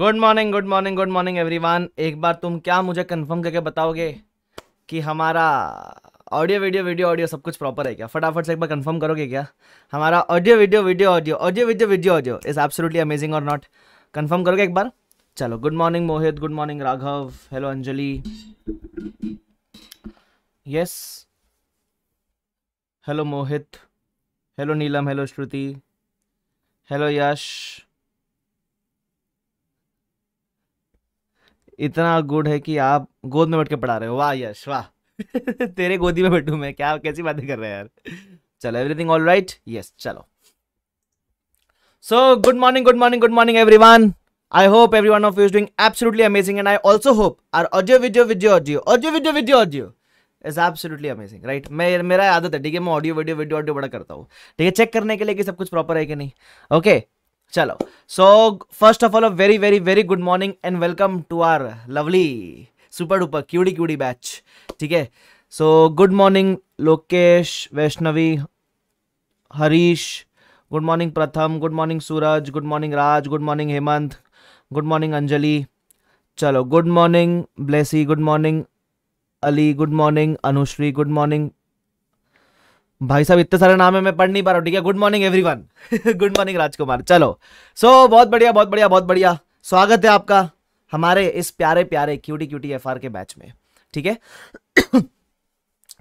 Good morning good morning good morning everyone एक बार तुम क्या मुझे कंफर्म करके बताओगे कि हमारा ऑडियो वीडियो वीडियो ऑडियो सब कुछ प्रॉपर है क्या फटाफट से एक बार कंफर्म करोगे क्या हमारा audio video video audio audio video video audio is absolutely amazing और नॉट कंफर्म करोगे एक बार चलो good morning Mohit good morning Raghav hello Anjali yes hello Mohit hello Neelam hello Shruti hello Yash इतना गुड है कि आप गोद में बैठ के पढ़ा रहे हो वाह यश वाह तेरे गोदी में बैठू मैं क्या कैसी बातें कर रहे हैं यार चलो एवरीथिंग ऑल राइट यस चलो so good morning good morning good morning everyone I hope everyone of is doing absolutely amazing and I also hope our audio video, video, audio audio video, video, audio is absolutely amazing right मैं मेरा आदत है ठीक है मैं audio video video audio बड़ा करता हूँ ठीक है चेक करने के लिए कि सब कुछ प्रॉपर है कि नहीं ओके okay, चलो so first of all very very very good morning and welcome to our lovely super duper cutie cutie batch ठीक है so good morning Lokesh Vaishnavi Harish good morning Pratham good morning Suraj good morning Raj good morning Hemant good morning Anjali चलो good morning Blessy good morning Ali good morning Anushri good morning भाई साहब इतने सारे नाम है मैं पढ़ नहीं पा रहा हूँ ठीक है good morning everyone good morning Rajkumar चलो सो so, बहुत बढ़िया बहुत बढ़िया बहुत बढ़िया स्वागत है आपका हमारे इस प्यारे प्यारे क्यूटी क्यूटी एफ के बैच में ठीक है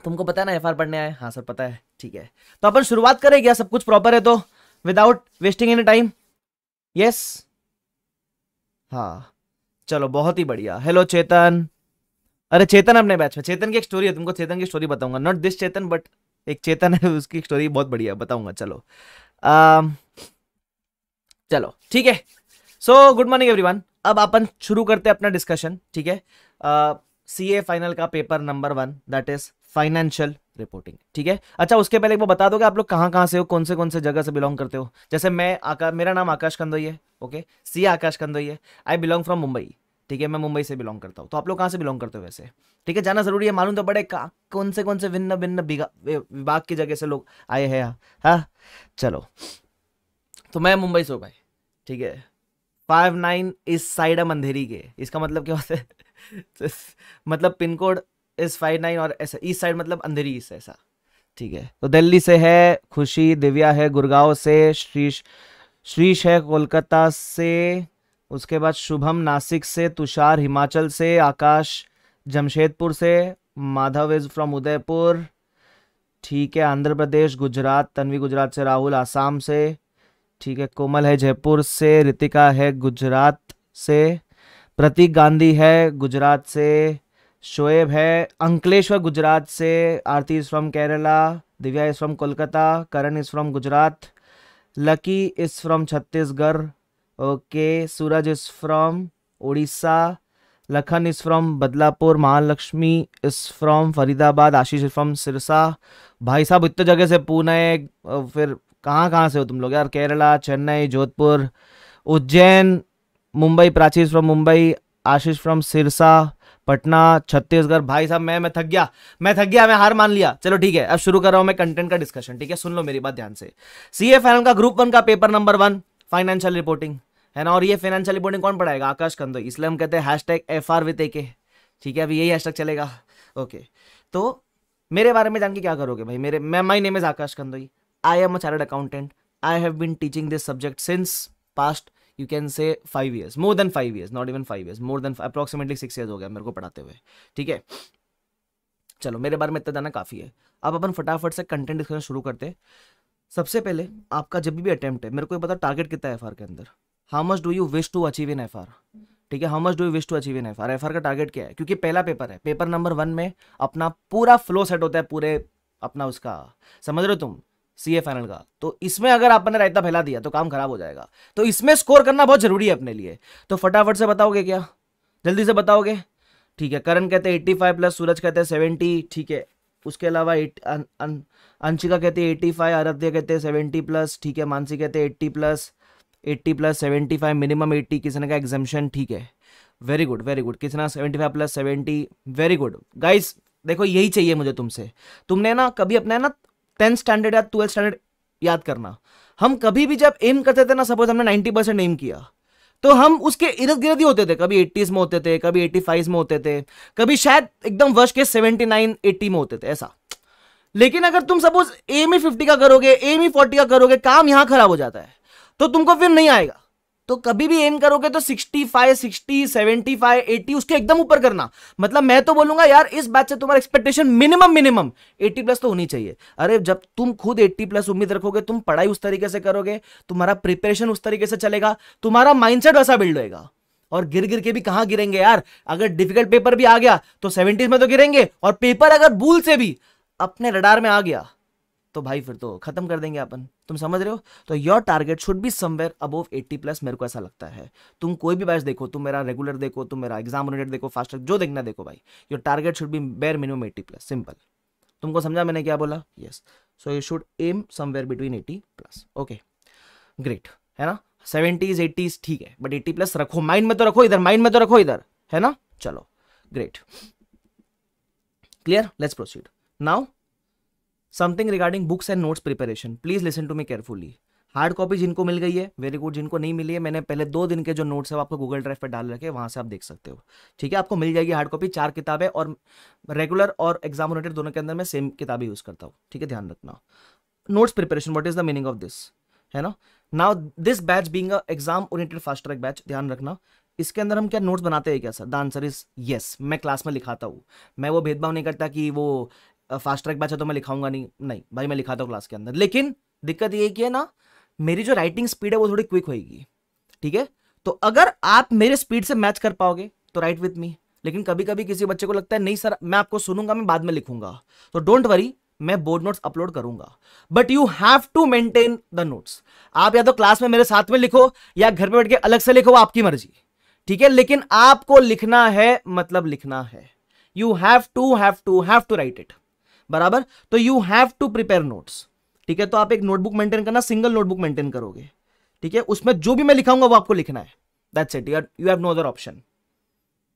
तुमको पता है ना एफ पढ़ने आए हाँ सर पता है ठीक है तो अपन शुरुआत करें क्या सब कुछ प्रॉपर है तो without wasting any time yes हाँ चलो बहुत ही बढ़िया हेलो चेतन अरे चेतन अपने बैच में चेतन की एक स्टोरी है तुमको चेतन की स्टोरी बताऊंगा नॉट दिस चेतन बट एक चेतन है उसकी स्टोरी बहुत बढ़िया बताऊंगा चलो आ, चलो ठीक है सो गुड मॉर्निंग एवरीवन अब अपन शुरू करते हैं अपना डिस्कशन ठीक है सी ए फाइनल का paper number one that is financial reporting ठीक है अच्छा उसके पहले एक बार बता दो कि आप लोग कहाँ कहाँ से हो कौन से कौन से जगह से बिलोंग करते हो जैसे मैं आका मेरा नाम आकाश कंदोई है ओके सी आकाश कंदोई है आई बिलोंग फ्रॉम मुंबई ठीक है मैं मुंबई से बिलोंग करता हूँ तो आप लोग कहाँ से बिलोंग करते हो वैसे ठीक है जाना जरूरी है मालूम तो बड़े कौन से कौन से भिन्न भिन्न विभाग की जगह से लोग आए हैं यहाँ हाँ चलो तो मैं मुंबई से हो भाई ठीक है फाइव नाइन इस साइड है मंधेरी के इसका मतलब क्या होता है मतलब pin code is five nine और ऐसा ईस्ट साइड मतलब अंधेरी ईस्ट ऐसा ठीक है तो दिल्ली से है खुशी दिव्या है गुड़गांव से श्रीश श्रीश है कोलकाता से उसके बाद शुभम नासिक से तुषार हिमाचल से आकाश जमशेदपुर से माधव इज़ फ्रॉम उदयपुर ठीक है आंध्र प्रदेश गुजरात तनवी गुजरात से राहुल आसाम से ठीक है कोमल है जयपुर से रितिका है गुजरात से प्रतीक गांधी है गुजरात से शोएब है अंकलेश्वर गुजरात से Aarti is from Kerala Divya is from Kolkata Karan is from Gujarat Lucky is from Chhattisgarh okay Suraj is from Orissa Lakhan is from Badlapur Mahalakshmi is from Faridabad Ashish is from भाई साहब इतने जगह से पुणे फिर कहाँ कहाँ से हो तुम लोग यार केरला चेन्नई जोधपुर उज्जैन मुंबई प्राची फ्रॉम मुंबई आशीष फ्रॉम सिरसा पटना छत्तीसगढ़ भाई साहब मैं मैं थक गया मैं थक गया मैं हार मान लिया चलो ठीक है अब शुरू कर रहा हूँ मैं कंटेंट का डिस्कशन ठीक है सुन लो मेरी बात ध्यान से सी एफ का ग्रुप वन का paper number one financial reporting है ना और ये फाइनेंशियल रिपोर्टिंग कौन पढ़ाएगा आकाश कंदो इसलिए हम कहते हैं hashtag F R with A K ठीक है अभी यही हैश टैग चलेगा ओके तो मेरे बारे में जान के क्या करोगे भाई मेरे मैं my name is Akash Kandoi I am a chartered accountant I have been teaching this subject since past you can say five years more than five years not even five years more than approximately six years हो गया मेरे को पढ़ाते हुए ठीक है चलो मेरे बारे में इतना जाना काफ़ी है अब अपन फटाफट से कंटेंट डिस्कशन शुरू करते हैं सबसे पहले आपका जब भी अटेम्प्ट है मेरे को ये पता टारगेट कितना है एफ के अंदर how much do you wish to achieve in F ठीक है how much do you wish to achieve in F R F का टारगेट क्या है क्योंकि पहला पेपर है पेपर नंबर वन में अपना पूरा फ्लो सेट होता है पूरे अपना उसका समझ रहे हो तुम सी ए फाइनल का तो इसमें अगर आपने रायता फैला दिया तो काम खराब हो जाएगा तो इसमें स्कोर करना बहुत जरूरी है अपने लिए तो फटाफट से बताओगे क्या जल्दी से बताओगे ठीक है करण कहते हैं एट्टी फाइव प्लस सूरज कहते हैं सेवेंटी ठीक है उसके अलावा अं, अं, अंशिका कहते हैं एट्टी फाइव आराध्या कहते हैं सेवेंटी प्लस ठीक है मानसी कहते हैं eighty plus eighty plus seventy five minimum eighty किसी ने का एग्जामेशन ठीक है वेरी गुड वेरी गुड किसी seventy five plus seventy very good guys देखो यही चाहिए मुझे तुमसे तुमने ना कभी अपना ना टेंथ स्टैंडर्ड या ट्वेल्थ स्टैंडर्ड याद करना हम कभी भी जब एम करते थे ना सपोज हमने नाइन्टी परसेंट एम किया तो हम उसके इर्द गिर्द ही होते थे कभी एट्टीज में होते थे कभी एट्टी फाइव में होते थे कभी शायद एकदम वर्ष के सेवेंटी नाइन एट्टी में होते थे ऐसा लेकिन अगर तुम सपोज एम ई फिफ्टी का करोगे एम ई फोर्टी का करोगे काम यहां खराब हो जाता है तो तुमको फिर नहीं आएगा तो कभी भी एम करोगे तो 65, 60, 75, 80 उसके एकदम ऊपर करना मतलब मैं तो बोलूंगा यार इस बात से तुम्हारा एक्सपेक्टेशन मिनिमम मिनिमम 80 प्लस तो होनी चाहिए अरे जब तुम खुद 80 प्लस उम्मीद रखोगे तुम पढ़ाई उस तरीके से करोगे तुम्हारा प्रिपरेशन उस तरीके से चलेगा तुम्हारा माइंडसेट वैसा बिल्ड होगा और गिर गिर के भी कहां गिरेंगे यार अगर डिफिकल्ट पेपर भी आ गया तो सेवेंटीज में तो गिरेंगे और पेपर अगर भूल से भी अपने रडार में आ गया तो भाई फिर तो खत्म कर देंगे अपन तुम समझ रहे हो तो your target should be somewhere above 80 plus मेरे को ऐसा लगता है तुम कोई भी बैच देखो तुम मेरा रेगुलर देखो तुम मेरा एग्जाम रिलेटेड देखो फास्ट जो देखना देखो भाई your target should be bare minimum eighty plus simple तुमको समझा मैंने क्या बोला yes so you should aim somewhere between eighty plus okay great है ना सेवेंटीज एटीज ठीक है बट एटी प्लस रखो माइंड में तो रखो इधर माइंड में तो रखो इधर है ना चलो great clear let's proceed now something regarding books and notes preparation please listen to me carefully hard copy जिनको मिल गई है वेरी गुड जिनको नहीं मिली है मैंने पहले दो दिन के जो नोट्स है आपको गूगल ड्राइव पर डाल रखे वहाँ से आप देख सकते हो ठीक है आपको मिल जाएगी हार्ड कॉपी चार किताबें और रेगुलर और एग्जाम रिलेटेड दोनों के अंदर मैं सेम किताबें यूज़ करता हूँ ठीक है ध्यान रखना notes preparation what is the meaning of this है ना now this batch being exam oriented fast track batch ध्यान रखना इसके अंदर हम क्या नोट्स बनाते हैं क्या sir the answer is yes मैं क्लास में लिखाता हूँ मैं वो भेदभाव नहीं करता कि वो फास्ट ट्रैक बैच है तो मैं लिखाऊंगा नहीं नहीं भाई मैं लिखाता हूँ क्लास के अंदर लेकिन दिक्कत ये की है ना मेरी जो राइटिंग स्पीड है वो थोड़ी क्विक होगी ठीक है तो अगर आप मेरे स्पीड से मैच कर पाओगे तो राइट विथ मी लेकिन कभी कभी किसी बच्चे को लगता है नहीं सर मैं आपको सुनूंगा मैं बाद में लिखूंगा तो डोंट वरी मैं बोर्ड नोट्स अपलोड करूंगा but you have to maintain the notes आप या तो क्लास में मेरे साथ में लिखो या घर पे बैठ के अलग से लिखो आपकी मर्जी ठीक है लेकिन आपको लिखना है मतलब लिखना है you have to have to have to write it बराबर तो you have to prepare notes ठीक है तो आप एक नोटबुक मेंटेन करना सिंगल नोटबुक मेंटेन करोगे ठीक है उसमें जो भी मैं लिखाऊंगा वो आपको लिखना है that's it you have no other option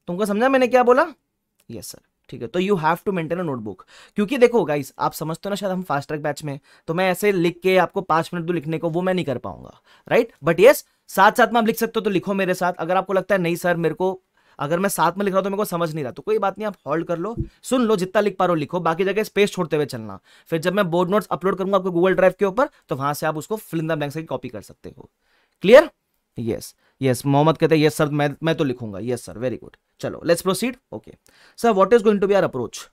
तुमको समझा मैंने क्या बोला यस सर ठीक है तो you have to maintain a notebook क्योंकि देखो गाइस आप समझते हो ना शायद हम फास्ट ट्रैक बैच में तो मैं ऐसे लिख के आपको पांच मिनट दो तो लिखने को वो मैं नहीं कर पाऊंगा राइट बट यस साथ साथ में आप लिख सकते हो तो लिखो मेरे साथ अगर आपको लगता है नहीं सर मेरे को अगर मैं साथ में लिख रहा हूँ तो मेरे को समझ नहीं रहा तो कोई बात नहीं आप होल्ड कर लो सुन लो जितना लिख पा रहे हो लिखो बाकी जगह स्पेस छोड़ते हुए चलना फिर जब मैं बोर्ड नोट्स अपलोड करूंगा आपको गूगल ड्राइव के ऊपर तो वहां से आप उसको फिलिंदा बैंक से कॉपी कर सकते हो क्लियर यस यस मोहम्मद कहते हैं यस सर मैं मैं तो लिखूंगा यस सर वेरी गुड चलो let's proceed okay sir what is going to be our approach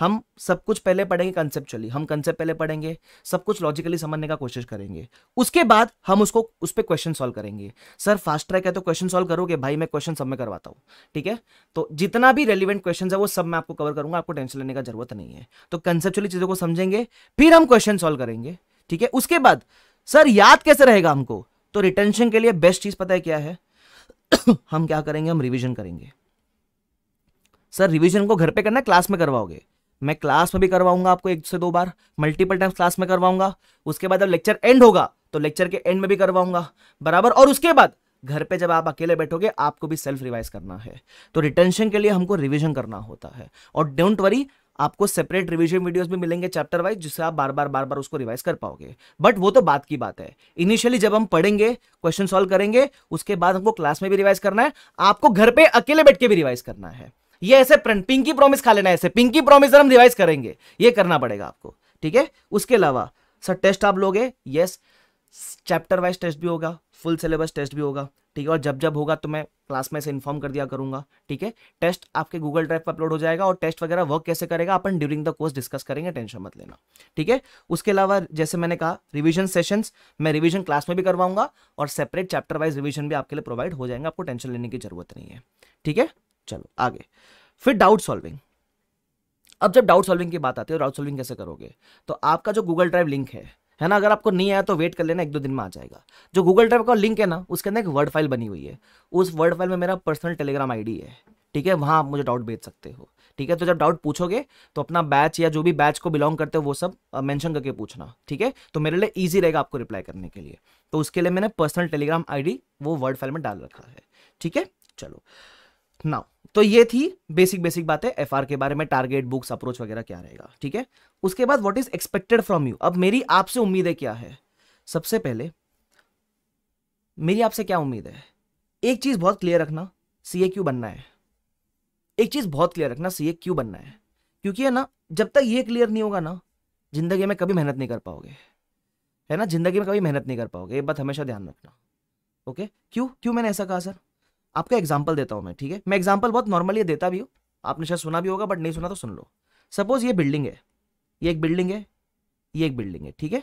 हम सब कुछ पहले पढ़ेंगे कंसेप्चुअली हम कंसेप्ट पहले पढ़ेंगे सब कुछ लॉजिकली समझने का कोशिश करेंगे उसके बाद हम उसको उस पर क्वेश्चन सॉल्व करेंगे सर फास्ट ट्रैक है तो क्वेश्चन सॉल्व करोगे भाई मैं क्वेश्चन सब में करवाता हूँ ठीक है तो जितना भी रेलिवेंट क्वेश्चन है वो सब मैं आपको कवर करूंगा आपको टेंशन लेने का जरूरत नहीं है तो कंसेप्चुअली चीज़ों को समझेंगे फिर हम क्वेश्चन सोल्व करेंगे ठीक है उसके बाद सर याद कैसे रहेगा हमको तो रिटेंशन के लिए बेस्ट चीज़ पता है क्या है हम क्या करेंगे हम रिविजन करेंगे सर रिविजन को घर पे करना क्लास में करवाओगे मैं क्लास में भी करवाऊंगा आपको एक से दो बार मल्टीपल टाइम्स क्लास में करवाऊंगा उसके बाद जब लेक्चर एंड होगा तो लेक्चर के एंड में भी करवाऊंगा बराबर और उसके बाद घर पे जब आप अकेले बैठोगे आपको भी सेल्फ रिवाइज करना है तो रिटेंशन के लिए हमको रिविजन करना होता है और डोंट वरी आपको सेपरेट रिविजन वीडियोज भी मिलेंगे चैप्टर वाइज जिससे आप बार बार बार बार उसको रिवाइज कर पाओगे बट वो तो बात की बात है इनिशियली जब हम पढ़ेंगे क्वेश्चन सोल्व करेंगे उसके बाद हमको क्लास में भी रिवाइज करना है आपको घर पर अकेले बैठ के भी रिवाइज करना है ये ऐसे पिंकी प्रॉमिस खा लेना ऐसे पिंकी प्रॉमिस हम रिवाइज करेंगे ये करना पड़ेगा आपको ठीक है उसके अलावा सर टेस्ट आप लोगे यस चैप्टर वाइज टेस्ट भी होगा फुल सिलेबस टेस्ट भी होगा ठीक है और जब जब होगा तो मैं क्लास में से इन्फॉर्म कर दिया करूंगा ठीक है टेस्ट आपके गूगल ड्राइव पर अपलोड हो जाएगा और टेस्ट वगैरह वर्क कैसे करेगा अपन ड्यूरिंग द कोर्स डिस्कस करेंगे टेंशन मत लेना ठीक है उसके अलावा जैसे मैंने कहा रिविजन सेशंस मैं रिविजन क्लास में भी करवाऊंगा और सेपरेट चैप्टर वाइज रिविजन भी आपके लिए प्रोवाइड हो जाएंगे आपको टेंशन लेने की जरूरत नहीं है ठीक है चलो आगे फिर डाउट सॉल्विंग अब जब डाउट सॉल्विंग की बात आती है डाउट सॉल्विंग कैसे करोगे तो आपका जो गूगल ड्राइव लिंक है है ना अगर आपको नहीं आया तो वेट कर लेना एक दो दिन में आ जाएगा जो गूगल ड्राइव का लिंक है ना उसके अंदर एक वर्ड फाइल बनी हुई है उस वर्ड फाइल में मेरा पर्सनल टेलीग्राम आईडी है ठीक है वहां आप मुझे डाउट भेज सकते हो ठीक है तो जब डाउट पूछोगे तो अपना बैच या जो भी बैच को बिलोंग करते हो वो सब मेंशन करके पूछना ठीक है तो मेरे लिए ईजी रहेगा आपको रिप्लाई करने के लिए तो उसके लिए मैंने पर्सनल टेलीग्राम आईडी वो वर्ड फाइल में डाल रखा है ठीक है चलो नाउ तो ये थी बेसिक बेसिक बातें एफ के बारे में टारगेट बुक्स अप्रोच वगैरह क्या रहेगा ठीक है उसके बाद what is expected from you अब मेरी आपसे उम्मीदें क्या है सबसे पहले मेरी आपसे क्या उम्मीद है एक चीज बहुत क्लियर रखना सीए क्यू बनना है एक चीज बहुत क्लियर रखना सीए क्यू बनना है क्योंकि है ना जब तक ये क्लियर नहीं होगा ना जिंदगी में कभी मेहनत नहीं कर पाओगे है ना जिंदगी में कभी मेहनत नहीं कर पाओगे ये बात हमेशा ध्यान रखना ओके क्यों क्यों मैंने ऐसा कहा सर आपको एग्जाम्पल देता हूँ मैं ठीक है मैं एग्जाम्पल बहुत नॉर्मली देता भी हूँ आपने शायद सुना भी होगा बट नहीं सुना तो सुन लो सपोज ये बिल्डिंग है ये एक बिल्डिंग है ये एक बिल्डिंग है ठीक है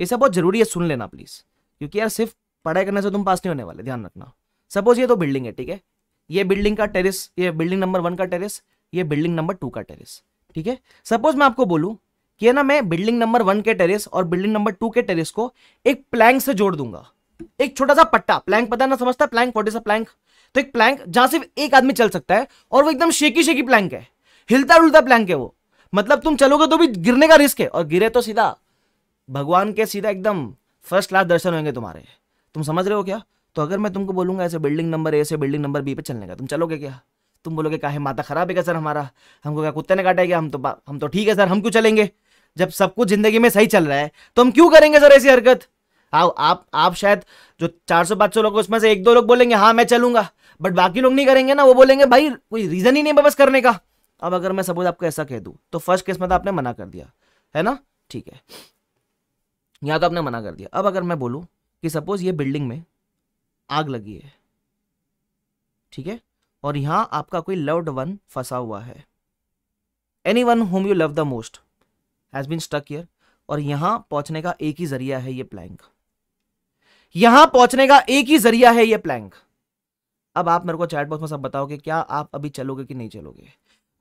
ये सब बहुत जरूरी है सुन लेना प्लीज़ क्योंकि यार सिर्फ पढ़ाई करने से तुम पास नहीं होने वाले ध्यान रखना सपोज ये तो बिल्डिंग है ठीक है ये बिल्डिंग का टेरिस ये बिल्डिंग नंबर वन का टेरिस ये बिल्डिंग नंबर टू का टेरिस ठीक है सपोज मैं आपको बोलूँ कि ना मैं बिल्डिंग नंबर वन के टेरिस और बिल्डिंग नंबर टू के टेरिस को एक प्लैंक से जोड़ दूंगा एक छोटा सा पट्टा प्लैंक पता ना समझता है प्लैंक वॉट इज प्लैंक तो एक प्लैंक जहां सिर्फ एक आदमी चल सकता है और वो एकदम शेकी शेकी प्लैंक है हिलता डुलता प्लैंक है वो मतलब तुम चलोगे तो भी गिरने का रिस्क है और गिरे तो सीधा भगवान के सीधा एकदम फर्स्ट क्लास दर्शन होंगे तुम्हारे तुम समझ रहे हो क्या तो अगर मैं तुमको बोलूंगा ऐसे बिल्डिंग नंबर ए से बिल्डिंग नंबर बी पे चलने का तुम चलोगे क्या तुम बोलोगे क्या है माता खराब है क्या सर हमारा हमको क्या कुत्ते ने काटा है क्या हम तो हम तो ठीक है सर हम क्यों चलेंगे जब सब कुछ जिंदगी में सही चल रहा है तो हम क्यों करेंगे सर ऐसी हरकत आ, हाँ, आप आप शायद जो 400 500 लोग उसमें से एक दो लोग बोलेंगे हाँ मैं चलूंगा बट बाकी लोग नहीं करेंगे ना वो बोलेंगे भाई कोई रीज़न ही नहीं बस करने का अब अगर मैं सपोज आपको ऐसा कह दू तो फर्स्ट केस में तो आपने मना कर दिया है ना ठीक है यहाँ तो आपने मना कर दिया अब अगर मैं बोलू कि सपोज ये बिल्डिंग में आग लगी है ठीक है और यहाँ आपका कोई लव्ड वन फंसा हुआ है anyone home you love the most has been stuck here और यहां पहुंचने का एक ही जरिया है ये प्लैंक यहां पहुंचने का एक ही जरिया है ये प्लैंक अब आप मेरे को चैट बॉक्स में सब बताओ कि क्या आप अभी चलोगे कि नहीं चलोगे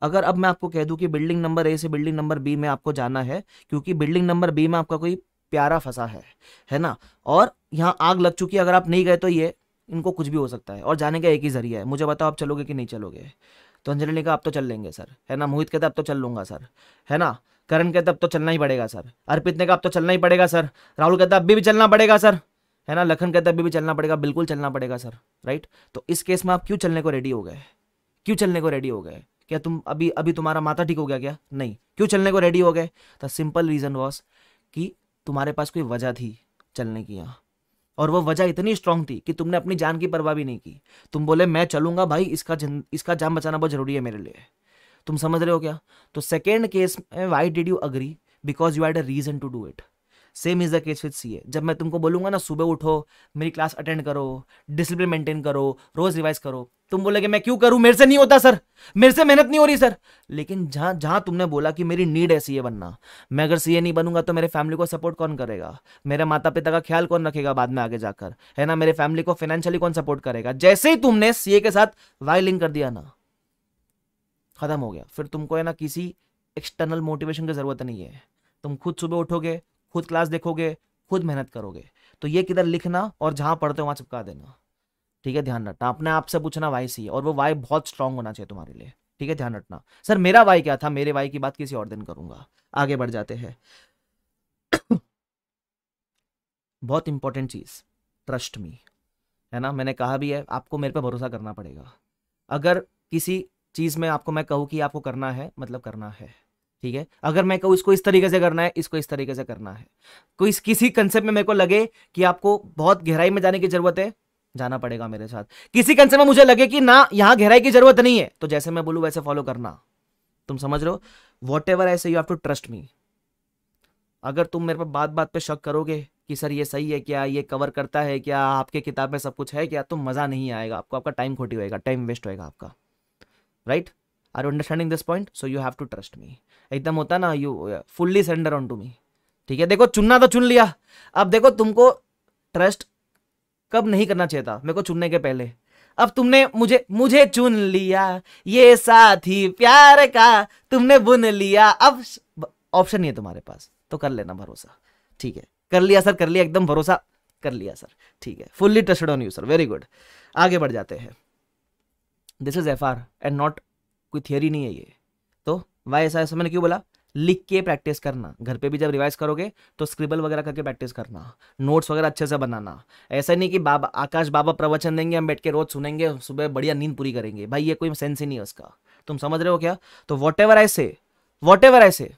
अगर अब मैं आपको कह दूं कि बिल्डिंग नंबर ए से बिल्डिंग नंबर बी में आपको जाना है क्योंकि बिल्डिंग नंबर बी में आपका कोई प्यारा फंसा है है ना और यहाँ आग लग चुकी है अगर आप नहीं गए तो ये इनको कुछ भी हो सकता है और जाने का एक ही जरिया है मुझे बताओ आप चलोगे कि नहीं चलोगे तो अंजलि ने कहा आप तो चल लेंगे सर है ना मोहित कहते अब तो चल लूंगा सर है ना करण कहते अब तो चलना ही पड़ेगा सर अर्पित ने कहा आप तो चलना ही पड़ेगा सर राहुल कहता अभी भी चलना पड़ेगा सर है ना लखन कहते अभी भी चलना पड़ेगा बिल्कुल चलना पड़ेगा सर राइट तो इस केस में आप क्यों चलने को रेडी हो गए क्यों चलने को रेडी हो गए क्या तुम अभी अभी तुम्हारा माता ठीक हो गया क्या नहीं क्यों चलने को रेडी हो गए द सिंपल रीज़न वॉज कि तुम्हारे पास कोई वजह थी चलने की यहाँ और वो वजह इतनी स्ट्रांग थी कि तुमने अपनी जान की परवाह भी नहीं की तुम बोले मैं चलूंगा भाई इसका जन, इसका जान बचाना बहुत जरूरी है मेरे लिए तुम समझ रहे हो क्या तो सेकेंड केस में why did you agree because you had a reason to do it same is the case with C जब मैं तुमको बोलूंगा ना सुबह उठो मेरी क्लास अटेंड करो डिसिप्लिन मेंटेन करो रोज़ रिवाइज करो तुम बोलोगे मैं क्यों करूं मेरे से नहीं होता सर मेरे से मेहनत नहीं हो रही सर लेकिन जहां जहां तुमने बोला कि मेरी नीड है सी बनना मैं अगर सी नहीं बनूंगा तो मेरे फैमिली को सपोर्ट कौन करेगा मेरे माता पिता का ख्याल कौन रखेगा बाद में आगे जाकर है ना मेरे फैमिली को फाइनेंशियली कौन सपोर्ट करेगा जैसे ही तुमने सी के साथ वाई कर दिया ना ख़त्म हो गया फिर तुमको है ना किसी एक्सटर्नल मोटिवेशन की ज़रूरत नहीं है तुम खुद सुबह उठोगे खुद क्लास देखोगे खुद मेहनत करोगे तो ये किधर लिखना और जहां पढ़ते हो वहां चिपका देना ठीक है ध्यान रखना अपने आप से पूछना वाई सी और वो वाई बहुत स्ट्रांग होना चाहिए तुम्हारे लिए ठीक है ध्यान रखना सर मेरा वाई क्या था मेरे वाई की बात किसी और दिन करूंगा आगे बढ़ जाते हैं बहुत इंपॉर्टेंट चीज ट्रस्ट मी है ना मैंने कहा भी है आपको मेरे पे भरोसा करना पड़ेगा अगर किसी चीज में आपको मैं कहूँ कि आपको करना है मतलब करना है ठीक है अगर मैं कहूँ इसको इस तरीके से करना है इसको इस तरीके से करना है कोई किसी कंसेप्ट में मेरे को लगे कि आपको बहुत गहराई में जाने की जरूरत है जाना पड़ेगा मेरे साथ किसी कंसेप्ट में मुझे लगे कि ना यहाँ गहराई की जरूरत नहीं है तो जैसे मैं बोलूँ वैसे फॉलो करना तुम समझ रहे हो वॉट एवर ऐसे you have to trust me अगर तुम मेरे पर बात बात पे शक करोगे कि सर ये सही है क्या ये कवर करता है क्या आपके किताब में सब कुछ है क्या तो मज़ा नहीं आएगा आपको आपका टाइम खोटी होएगा टाइम वेस्ट होएगा आपका right right? Are understanding this point so you have to trust me एकदम होता ना you fully surrender on to me ठीक है देखो चुनना तो चुन लिया अब देखो तुमको ट्रस्ट कब नहीं करना चाहिए था मेरे को चुनने के पहले अब तुमने मुझे मुझे चुन लिया ये साथी प्यार का तुमने बुन लिया अब ऑप्शन नहीं है तुम्हारे पास तो कर लेना भरोसा ठीक है कर लिया सर कर लिया एकदम भरोसा कर लिया सर ठीक है fully trusted on you sir very good आगे बढ़ जाते हैं this is F R and not कोई थियोरी नहीं है ये तो वाई ऐसा ऐसा मैंने क्यों बोला लिख के प्रैक्टिस करना घर पे भी जब रिवाइज करोगे तो स्क्रिबल वगैरह करके प्रैक्टिस करना नोट्स वगैरह अच्छे से बनाना ऐसा नहीं कि बाबा आकाश बाबा प्रवचन देंगे हम बैठ के रोज सुनेंगे सुबह बढ़िया नींद पूरी करेंगे भाई ये कोई सेंस ही नहीं है उसका तुम समझ रहे हो क्या तो वॉट एवर आई से what whatever I say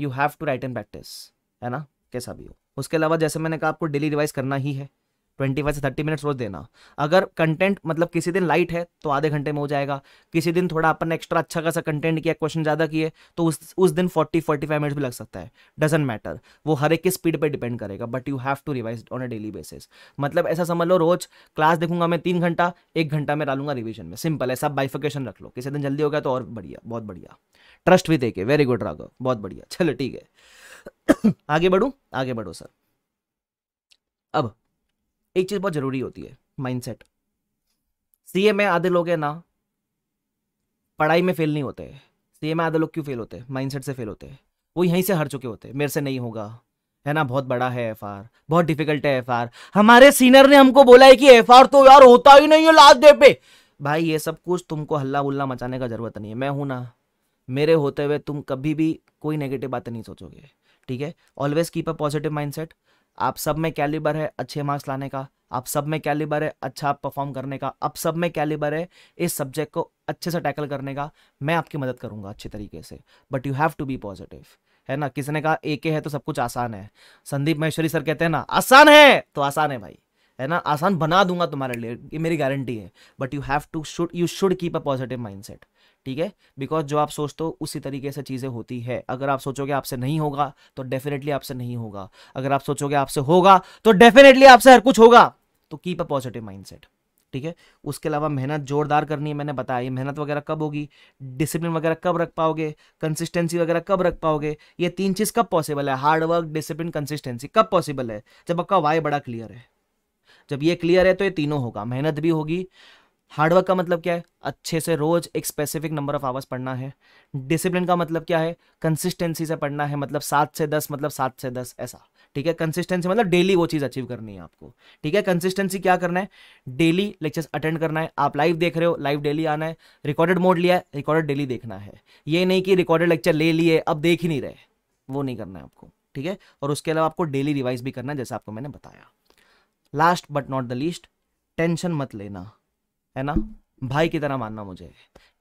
you have to write and practice है ना कैसा भी हो उसके अलावा जैसे मैंने कहा आपको डेली रिवाइज करना ही है ट्वेंटी फाइव से थर्टी मिनट्स रोज देना अगर कंटेंट मतलब किसी दिन लाइट है तो आधे घंटे में हो जाएगा किसी दिन थोड़ा अपन ने एक्स्ट्रा अच्छा खासा कंटेंट किया क्वेश्चन ज़्यादा किए तो उस उस दिन फोर्टी फोर्टी फाइव मिनट्स भी लग सकता है डजेंट मैटर वो हर एक की स्पीड पर डिपेंड करेगा but you have to revise on a daily basis मतलब ऐसा समझ लो रोज क्लास देखूंगा मैं तीन घंटा एक घंटा में डालूंगा रिविजन में सिंपल ऐसा बाइफिकेशन रख लो किसी दिन जल्दी हो गया तो और बढ़िया बहुत बढ़िया ट्रस्ट भी देखे वेरी गुड राघव बहुत बढ़िया चलो ठीक है आगे बढ़ू आगे बढ़ो सर अब एक चीज बहुत जरूरी होती है माइंडसेट सीए में आधे लोग है ना पढ़ाई में फेल नहीं होते सीए में आधे लोग क्यों फेल होते हैं माइंडसेट से फेल होते हैं वो यहीं से हर चुके होते हैं मेरे से नहीं होगा है ना बहुत बड़ा है एफ बहुत डिफिकल्ट है एफ हमारे सीनियर ने हमको बोला है कि एफ तो यार होता ही नहीं है लास्ट डे पे भाई ये सब कुछ तुमको हल्ला बुल्ला मचाने का जरूरत नहीं है मैं हूं ना मेरे होते हुए तुम कभी भी कोई नेगेटिव बातें नहीं सोचोगे ठीक है always keep a positive mindset आप सब में कैलिबर है अच्छे मार्क्स लाने का आप सब में कैलिबर है अच्छा परफॉर्म करने का आप सब में कैलिबर है इस सब्जेक्ट को अच्छे से टैकल करने का मैं आपकी मदद करूंगा अच्छे तरीके से but you have to be positive है ना किसी ने कहा एक है तो सब कुछ आसान है संदीप महेश्वरी सर कहते हैं ना आसान है तो आसान है भाई है ना आसान बना दूंगा तुम्हारे लिए ये मेरी गारंटी है but you have to should you should keep a positive mind ठीक है बिकॉज जो आप सोचते हो उसी तरीके से चीज़ें होती है अगर आप सोचोगे आपसे नहीं होगा तो डेफिनेटली आपसे नहीं होगा अगर आप सोचोगे आपसे होगा तो डेफिनेटली आपसे हर कुछ होगा तो कीप अ पॉजिटिव माइंडसेट ठीक है उसके अलावा मेहनत जोरदार करनी है मैंने बताया ये मेहनत वगैरह कब होगी डिसिप्लिन वगैरह कब रख पाओगे कंसिस्टेंसी वगैरह कब रख पाओगे ये तीन चीज़ कब पॉसिबल है हार्डवर्क डिसिप्लिन कंसिस्टेंसी कब पॉसिबल है जब आपका वाई बड़ा क्लियर है जब ये क्लियर है तो ये तीनों होगा मेहनत भी होगी हार्डवर्क का मतलब क्या है अच्छे से रोज एक स्पेसिफिक नंबर ऑफ आवर्स पढ़ना है डिसिप्लिन का मतलब क्या है कंसिस्टेंसी से पढ़ना है मतलब सात से दस मतलब सात से दस ऐसा ठीक है कंसिस्टेंसी मतलब डेली वो चीज़ अचीव करनी है आपको ठीक है कंसिस्टेंसी क्या करना है डेली लेक्चर्स अटेंड करना है आप लाइव देख रहे हो लाइव डेली आना है रिकॉर्डेड मोड लिया है रिकॉर्डेड डेली देखना है ये नहीं कि रिकॉर्डेड लेक्चर ले लिए अब देख ही नहीं रहे वो नहीं करना है आपको ठीक है और उसके अलावा आपको डेली रिवाइज भी करना है जैसे आपको मैंने बताया last but not the least tension मत लेना है ना भाई की तरह मानना मुझे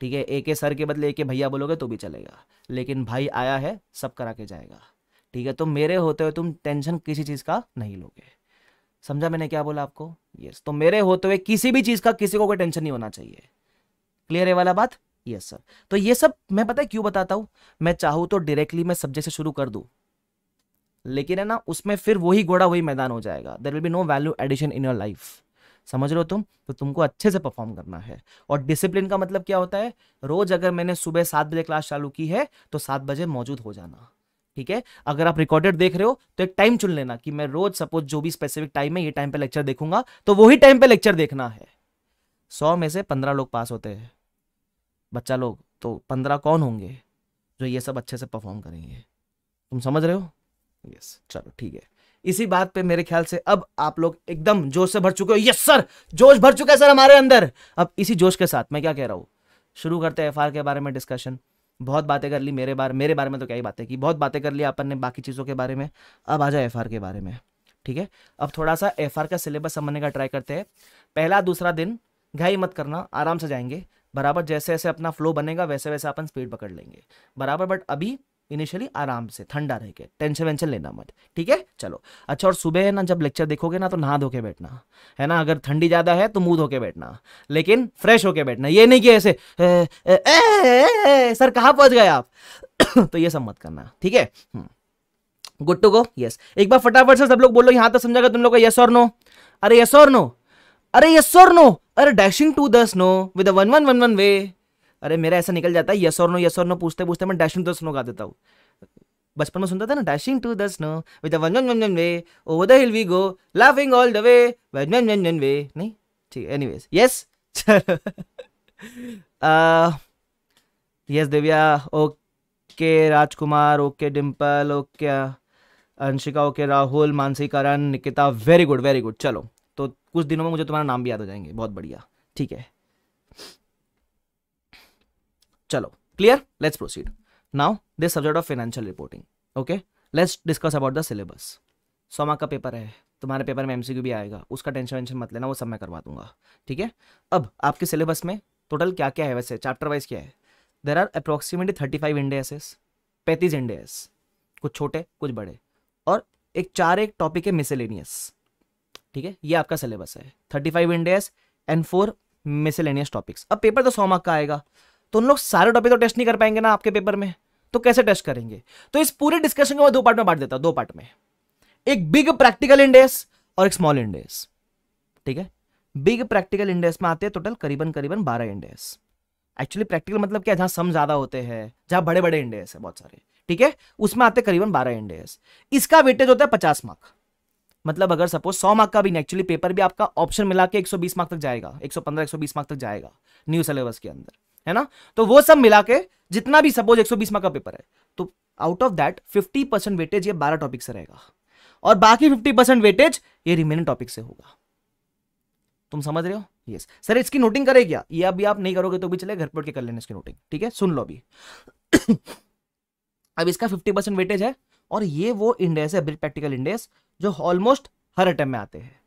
ठीक है एक सर के बदले एक भैया बोलोगे तो भी चलेगा लेकिन भाई आया है सब करा के जाएगा ठीक है तो मेरे होते हुए तुम टेंशन किसी चीज़ का नहीं लोगे समझा मैंने क्या बोला आपको यस तो मेरे होते हुए किसी भी चीज़ का किसी को कोई टेंशन नहीं होना चाहिए क्लियर है वाला बात यस सर तो ये सब मैं पता है क्यों बताता हूं मैं चाहू तो डायरेक्टली मैं सब्जेक्ट से शुरू कर दू लेकिन है ना उसमें फिर वही घोड़ा वही मैदान हो जाएगा there will be no value addition in your life समझ रहे हो तुम तो तुमको अच्छे से परफॉर्म करना है और डिसिप्लिन का मतलब क्या होता है रोज अगर मैंने सुबह सात बजे क्लास चालू की है तो सात बजे मौजूद हो जाना ठीक है अगर आप रिकॉर्डेड देख रहे हो तो एक टाइम चुन लेना कि मैं रोज सपोज जो भी स्पेसिफिक टाइम है ये टाइम पे लेक्चर देखूंगा तो वही टाइम पे लेक्चर देखना है सौ में से पंद्रह लोग पास होते हैं बच्चा लोग तो पंद्रह कौन होंगे जो ये सब अच्छे से परफॉर्म करेंगे तुम समझ रहे हो यस चलो ठीक है इसी बात पे मेरे ख्याल से अब आप लोग एकदम जोश से भर चुके हो यस सर जोश भर चुका है सर हमारे अंदर अब इसी जोश के साथ मैं क्या कह रहा हूँ शुरू करते हैं एफ के बारे में डिस्कशन बहुत बातें कर ली मेरे बारे मेरे बारे में तो क्या ही बातें की बहुत बातें कर ली अपन ने बाकी चीज़ों के बारे में अब आ जाए एफ के बारे में ठीक है अब थोड़ा सा एफ का सिलेबस समझने का ट्राई करते हैं पहला दूसरा दिन घाई मत करना आराम से जाएंगे बराबर जैसे जैसे अपना फ्लो बनेगा वैसे वैसे अपन स्पीड पकड़ लेंगे बराबर बट अभी इनिशियली आराम से ठंडा रह के टेंशन वेंशन लेना मत ठीक है चलो अच्छा और सुबह है ना जब लेक्चर देखोगे ना तो नहा धो के बैठना है ना अगर ठंडी ज़्यादा है तो मुंह धो के बैठना लेकिन फ्रेश होके बैठना ये नहीं कि ऐसे ए, ए, ए, ए, ए, सर कहाँ पहुंच गए आप तो ये सब मत करना ठीक है गुड टू गो यस एक बार फटाफट से सब लोग बोलो यहां तक तो समझा तुम लोग यस और नो अरे यस और नो अरे यस और नो अरे dashing to the snow with one one one one way अरे मेरा ऐसा निकल जाता है यस और नो यस और नो पूछते पूछते मैं डैशिंग टू द स्नो गा देता हूँ बचपन में सुनता था ना dashing to the snow with one way over the hill we go laughing all the way one way नहीं ठीक है ways yes yes Divya okay Rajkumar okay Dimple okay Anshika okay Rahul Mansi Karan Nikita very good very good चलो तो कुछ दिनों में मुझे तुम्हारा नाम भी याद हो जाएंगे बहुत बढ़िया ठीक है चलो clear let's proceed now this subject of financial reporting okay let's discuss about the syllabus सौ मार्क का पेपर है तुम्हारे पेपर में एमसीक्यू भी आएगा उसका टेंशन वेंशन मत लेना वो सब मैं करवा दूंगा ठीक है अब आपके सिलेबस में टोटल क्या क्या है वैसे चैप्टर वाइज क्या है there are approximately thirty five Ind ASes पैंतीस इंडेस कुछ छोटे कुछ बड़े और एक चार एक टॉपिक है मिसेलेनियस ठीक है ये आपका सिलेबस है thirty five Ind AS and four miscellaneous topics अब पेपर तो सौ मार्क का आएगा तो उन लोग सारे टॉपिक तो टेस्ट नहीं कर पाएंगे ना आपके पेपर में तो कैसे टेस्ट करेंगे तो इस पूरे डिस्कशन को मैं दो पार्ट में बांट देता हूं दो पार्ट में एक बिग प्रैक्टिकल इंडेस और एक स्मॉल इंडेस ठीक है बिग प्रैक्टिकल इंडेस में आते हैं टोटल करीबन करीबन बारह इंडेस एक्चुअली प्रैक्टिकल मतलब क्या जहां सम ज्यादा होते हैं जहां बड़े बड़े इंडेस है बहुत सारे ठीक है उसमें आते करीबन बारह इंडेस इसका वेटेज होता है पचास मार्क मतलब अगर सपोज सौ मार्क का भी नहीं एक्चुअली पेपर भी आपका ऑप्शन मिला के 120 मार्क तक जाएगा 115 120 मार्क तक जाएगा न्यू सिलेबस के अंदर है ना तो वो सब मिला के जितना भी सपोज 120 मार्क का पेपर है तो out of that 50 percent weightage ये 12 टॉपिक से रहेगा और बाकी 50 परसेंट वेटेज ये रिमेनिंग टॉपिक से होगा तुम समझ रहे हो यस yes. सर इसकी नोटिंग करे क्या ये अभी आप नहीं करोगे तो भी चले घर पर कर लेना इसकी नोटिंग ठीक है सुन लो अभी अब इसका फिफ्टी वेटेज है और ये वो इंडेस है प्रैक्टिकल इंडेस जो ऑलमोस्ट हर अटेम्प में आते हैं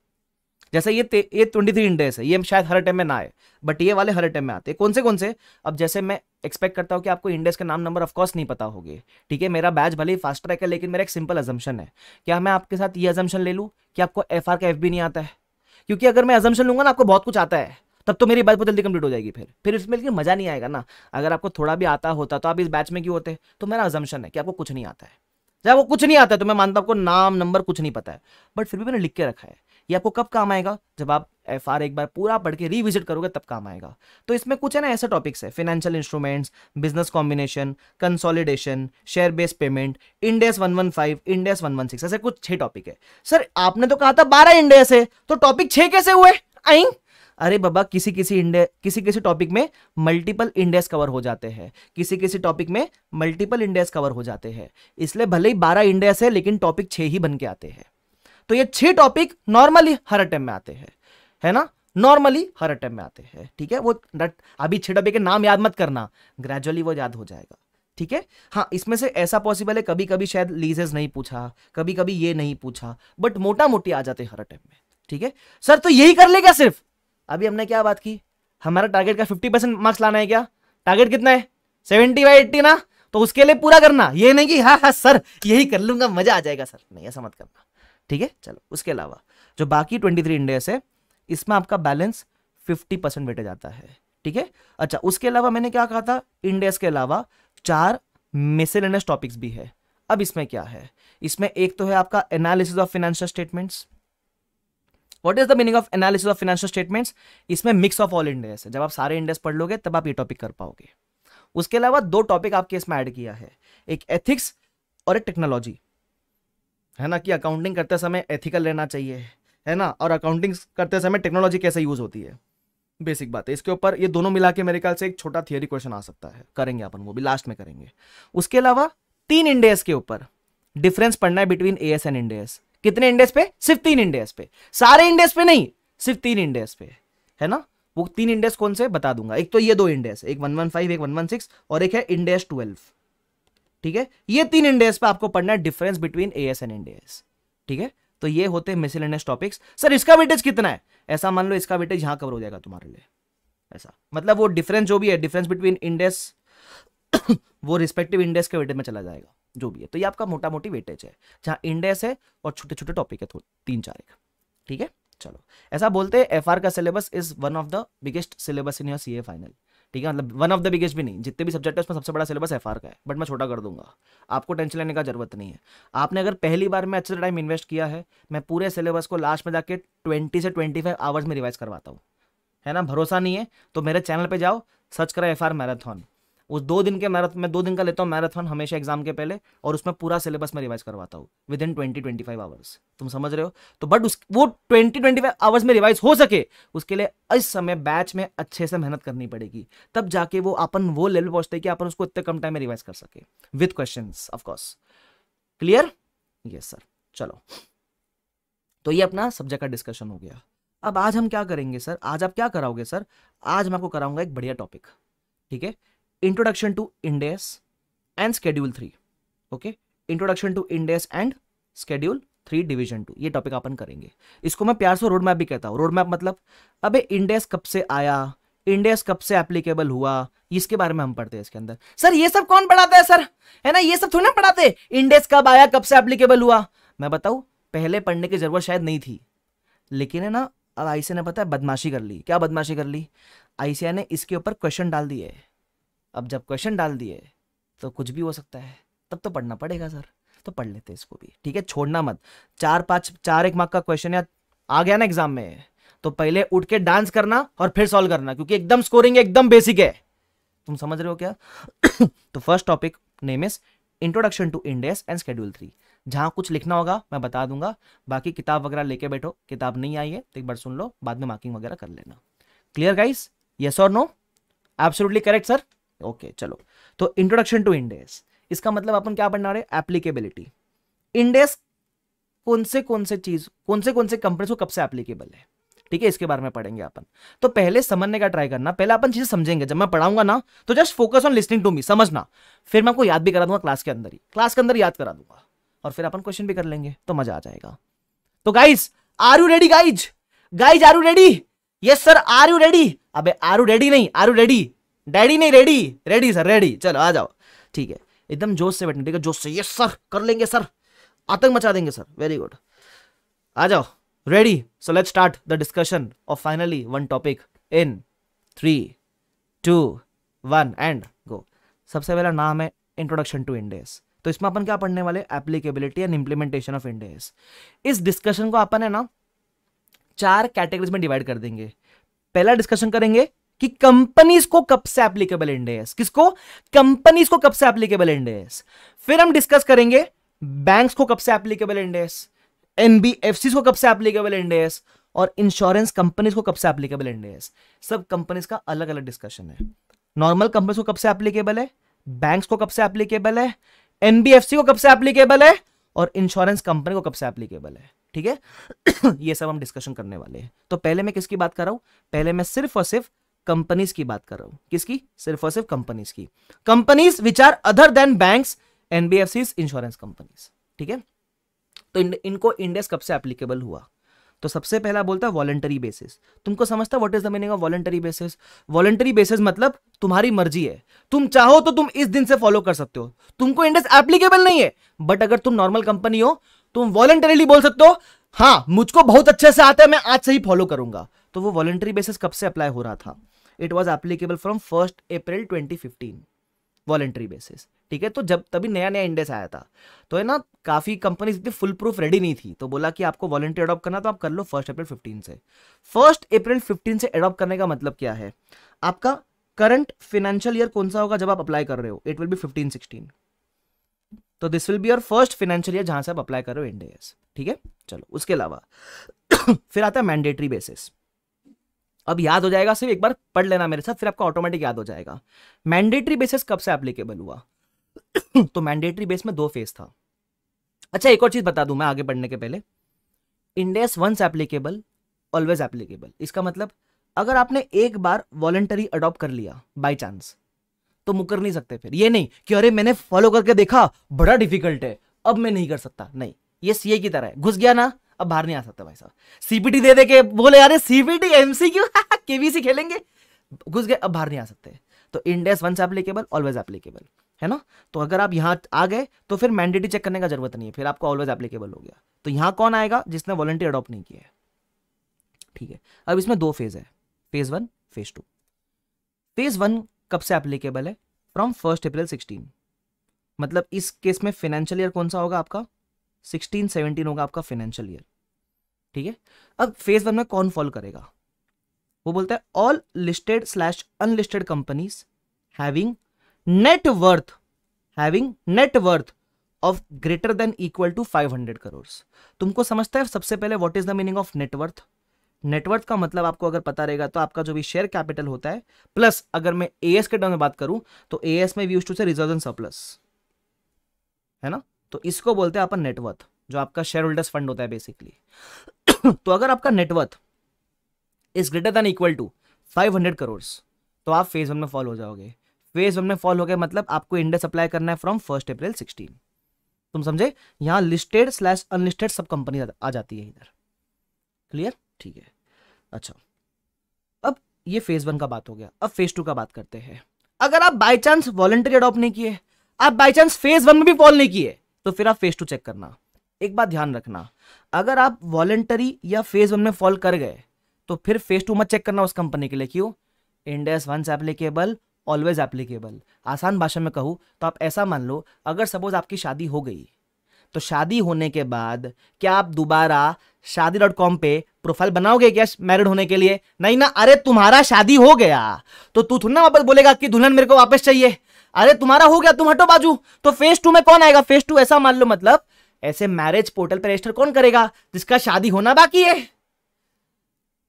जैसे ये ये ट्वेंटी थ्री इंडेस है ये शायद हर अटेम्प में ना आए बट ये वाले हर अटेम्प में आते हैं कौन से कौन से अब जैसे मैं एक्सपेक्ट करता हूँ कि आपको इंडेस के नाम नंबर ऑफकोर्स नहीं पता होगी ठीक है मेरा बैच भले ही फास्ट ट्रैक है लेकिन मेरा एक सिंपल एजम्शन है क्या मैं आपके साथ ये एजम्शन ले लूँ कि आपको एफ का एफ नहीं आता है क्योंकि अगर मैं एजम्पन लूंगा ना आपको बहुत कुछ आता है तब तो मेरी बात बहुत जल्दी कंप्लीट हो जाएगी फिर फिर इसमें लेकिन मजा नहीं आएगा ना अगर आपको थोड़ा भी आता होता तो आप इस बैच में क्यों होते तो मेरा अजम्पन है कि आपको कुछ नहीं आता है जब वो कुछ नहीं आता है तो मैं मानता हूँ आपको नाम नंबर कुछ नहीं पता है बट फिर भी मैंने लिख के रखा है ये आपको कब काम आएगा जब आप एफ एक बार पूरा पढ़ के रिविजिट करोगे तब काम आएगा तो इसमें कुछ है ना ऐसे टॉपिक्स है financial instruments business combination consolidation share based payment Ind AS 115 Ind AS 116 ऐसे कुछ छह टॉपिक है सर आपने तो कहा था बारह इंडेस है तो टॉपिक छह कैसे हुए आई अरे बाबा किसी किसी इंडे किसी किसी टॉपिक में मल्टीपल इंडेक्स कवर हो जाते हैं किसी किसी टॉपिक में मल्टीपल इंडेक्स कवर हो जाते हैं इसलिए भले ही बारह इंडेक्स है लेकिन टॉपिक छह ही बन के आते हैं तो ये छह टॉपिक नॉर्मली हर अटेम्प में आते हैं है ना नॉर्मली हर अटेम्प में आते हैं ठीक है वो अभी छह टॉपिक के नाम याद मत करना ग्रेजुअली वो याद हो जाएगा ठीक है हाँ इसमें से ऐसा पॉसिबल है कभी कभी शायद लीजेस नहीं पूछा कभी कभी ये नहीं पूछा बट मोटा मोटी आ जाते हर अटेम्प में ठीक है सर तो यही कर ले क्या सिर्फ अभी हमने क्या बात की हमारा टारगेट का फिफ्टी परसेंट मार्क्स लाना है क्या टारगेट कितना है सेवेंटी बाई एट्टी ना तो उसके लिए पूरा करना ये नहीं कि हाँ हाँ सर यही कर लूंगा मजा आ जाएगा सर नहीं ऐसा मत करना ठीक है चलो उसके अलावा जो बाकी ट्वेंटी थ्री इंडेस है इसमें आपका बैलेंस फिफ्टी परसेंट बेटे जाता है ठीक है अच्छा उसके अलावा मैंने क्या कहा था इंडेस के अलावा चार मिसेलेनियस टॉपिक्स भी है अब इसमें क्या है इसमें एक तो है आपका analysis of financial statements what is the meaning of analysis of financial statements इसमें मिक्स ऑफ ऑल इंडेस है जब आप सारे इंडेस पढ़ लोगे तब आप ये टॉपिक कर पाओगे उसके अलावा दो टॉपिक आपके इसमें ऐड किया है एक एथिक्स और एक टेक्नोलॉजी है ना कि अकाउंटिंग करते समय एथिकल रहना चाहिए है ना और अकाउंटिंग करते समय टेक्नोलॉजी कैसे यूज़ होती है बेसिक बात है इसके ऊपर ये दोनों मिला के मेरे ख्याल से एक छोटा थियोरी क्वेश्चन आ सकता है करेंगे अपन वो भी लास्ट में करेंगे उसके अलावा तीन इंडेस के ऊपर डिफरेंस पढ़ना है between A S and Ind AS कितने इंडेस पे सिर्फ तीन इंडेस पे सारे इंडेस पे नहीं सिर्फ तीन इंडेस पे है ना वो तीन इंडेस कौन से बता दूंगा एक तो ये दो इंडेस एक वन वन फाइव एक वन वन सिक्स और एक है इंडेस ट्वेल्व ठीक है ये तीन इंडेस पे आपको पढ़ना है difference between A S and Ind AS ठीक है तो ये होते हैं मिसिलेनियस टॉपिक्स सर इसका वेटेज कितना है ऐसा मान लो इसका वेटेज यहां कवर हो जाएगा तुम्हारे लिए ऐसा मतलब वो डिफरेंस जो भी है डिफरेंस बिटवीन इंडेस वो रिस्पेक्टिव इंडेस के वेटेज में चला जाएगा जो भी है तो ये आपका मोटा मोटी वेटेज है जहां इंडेस है और छोटे छोटे टॉपिक है तीन चार एक ठीक है चलो ऐसा बोलते हैं एफआर का syllabus is one of the biggest syllabus in your CA final ठीक है मतलब वन ऑफ द बिगेस्ट भी नहीं जितने भी सब्जेक्ट है उसमें सबसे बड़ा सिलेबस एफ का है बट मैं छोटा कर दूंगा आपको टेंशन लेने का जरूरत नहीं है आपने अगर पहली बार में अच्छे टाइम इन्वेस्ट किया है मैं पूरे सिलेबस को लास्ट में जाके ट्वेंटी से ट्वेंटी फाइव आवर्स में रिवाइज करवाता हूँ है ना भरोसा नहीं है तो मेरे चैनल पर जाओ सर्च करें एफ आर मैराथन उस दो दिन के मैराथन मैं दो दिन का लेता हूँ मैराथन हमेशा एग्जाम के पहले और उसमें पूरा सिलेबस मैं रिवाइज करवाता हूँ within twenty twenty five hours तुम समझ रहे हो तो बट उस वो ट्वेंटी ट्वेंटी फाइव आवर्स में रिवाइज हो सके उसके लिए इस समय बैच में अच्छे से मेहनत करनी पड़ेगी तब जाके वो अपन वो लेवल पहुंचते कि अपन उसको इतने कम टाइम में रिवाइज कर सके with question of course clear yes sir चलो तो ये अपना सब्जेक्ट का डिस्कशन हो गया अब आज हम क्या करेंगे सर आज आप क्या कराओगे सर आज मैं आपको कराऊंगा एक बढ़िया टॉपिक ठीक है introduction to Ind AS and schedule three okay introduction to Ind AS and schedule three division two ये टॉपिक अपन करेंगे इसको मैं प्यार से रोड मैप भी कहता हूँ रोड मैप मतलब अबे इंडेस कब से आया इंडेस कब से एप्लीकेबल हुआ इसके बारे में हम पढ़ते हैं इसके अंदर सर ये सब कौन पढ़ाता है सर है ना ये सब थोड़ी ना पढ़ाते इंडेस कब आया कब से एप्लीकेबल हुआ मैं बताऊँ पहले पढ़ने की जरूरत शायद नहीं थी लेकिन है ना अब आईसीआई ने पता है बदमाशी कर ली क्या बदमाशी कर ली आईसीआई ने इसके ऊपर क्वेश्चन डाल दिए अब जब क्वेश्चन डाल दिए तो कुछ भी हो सकता है तब तो पढ़ना पड़ेगा सर तो पढ़ लेते इसको भी ठीक है छोड़ना मत चार पाँच चार एक मार्क का क्वेश्चन या आ गया ना एग्जाम में तो पहले उठ के डांस करना और फिर सॉल्व करना क्योंकि एकदम स्कोरिंग एकदम बेसिक है तुम समझ रहे हो क्या तो first topic name is introduction to Ind AS and schedule three जहां कुछ लिखना होगा मैं बता दूंगा बाकी किताब वगैरह लेके बैठो किताब नहीं आई है तो एक बार सुन लो बाद में मार्किंग वगैरह कर लेना क्लियर गाइस यस और no absolutely correct sir okay चलो तो इंट्रोडक्शन टू इंडेस इसका मतलब अपन क्या पढ़ना रहे एप्लीकेबिलिटी इंडेस कौन से कौन से चीज कौन से कौन से कंपनी को कब से एप्लीकेबल है ठीक है इसके बारे में पढ़ेंगे अपन तो पहले समझने का ट्राई करना पहले अपन चीजें समझेंगे जब मैं पढ़ाऊंगा ना तो just focus on listening to me समझना फिर मैं आपको याद भी करा दूंगा क्लास के अंदर ही क्लास के अंदर याद करा दूंगा और फिर अपन क्वेश्चन भी कर लेंगे तो मजा आ जाएगा तो guys are you ready guys guys are you ready yes sir are you ready अबे आर यू रेडी नहीं आर यू रेडी डैडी नहीं रेडी रेडी सर रेडी चलो आ जाओ ठीक है एकदम जोश से बैठने ठीक है जोश से यस सर कर लेंगे सर आतंक मचा देंगे सर वेरी गुड आ जाओ ready so let start the discussion of finally one topic in three two one and go सबसे पहला नाम है इंट्रोडक्शन टू इंडेस तो इसमें अपन क्या पढ़ने वाले applicability and implementation of Ind AS इस डिस्कशन को अपन है ना चार कैटेगरीज में डिवाइड कर देंगे पहला डिस्कशन करेंगे कि कंपनीज को कब से एप्लीकेबल इंडेस किसको कंपनीज को कब से एप्लीकेबल इंडेस फिर हम डिस्कस करेंगे बैंक्स को कब से एप्लीकेबल इंडेस एनबीएफसी को कब से एप्लीकेबल इंडेस और इंश्योरेंस कंपनीज को कब से एप्लीकेबल इंडेस सब कंपनीज का अलग अलग डिस्कशन है नॉर्मल कंपनीज को कब से एप्लीकेबल है बैंक्स को कब से एप्लीकेबल है एनबीएफसी को कब से एप्लीकेबल है और इंश्योरेंस कंपनी को कब से एप्लीकेबल है ठीक है ये सब हम डिस्कशन करने वाले हैं तो पहले मैं किसकी बात कर रहा हूं पहले मैं सिर्फ और सिर्फ कंपनीज की बात कर रहा हूं किसकी सिर्फ और सिर्फ कंपनीज की companies which are other than bank NBFC insurance companies ठीक है तो इन, इनको इंडेक्स कब से एप्लीकेबल हुआ तो सबसे पहला बोलता है वॉलेंटरी बेसिस तुमको समझता what is the meaning of voluntary basis voluntary basis मतलब तुम्हारी मर्जी है तुम चाहो तो तुम इस दिन से फॉलो कर सकते हो तुमको इंडेक्स एप्लीकेबल नहीं है बट अगर तुम नॉर्मल कंपनी हो तुम वॉलेंटरीली बोल सकते हो हाँ मुझको बहुत अच्छे से आता है मैं आज से ही फॉलो करूंगा तो वो वॉलेंटरी बेसिस कब से अप्लाई हो रहा था it was applicable from first April 2015 voluntary basis ठीक है तो जब तभी नया नया इंडेक्स आया था तो है ना काफ़ी कंपनीज इतनी फुल प्रूफ रेडी नहीं थी तो बोला कि आपको वॉलेंट्री अडॉप्ट करना तो आप कर लो फर्स्ट अप्रैल फिफ्टीन से फर्स्ट अप्रैल फिफ्टीन से अडॉप्ट करने का मतलब क्या है आपका करंट फिनेंशियल ईयर कौन सा होगा जब आप अप्लाई कर रहे हो it will be fifteen sixteen तो this will be your first financial year जहां से आप अप्लाई कर रहे हो इंडेस ठीक है चलो उसके अलावा फिर आता है मैंडेटरी बेसिस अब याद हो जाएगा सिर्फ एक बार पढ़ लेना मेरे साथ फिर आपका ऑटोमेटिक याद हो जाएगा मैंडेटरी बेसिस कब से एप्लीकेबल हुआ तो मैंडेटरी बेस में दो फेज था अच्छा एक और चीज बता दू मैं आगे बढ़ने के पहले Ind AS once applicable always applicable इसका मतलब अगर आपने एक बार वॉलेंटरी अडॉप्ट कर लिया बाई चांस तो मुकर नहीं सकते फिर ये नहीं कि अरे मैंने फॉलो करके देखा बड़ा डिफिकल्ट है अब मैं नहीं कर सकता नहीं ये सीए की तरह है घुस गया ना अब बाहर नहीं आ सकता भाई साहब सीपीटी दे दे के बोले अरे सीपीटी एमसीक्यू केवीसी खेलेंगे घुस गए अब बाहर नहीं आ सकते तो Ind AS once applicable always applicable है ना तो अगर आप यहाँ आ गए तो फिर मैंडेटरी चेक करने का जरूरत नहीं है फिर आपको ऑलवेज एप्लीकेबल हो गया तो यहाँ कौन आएगा जिसने वॉलंटियर अडॉप्ट नहीं किया है ठीक है अब इसमें दो फेज है phase one phase two phase one कब से एप्लीकेबल है फ्रॉम फर्स्ट अप्रैल सिक्सटीन मतलब इस केस में फाइनेंशियल ईयर कौन सा होगा आपका सिक्सटीन सेवनटीन होगा आपका फाइनेंशियल ईयर ठीक है अब फेज वन में कौन फॉल करेगा वो बोलता है all listed slash unlisted companies having net worth having net worth of greater than equal to 500 crore तुमको समझता है सबसे पहले what is the meaning of net worth net worth का मतलब आपको अगर पता रहेगा तो आपका जो भी शेयर कैपिटल होता है प्लस अगर मैं एएस के टर्म में बात करूं तो एएस में वी टू से रिजर्व एंड सरप्लस है ना तो इसको बोलते हैं अपन नेटवर्थ जो आपका शेयर होल्डर्स फंड होता है बेसिकली तो अगर आपका net worth is greater than equal to 500 crore तो आप फेज वन में फॉल हो जाओगे फेज वन में फॉल हो गए मतलब आपको इंडेक्स अप्लाई करना है फ्रॉम फर्स्ट अप्रैल सिक्सटीन तुम समझे यहाँ लिस्टेड स्लैश अनलिस्टेड सब कंपनी आ जाती है इधर क्लियर ठीक है अच्छा अब ये फेज वन का बात हो गया अब फेज टू का बात करते हैं अगर आप बाई चांस वॉलेंटरी अडॉप्ट नहीं किए आप बाई चांस फेज वन में भी फॉल नहीं किए तो फिर आप फेज टू चेक करना एक बात ध्यान रखना अगर आप वॉलेंटरी या फेज वन में फॉल कर गए तो फिर फेज टू मत चेक करना उस कंपनी के लिए क्यों Ind AS once applicable always applicable आसान भाषा में कहूँ तो आप ऐसा मान लो अगर सपोज आपकी शादी हो गई तो शादी होने के बाद क्या आप दोबारा शादी डॉट कॉम पे प्रोफाइल बनाओगे क्या मैरिड होने के लिए नहीं ना अरे तुम्हारा शादी हो गया तो तू थोड़ा वापस बोलेगा कि दुल्हन मेरे को वापस चाहिए अरे तुम्हारा हो गया तुम हटो बाजू तो फेस टू में कौन आएगा फेस टू ऐसा मान लो मतलब ऐसे मैरिज पोर्टल पर रजिस्टर कौन करेगा जिसका शादी होना बाकी है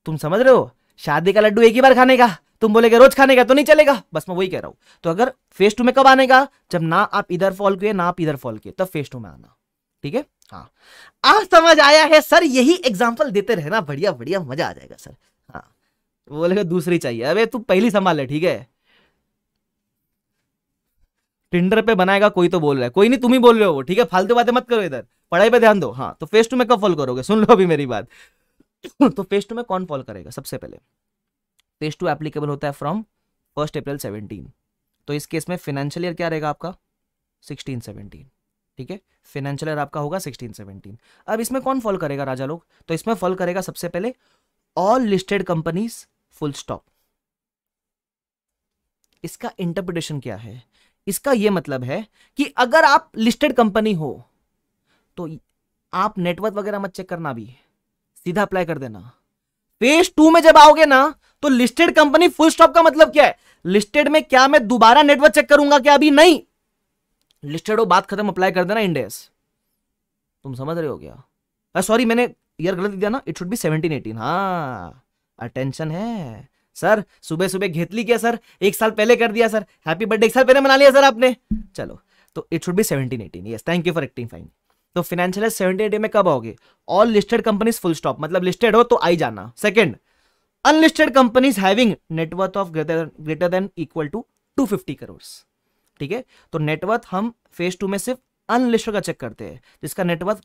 तुम समझ रहे हो शादी का लड्डू एक ही बार खाने का तुम बोलेगे रोज खाने का तो नहीं चलेगा बस मैं वही कह रहा हूं तो अगर फेस टू में कब आने का जब ना आप इधर फॉल किए ना आप इधर फॉल किए तब फेस टू में आना ठीक है हाँ आज समझ आया है सर यही एग्जाम्पल देते रहना बढ़िया बढ़िया मजा आ जाएगा सर हाँ बोलेगा दूसरी चाहिए अबे तू पहली संभाल ले ठीक है टिंडर पे बनाएगा कोई तो बोल रहा है कोई नहीं तुम ही बोल रहे हो ठीक है फालतू बातें मत करो इधर पढ़ाई पे ध्यान दो हाँ तो फेस टू में कब फॉल करोगे सुन लो अभी मेरी बात तो फेस टू में कौन फॉल करेगा सबसे पहले फेस टू एप्लीकेबल होता है फ्रॉम फर्स्ट अप्रैल सेवनटीन तो इस केस में फिनेंशियल ईयर क्या रहेगा आपका सिक्सटीन सेवनटीन ठीक है फिनेंशियल ईयर आपका होगा सिक्सटीन सेवनटीन अब इसमें कौन फॉल करेगा राजा लोग तो इसमें फॉल करेगा सबसे पहले all listed companies full stop इसका इंटरप्रिटेशन क्या है इसका यह मतलब है कि अगर आप लिस्टेड कंपनी हो तो आप नेटवर्क वगैरह मत चेक करना भी सीधा अप्लाई कर देना फेज टू में जब आओगे ना तो लिस्टेड कंपनी फुल स्टॉप का मतलब क्या है लिस्टेड में क्या मैं दोबारा नेटवर्क चेक करूंगा क्या अभी नहीं लिस्टेड हो बात खत्म अप्लाई कर देना इंडेस तुम समझ रहे हो क्या सॉरी मैंने यार गलत दिया ना it should be seventeen eighteen हाँ अटेंशन है सर सुबह सुबह घेतली क्या सर एक साल पहले कर दिया सर हैप्पी बर्थडे एक साल पहले मना लिया सर आपने चलो तो it should be seventeen eighteen yes thank you for acting fine तो फाइनेंशियल ईयर सेवनटीन एटीन में कब आओगे all listed companies full stop मतलब लिस्टेड हो तो आई जाना second unlisted companies having net worth of greater greater than equal to two fifty crore ठीक है तो नेटवर्थ हम फेज टू में सिर्फ अनलिस्टेड का चेक करते हैं जिसका net worth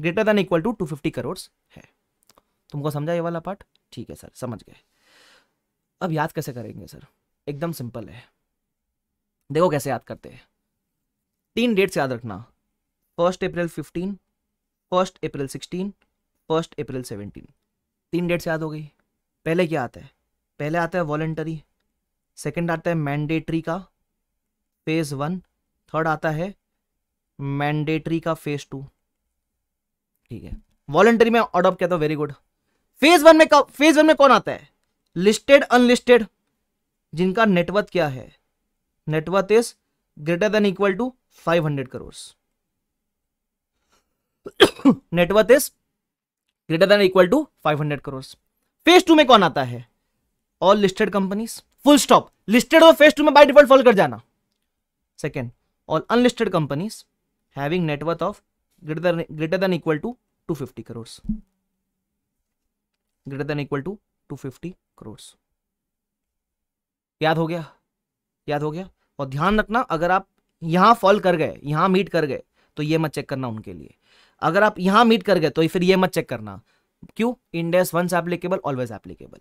greater than equal to two fifty crore है तुमको समझा ये वाला पार्ट ठीक है सर समझ गए अब याद कैसे करेंगे सर एकदम सिंपल है देखो कैसे याद करते हैं तीन डेट्स याद रखना first April fifteen first April sixteen first April seventeen तीन डेट्स याद हो गई पहले क्या आता है पहले आता है वॉलेंटरी सेकंड आता है मैंडेटरी का फेज वन थर्ड आता है मैंडेटरी का फेज टू ठीक है वॉलेंटरी में अडोप्ट किया था वेरी गुड फेज वन में फेज वन में कौन आता है लिस्टेड अनलिस्टेड जिनका नेटवर्थ क्या है net worth is greater than equal to 500 crore net worth is greater than equal to 500 crore phase two में कौन आता है all listed companies full stop listed और फेज टू में बाय डिफॉल्ट फॉल कर जाना second all unlisted companies having net worth of greater greater than equal to 250 crore greater than equal to 250 crores याद हो गया याद हो गया और ध्यान रखना अगर आप यहां फॉल कर गए यहां मीट कर गए तो ये मत चेक करना उनके लिए अगर आप यहां मीट कर गए तो फिर ये मत चेक करना क्यों Ind AS once applicable always applicable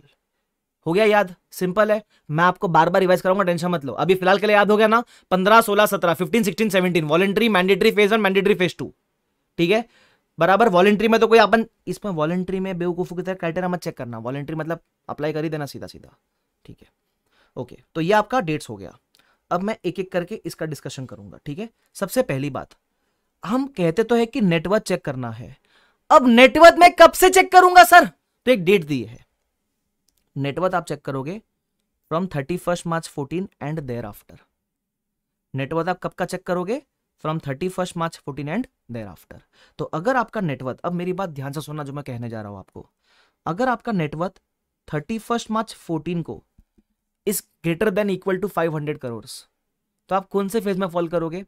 हो गया याद सिंपल है मैं आपको बार बार रिवाइज कराऊंगा टेंशन मत लो अभी फिलहाल के लिए याद हो गया ना पंद्रह सोलह सत्रह fifteen sixteen seventeen voluntary mandatory phase one mandatory phase two ठीक है बराबर वॉलेंट्री में तो कोई अपन इसमें वॉलेंट्री में बेवकूफ़ों की तरह क्राइटेरिया मत चेक करना वॉलेंट्री मतलब अप्लाई कर ही देना सीधा सीधा ठीक है ओके तो ये आपका डेट्स हो गया अब मैं एक एक करके इसका डिस्कशन करूंगा ठीक है सबसे पहली बात हम कहते तो है कि नेटवर्क चेक करना है अब नेटवर्क मैं कब से चेक करूंगा सर तो एक डेट दी है नेटवर्क आप चेक करोगे from thirty first March fourteen and thereafter network आप कब का चेक करोगे from thirty first March fourteen and thereafter तो अगर आपका नेटवर्थ अब मेरी बात ध्यान से सुनना जो मैं कहने जा रहा हूं आपको अगर आपका net worth thirty first March fourteen को is greater than equal to five hundred crore तो आप कौन से फेज में फॉल करोगे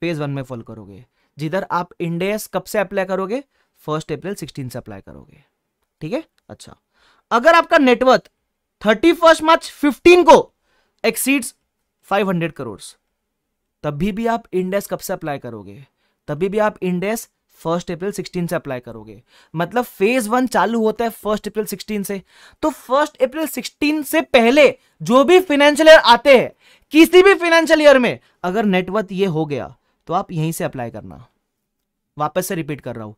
फेज वन में फॉल करोगे जिधर आप इंडेस कब से अप्लाई करोगे फर्स्ट अप्रैल सिक्सटीन से अप्लाई करोगे ठीक है अच्छा अगर आपका net worth thirty first March fifteen को एक्सीड्स फाइव हंड्रेड करोड़ तभी भी आप इंडेस कब से अप्लाई करोगे तभी भी आप इंडेस फर्स्ट अप्रैल 16 से अप्लाई करोगे मतलब फेज वन चालू होता है फर्स्ट अप्रैल 16 से तो फर्स्ट अप्रैल 16 से पहले जो भी फाइनेंशियल ईयर आते हैं किसी भी फाइनेंशियल ईयर में अगर नेटवर्थ ये हो गया तो आप यहीं से अप्लाई करना वापस से रिपीट कर रहा हूं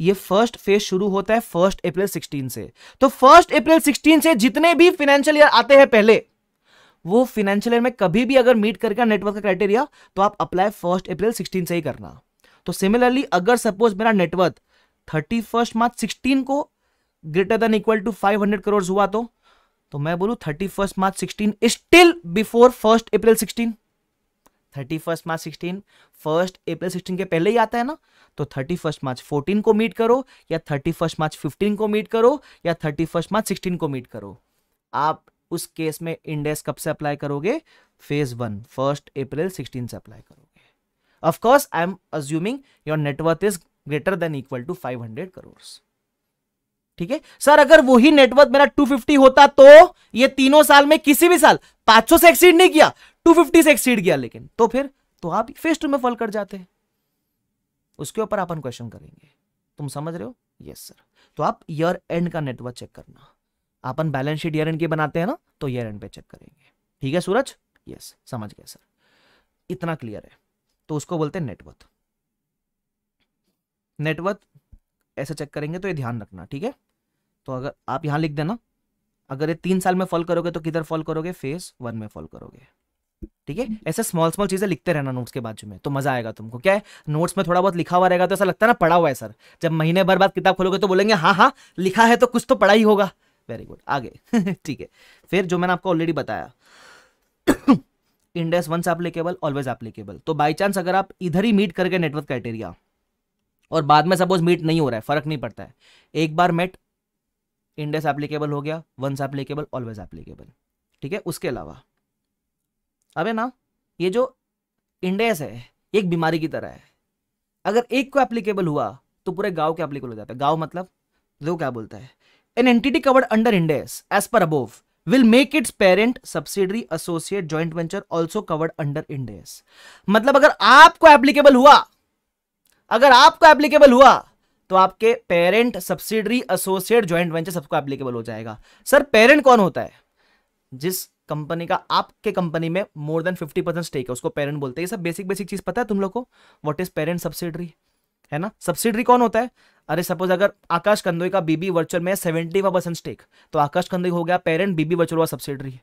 ये फर्स्ट फेज शुरू होता है फर्स्ट अप्रैल 16 से तो फर्स्ट अप्रैल 16 से जितने भी फाइनेंशियल ईयर आते हैं पहले वो फिनेंशियल ईयर में कभी भी अगर मीट करके नेटवर्क का क्राइटेरिया तो आप अप्लाई फर्स्ट अप्रैल सिक्सटीन से ही करना तो सिमिलरली अगर सपोज मेरा network thirty first March sixteen को greater than equal to five hundred crore हुआ तो तो मैं बोलूं thirty first March sixteen still before first April sixteen thirty first March sixteen first April sixteen के पहले ही आता है ना तो थर्टी फर्स्ट मार्च फोर्टीन को मीट करो या थर्टी फर्स्ट मार्च फिफ्टीन को मीट करो या थर्टी फर्स्ट मार्च सिक्सटीन को मीट करो आप उस केस में इंडेक्स कब से अप्लाई करोगे phase one first April sixteen से अप्लाई करोगे of course I am assuming your net worth is greater than equal to five hundred crore ठीक है सर अगर वही नेटवर्क मेरा 250 होता तो ये तीनों साल में किसी भी साल 500 से एक्सीड नहीं किया 250 से एक्सीड किया लेकिन तो फिर तो आप फेस टू में फॉल कर जाते हैं उसके ऊपर अपन क्वेश्चन करेंगे तुम समझ रहे हो यस सर तो आप ईयर एंड का नेटवर्क चेक करना अपन बैलेंस शीट ईयर एंड की बनाते हैं ना तो ईयर एंड पे चेक करेंगे ठीक है सूरज यस समझ गए सर इतना क्लियर है तो उसको बोलते हैं नेटवर्थ नेटवर्थ ऐसा चेक करेंगे तो ये ध्यान रखना ठीक है तो अगर आप यहाँ लिख देना अगर ये तीन साल में फॉल करोगे तो किधर फॉल करोगे फेज वन में फॉल करोगे ठीक है ऐसे स्मॉल स्मॉल चीजें लिखते रहना नोट्स के बाजू में तो मजा आएगा तुमको क्या है नोट्स में थोड़ा बहुत लिखा हुआ रहेगा तो ऐसा लगता है ना पढ़ा हुआ है सर जब महीने भर बाद किताब खोलोगे तो बोलेंगे हाँ हाँ लिखा है तो कुछ तो पढ़ा ही होगा वेरी गुड आगे ठीक है फिर जो मैंने आपको ऑलरेडी बताया Ind AS once applicable always applicable तो बाई चांस अगर आप इधर ही मीट करके नेटवर्क क्राइटेरिया और बाद में सपोज मीट नहीं हो रहा है फर्क नहीं पड़ता है एक बार मेट इंडेस एप्लीकेबल हो गया वंस एप्लीकेबल ऑलवेज एप्लीकेबल ठीक है उसके अलावा अबे ना ये जो इंडेस है एक बीमारी की तरह है अगर एक को एप्लीकेबल हुआ तो पूरे गांव के एप्लीकेबल हो जाता है गांव मतलब जो क्या बोलता है an entity covered under Indes, as per above, will make its parent subsidiary associate joint venture also covered under Indes. मतलब अगर आपको एप्लीकेबल हुआ अगर आपको एप्लीकेबल हुआ तो आपके parent subsidiary associate joint venture सबको एप्लीकेबल हो जाएगा सर पेरेंट कौन होता है जिस कंपनी का आपके कंपनी में मोर देन 50 परसेंट स्टेक है उसको पेरेंट बोलते हैं ये सब बेसिक बेसिक चीज पता है तुम लोग को व्हाट इज पेरेंट सब्सिडरी है ना सब्सिडरी कौन होता है अरे सपोज अगर आकाश कंदोई का बीबी वर्चुअल में सेवेंटी फाइव परसेंट स्टेक तो आकाश कंदोई हो गया पेरेंट बीबी वर्चुअल हुआ सब्सिडरी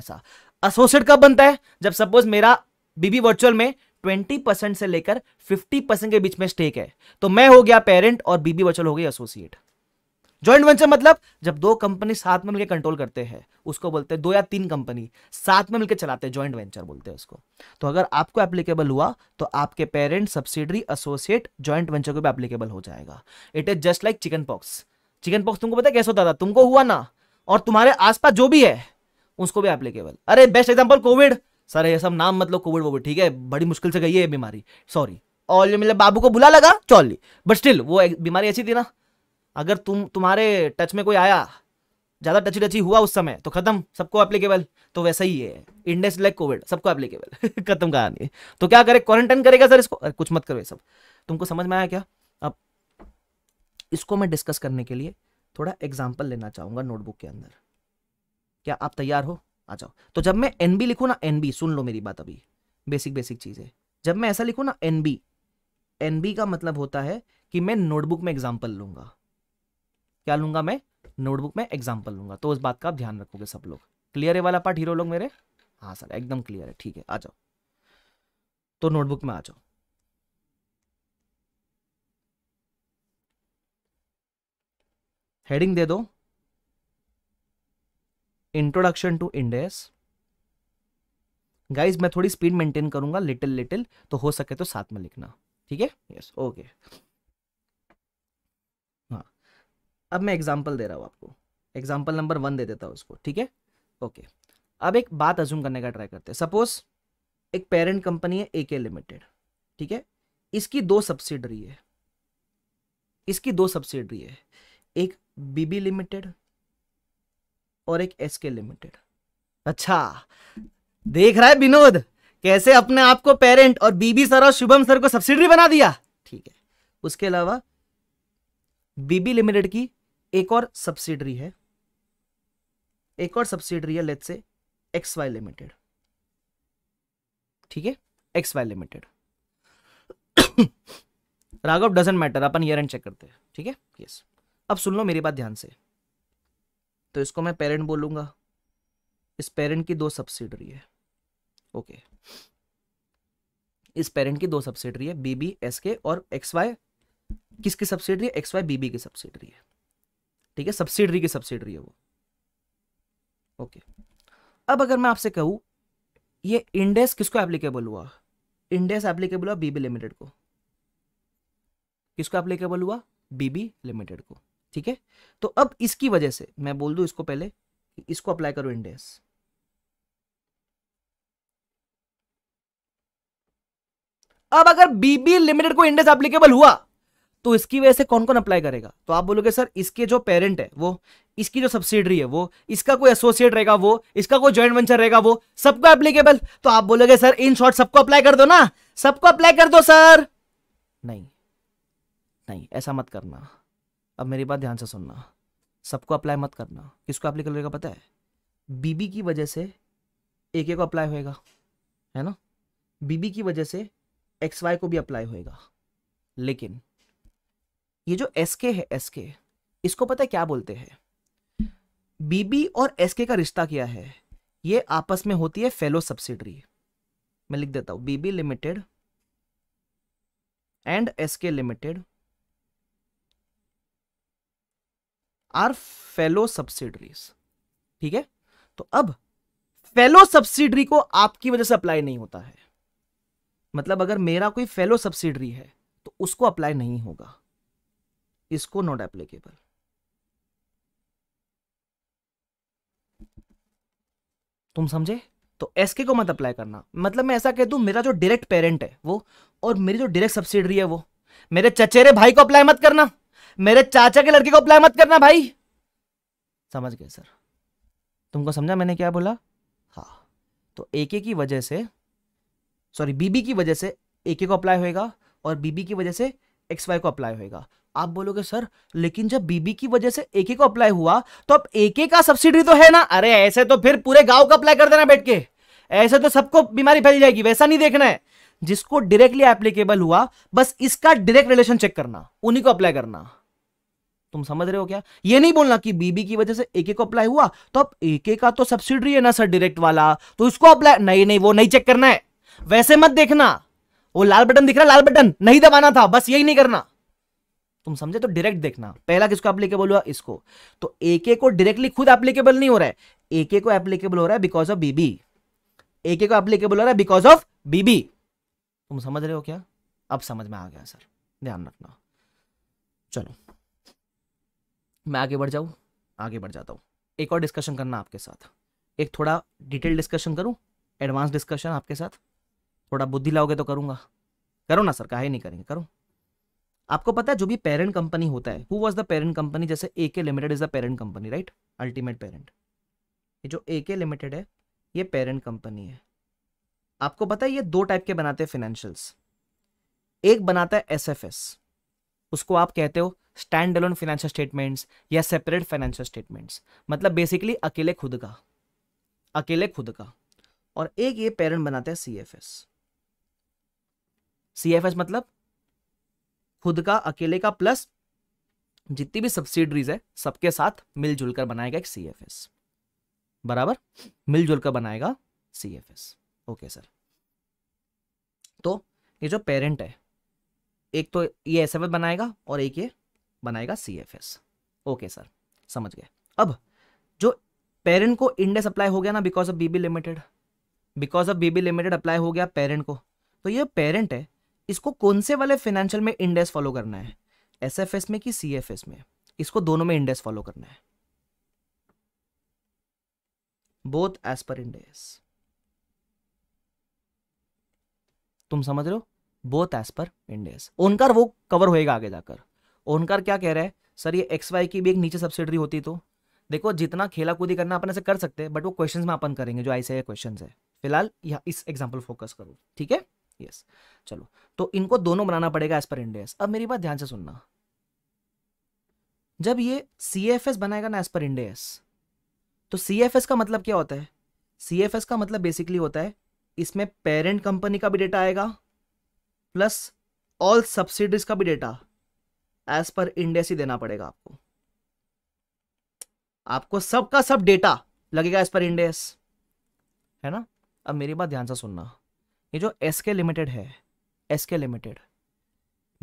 ऐसा एसोसिएट कब बनता है जब सपोज मेरा बीबी वर्चुअल में ट्वेंटी परसेंट से लेकर फिफ्टी परसेंट के बीच में स्टेक है तो मैं हो गया पेरेंट और बीबी वर्चुअल हो गई एसोसिएट ज्वाइंट वेंचर मतलब जब दो कंपनी साथ में मिलकर कंट्रोल करते हैं उसको बोलते हैं दो या तीन कंपनी साथ में मिलकर चलाते हैं ज्वाइंट वेंचर बोलते हैं उसको तो अगर आपको एप्लीकेबल हुआ तो आपके parent subsidiary associate joint venture को भी एप्लीकेबल हो जाएगा it is just like chicken pox chicken pox तुमको पता है कैसे होता था तुमको हुआ ना और तुम्हारे आसपास जो भी है उसको भी एप्लीकेबल अरे बेस्ट एग्जाम्पल कोविड सर ये सब नाम मतलब कोविड वोविड ठीक है बड़ी मुश्किल से गई है बीमारी सॉरी और मतलब बाबू को बुला लगा चौली बट स्टिल वो बीमारी ऐसी थी ना अगर तुम तुम्हारे टच में कोई आया ज़्यादा टची टची हुआ उस समय तो खत्म सबको एप्लीकेबल तो वैसा ही है इंडेस लाइक कोविड सबको एप्लीकेबल खत्म कहानी तो क्या करे क्वारंटाइन करेगा सर इसको अरे कुछ मत करो ये सब तुमको समझ में आया क्या अब इसको मैं डिस्कस करने के लिए थोड़ा एग्जाम्पल लेना चाहूंगा नोटबुक के अंदर क्या आप तैयार हो आ जाओ तो जब मैं एन बी लिखू ना एन बी सुन लो मेरी बात अभी बेसिक बेसिक चीज़ है जब मैं ऐसा लिखू ना एन बी एन बी का मतलब होता है कि मैं नोटबुक में एग्जाम्पल लूंगा क्या लूंगा मैं नोटबुक में एग्जाम्पल लूंगा तो उस बात का आप ध्यान रखोगे सब लोग क्लियर है वाला पार्ट हीरो लोग मेरे हाँ सर एकदम क्लियर है ठीक है आ जाओ तो नोटबुक में आ जाओ हेडिंग दे दो इंट्रोडक्शन टू इंडेस गाइज मैं थोड़ी स्पीड मेंटेन करूंगा लिटिल लिटिल तो हो सके तो साथ में लिखना ठीक है यस ओके अब मैं एग्जाम्पल दे रहा हूँ आपको एग्जाम्पल नंबर वन दे देता हूँ उसको ठीक है ओके अब एक बात अजूम करने का ट्राई करते हैं सपोज एक पेरेंट कंपनी है ए के लिमिटेड ठीक है इसकी दो सब्सिडरी है इसकी दो सब्सिडरी है एक बीबी लिमिटेड और एक एस के लिमिटेड अच्छा देख रहा है विनोद कैसे अपने आप को पेरेंट और बीबी सर और शुभम सर को सब्सिडरी बना दिया ठीक है उसके अलावा बीबी लिमिटेड की एक और सब्सिडरी है एक और सब्सिडरी है लेट से एक्स वाई लिमिटेड ठीक है X Y limited Raghav doesn't matter अपन ईयर एंड चेक करते हैं ठीक है यस अब सुन लो मेरी बात ध्यान से तो इसको मैं पेरेंट बोलूंगा इस पेरेंट की दो सब्सिडरी है ओके इस पेरेंट की दो सब्सिडरी है बीबी एस के और एक्स वाई किसकी सब्सिडरी है एक्स वाई बीबी की सब्सिडरी है ठीक है सब्सिडरी की सब्सिडरी है वो ओके अब अगर मैं आपसे कहूं ये इंडेस किसको एप्लीकेबल हुआ इंडेस एप्लीकेबल हुआ बीबी लिमिटेड को किसको एप्लीकेबल हुआ बीबी लिमिटेड को ठीक है तो अब इसकी वजह से मैं बोल दू इसको पहले इसको अप्लाई करो इंडेस अब अगर बीबी लिमिटेड को इंडेस एप्लीकेबल हुआ तो इसकी वजह से कौन कौन अप्लाई करेगा तो आप बोलोगे सर इसके जो पेरेंट है वो इसकी जो सब्सिडरी है वो इसका कोई एसोसिएट रहेगा वो इसका कोई ज्वाइंट वेंचर रहेगा वो सबको एप्लीकेबल तो आप बोलोगे सर इन शॉर्ट सबको अप्लाई कर दो ना सबको अप्लाई कर दो सर नहीं नहीं ऐसा मत करना अब मेरी बात ध्यान से सुनना सबको अप्लाई मत करना किसको अप्लाई करेगा पता है बीबी की वजह से एक को अप्लाई होएगा है ना बीबी की वजह से एक्स वाई को भी अप्लाई होएगा लेकिन ये जो एस के है एस के इसको पता है क्या बोलते हैं बीबी और एस के का रिश्ता क्या है ये आपस में होती है फेलो सब्सिडरी मैं लिख देता हूं BB limited and S K limited are fellow subsidiaries ठीक है तो अब फेलो सब्सिडरी को आपकी वजह से अप्लाई नहीं होता है मतलब अगर मेरा कोई फेलो सब्सिडरी है तो उसको अप्लाई नहीं होगा इसको नॉट एप्लीकेबल तुम समझे तो एसके को मत अप्लाई करना मतलब मैं ऐसा कह दू मेरा जो डायरेक्ट पेरेंट है वो और मेरी जो डायरेक्ट सब्सिडरी है वो मेरे चचेरे भाई को अप्लाई मत करना मेरे चाचा के लड़के को अप्लाई मत करना भाई समझ गए सर तुमको समझा मैंने क्या बोला हाँ तो ए की वजह से सॉरी बीबी की वजह से एके को अप्लाई होएगा और बीबी की वजह से एक्स वाई को अप्लाई होएगा आप बोलोगे सर लेकिन जब बीबी की वजह से एके को अप्लाई हुआ तो अब एके का सब्सिडी तो है ना अरे ऐसे तो फिर पूरे गांव का अप्लाई कर देना बैठ के ऐसे तो सबको बीमारी फैल जाएगी वैसा नहीं देखना है जिसको डायरेक्टली एप्लीकेबल हुआ बस इसका डायरेक्ट रिलेशन चेक करना उन्हीं को अप्लाई करना तुम समझ रहे हो क्या ये नहीं बोलना कि बीबी की वजह से एके को अप्लाई हुआ तो अब एके का तो सब्सिडी है ना सर डायरेक्ट वाला तो उसको अप्लाई नहीं नहीं वो नहीं चेक करना है वैसे मत देखना वो लाल बटन दिख रहा लाल बटन नहीं दबाना था बस यही नहीं करना तुम समझे तो डायरेक्ट देखना पहला किसको एप्लीकेबल हुआ इसको तो ए के को डायरेक्टली खुद एप्लीकेबल नहीं हो रहा है ए के को एप्लीकेबल हो रहा है बिकॉज ऑफ बीबी ए के को एप्लीकेबल हो रहा है बिकॉज ऑफ बीबी तुम समझ रहे हो क्या अब समझ में आ गया सर ध्यान रखना चलो मैं आगे बढ़ जाऊँ आगे बढ़ जाता हूँ एक और डिस्कशन करना आपके साथ एक थोड़ा डिटेल डिस्कशन करूँ एडवांस डिस्कशन आपके साथ थोड़ा बुद्धि लाओगे तो करूंगा करो ना सर कहा नहीं करेंगे करो आपको पता है जो भी पेरेंट कंपनी होता है who was the parent company जैसे A K limited is the parent company right ultimate parent ये जो ए के लिमिटेड है ये पेरेंट कंपनी है आपको पता है ये दो टाइप के बनाते हैं फाइनेंशियल्स एक बनाता है एस उसको आप कहते हो स्टैंड एलोन फाइनेंशियल स्टेटमेंट्स या सेपरेट फाइनेंशियल स्टेटमेंट्स मतलब बेसिकली अकेले खुद का अकेले खुद का और एक ये पेरेंट बनाते हैं C F S C F S मतलब खुद का अकेले का प्लस जितनी भी सब्सिडरीज है सबके साथ मिलजुल कर बनाएगा एक सी एफ एस बराबर मिलजुल कर बनाएगा एस ओके सर तो ये जो पेरेंट है एक तो ये एस एफ बनाएगा और एक ये बनाएगा C F S okay sir समझ गए अब जो पेरेंट को इंडेस अप्लाई हो गया ना because of BB limited because of BB limited apply हो गया पेरेंट को तो ये पेरेंट है इसको कौन से वाले फाइनेंशियल में इंडेक्स फॉलो करना है एस में कि सी में इसको दोनों में इंडेक्स फॉलो करना है बोथ एज पर इंडेक्स तुम समझ रहे हो both as per index Onkar वो कवर होएगा आगे जाकर ओनकार क्या कह रहा है सर ये एक्स वाई की भी एक नीचे सब्सिडरी होती तो देखो जितना खेला कूदी करना अपन ऐसे कर सकते हैं बट वो क्वेश्चंस में अपन करेंगे जो ऐसे क्वेश्चंस है फिलहाल इस एग्जांपल फोकस करो ठीक है यस चलो तो इनको दोनों बनाना पड़ेगा एज पर इंडेस अब मेरी बात ध्यान से सुनना जब ये सी एफ एस बनाएगा ना एज पर इंडेस तो सी एफ एस का मतलब क्या होता है सी एफ एस का मतलब बेसिकली होता है इसमें पेरेंट कंपनी का भी डेटा आएगा प्लस ऑल सब्सिडीज का भी डेटा एज पर इंडेस ही देना पड़ेगा आपको आपको सबका सब डेटा लगेगा एज पर इंडेस है ना अब मेरी बात ध्यान से सुनना ये जो एस के लिमिटेड है एस के लिमिटेड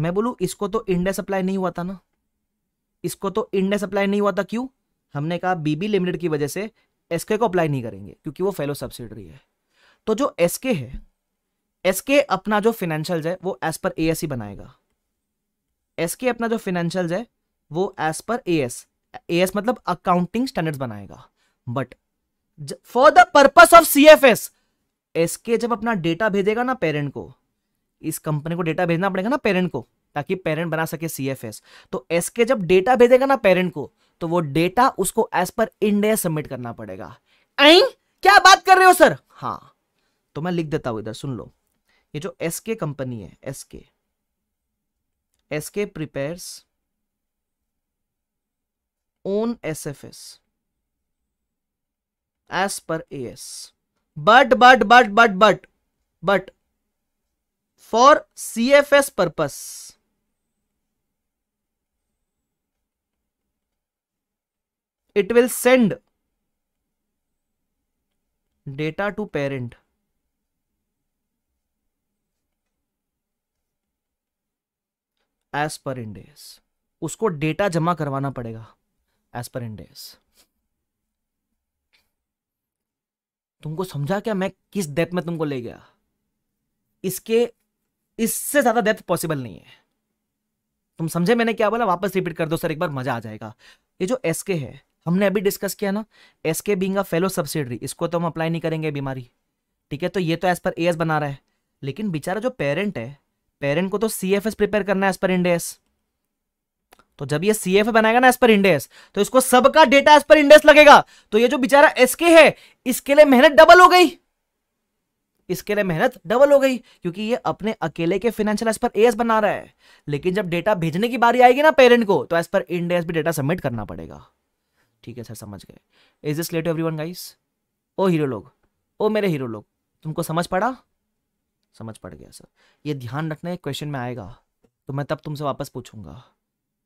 मैं बोलूँ इसको तो इंडिया सप्लाई नहीं हुआ था ना इसको तो इंडिया सप्लाई नहीं हुआ था क्यों हमने कहा बीबी लिमिटेड की वजह से एस के को अप्लाई नहीं करेंगे क्योंकि वो फेलो सब्सिडरी है तो जो एस के है एस के अपना जो फिनेंशियल है वो एज पर ए एस ही बनाएगा एस के अपना जो फिनेंशियल है वो एज पर ए एस ए एस मतलब अकाउंटिंग स्टैंडर्ड्स बनाएगा but for the purpose of C F S SK जब अपना डेटा भेजेगा ना पेरेंट को इस कंपनी को डेटा भेजना पड़ेगा ना पेरेंट को ताकि पेरेंट बना सके सी एफ एस तो एसके जब डेटा भेजेगा ना पेरेंट को तो वो डेटा उसको एज पर इंडिया सबमिट करना पड़ेगा आई क्या बात कर रहे हो सर हाँ तो मैं लिख देता हूं इधर सुन लो ये जो एसके कंपनी है S K S prepares own S F S as पर A S but but but but but but for C F S purpose it will send data to parent as per Ind AS उसको data जमा करवाना पड़ेगा as per इंडेस तुमको समझा क्या मैं किस डेप्थ में तुमको ले गया इसके इससे ज्यादा डेप्थ पॉसिबल नहीं है तुम समझे मैंने क्या बोला वापस रिपीट कर दो सर एक बार मजा आ जाएगा ये जो एसके है हमने अभी डिस्कस किया ना एसके बींग फेलो सब्सिडरी इसको तो हम अप्लाई नहीं करेंगे बीमारी ठीक है तो ये तो एज पर ए बना रहा है लेकिन बेचारा जो पेरेंट है पेरेंट को तो सी एफ एस प्रिपेयर करना है एज पर इंडेस तो जब ये सी एफ बनाएगा ना एस पर इंडेस तो इसको सबका डेटा एस पर इंडेस लगेगा तो ये जो बेचारा एसके है इसके लिए मेहनत डबल हो गई इसके लिए मेहनत डबल हो गई क्योंकि ये अपने अकेले के फाइनेंशियल एस पर एस बना रहा है लेकिन जब डेटा भेजने की बारी आएगी ना पेरेंट को तो एज पर इंडेस भी डेटा सबमिट करना पड़ेगा ठीक है सर समझ गए is this let everyone guys ओ हीरो लोग ओ मेरे हीरो लोग तुमको समझ पड़ा समझ पड़ गया सर ये ध्यान रखना एक क्वेश्चन में आएगा तो मैं तब तुमसे वापस पूछूंगा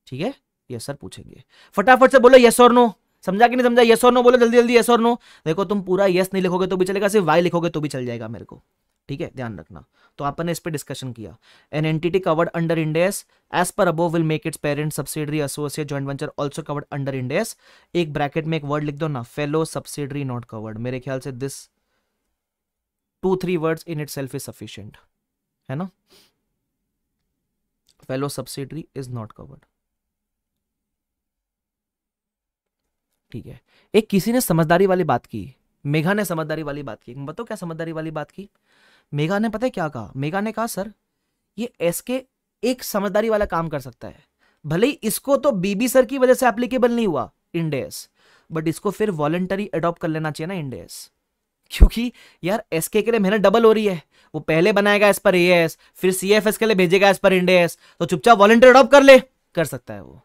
ठीक है यस सर पूछेंगे फटाफट से बोलो यस और नो समझा कि नहीं समझा यस और नो बोलो जल्दी जल्दी यस और नो देखो तुम पूरा यस नहीं लिखोगे तो भी चलेगा सिर्फ वाई लिखोगे तो भी चल जाएगा मेरे को ठीक है ध्यान रखना तो आपने ने इस पर डिस्कशन किया an entity covered under Ind AS as per above will make its parent subsidiary associate joint venture also covered under Ind AS एक ब्रैकेट में एक वर्ड लिख दो ना फेलो सब्सिडरी नॉट कवर्ड मेरे ख्याल से this two three words in itself is sufficient है ना fellow subsidiary is not covered ठीक है एक किसी ने समझदारी वाली बात की मेघा ने समझदारी वाली बात की बताओ क्या समझदारी वाली बात की मेघा ने पता है क्या कहा मेघा ने कहा सर ये एस के एक समझदारी वाला काम कर सकता है भले ही इसको तो बीबी सर की वजह से एप्लीकेबल नहीं हुआ इंडेस बट इसको फिर वॉलेंटरी अडॉप्ट कर लेना चाहिए ना इंडेस क्योंकि यार एसके के लिए मेहनत डबल हो रही है वो पहले बनाएगा एस पर एस फिर सी एफ एस के लिए भेजेगा एस पर इंडेस तो चुपचाप वॉलेंटियर अडॉप्ट कर ले कर सकता है वो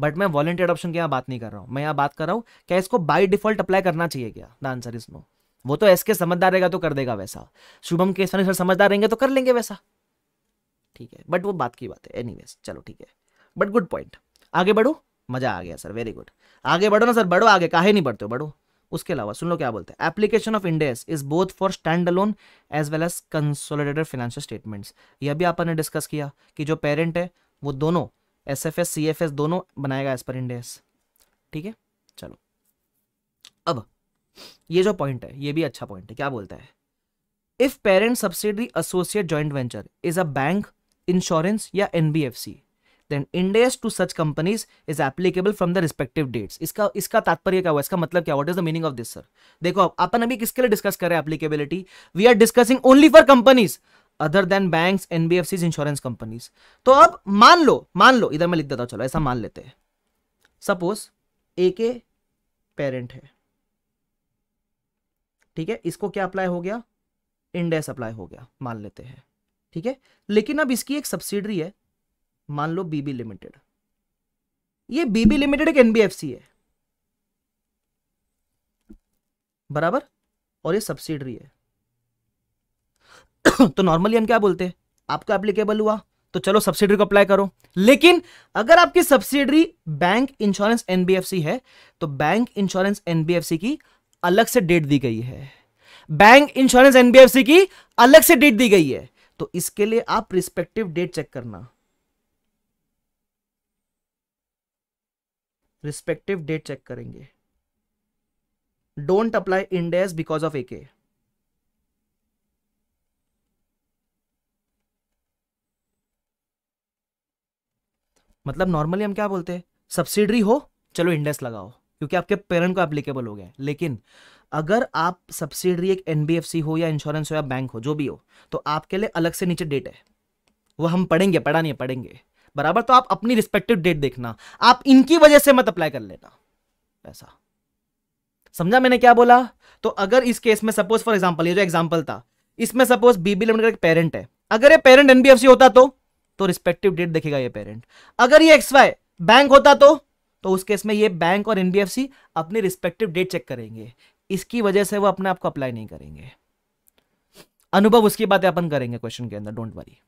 बट मैं वॉलेंटियर ऑप्शन की यहाँ बात नहीं कर रहा हूँ मैं यहाँ बात कर रहा हूँ क्या इसको बाई डिफॉल्ट अप्लाई करना चाहिए क्या द आंसर इज नो वो तो एसके समझदार रहेगा तो कर देगा वैसा शुभम के सर समझदार रहेंगे तो कर लेंगे वैसा ठीक है बट वो बात की बात है एनी चलो ठीक है बट गुड पॉइंट आगे बढ़ो मजा आ गया सर वेरी गुड आगे बढ़ो ना सर बढ़ो आगे काहे नहीं बढ़ते हो बढ़ो उसके अलावा सुन लो क्या बोलते हैं application of Ind AS is both for standalone as well as consolidated financial statements यह भी आपने डिस्कस किया कि जो पेरेंट है वो दोनों S F S C F S दोनों बनाएगा एज पर इंडेस ठीक है चलो अब ये जो पॉइंट है ये भी अच्छा पॉइंट है क्या बोलता है if parent subsidiary associate joint venture is a bank insurance या NBFC then Ind AS to such companies is applicable from the respective dates इसका इसका तात्पर्य क्या हुआ इसका मतलब क्या what is the meaning of this sir देखो अपन अभी किसके लिए डिस्कस कर रहे हैं applicability we are discussing only for companies other than bank NBFC insurance companies तो अब मान लो मान लो इधर मैं लिख देता हूं चलो ऐसा मान लेते हैं सपोज ए के पेरेंट है ठीक है इसको क्या अप्लाई हो गया इंडेस अप्लाई हो गया मान लेते हैं ठीक है लेकिन अब इसकी एक सब्सिडरी है मान लो बीबी लिमिटेड ये बीबी लिमिटेड एक एनबीएफसी है बराबर और ये सब्सिडरी है तो नॉर्मली हम क्या बोलते हैं आपका एप्लीकेबल हुआ तो चलो सब्सिडी को अप्लाई करो लेकिन अगर आपकी सब्सिडी बैंक इंश्योरेंस एनबीएफसी है तो बैंक इंश्योरेंस एनबीएफसी की अलग से डेट दी गई है बैंक इंश्योरेंस एनबीएफसी की अलग से डेट दी गई है तो इसके लिए आप रिस्पेक्टिव डेट चेक करना रिस्पेक्टिव डेट चेक करेंगे don't apply Ind AS because of एके मतलब नॉर्मली हम क्या बोलते हैं सब्सिडरी हो चलो इंडेक्स लगाओ क्योंकि आपके पेरेंट को एप्लीकेबल हो गया लेकिन अगर आप सब्सिडरी एक एनबीएफसी हो या इंश्योरेंस हो या बैंक हो जो भी हो तो आपके लिए अलग से नीचे डेट है वो हम पढ़ेंगे पढ़ा नहीं पढ़ेंगे बराबर तो आप अपनी रिस्पेक्टिव डेट देखना आप इनकी वजह से मत अप्लाई कर लेना ऐसा समझा मैंने क्या बोला तो अगर इस केस में सपोज फॉर एग्जाम्पल ये जो एग्जाम्पल था इसमें सपोज बीबी लिमिटेड पेरेंट है अगर ये पेरेंट एनबीएफसी होता तो तो रिस्पेक्टिव डेट देखेगा ये पेरेंट अगर ये एक्स वाई बैंक होता तो तो उस केस में ये बैंक और एनबीएफसी अपनी रिस्पेक्टिव डेट चेक करेंगे इसकी वजह से वो अपने आप को अप्लाई नहीं करेंगे अनुभव उसकी बातें अपन करेंगे क्वेश्चन के अंदर डोंट वरी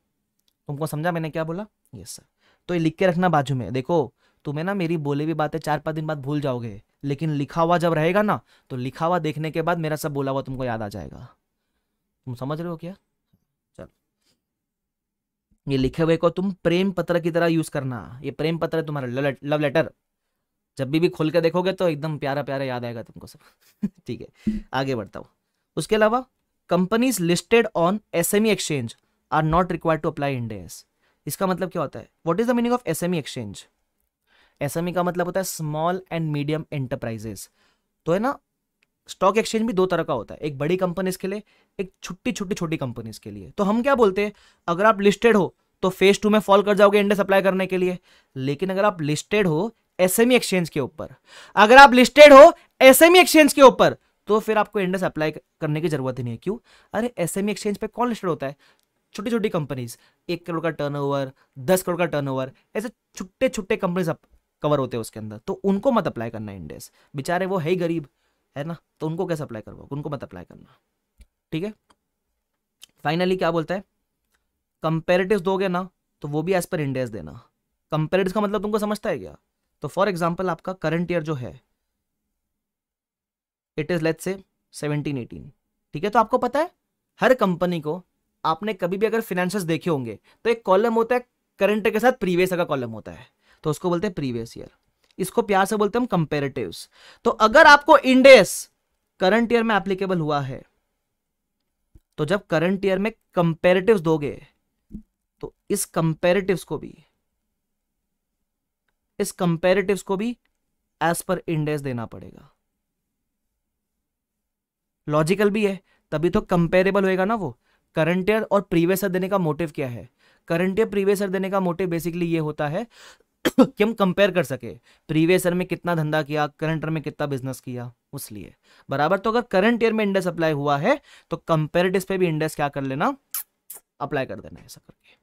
तुमको समझा मैंने क्या बोला यस सर तो ये लिख के रखना बाजू में देखो तुम्हें ना मेरी बोली हुई बातें चार पांच दिन बाद भूल जाओगे लेकिन लिखा हुआ जब रहेगा ना तो लिखा हुआ देखने के बाद मेरा सब बोला हुआ तुमको याद आ जाएगा तुम समझ रहे हो क्या ये लिखे हुए को तुम प्रेम पत्र की तरह यूज करना ये प्रेम पत्र है तुम्हारा लव लेटर जब भी भी खोल के देखोगे तो एकदम प्यारा प्यारा याद आएगा तुमको सब ठीक है आगे बढ़ता हूँ उसके अलावा companies listed on S M E exchange are not required to apply Ind AS इसका मतलब क्या होता है what is the meaning of S M E exchange S M E का मतलब होता है स्मॉल एंड मीडियम एंटरप्राइजेस तो है ना स्टॉक एक्सचेंज भी दो तरह का होता है एक बड़ी कंपनीज के लिए एक छुट्टी छुट्टी छोटी कंपनीज के लिए तो हम क्या बोलते हैं अगर आप लिस्टेड हो तो फेज टू में फॉल कर जाओगे इंडेक्स अप्लाई करने के लिए लेकिन अगर आप लिस्टेड हो एसएमई एक्सचेंज e के ऊपर अगर आप लिस्टेड हो एसएमई एक्सचेंज e के ऊपर तो फिर आपको इंडेक्स अप्लाई करने की जरूरत ही नहीं है क्यों अरे एसएमई एक्सचेंज e पे कौन लिस्टेड होता है छोटी छोटी कंपनीज एक करोड़ का टर्न ओवर करोड़ का टर्न ऐसे छुट्टे छुट्टे कंपनीज कवर होते हैं उसके अंदर तो उनको मत अप्लाई करना इंडेक्स बेचारे वो है ही गरीब है ना तो उनको कैसे अप्लाई करवाओगे उनको मत अप्लाई करना ठीक है फाइनली क्या बोलता है कंपेरेटिव दोगे ना तो वो भी एज पर इंडेज देना कंपेरेटिव का मतलब तुमको समझता है क्या तो फॉर एग्जाम्पल आपका करंट ईयर जो है it is let's say seventeen eighteen ठीक है तो आपको पता है हर कंपनी को आपने कभी भी अगर फिनेंशियल देखे होंगे तो एक कॉलम होता है करंट के साथ प्रीवियस का कॉलम होता है तो उसको बोलते हैं प्रीवियस ईयर इसको प्यार से बोलते हैं हम कंपेरेटिव तो अगर आपको इंडेस करंट ईयर में एप्लीकेबल हुआ है तो जब करंट ईयर में कंपेरेटिव दोगे तो इस कंपेरेटिव को भी इस कंपेरेटिव को भी एज पर इंडेस देना पड़ेगा लॉजिकल भी है तभी तो कंपेरेबल होएगा ना वो करंट ईयर और प्रीवियस ईयर देने का मोटिव क्या है करंट ईयर प्रीवियस ईयर देने का मोटिव बेसिकली ये होता है कि हम कंपेयर कर सके प्रीवियस ईयर में कितना धंधा किया करंट ईयर में कितना बिजनेस किया उस लिए बराबर तो अगर करंट ईयर में इंडेक्स अप्लाई हुआ है तो कंपेरेटिव पे भी इंडेक्स क्या कर लेना अप्लाई कर देना ऐसा करके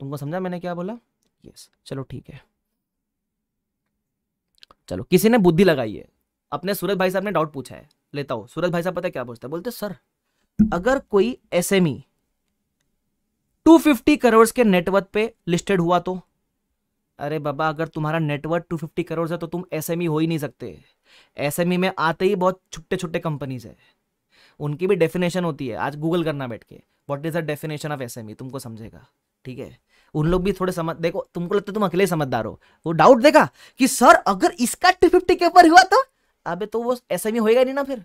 तुमको समझा मैंने क्या बोला यस चलो ठीक है चलो किसी ने बुद्धि लगाई है अपने सूरज भाई साहब ने डाउट पूछा है लेता हूं सूरज भाई साहब पता क्या पूछता है बोलते सर अगर कोई एसएमई 250 करोड़ के नेटवर्क पे लिस्टेड हुआ तो अरे बाबा अगर तुम्हारा टू 250 करोड़ है तो तुम एसएमई e हो ही नहीं सकते एसएमई e में आते ही बहुत छोटे छोटे कंपनीज है उनकी भी डेफिनेशन होती है आज गूगल करना बैठ के what is the definition of SME तुमको समझेगा ठीक है उन लोग भी थोड़े समझ देखो तुमको लगता है तुम अकेले समझदार हो वो डाउट देगा कि सर अगर इसका टू फिफ्टी के ऊपर हुआ तो अबे तो वो एस में e होएगा नहीं ना फिर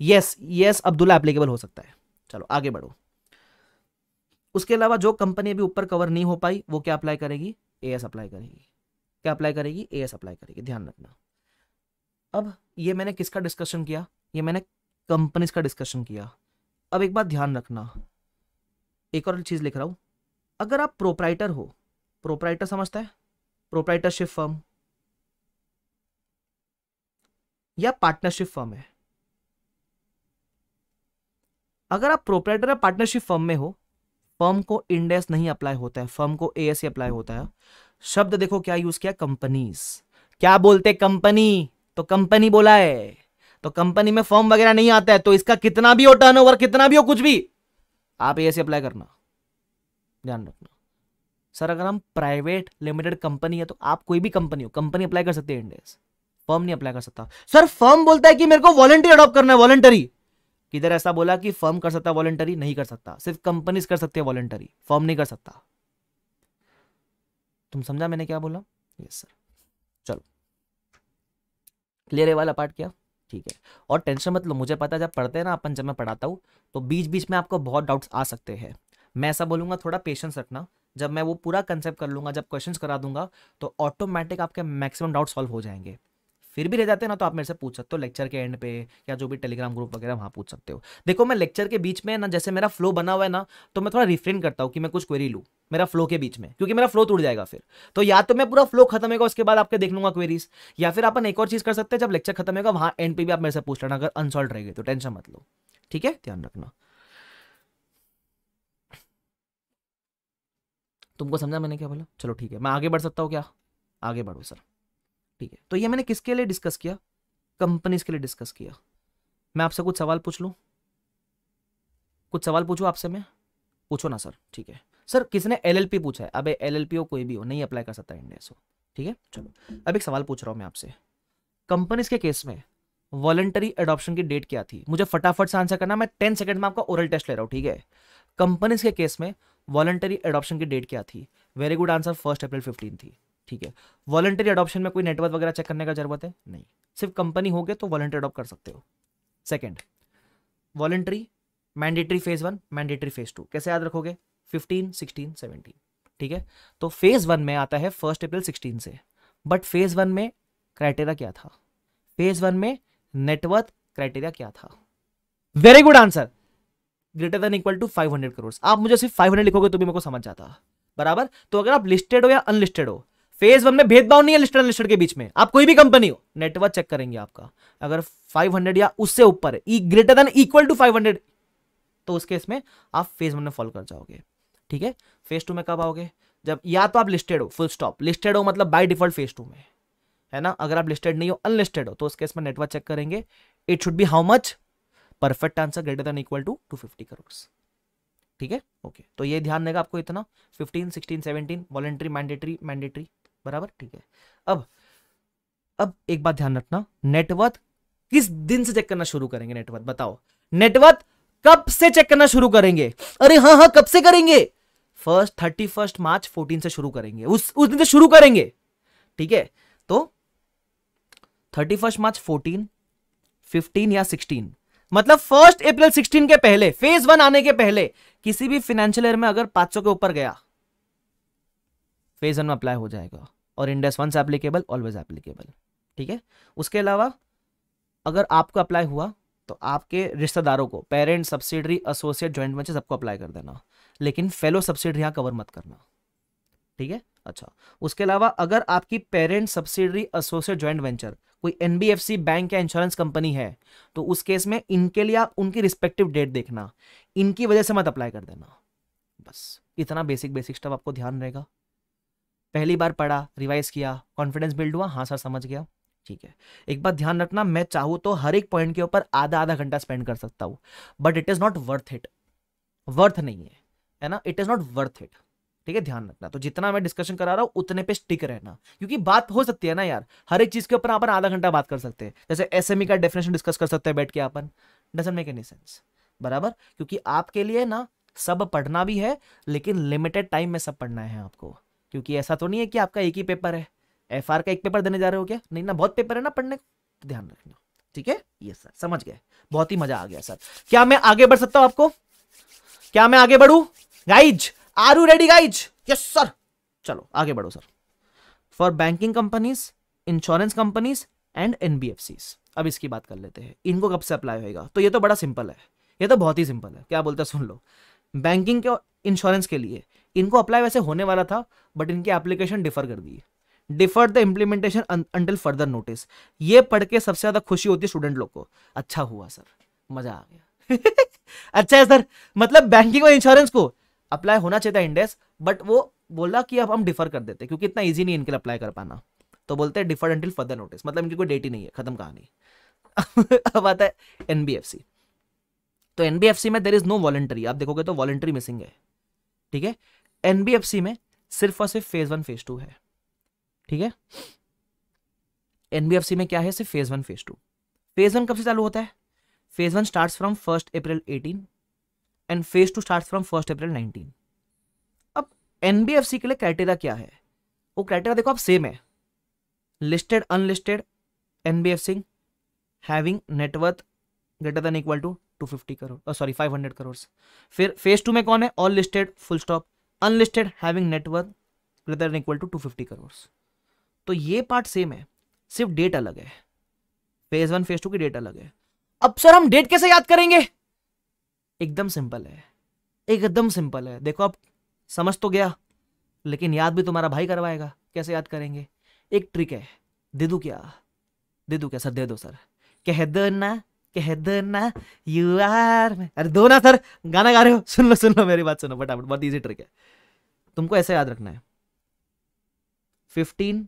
यस हाँ। यस अब्दुल्ला एप्लीकेबल हो सकता है चलो आगे बढ़ो उसके अलावा जो कंपनी अभी ऊपर कवर नहीं हो पाई वो क्या अप्लाई करेगी ए एस अप्लाई करेगी क्या अप्लाई करेगी ए एस अप्लाई करेगी ध्यान रखना अब ये मैंने किसका डिस्कशन किया ये मैंने कंपनीज का डिस्कशन किया अब एक बात ध्यान रखना एक और चीज़ लिख रहा हूं अगर आप प्रोपराइटर हो प्रोपराइटर समझता है प्रोपराइटरशिप फर्म या पार्टनरशिप फर्म है अगर आप प्रोपरेटर पार्टनरशिप फर्म में हो फर्म को इंडेस नहीं अप्लाई होता है फर्म को ए अप्लाई e होता है शब्द देखो क्या यूज किया कंपनीज क्या बोलते कंपनी तो कंपनी बोला है तो कंपनी में फॉर्म वगैरह नहीं आता है तो इसका कितना भी हो टर्न ओवर कितना भी हो कुछ भी आप ए अप्लाई e करना ध्यान रखना सर अगर हम प्राइवेट लिमिटेड कंपनी है तो आप कोई भी कंपनी हो कंपनी अप्लाई कर सकते हैं इंडेस फर्म नहीं अप्लाई कर सकता सर फर्म बोलता है कि मेरे को वॉलंटियर अडॉप्ट करना है वॉलंटरी किधर ऐसा बोला कि फर्म कर सकता वॉलेंटरी नहीं कर सकता सिर्फ कंपनीज कर सकती है वॉलेंटरी फर्म नहीं कर सकता तुम समझा मैंने क्या बोला यस सर चलो क्लियर है वाला पार्ट क्या ठीक है और टेंशन मत लो मुझे पता है जब पढ़ते हैं ना अपन जब मैं पढ़ाता हूँ तो बीच बीच में आपको बहुत डाउट्स आ सकते हैं मैं ऐसा बोलूंगा थोड़ा पेशेंस रखना जब मैं वो पूरा कंसेप्ट कर लूंगा जब क्वेश्चंस करा दूंगा तो ऑटोमेटिक आपके मैक्सिमम डाउट सॉल्व हो जाएंगे फिर भी रह जाते हैं ना तो आप मेरे से पूछ सकते हो लेक्चर के एंड पे या जो भी टेलीग्राम ग्रुप वगैरह वहाँ पूछ सकते हो देखो मैं लेक्चर के बीच में ना जैसे मेरा फ्लो बना हुआ है ना तो मैं थोड़ा रिफ्रेन करता हूँ कि मैं कुछ क्वेरी लूँ मेरा फ्लो के बीच में क्योंकि मेरा फ्लो टूट जाएगा फिर तो या तो मैं पूरा फ्लो खत्म होगा उसके बाद आपके देख लूंगा क्वेरीज या फिर अपन एक और चीज़ कर सकते हैं जब लेक्चर खत्म होगा वहाँ एंड पे भी आप मेरे से पूछ लेना अगर अनसॉल्व रह तो टेंशन मत लो ठीक है ध्यान रखना तुमको समझा मैंने क्या बोला चलो ठीक है मैं आगे बढ़ सकता हूँ क्या आगे बढ़ो सर ठीक है तो ये मैंने किसके लिए डिस्कस किया कंपनीज के लिए डिस्कस किया मैं आपसे कुछ सवाल पूछ लूँ कुछ सवाल पूछूँ आपसे मैं पूछो ना सर ठीक है सर किसने एलएलपी पूछा है अबे एलएलपी हो कोई भी हो नहीं अप्लाई कर सकता इंडिया सो ठीक है चलो अब एक सवाल पूछ रहा हूँ मैं आपसे कंपनीज के केस में वॉलेंटरी एडॉप्शन की डेट क्या थी मुझे फटाफट से आंसर करना मैं टेन सेकंड में आपका ओरल टेस्ट ले रहा हूँ ठीक है कंपनीज के केस में वॉलेंटरी एडॉप्शन की डेट क्या थी very good answer first April fifteen थी ठीक है वॉलंटरी अडोप्शन में कोई नेटवर्क वगैरह चेक करने का जरूरत है नहीं सिर्फ कंपनी हो गए तो वॉलंटरी अडोप्ट कर सकते हो second voluntary mandatory phase one mandatory phase two कैसे याद रखोगे फिफ्टीन सिक्सटीन सेवनटीन ठीक है तो फेज वन में आता है फर्स्ट अप्रैल सिक्सटीन से बट फेज वन में क्राइटेरिया क्या था फेज वन में नेटवर्थ क्राइटेरिया क्या था very good answer greater than equal to 500 crore आप मुझे सिर्फ 500 लिखोगे तो भी मेरे को समझ जाता बराबर तो अगर आप लिस्टेड हो या अनलिस्टेड हो फेज वन में भेदभाव नहीं है लिस्टर लिस्टर के बीच में आप कोई भी कंपनी हो नेटवर्क चेक करेंगे आपका अगर 500 या उससे ऊपर है ग्रेटर देन इक्वल टू 500 तो उस केस में आप फेज वन में फॉलो कर जाओगे ठीक है फेज टू में कब आओगे जब या तो आप लिस्टेड हो फुल स्टॉप लिस्टेड हो मतलब बाई डिफॉल्ट फेज टू में है ना अगर आप लिस्टेड नहीं हो अनलिस्टेड हो तो उस केस में नेटवर्क चेक करेंगे it should be how much perfect answer greater than equal to two fifty crore ठीक है ओके तो ये ध्यान देगा आपको इतना fifteen sixteen seventeen voluntary mandatory mandatory बराबर ठीक है अब अब एक बात ध्यान रखना नेटवर्थ किस दिन से चेक करना शुरू करेंगे नेटवर्थ बताओ नेटवर्थ कब से चेक करना शुरू करेंगे अरे हाँ हाँ कब से करेंगे first thirty first March fourteen से शुरू करेंगे उस उस दिन से शुरू करेंगे ठीक है तो thirty first March fourteen fifteen या सिक्सटीन मतलब फर्स्ट अप्रैल सिक्सटीन के पहले फेज वन आने के पहले किसी भी फाइनेंशियल ईयर में अगर पांच के ऊपर गया फेज वन में अप्लाई हो जाएगा और इंडेस वन से एप्लीकेबल ऑलवेज एप्लीकेबल ठीक है उसके अलावा अगर आपको अप्लाई हुआ तो आपके रिश्तेदारों को parent subsidiary associate joint venture सबको अप्लाई कर देना लेकिन फेलो सब्सिडरी यहाँ कवर मत करना ठीक है अच्छा उसके अलावा अगर आपकी parent subsidiary associate joint venture कोई एनबीएफसी बैंक या इंश्योरेंस कंपनी है तो उस केस में इनके लिए आप उनकी रिस्पेक्टिव डेट देखना इनकी वजह से मत अप्लाई कर देना बस इतना बेसिक बेसिक स्टेप आपको ध्यान रहेगा पहली बार पढ़ा रिवाइज किया कॉन्फिडेंस बिल्ड हुआ हाँ सर समझ गया ठीक है एक बात ध्यान रखना मैं चाहूँ तो हर एक पॉइंट के ऊपर आधा आधा घंटा स्पेंड कर सकता हूँ but it is not worth it worth नहीं है है ना it is not worth it ठीक है ध्यान रखना तो जितना मैं डिस्कशन करा रहा हूँ उतने पे स्टिक रहना क्योंकि बात हो सकती है ना यार हर एक चीज़ के ऊपर अपन आधा घंटा बात कर सकते हैं जैसे एस e का डेफिनेशन डिस्कस कर सकते हैं बैठ के अपन डजेंट मेक एनी सेंस बराबर क्योंकि आपके लिए ना सब पढ़ना भी है लेकिन लिमिटेड टाइम में सब पढ़ना है आपको क्योंकि ऐसा तो नहीं है कि आपका एक ही पेपर है एफ का एक पेपर देने जा रहे हो क्या नहीं ना बहुत पेपर है ना पढ़ने को ध्यान रखना ठीक है ये सर समझ गए बहुत ही मजा आ गया सर क्या मैं आगे बढ़ सकता हूं आपको क्या मैं आगे बढ़ू guys are you ready guys yes sir चलो आगे बढ़ो sir for banking companies insurance companies and NBFC अब इसकी बात कर लेते हैं इनको कब से अप्लाई होगा तो ये तो बड़ा सिंपल है ये तो बहुत ही सिंपल है क्या बोलते हैं सुन लो बैंकिंग के इंश्योरेंस के लिए इनको अप्लाई वैसे होने वाला था बट इनकी एप्लीकेशन डिफर कर दी defer the implementation until further notice ये पढ़ के सबसे ज्यादा खुशी होती है स्टूडेंट लोग को अच्छा हुआ सर मजा आ गया अच्छा है सर मतलब बैंकिंग और इंश्योरेंस को अप्लाई होना चाहिए था इंडेस बट वो बोला कि अब हम डिफर कर देते क्योंकि इतना ईजी नहीं इनके लिए अप्लाई कर पाना तो बोलते हैं डिफर अंटिल फर्दर नोटिस मतलब इनकी कोई डेट ही नहीं है खत्म कहानी अब आता है एनबीएफसी तो एनबीएफसी में देर इज नो वॉलेंटरी आप देखोगे तो वॉलेंटरी मिसिंग है ठीक है एनबीएफसी में सिर्फ और सिर्फ फेज वन फेज टू है ठीक है एनबीएफसी में क्या है सिर्फ phase one phase two phase one कब से चालू होता है phase one start from first April eighteen and phase two start from first April nineteen अब एनबीएफसी के लिए क्राइटेरिया क्या है वो क्राइटेरिया देखो आप सेम है listed unlisted NBFC having net worth greater than equal to 250 crore sorry 500 crore फिर फेज टू में कौन है all listed full stop unlisted having net worth greater equal to two fifty crore तो ये पार्ट सेम है सिर्फ डेट अलग है फेज वन फेज टू की डेट अलग है अब सर हम डेट कैसे याद करेंगे एकदम सिंपल है एकदम सिंपल है देखो आप समझ तो गया लेकिन याद भी तुम्हारा भाई करवाएगा कैसे याद करेंगे एक ट्रिक है दे दू क्या दे दू क्या सर दे दो सर कह दो ना कह दो ना यू आर अरे दो ना सर गाना गा रहे हो सुन लो सुन लो मेरी बात सुनो बट बहुत ईजी ट्रिक है तुमको ऐसा याद रखना है fifteen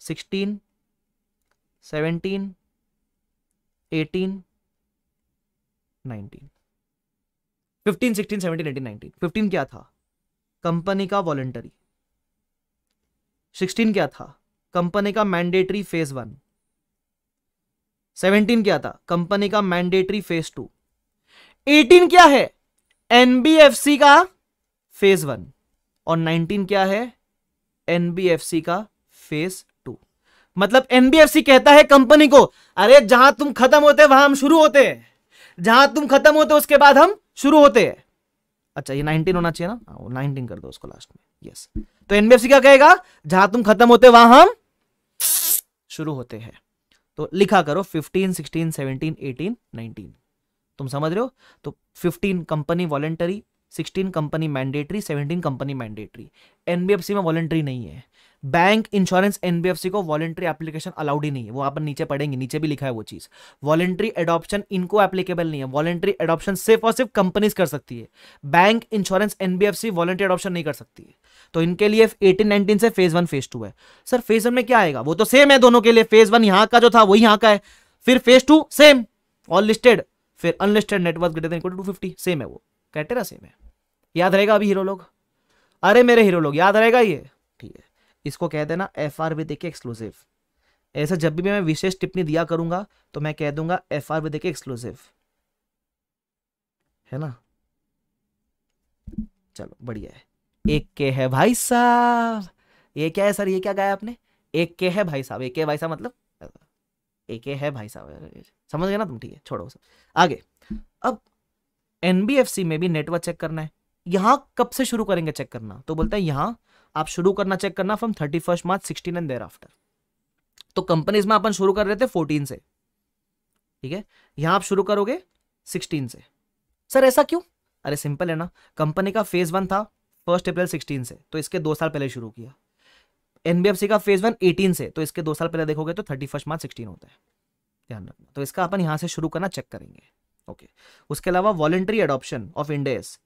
sixteen seventeen eighteen nineteen fifteen sixteen seventeen eighteen nineteen fifteen क्या था कंपनी का वॉलेंटरी सिक्सटीन क्या था कंपनी का मैंडेटरी फेज वन सेवनटीन क्या था कंपनी का मैंडेटरी फेज टू एटीन क्या है एनबीएफसी का फेज वन और 19 क्या है एनबीएफसी का फेज टू मतलब एनबीएफसी कहता है कंपनी को अरे जहां तुम खत्म होते वहां हम शुरू होते हैं जहां तुम खत्म होते उसके बाद हम शुरू होते हैं अच्छा ये 19 होना चाहिए ना हाँ, वो 19 कर दो उसको लास्ट में यस तो एनबीएफसी क्या कहेगा जहां तुम खत्म होते वहां हम शुरू होते हैं तो लिखा करो 15, 16, 17, 18, 19 तुम समझ रहे हो तो 15 company voluntary sixteen company mandatory seventeen company mandatory NBFC में वॉलेंट्री नहीं है बैंक इंश्योरेंस एनबीएफसी को वॉलेंट्री एप्लीकेशन अलाउड ही नहीं है वो आप नीचे पढ़ेंगे नीचे भी लिखा है वो चीज वॉलेंट्री एडॉप्शन इनको एप्लीकेबल नहीं है वॉलेंट्री एडॉप्शन सिर्फ और सिर्फ कंपनीज कर सकती है bank insurance NBFC voluntary adoption नहीं कर सकती है तो इनके लिए एटीन नाइनटीन से फेज वन फेज टू है सर फेज वन में क्या आएगा वो तो सेम है दोनों के लिए फेज वन यहाँ का जो था वही यहाँ का है फिर phase two same all listed फिर unlisted network greater equal to 250 same है वो क्राइटेरिया सेम है याद रहेगा अभी हीरो लोग अरे मेरे हीरो लोग याद रहेगा ये ठीक है इसको कह देना एफ आर विद देखे एक्सक्लूसिव ऐसा जब भी मैं विशेष टिप्पणी दिया करूंगा तो मैं कह दूंगा एफ आर विद एक्सक्लूसिव है ना चलो बढ़िया है एक के है भाई साहब ये क्या है सर ये क्या गाया आपने एक के है भाई साहब एक के भाई साहब मतलब एक है भाई साहब समझ गए ना तुम ठीक है छोड़ो सब आगे अब एनबीएफसी में भी नेटवर्क चेक करना है यहां कब से शुरू करेंगे चेक करना तो बोलता है यहां आप शुरू करना चेक करना from thirty first March sixteen and thereafter तो कंपनीज में अपन शुरू कर रहे थे फोर्टीन से ठीक है यहां आप शुरू करोगे सिक्सटीन से सर ऐसा क्यों अरे सिंपल है ना कंपनी का फेज वन था फर्स्ट अप्रैल सिक्सटीन से तो इसके दो साल पहले शुरू किया एनबीएफसी का फेज वन एटीन से तो इसके दो साल पहले देखोगे तो थर्टी फर्स्ट मार्च सिक्सटीन होता है ध्यान रखना तो इसका अपन यहां से शुरू करना चेक करेंगे ओके okay. उसके अलावा voluntary adoption of Ind AS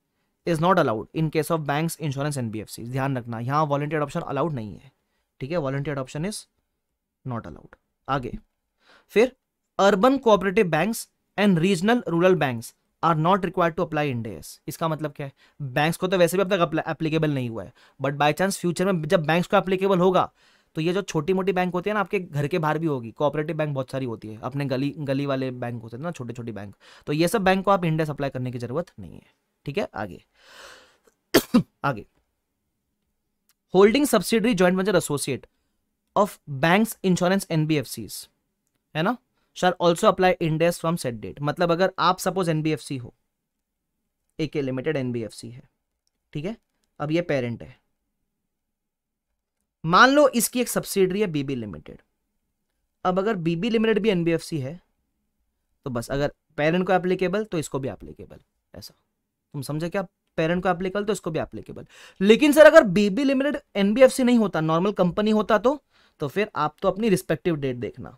is not allowed in case of bank insurance N B ध्यान रखना यहाँ वॉलेंटियर ऑप्शन अलाउड नहीं है ठीक है volunteer option is not allowed आगे फिर urban cooperative banks and regional rural banks are not required to apply Ind AS इसका मतलब क्या है बैंक्स को तो वैसे भी अब तक एप्लीकेबल नहीं हुआ है बट बाई चांस फ्यूचर में जब बैंक्स को एप्लीकेबल होगा तो ये जो छोटी मोटी बैंक होती है ना आपके घर के बाहर भी होगी कोऑपरेटिव बैंक बहुत सारी होती है अपने गली गली वाले बैंक होते हैं ना छोटे छोटे बैंक तो ये सब बैंक को आप इंडेस अप्लाई करने की जरूरत नहीं है ठीक है आगे आगे holding subsidiary joint venture associate of banks insurance NBFC है ना shall also apply Ind AS from set date मतलब अगर आप सपोज एनबीएफसी हो एक लिमिटेड एनबीएफसी है ठीक है अब ये पेरेंट है मान लो इसकी एक सब्सिडरी है बीबी लिमिटेड अब अगर बीबी लिमिटेड भी एनबीएफसी है तो बस अगर पेरेंट को एप्लीकेबल तो इसको भी एप्लीकेबल ऐसा तुम समझे क्या पेरेंट को एप्लीकेबल तो इसको भी एप्लीकेबल लेकिन सर अगर बीबी लिमिटेड एनबीएफसी नहीं होता नॉर्मल कंपनी होता तो तो फिर आप तो अपनी रिस्पेक्टिव डेट देखना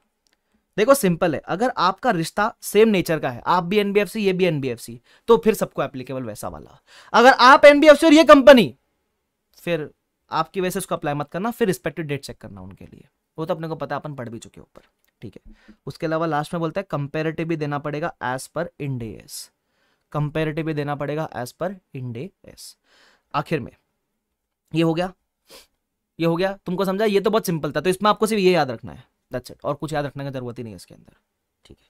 देखो सिंपल है अगर आपका रिश्ता सेम नेचर का है आप भी एनबीएफसी ये भी एनबीएफसी तो फिर सबको एप्लीकेबल वैसा वाला अगर आप एनबीएफसी और ये कंपनी फिर आपकी वजह से उसको अप्लाई मत करना फिर रिस्पेक्टिव डेट चेक करना उनके लिए वो तो अपने को पता अपन पढ़ भी चुके ऊपर ठीक है उसके अलावा लास्ट में बोलता है कंपेरेटिव भी देना पड़ेगा एज पर इंडेस कंपेरेटिव भी देना पड़ेगा एज पर इंडे एस आखिर में ये हो गया ये हो गया तुमको समझा ये तो बहुत सिंपल था तो इसमें आपको सिर्फ ये याद रखना है दैट्स इट और कुछ याद रखने की जरूरत ही नहीं है इसके अंदर ठीक है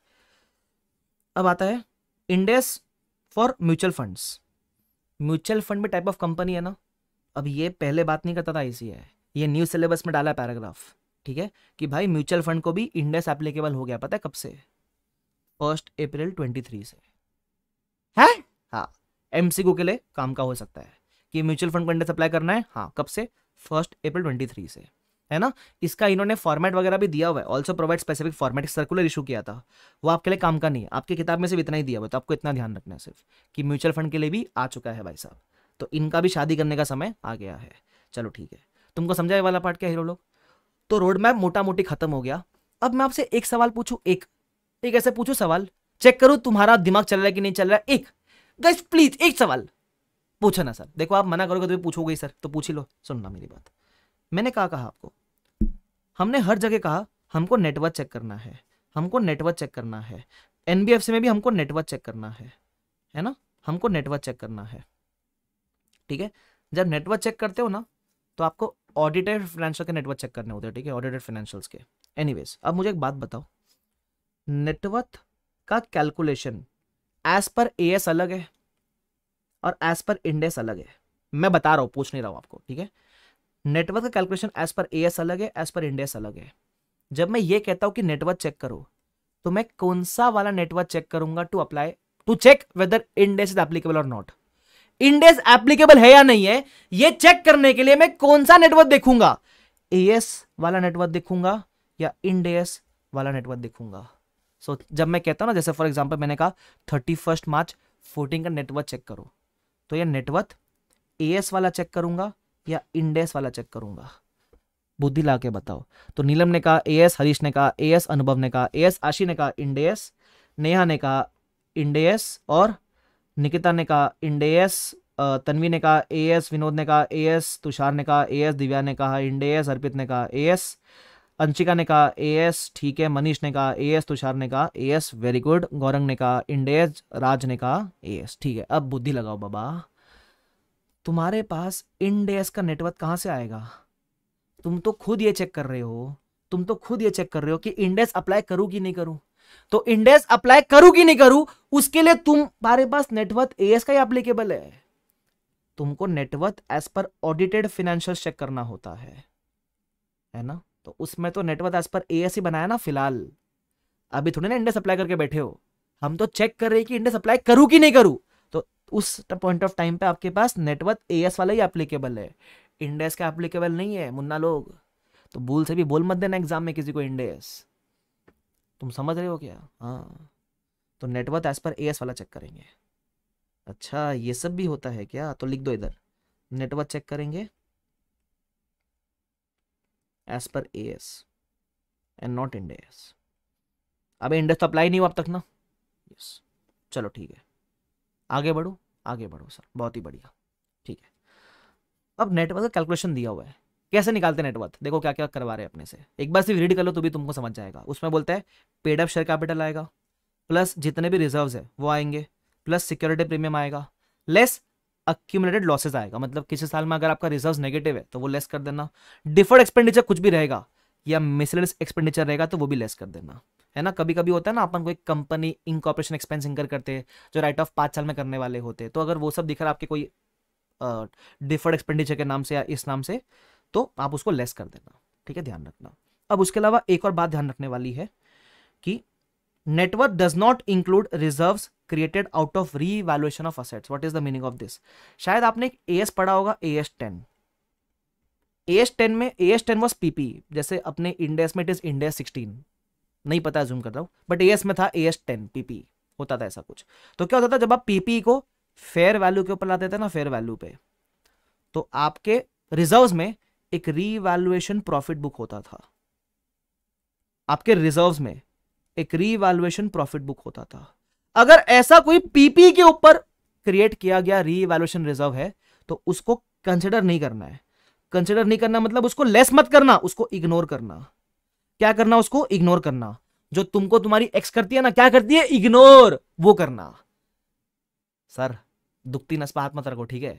अब आता है Ind AS for mutual funds mutual fund में टाइप ऑफ कंपनी है ना अब ये पहले बात नहीं करता था इसी है ये न्यू सिलेबस में डाला पैराग्राफ ठीक है कि भाई म्यूचुअल फंड को भी इंडेस एप्लीकेबल हो गया पता है कब से फर्स्ट अप्रैल ट्वेंटी थ्री से है हाँ एमसीक्यू के लिए काम का हो सकता है कि म्यूचुअल फंड कंटेंट अप्लाई करना है हाँ कब से फर्स्ट अप्रैल ट्वेंटी थ्री से है ना इसका इन्होंने फॉर्मेट वगैरह भी दिया हुआ है also provide specific format circular issue किया था वो आपके लिए काम का नहीं है आपकी किताब में सिर्फ इतना ही दिया हुआ तो आपको इतना ध्यान रखना है सिर्फ कि म्यूचुअल फंड के लिए भी आ चुका है भाई साहब तो इनका भी शादी करने का समय आ गया है चलो ठीक है तुमको समझाए वाला पार्ट क्या हीरो लोग तो रोड मैप मोटा मोटी खत्म हो गया अब मैं आपसे एक सवाल पूछूँ एक एक ऐसे पूछूँ सवाल चेक करो तुम्हारा दिमाग चल रहा है कि नहीं चल रहा है एक गैस प्लीज एक सवाल पूछो ना सर देखो आप मना करोगे तो भी पूछोगे सर तो पूछ ही लो सुनना मेरी बात मैंने कहा कहा आपको हमने हर जगह कहा हमको नेटवर्क चेक करना है हमको नेटवर्क चेक करना है एनबीएफसी में भी हमको नेटवर्क चेक करना है है ना हमको नेटवर्क चेक करना है ठीक है जब नेटवर्क चेक करते हो ना तो आपको ऑडिटेड फाइनेंशियल के नेटवर्क चेक करने होते हैं ठीक है ऑडिटेड फाइनेंशियल्स के एनीवेज अब मुझे एक बात बताओ नेटवर्क का calculation as per A S अलग है और एज पर इंडेस अलग है मैं बता रहा हूं पूछ नहीं रहा हूं आपको ठीक है नेटवर्क का calculation as per A S अलग है एज पर इंडेस अलग है जब मैं ये कहता हूं कि नेटवर्क चेक करो तो मैं कौन सा वाला नेटवर्क चेक करूंगा to apply to check whether Ind AS is applicable और नॉट इंडेस एप्लीकेबल है या नहीं है ये चेक करने के लिए मैं कौन सा नेटवर्क देखूंगा एएस वाला नेटवर्क देखूंगा या इंडेस वाला नेटवर्क देखूंगा सो so, जब मैं कहता हूँ ना जैसे फॉर एग्जाम्पल मैंने कहा थर्टी फर्स्ट मार्च फोर्टीन का नेटवर्थ चेक करो तो ये नेटवर्थ ए एस वाला चेक करूंगा या इंडेस वाला चेक करूंगा बुद्धि ला के बताओ तो नीलम ने कहा ए एस हरीश ने कहा ए एस अनुभव ने कहा ए एस आशी ने कहा इंडेस नेहा ने कहा इंडेस और निकिता ने कहा इंडेस तन्वी ने कहा ए एस विनोद ने कहा ए एस तुषार ने कहा ए एस दिव्या ने कहा इंडेस अर्पित ने कहा ए एस अंशिका ने कहा ए एस ठीक है मनीष ने कहा ए एस तुषार ने कहा A S very good Gaurang ने कहा इंडेज राज ने कहा ए एस ठीक है अब बुद्धि लगाओ बाबा तुम्हारे पास इंडेस का नेटवर्क कहां से आएगा तुम तो खुद ये चेक कर रहे हो तुम तो खुद ये चेक कर रहे हो कि इंडेस अप्लाई करूं कि नहीं करूं तो इंडेस अप्लाई करूं कि नहीं करूं उसके लिए तुम्हारे पास नेटवर्क एस का ही एप्लीकेबल है तुमको नेटवर्क एज पर ऑडिटेड फिनेंशियल चेक करना होता है है ना तो उसमें तो नेटवर्क एज पर ए बनाया ना फिलहाल अभी थोड़ी ना इंडिया सप्लाई करके बैठे हो हम तो चेक कर रहे हैं कि इंडिया सप्लाई करूँ कि नहीं करूँ तो उस पॉइंट ऑफ टाइम पे आपके पास नेटवर्क ए वाला ही एप्लीकेबल है इंडेस का एप्लीकेबल नहीं है मुन्ना लोग तो भूल से भी बोल मत देना एग्जाम में किसी को इंडेस तुम समझ रहे हो क्या हाँ तो नेटवर्क एज पर ए वाला चेक करेंगे अच्छा ये सब भी होता है क्या तो लिख दो इधर नेटवर्क चेक करेंगे एज पर A S and not Ind AS अब इंडस तो अप्लाई नहीं हुआ अब तक ना यस चलो ठीक है आगे बढ़ो आगे बढ़ो सर बहुत ही बढ़िया ठीक है अब नेटवर्क का कैलकुलेशन दिया हुआ है कैसे निकालते नेटवर्क देखो क्या क्या करवा रहे हैं अपने से एक बार सिर्फ रीड कर लो तो भी तुमको समझ जाएगा उसमें बोलता है पेड अप शेयर कैपिटल आएगा प्लस जितने भी रिजर्व्स है वो आएंगे प्लस सिक्योरिटी प्रीमियम आएगा लेस अक्यूमलेटेड लॉसेज आएगा मतलब किसी साल में अगर आपका रिजर्व नेगेटिव है तो वो लेस कर देना डिफर्ड एक्सपेंडिचर कुछ भी रहेगा या मिसलेस एक्सपेंडिचर रहेगा तो वो भी लेस कर देना है ना कभी कभी होता है ना अपन कोई कंपनी इनकॉपरेशन एक्सपेंस इंकर करते हैं जो राइट ऑफ पांच साल में करने वाले होते हैं तो अगर वो सब दिख रहा है आपके कोई डिफर्ड uh, एक्सपेंडिचर के नाम से या इस नाम से तो आप उसको लेस कर देना ठीक है ध्यान रखना अब उसके अलावा एक और बात ध्यान रखने वाली है कि network does not include reserves created out of re revaluation of assets what is the meaning of this शायद आपने एक ए एस पढ़ा होगा A S ten A S ten में A S ten was PP जैसे अपने इंडेस में it is इंडेस sixteen नहीं पता जूम करता हूँ बट ए एस में था ए एस टेन पीपी होता था ऐसा कुछ तो क्या होता था जब आप पीपी को फेयर वैल्यू के ऊपर लाते थे ना फेयर वैल्यू पे तो आपके रिजर्व में एक रीवैल्युएशन प्रॉफिट बुक होता था आपके रिजर्व्स में एक रीवैल्युएशन प्रॉफिट बुक होता था अगर ऐसा कोई पीपी के ऊपर क्रिएट किया गया रीवैल्यूएशन रिजर्व है तो उसको कंसिडर नहीं करना है कंसिडर नहीं करना मतलब उसको लेस मत करना उसको इग्नोर करना क्या करना उसको इग्नोर करना जो तुमको तुम्हारी एक्स करती है ना क्या करती है इग्नोर वो करना सर दुखती नस्पात मत रखो ठीक है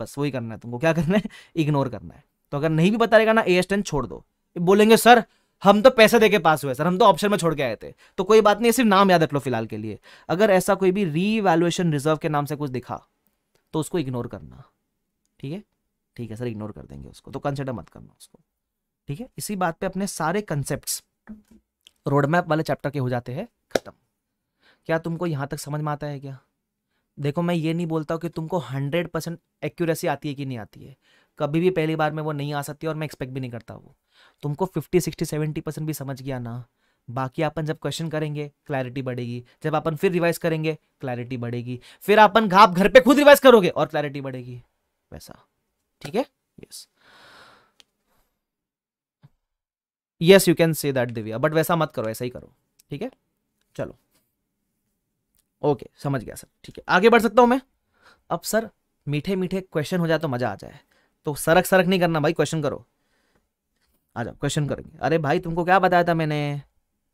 बस वही करना है तुमको क्या करना है इग्नोर करना है तो अगर नहीं भी बताएगा ना ए एस टेन छोड़ दो बोलेंगे सर हम तो पैसे देके पास हुए सर हम तो ऑप्शन में छोड़ के आए थे तो कोई बात नहीं सिर्फ नाम याद रख लो फिलहाल के लिए अगर ऐसा कोई भी रीवैल्युएशन रिजर्व के नाम से कुछ दिखा तो उसको इग्नोर करना ठीक है ठीक है सर इग्नोर कर देंगे उसको तो कंसिडर मत करना उसको ठीक है इसी बात पे अपने सारे कंसेप्ट रोडमैप वाले चैप्टर के हो जाते हैं खत्म क्या तुमको यहाँ तक समझ में आता है क्या देखो मैं ये नहीं बोलता हूँ कि तुमको हंड्रेड परसेंट एक्यूरेसी आती है कि नहीं आती है कभी भी पहली बार में वो नहीं आ सकती और मैं एक्सपेक्ट भी नहीं करता वो तुमको फिफ्टी सिक्सटी सेवेंटी परसेंट भी समझ गया ना बाकी अपन जब क्वेश्चन करेंगे क्लैरिटी बढ़ेगी जब अपन फिर रिवाइज करेंगे क्लैरिटी बढ़ेगी फिर अपन आप घर पे खुद रिवाइज करोगे और क्लैरिटी बढ़ेगी वैसा ठीक है yes yes you can say that Divya but वैसा मत करो ऐसा ही करो ठीक है चलो ओके समझ गया सर ठीक है आगे बढ़ सकता हूं मैं अब सर मीठे मीठे क्वेश्चन हो जाए तो मजा आ जाए तो सरक सरक नहीं करना भाई क्वेश्चन करो आ जाओ क्वेश्चन करेंगे अरे भाई तुमको क्या बताया था मैंने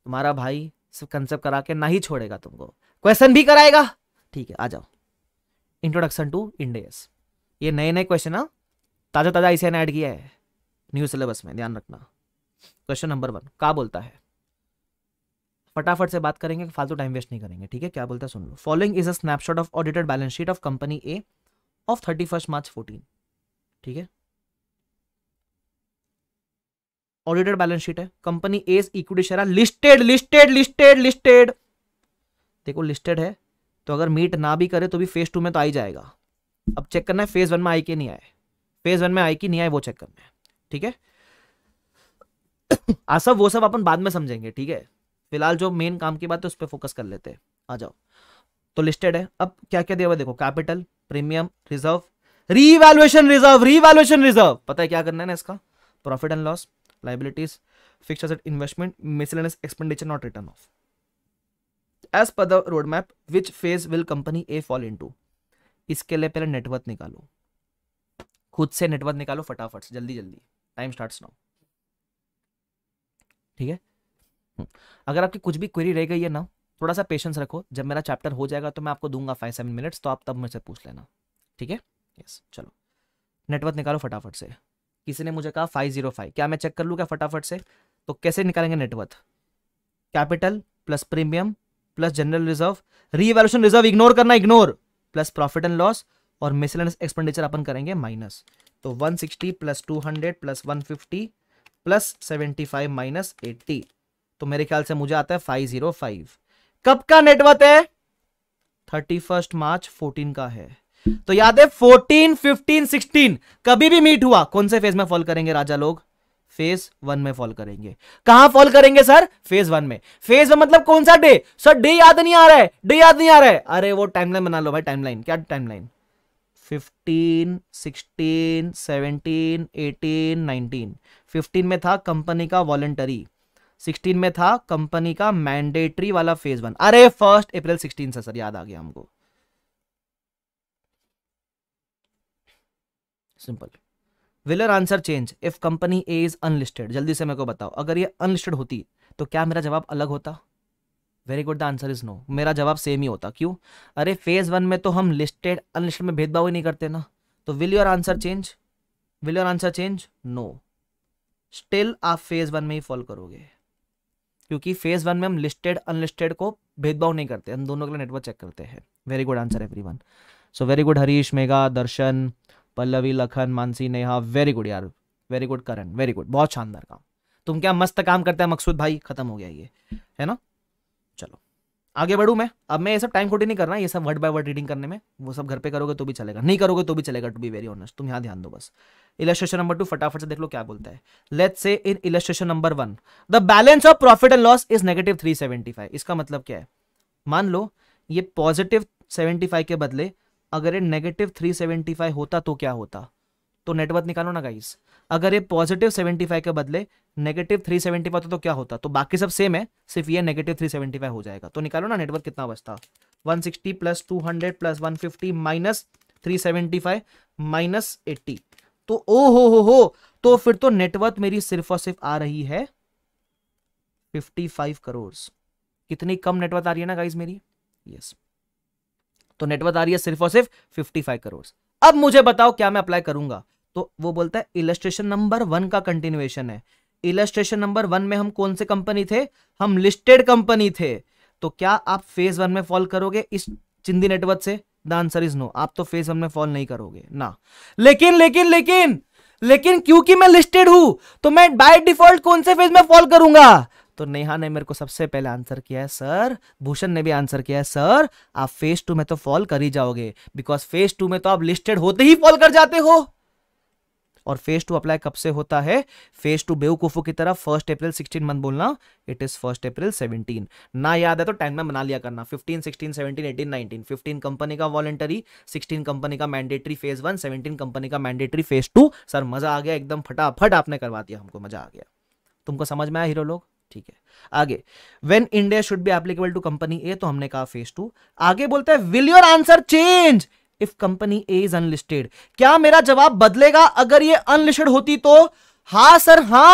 तुम्हारा भाई सिर्फ कंसेप्ट करा के ना ही छोड़ेगा तुमको क्वेश्चन भी कराएगा ठीक है आ जाओ इंट्रोडक्शन टू इंडेस ये नए नए क्वेश्चन ना हाँ? ताज़ा ताज़ा इसे ऐड किया है न्यू सिलेबस में ध्यान रखना क्वेश्चन नंबर वन का बोलता है फटाफट से बात करेंगे फालतू टाइम वेस्ट नहीं करेंगे ठीक है क्या बोलता है सुन लो following is a snapshot of audited balance sheet of company A of thirty first March fourteen ठीक है ऑडिटेड बैलेंस शीट है company's equity share listed listed listed listed देखो लिस्टेड है तो अगर मीट ना भी करे तो भी फेज टू में तो आई जाएगा अब चेक करना है फेज वन में आई के नहीं आए फेज वन में आई की नहीं आए वो चेक करना है ठीक है आ सब वो सब अपन बाद में समझेंगे ठीक है फिलहाल जो मेन काम की बात है उस पर फोकस कर लेते हैं आ जाओ तो लिस्टेड है अब क्या क्या दिया हुआ देखो capital premium reserve revaluation reserve revaluation reserve पता है क्या करना है ना इसका profit and loss liabilities, fixed asset expenditure miscellaneous expenditure not written off. As per the roadmap, which phase will company A fall into? इसके लिए पहले नेटवर्क निकालो खुद से नेटवर्क निकालो फटाफट से जल्दी जल्दी टाइम स्टार्ट नाउ ठीक है हम्म। अगर आपकी कुछ भी क्वेरी रह गई है ना थोड़ा सा पेशेंस रखो जब मेरा चैप्टर हो जाएगा तो मैं आपको दूंगा फाइव सेवन मिनट्स तो आप तब मुझसे पूछ लेना ठीक है यस चलो नेटवर्क निकालो फटाफट से किसी ने मुझे कहा फाइव जीरो फाइव क्या मैं चेक कर लूँ क्या फटाफट से तो कैसे निकालेंगे net worth capital plus premium plus general reserve revaluation reserve ignore करना ignore plus profit and loss और मिसलेनस एक्सपेंडिचर अपन करेंगे माइनस तो 160 प्लस 200 प्लस 150 प्लस 75 माइनस 80 तो मेरे ख्याल से मुझे आता है 505 कब का नेटवर्थ है थर्टी फर्स्ट मार्च फोर्टीन का है तो याद है फोर्टीन फिफ्टीन सिक्सटीन कभी भी मीट हुआ कौन से फेज में फॉल करेंगे राजा लोग फेज वन में फॉल करेंगे कहां फॉल करेंगे सर फेज वन में फेज वन मतलब कौन सा डे सर डे याद नहीं आ रहा है डे याद नहीं आ रहा है अरे वो टाइमलाइन बना लो भाई टाइमलाइन क्या टाइमलाइन 15, 16, 17, 18, 19. 15 में था कंपनी का वॉलेंटरी 16 में था कंपनी का मैंडेटरी वाला फेज वन अरे फर्स्ट अप्रैल 16 से सर याद आ गया हमको simple will your answer change if company A is unlisted जल्दी से मेरे को बताओ अगर ये अनलिस्टेड होती तो क्या मेरा जवाब अलग होता very good the answer is no मेरा जवाब सेम ही होता क्यों अरे फेज वन में तो हम लिस्टेड अनलिस्टेड में भेदभाव ही नहीं करते ना तो will your answer change will your answer change no still आप फेज वन में ही फॉलो करोगे क्योंकि फेज वन में हम लिस्टेड अनलिस्टेड को भेदभाव नहीं करते हम दोनों के लिए नेटवर्क चेक करते हैं very good answer everyone so very good Harish Megha Darshan Pallavi Lakhan Mansi Neha very good यार very good Karan very good बहुत शानदार काम तुम क्या मस्त काम करते हैं मकसूद भाई खत्म हो गया ये है ना चलो आगे बढ़ू मैं अब मैं ये सब टाइम खोटी नहीं करना ये सब वर्ड बाय वर्ड रीडिंग करने में वो सब घर पे करोगे तो भी चलेगा नहीं करोगे तो भी चलेगा टू बी वेरी ऑनेस्ट तुम यहाँ ध्यान दो बस इलस्ट्रेशन नंबर टू फटाफट से देख लो क्या बोलता है let's say in illustration number one the balance of profit and loss is negative three इसका मतलब क्या है मान लो ये पॉजिटिव सेवेंटी के बदले अगर ये नेगेटिव थ्री सेवेंटी फाइव होता तो क्या होता तो नेटवर्थ निकालो ना गाइस अगर ये पॉजिटिव सेवेंटी फाइव के बदले नेगेटिव थ्री सेवेंटी फाइव तो क्या होता तो बाकी सब सेम है सिर्फ ये नेगेटिव थ्री सेवेंटी फाइव हो जाएगा तो निकालो ना नेटवर्थ कितना बचता one sixty plus two hundred plus one fifty minus three seventy five minus eighty तो ओ हो हो हो तो फिर तो नेटवर्थ मेरी सिर्फ और सिर्फ आ रही है फिफ्टी फाइव करोड़ कितनी कम नेटवर्थ आ रही है ना गाइज मेरी यस yes. तो नेटवर्थ आ रही है सिर्फ और सिर्फ फिफ्टी फाइव करोड़ अब मुझे बताओ क्या मैं अप्लाई करूंगा तो वो बोलता है इलेस्ट्रेशन नंबर वन का कंटिन्यूएशन है इलेस्ट्रेशन नंबर वन में हम कौन से कंपनी थे हम लिस्टेड कंपनी थे तो क्या आप फेज वन में फॉल करोगे इस चिंदी नेटवर्क से द आंसर इज नो आप तो फेज वन में फॉल नहीं करोगे ना लेकिन लेकिन लेकिन लेकिन क्योंकि मैं लिस्टेड हूं तो मैं बाय डिफॉल्ट कौन से फेज में फॉल करूंगा तो नेहा ने मेरे को सबसे पहले आंसर किया है सर भूषण ने भी आंसर किया है सर आप फेज टू में तो फॉल कर ही जाओगे बिकॉज फेज टू में तो आप लिस्टेड होते ही फॉल कर जाते हो और फेज टू अप्लाई कब से होता है फेज टू बेवकूफों की तरह फर्स्ट अप्रैल सिक्सटीन मंथ बोलना it is first April seventeen ना याद है तो टाइम में बना लिया करना fifteen sixteen seventeen eighteen nineteen fifteen company का वॉलेंटरी सिक्सटीन कंपनी का mandatory phase one seventeen company का मैंडेटरी फेज टू सर मजा आ गया एकदम फटाफट आपने करवा दिया हमको मजा आ गया तुमको समझ में आया हीरो लोग ठीक है आगे when India should be applicable to company A तो हमने कहा फेज टू आगे बोलते हैं will your answer change if company A is unlisted क्या मेरा जवाब बदलेगा अगर ये अनलिस्टेड होती तो हा सर हा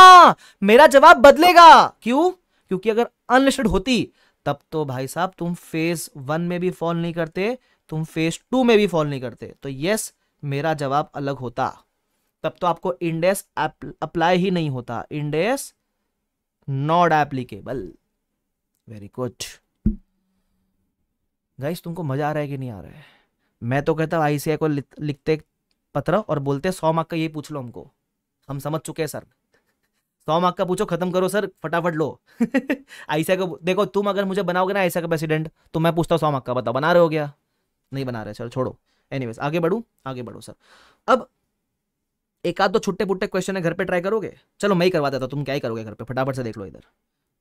मेरा जवाब बदलेगा क्यों क्योंकि अगर अनलिस्टेड होती तब तो भाई साहब तुम फेज वन में भी फॉल नहीं करते तुम फेज टू में भी फॉल नहीं करते तो यस मेरा जवाब अलग होता तब तो आपको इंडेस अप्लाई ही नहीं होता Ind AS not applicable very good guys तुमको मजा आ रहा है कि नहीं आ रहा है मैं तो कहता हूँ आईसीआई को लिखते पत्र और बोलते सौ मार्क का ये पूछ लो हमको हम समझ चुके हैं सर सौ मार्क का पूछो खत्म करो सर फटाफट लो आईसीआई को देखो तुम अगर मुझे बनाओगे ना आईसीआई का प्रेसिडेंट तो मैं पूछता हूँ सौ मार्क का बताओ बना रहे हो गया नहीं बना रहे चलो छोड़ो एनीवेज आगे बढ़ू आगे बढ़ो सर अब एक आध दो तो छुट्टे पुट्टे क्वेश्चन है घर पे ट्राई करोगे चलो मैं ही करवा देता तुम क्या ही करोगे घर पे फटाफट से देख लो इधर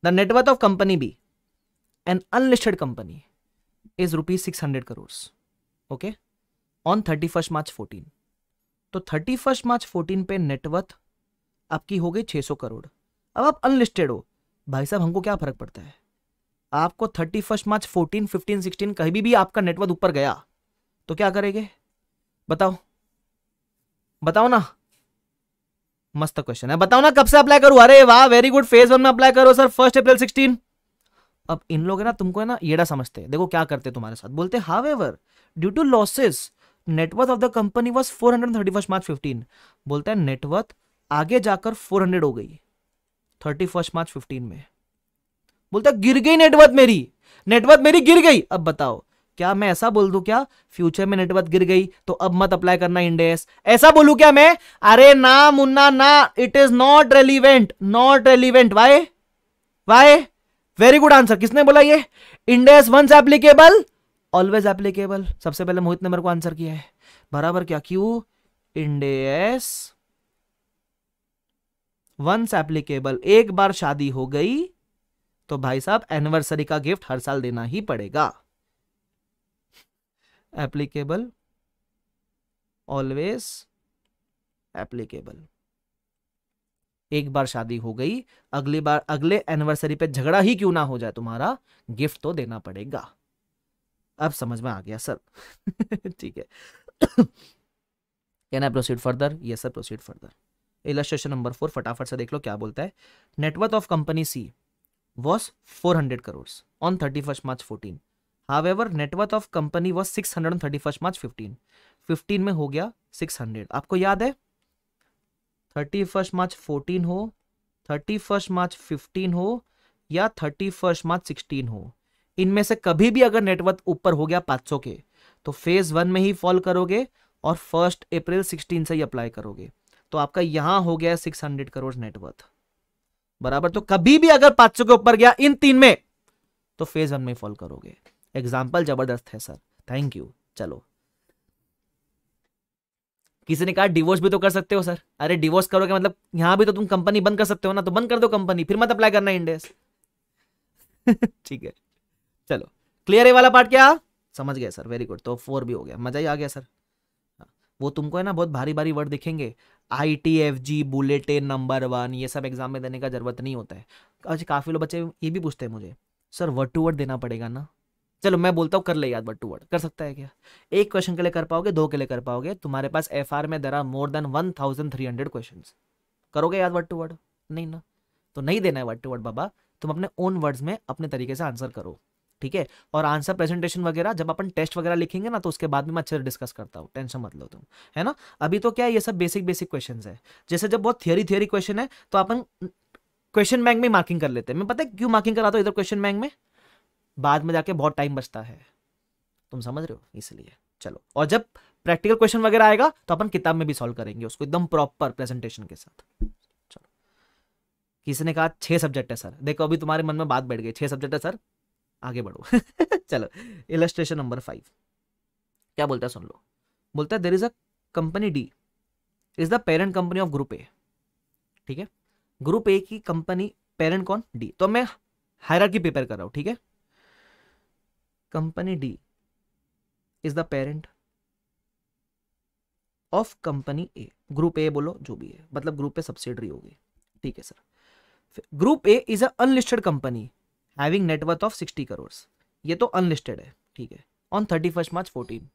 the net worth of company B an unlisted company is rupees six hundred crores okay on thirty first March fourteen तो थर्टी फर्स्ट मार्च फोर्टीन पे नेटवर्थ आपकी हो गई छः सौ करोड़ अब आप अनलिस्टेड हो भाई साहब हमको क्या फर्क पड़ता है आपको thirty first March fourteen fifteen sixteen कहीं भी, भी आपका नेटवर्थ ऊपर गया तो क्या करेंगे बताओ बताओ ना मस्त क्वेश्चन है बताओ ना कब से अप्लाई करूं अरे वाह वेरी गुड फेज वन में अप्लाई करो सर फर्स्ट अप्रैल सिक्सटीन अब इन लोग है ना तुमको है ना येड़ा समझते हैं देखो क्या करते तुम्हारे साथ बोलते however due to losses net worth of the company was four hundred thirty first March fifteen बोलते हैं नेटवर्थ आगे जाकर फोर हंड्रेड हो गई थर्टी फर्स्ट मार्च फिफ्टीन में बोलते गिर गई नेटवर्थ मेरी नेटवर्थ मेरी गिर गई अब बताओ क्या मैं ऐसा बोल दू क्या फ्यूचर में नेटवर्क गिर गई तो अब मत अप्लाई करना इंडेस ऐसा बोलू क्या मैं अरे ना मुन्ना ना it is not relevant not relevant why why very good answer किसने बोला ये Ind AS once applicable always applicable सबसे पहले मोहित ने मेरे को आंसर किया है बराबर क्या क्यू इंडेस वंस एप्लीकेबल एक बार शादी हो गई तो भाई साहब एनिवर्सरी का गिफ्ट हर साल देना ही पड़ेगा एप्लीकेबल ऑलवेज एप्लीकेबल एक बार शादी हो गई अगली बार अगले एनिवर्सरी पे झगड़ा ही क्यों ना हो जाए तुम्हारा गिफ्ट तो देना पड़ेगा अब समझ में आ गया सर ठीक है can I proceed further yes sir proceed further illustration number four फटाफट से देख लो क्या बोलता है net worth of company C was four hundred crore on thirty first March fourteen however net worth of company was six hundred and thirty first March fifteen fifteen में हो गया सिक्स हंड्रेड आपको याद है थर्टी फर्स्ट मार्च फोर्टीन हो thirty first March fifteen हो या thirty first March sixteen हो इनमें से कभी भी अगर नेटवर्थ ऊपर हो गया सौ के तो फेज वन में ही फॉल करोगे और फर्स्ट अप्रैल सिक्सटीन से ही अप्लाई करोगे तो आपका यहां हो गया सिक्स हंड्रेड करोड़ नेटवर्थ बराबर तो कभी भी अगर सौ के ऊपर गया इन तीन में तो फेज वन में फॉल करोगे एग्जाम्पल जबरदस्त है सर थैंक यू चलो किसी ने कहा डिवोर्स भी तो कर सकते हो सर अरे डिवोर्स करोगे मतलब यहां भी तो तुम कंपनी बंद कर सकते हो ना तो बंद कर दो कंपनी फिर मत अप्लाई करना इंडेस ठीक है चलो क्लियर है वाला पार्ट क्या समझ गए सर वेरी गुड तो फोर भी हो गया मजा ही आ गया सर हाँ. वो तुमको है ना बहुत भारी भारी वर्ड दिखेंगे I T F G bulletin number one ये सब एग्जाम में देने का जरूरत नहीं होता है अच्छा काफ़ी लोग बच्चे ये भी पूछते हैं मुझे सर वर्ड टू वर्ड देना पड़ेगा ना चलो मैं बोलता हूँ कर ले याद बट टू वर्ड कर सकता है क्या एक क्वेश्चन के लिए कर पाओगे दो के लिए कर पाओगे तुम्हारे पास एफ में there are more than one thousand three hundred question करोगे याद वर्ड टू वर्ड नहीं ना तो नहीं देना है वर्ड टू वर्ड बाबा तुम अपने ओन वर्ड्स में अपने तरीके से आंसर करो ठीक है और आंसर प्रेजेंटेशन वगैरह जब अपन टेस्ट वगैरह लिखेंगे ना तो उसके बाद में मैं अच्छे से डिस्कस करता हूँ टेंशन मत लो तुम है ना अभी तो क्या है ये सब बेसिक बेसिक क्वेश्चन है जैसे जब बहुत थियरी थियरी क्वेश्चन है तो अपन क्वेश्चन बैंक में मार्किंग कर लेते हैं मैं पता है क्यों मार्किंग कराता हूँ इधर क्वेश्चन बैंक में बाद में जाके बहुत टाइम बचता है तुम समझ रहे हो इसलिए चलो और जब प्रैक्टिकल क्वेश्चन वगैरह आएगा तो अपन किताब में भी सॉल्व करेंगे उसको एकदम प्रॉपर प्रेजेंटेशन के साथ चलो किसी ने कहा छह सब्जेक्ट है सर देखो अभी तुम्हारे मन में बात बैठ गई छह सब्जेक्ट है सर आगे बढ़ो चलो इलेस्ट्रेशन नंबर फाइव क्या बोलता है सुन लो बोलता है there is a company D is the parent company of group A ठीक है ग्रुप ए की कंपनी पेरेंट कौन डी तो मैं हायरार्की प्रिपेयर कर रहा हूँ ठीक है company D is the parent of company A group A बोलो जो भी है मतलब ग्रुप ए सब्सिडरी होगी ठीक है sir group A is unlisted company having net worth of sixty crore ये तो अनलिस्टेड है ठीक है on thirty first March fourteen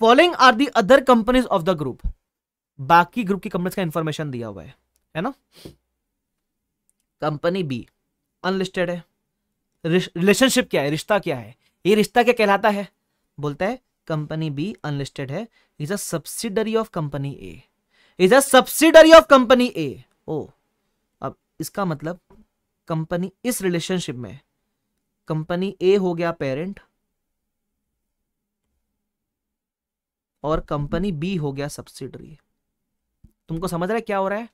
following are the other companies of the group बाकी ग्रुप की कंपनीज का इंफॉर्मेशन दिया हुआ है है ना कंपनी बी अनलिस्टेड है रिलेशनशिप क्या है रिश्ता क्या है ये रिश्ता क्या कहलाता है बोलता है कंपनी बी अनलिस्टेड है is a subsidiary of company A is a subsidiary of company A ओ अब इसका मतलब कंपनी इस रिलेशनशिप में कंपनी ए हो गया पेरेंट और कंपनी बी हो गया सब्सिडरी तुमको समझ रहा है क्या हो रहा है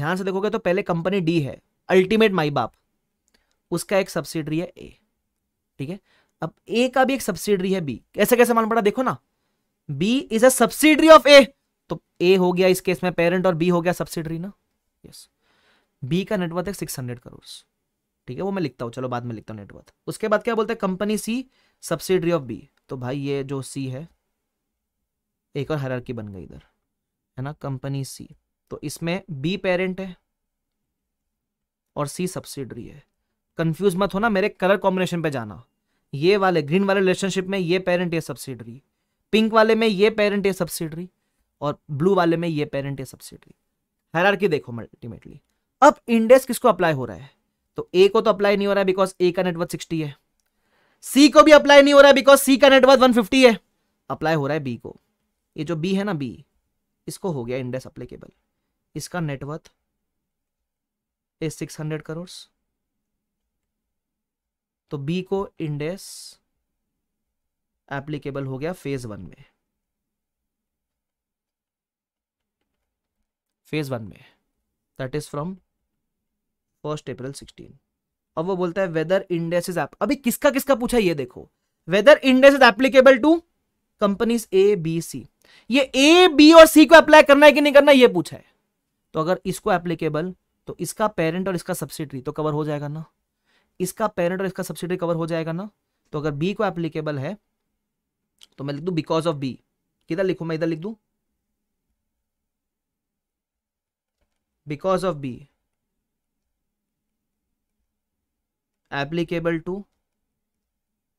ध्यान से देखोगे तो पहले कंपनी डी है अल्टीमेट माई बाप उसका एक सब्सिडरी है ए ठीक है अब ए का भी एक सब्सिडरी है बी कैसे कैसे मालूम पड़ा देखो ना B is subsidiary of A तो ए हो गया इस केस में पेरेंट और बी हो गया सब्सिडरी ना यस बी का नेटवर्थ है सिक्स हंड्रेड ठीक है वो मैं लिखता हूँ चलो बाद में लिखता हूँ नेटवर्थ उसके बाद क्या बोलते हैं company C subsidiary of B तो भाई ये जो सी है एक और हर बन गई इधर है ना कंपनी सी तो इसमें बी पेरेंट है और सी सब्सिडरी है कंफ्यूज मत होना मेरे कलर कॉम्बिनेशन पे जाना ये वाले ग्रीन वाले रिलेशनशिप में ये पेरेंट या सब्सिडरी पिंक वाले में ये पेरेंट या सब्सिडरी और ब्लू वाले में ये पेरेंट या सब्सिडरी हैरारकी देखो अल्टीमेटली अब इंडेक्स किसको अप्लाई हो रहा है तो ए को तो अप्लाई नहीं हो रहा है बिकॉज ए का नेटवर्क सिक्सटी है सी को भी अप्लाई नहीं हो रहा है बिकॉज सी का नेटवर्क वन फिफ्टी है अप्लाई हो रहा है बी को ये जो बी है ना बी इसको हो गया इंडेक्स अप्लीकेबल इसका नेटवर्थ सिक्स हंड्रेड करोड़ तो बी को इंडेस एप्लीकेबल हो गया फेज वन में फेज वन में that is from first April sixteen अब वो बोलता है वेदर इंडेस इज एप अभी किसका किसका पूछा ये देखो whether Ind AS is applicable to companies A B C ये ए बी और सी को अप्लाई करना है कि नहीं करना ये पूछा है तो अगर इसको एप्लीकेबल तो इसका पेरेंट और इसका सब्सिडरी तो कवर हो जाएगा ना इसका पेरेंट और इसका सब्सिडी कवर हो जाएगा ना तो अगर बी को एप्लीकेबल है तो मैं लिख दू बिकॉज ऑफ बी किधर लिखू मैं इधर लिख दू because of B applicable to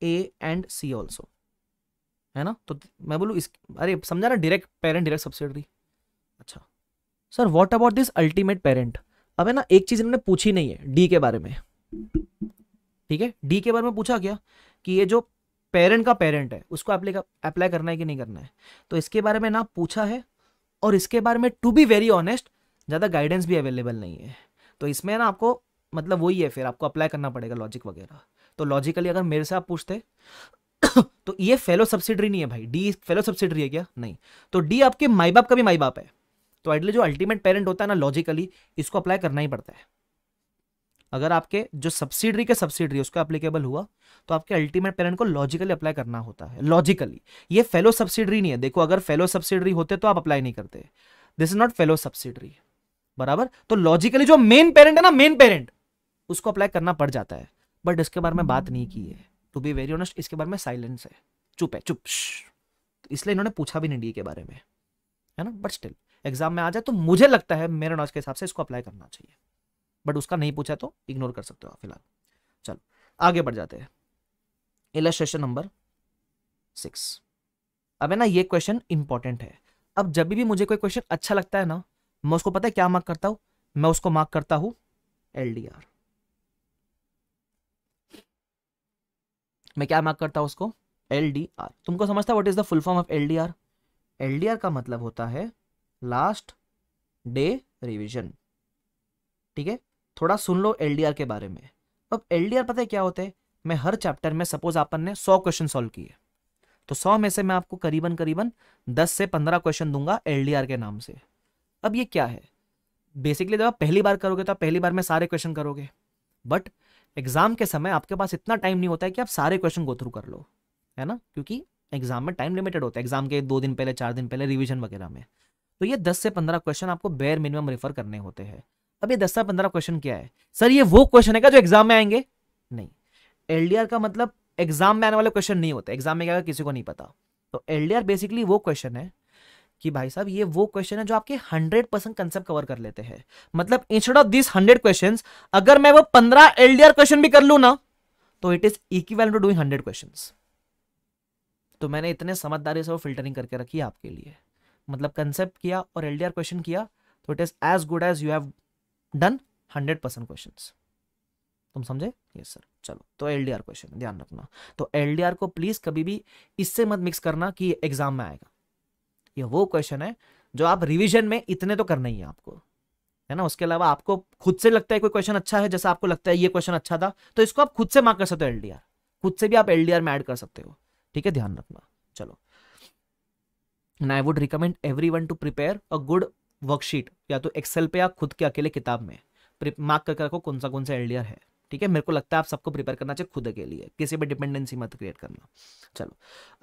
A and C also है ना तो मैं बोलू इस अरे समझा ना डायरेक्ट पेरेंट डायरेक्ट सब्सिडी अच्छा sir what about this ultimate parent अब है ना एक चीज़ इन्होंने पूछी नहीं है डी के बारे में ठीक है डी के बारे में पूछा क्या कि ये जो पेरेंट का पेरेंट है उसको अप्लाई अप्लाई करना है कि नहीं करना है तो इसके बारे में ना पूछा है और इसके बारे में टू बी वेरी ऑनेस्ट ज़्यादा गाइडेंस भी अवेलेबल नहीं है तो इसमें ना आपको मतलब वही है फिर आपको अप्लाई करना पड़ेगा लॉजिक वगैरह तो लॉजिकली अगर मेरे से आप पूछते तो ये फेलो सब्सिडरी नहीं है भाई डी फेलो सब्सिडरी है क्या नहीं तो डी आपके माई बाप का भी माई बाप है तो आइडली जो अल्टीमेट पेरेंट होता है ना लॉजिकली इसको अप्लाई करना ही पड़ता है अगर आपके जो सब्सिडरी के सब्सिडरी उसको अप्लीकेबल हुआ तो आपके अल्टीमेट पेरेंट को लॉजिकली अप्लाई करना होता है लॉजिकली ये फेलो सब्सिडरी नहीं है देखो अगर फेलो सब्सिडरी होते तो आप अप्लाई नहीं करते this is not fellow subsidiary बराबर तो लॉजिकली जो मेन पेरेंट है ना मेन पेरेंट उसको अप्लाई करना पड़ जाता है बट इसके बारे में बात नहीं की है टू बी वेरी ऑनेस्ट इसके बारे में साइलेंस है चुप है चुप तो इसलिए इन्होंने पूछा भी नहीं डी के बारे में है ना बट स्टिल एग्जाम में आ जाए तो मुझे लगता है मेरे नॉलेज के हिसाब से इसको अप्लाई करना चाहिए बट उसका नहीं पूछा तो इग्नोर कर सकते हो फिलहाल चलो आगे बढ़ जाते हैं इलस्ट्रेशन नंबर सिक्स अब है ना ये क्वेश्चन इंपॉर्टेंट है अब जब भी मुझे कोई क्वेश्चन अच्छा लगता है ना मैं उसको पता है क्या मार्क करता हूं मैं उसको मार्क करता हूं एल मैं क्या मार्क करता हूं उसको एल तुमको समझता what is the full form of L D का मतलब होता है लास्ट डे रिविजन ठीक है थोड़ा सुन लो एल के बारे में अब एल पता है क्या होते हैं मैं हर चैप्टर में सपोज अपन ने सौ क्वेश्चन सोल्व किए तो सौ में से मैं आपको करीबन करीबन दस से पंद्रह क्वेश्चन दूंगा एल के नाम से अब ये क्या है बेसिकली जब आप पहली बार करोगे तो आप पहली बार में सारे क्वेश्चन करोगे बट एग्जाम के समय आपके पास इतना टाइम नहीं होता है कि आप सारे क्वेश्चन गो थ्रू कर लो है ना क्योंकि एग्जाम में टाइम लिमिटेड होता है एग्जाम के दो दिन पहले चार दिन पहले रिविजन वगैरह में तो ये दस से पंद्रह क्वेश्चन आपको बेयर मिनिमम रेफर करने होते हैं अब ये दस पंद्रह क्वेश्चन क्या है सर ये वो क्वेश्चन है क्या जो एग्जाम में आएंगे नहीं एलडीआर का मतलब एग्जाम में आने वाले क्वेश्चन नहीं होते एग्जाम में क्या किसी को नहीं पता तो एलडीआर बेसिकली वो क्वेश्चन है कि भाई साहब ये वो क्वेश्चन है जो आपके हंड्रेड परसेंट कंसेप्ट कवर कर लेते हैं मतलब instead of this hundred question अगर मैं वो पंद्रह एलडीआर क्वेश्चन भी कर लू ना तो it is equal to doing hundred question तो मैंने इतने समझदारी से वो फिल्टरिंग करके रखी आपके लिए मतलब कंसेप्ट किया और एलडीआर क्वेश्चन किया तो it is as good as you have done hundred percent question तुम समझे यस सर चलो तो एलडीआर क्वेश्चन ध्यान रखना तो एलडीआर को प्लीज कभी भी इससे मत मिक्स करना कि एग्जाम में आएगा ये वो क्वेश्चन है जो आप रिवीजन में इतने तो करना ही है आपको है ना उसके अलावा आपको खुद से लगता है कोई क्वेश्चन अच्छा है जैसा आपको लगता है ये क्वेश्चन अच्छा था तो इसको आप खुद से मार्क कर सकते हो एलडीआर खुद से भी आप एलडीआर में ऐड कर सकते हो ठीक है ध्यान रखना चलो I would recommend every to prepare a good worksheet या तो एक्सेल पे या खुद के अकेले किताब में मार्क करके रखो कौन सा कौन सा एलडीआर है ठीक है मेरे को लगता है आप सबको प्रिपेयर करना चाहिए खुद के लिए किसी पर डिपेंडेंसी मत क्रिएट करना चलो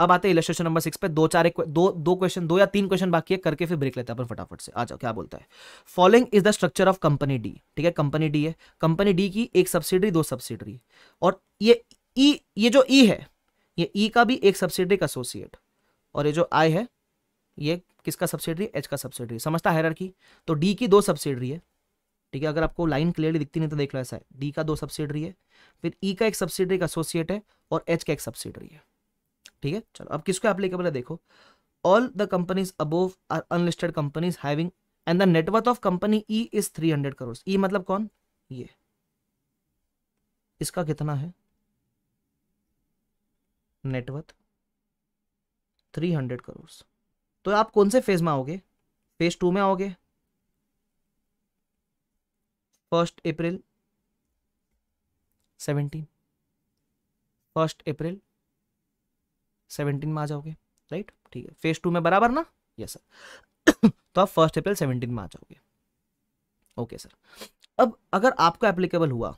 अब आते हैं नंबर सिक्स पे दो चार एक दो दो क्वेश्चन दो या तीन क्वेश्चन बाकी है करके फिर ब्रेक लेते हैं फटाफट से आ जाओ क्या बोलता है following is the structure of company D ठीक है कंपनी डी है कंपनी डी की एक सब्सिडी दो सब्सिडी और ये ई e, ये जो ई e है ये ई e का भी एक सब्सिडी का एसोसिएट और ये जो आई है ये किसका सब्सिडरी एच का सब्सिडरी समझता हैरर तो डी की दो सब्सिडरी है ठीक है अगर आपको लाइन क्लियरली दिखती नहीं तो देख लो ऐसा है डी का दो सब्सिडरी है फिर ई e का एक सब्सिडरी का एसोसिएट है और एच का एक सब्सिडरी है ठीक है चलो अब किसको एप्लीकेबल है देखो all the companies above are unlisted companies having and the net worth of company E is three hundred crore E मतलब कौन ये इसका कितना है नेटवर्थ थ्री हंड्रेड करोड़ तो आप कौन से फेज में आओगे फेज टू में आओगे first April seventeen first April seventeen में आ जाओगे राइट ठीक है फेज टू में बराबर ना यस सर तो आप फर्स्ट अप्रैल सेवनटीन में आ जाओगे ओके okay, सर अब अगर आपको एप्लीकेबल हुआ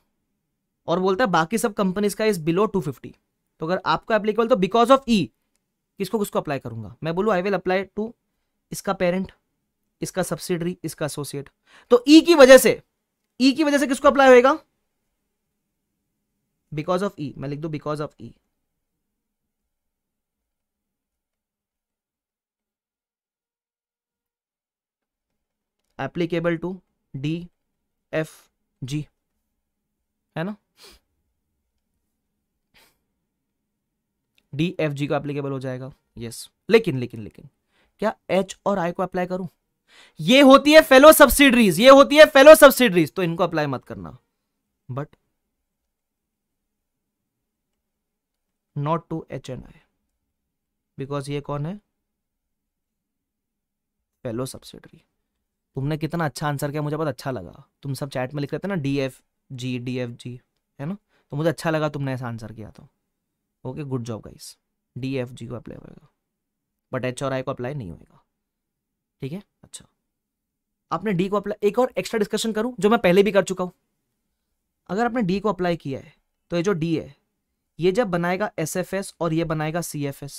और बोलता है बाकी सब कंपनीज का इज बिलो टू फिफ्टी तो अगर आपको एप्लीकेबल तो बिकॉज ऑफ ई किसको किसको अप्लाई करूंगा मैं बोलू आई विल अप्लाई टू इसका पेरेंट इसका सब्सिडरी इसका एसोसिएट तो ई e की वजह से ई e की वजह से किसको अप्लाई होगा बिकॉज ऑफ ई मैं लिख दू because of E applicable to D F G है ना डी एफ जी को एप्लीकेबल हो जाएगा यस लेकिन लेकिन लेकिन क्या एच और आई को अप्लाई करूं ये होती है फेलो सब्सिडरीज ये होती है फेलो सब्सिडरीज तो इनको अप्लाई मत करना but not to H and I because ये कौन है फेलो सब्सिडरी तुमने कितना अच्छा आंसर किया मुझे बहुत अच्छा लगा तुम सब चैट में लिख रहे थे ना D F G D F G है ना तो मुझे अच्छा लगा तुमने ऐसा आंसर किया तो okay good job guys D F G को अप्लाई होगा बट एच और आई को अप्लाई नहीं होगा ठीक है अच्छा आपने डी को अप्लाई एक और एक्स्ट्रा डिस्कशन करूं जो मैं पहले भी कर चुका हूं अगर आपने डी को अप्लाई किया है तो ये जो डी है ये जब बनाएगा एस एफ एस और ये बनाएगा सी एफ एस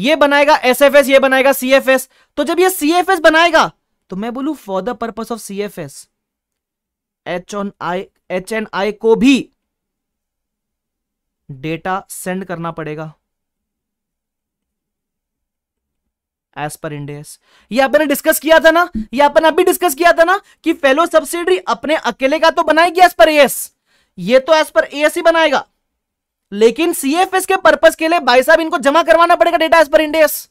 ये बनाएगा एस एफ एस ये बनाएगा सी एफ एस तो जब ये सी एफ एस बनाएगा तो मैं बोलू for the purpose of C F S H on I H N I को भी डेटा सेंड करना पड़ेगा एज पर इंडेस ये आपने डिस्कस किया था ना ये आपने अभी डिस्कस किया था ना कि फेलो सब्सिडरी अपने अकेले का तो बनाएगी एज पर एस ये तो एज पर एस ही बनाएगा लेकिन सीएफएस के पर्पस के लिए भाई साहब इनको जमा करवाना पड़ेगा डेटा एज पर इंडेस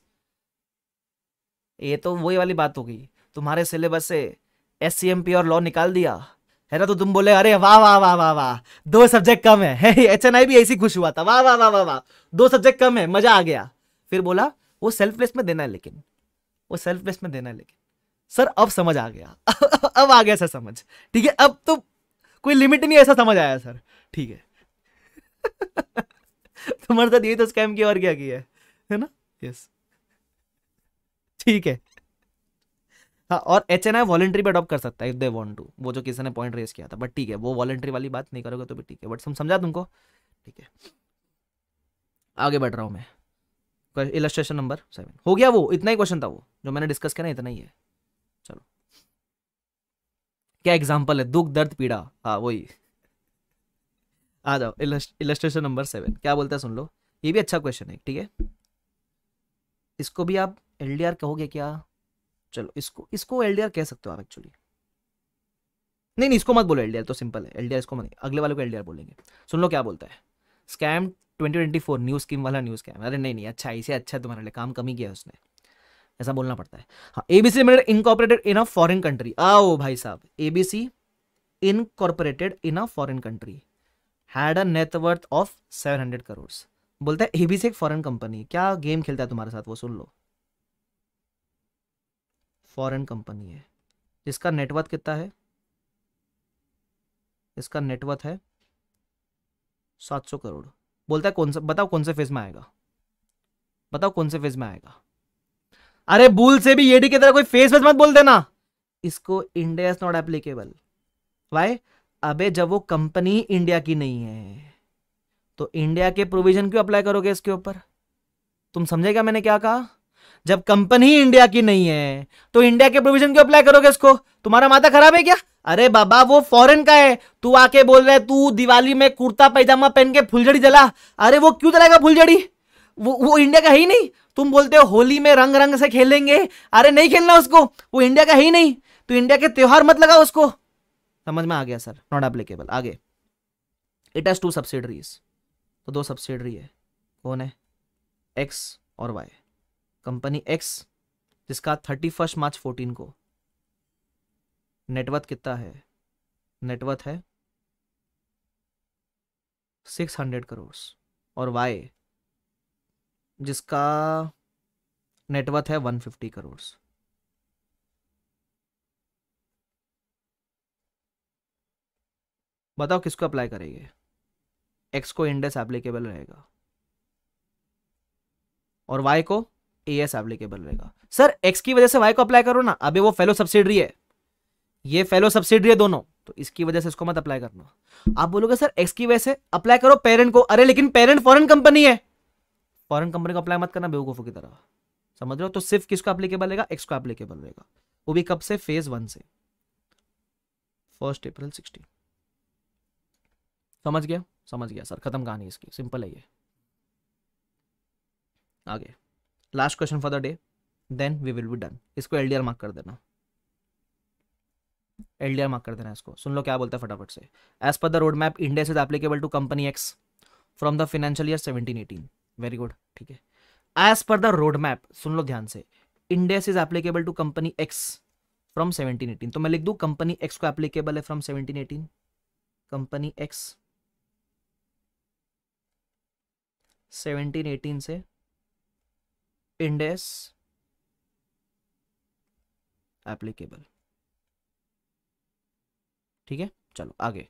ये तो वही वाली बात हो गई तुम्हारे सिलेबस से एस और लॉ निकाल दिया है ना तो तुम बोले अरे वाह वाह वाह वाह वाह दो सब्जेक्ट कम है एच एन भी ऐसी खुश हुआ था वाह वाह वाह वाह वाह दो सब्जेक्ट कम है मजा आ गया फिर बोला वो सेल्फ प्लेस में देना है लेकिन वो सेल्फ प्लेस में देना है लेकिन सर अब समझ आ गया अब आ गया सर समझ ठीक है अब तो कोई लिमिट नहीं ऐसा समझ आया सर ठीक है तुम्हारे साथ यही तो स्कैम किया और क्या किया है ना यस ठीक है हाँ और एच एन आई वॉलेंट्री भी अडॉप्ट कर सकता है इफ दे वांट टू वो जो किसी ने पॉइंट रेस किया था बट ठीक है वो वॉलेंट्री वाली बात नहीं करोगे तो भी ठीक है बट समझा तुमको ठीक है आगे बढ़ रहा हूँ मैं इलस्ट्रेशन नंबर सेवन हो गया वो इतना ही क्वेश्चन था वो जो मैंने डिस्कस किया ना इतना ही है चलो क्या एग्जाम्पल है दुख दर्द पीड़ा हाँ वही आ जाओ इलस्ट्रेशन नंबर सेवन क्या बोलता है सुन लो ये भी अच्छा क्वेश्चन है ठीक है इसको भी आप एल कहोगे क्या चलो इसको इसको एलडीआर कह सकते हो आप एक्चुअली नहीं नहीं इसको मत बोलो एलडीआर तो सिंपल है एलडीआर इसको मत अगले वाले को एलडीआर बोलेंगे सुन लो क्या बोलता है स्कैम 2024 न्यू स्कीम वाला न्यू स्कैम अरे नहीं नहीं अच्छा इसे अच्छा तुम्हारे लिए काम कम ही किया उसने ऐसा बोलना पड़ता है हाँ ABC limited incorporated in a foreign country आओ भाई साहब ABC incorporated in a foreign country had a net worth of hundred crore बोलता है एबीसी एक फॉरेन कंपनी क्या गेम खेलता है तुम्हारे साथ वो सुन लो फॉरेन कंपनी है जिसका नेटवर्थ कितना है इसका नेटवर्थ है सात सौ करोड़ बोलता है कौन सा बताओ कौन से फेज में आएगा बताओ कौन से फेज में आएगा अरे भूल से भी ईडी की तरह कोई फेज फेज मत बोल देना इसको India is not applicable why अबे जब वो कंपनी इंडिया की नहीं है तो इंडिया के प्रोविजन क्यों अप्लाई करोगे इसके ऊपर तुम समझेगा मैंने क्या कहा जब कंपनी इंडिया की नहीं है तो इंडिया के प्रोविजन क्यों अप्लाई करोगे इसको तुम्हारा माता खराब है क्या अरे बाबा वो फॉरेन का है तू आके बोल रहे तू दिवाली में कुर्ता पैजामा पहन के फुलझड़ी जला अरे वो क्यों जलाएगा फुलझड़ी वो वो इंडिया का ही नहीं तुम बोलते हो होली में रंग रंग से खेलेंगे अरे नहीं खेलना उसको वो इंडिया का ही नहीं तो इंडिया के त्योहार मत लगा उसको समझ में आ गया सर नॉट एप्लीकेबल आगे इट हैज टू सब्सिडरीज तो दो सब्सिडरी है कौन है एक्स और वाई कंपनी एक्स जिसका थर्टी फर्स्ट मार्च फोर्टीन को नेटवर्थ कितना है नेटवर्थ है सिक्स हंड्रेड करोड़ और वाई जिसका नेटवर्थ है वन फिफ्टी करोर्स बताओ किसको अप्लाई करेंगे एक्स को इंडेस एप्लीकेबल रहेगा और वाई को ए एस एप्लीकेबल रहेगा सर एक्स की वजह से वाई को अप्लाई करो ना अभी वो फेलो सब्सिडरी है ये फेलो सब्सिडरी है दोनों तो इसकी वजह से इसको मत अप्लाई करना आप बोलोगे सर एक्स की वजह से अप्लाई करो पेरेंट को अरे लेकिन पेरेंट फॉरन कंपनी है फॉरन कंपनी को अप्लाई मत करना बेवकूफों की तरह समझ रहे हो तो सिर्फ किसको एप्लीकेबल रहेगा एक्स को एप्लीकेबल रहेगा वो भी कब से फेज वन से फर्स्ट अप्रैल सिक्सटीन समझ गया समझ गया सर खत्म कहानी इसकी सिंपल है ये आगे last question for the day then we will be done इसको एल मार्क कर देना एल मार्क कर देना इसको सुन लो क्या बोलता है फटाफट से as per the road map Ind AS is applicable to company X from the financial year seventeen eighteen very good ठीक है as per the road map सुन लो ध्यान से Ind AS is applicable to company X from seventeen eighteen तो मैं लिख दू कंपनी एक्स को एप्लीकेबल है from seventeen eighteen company X seventeen eighteen से इंडेस एप्लीकेबल ठीक है चलो आगे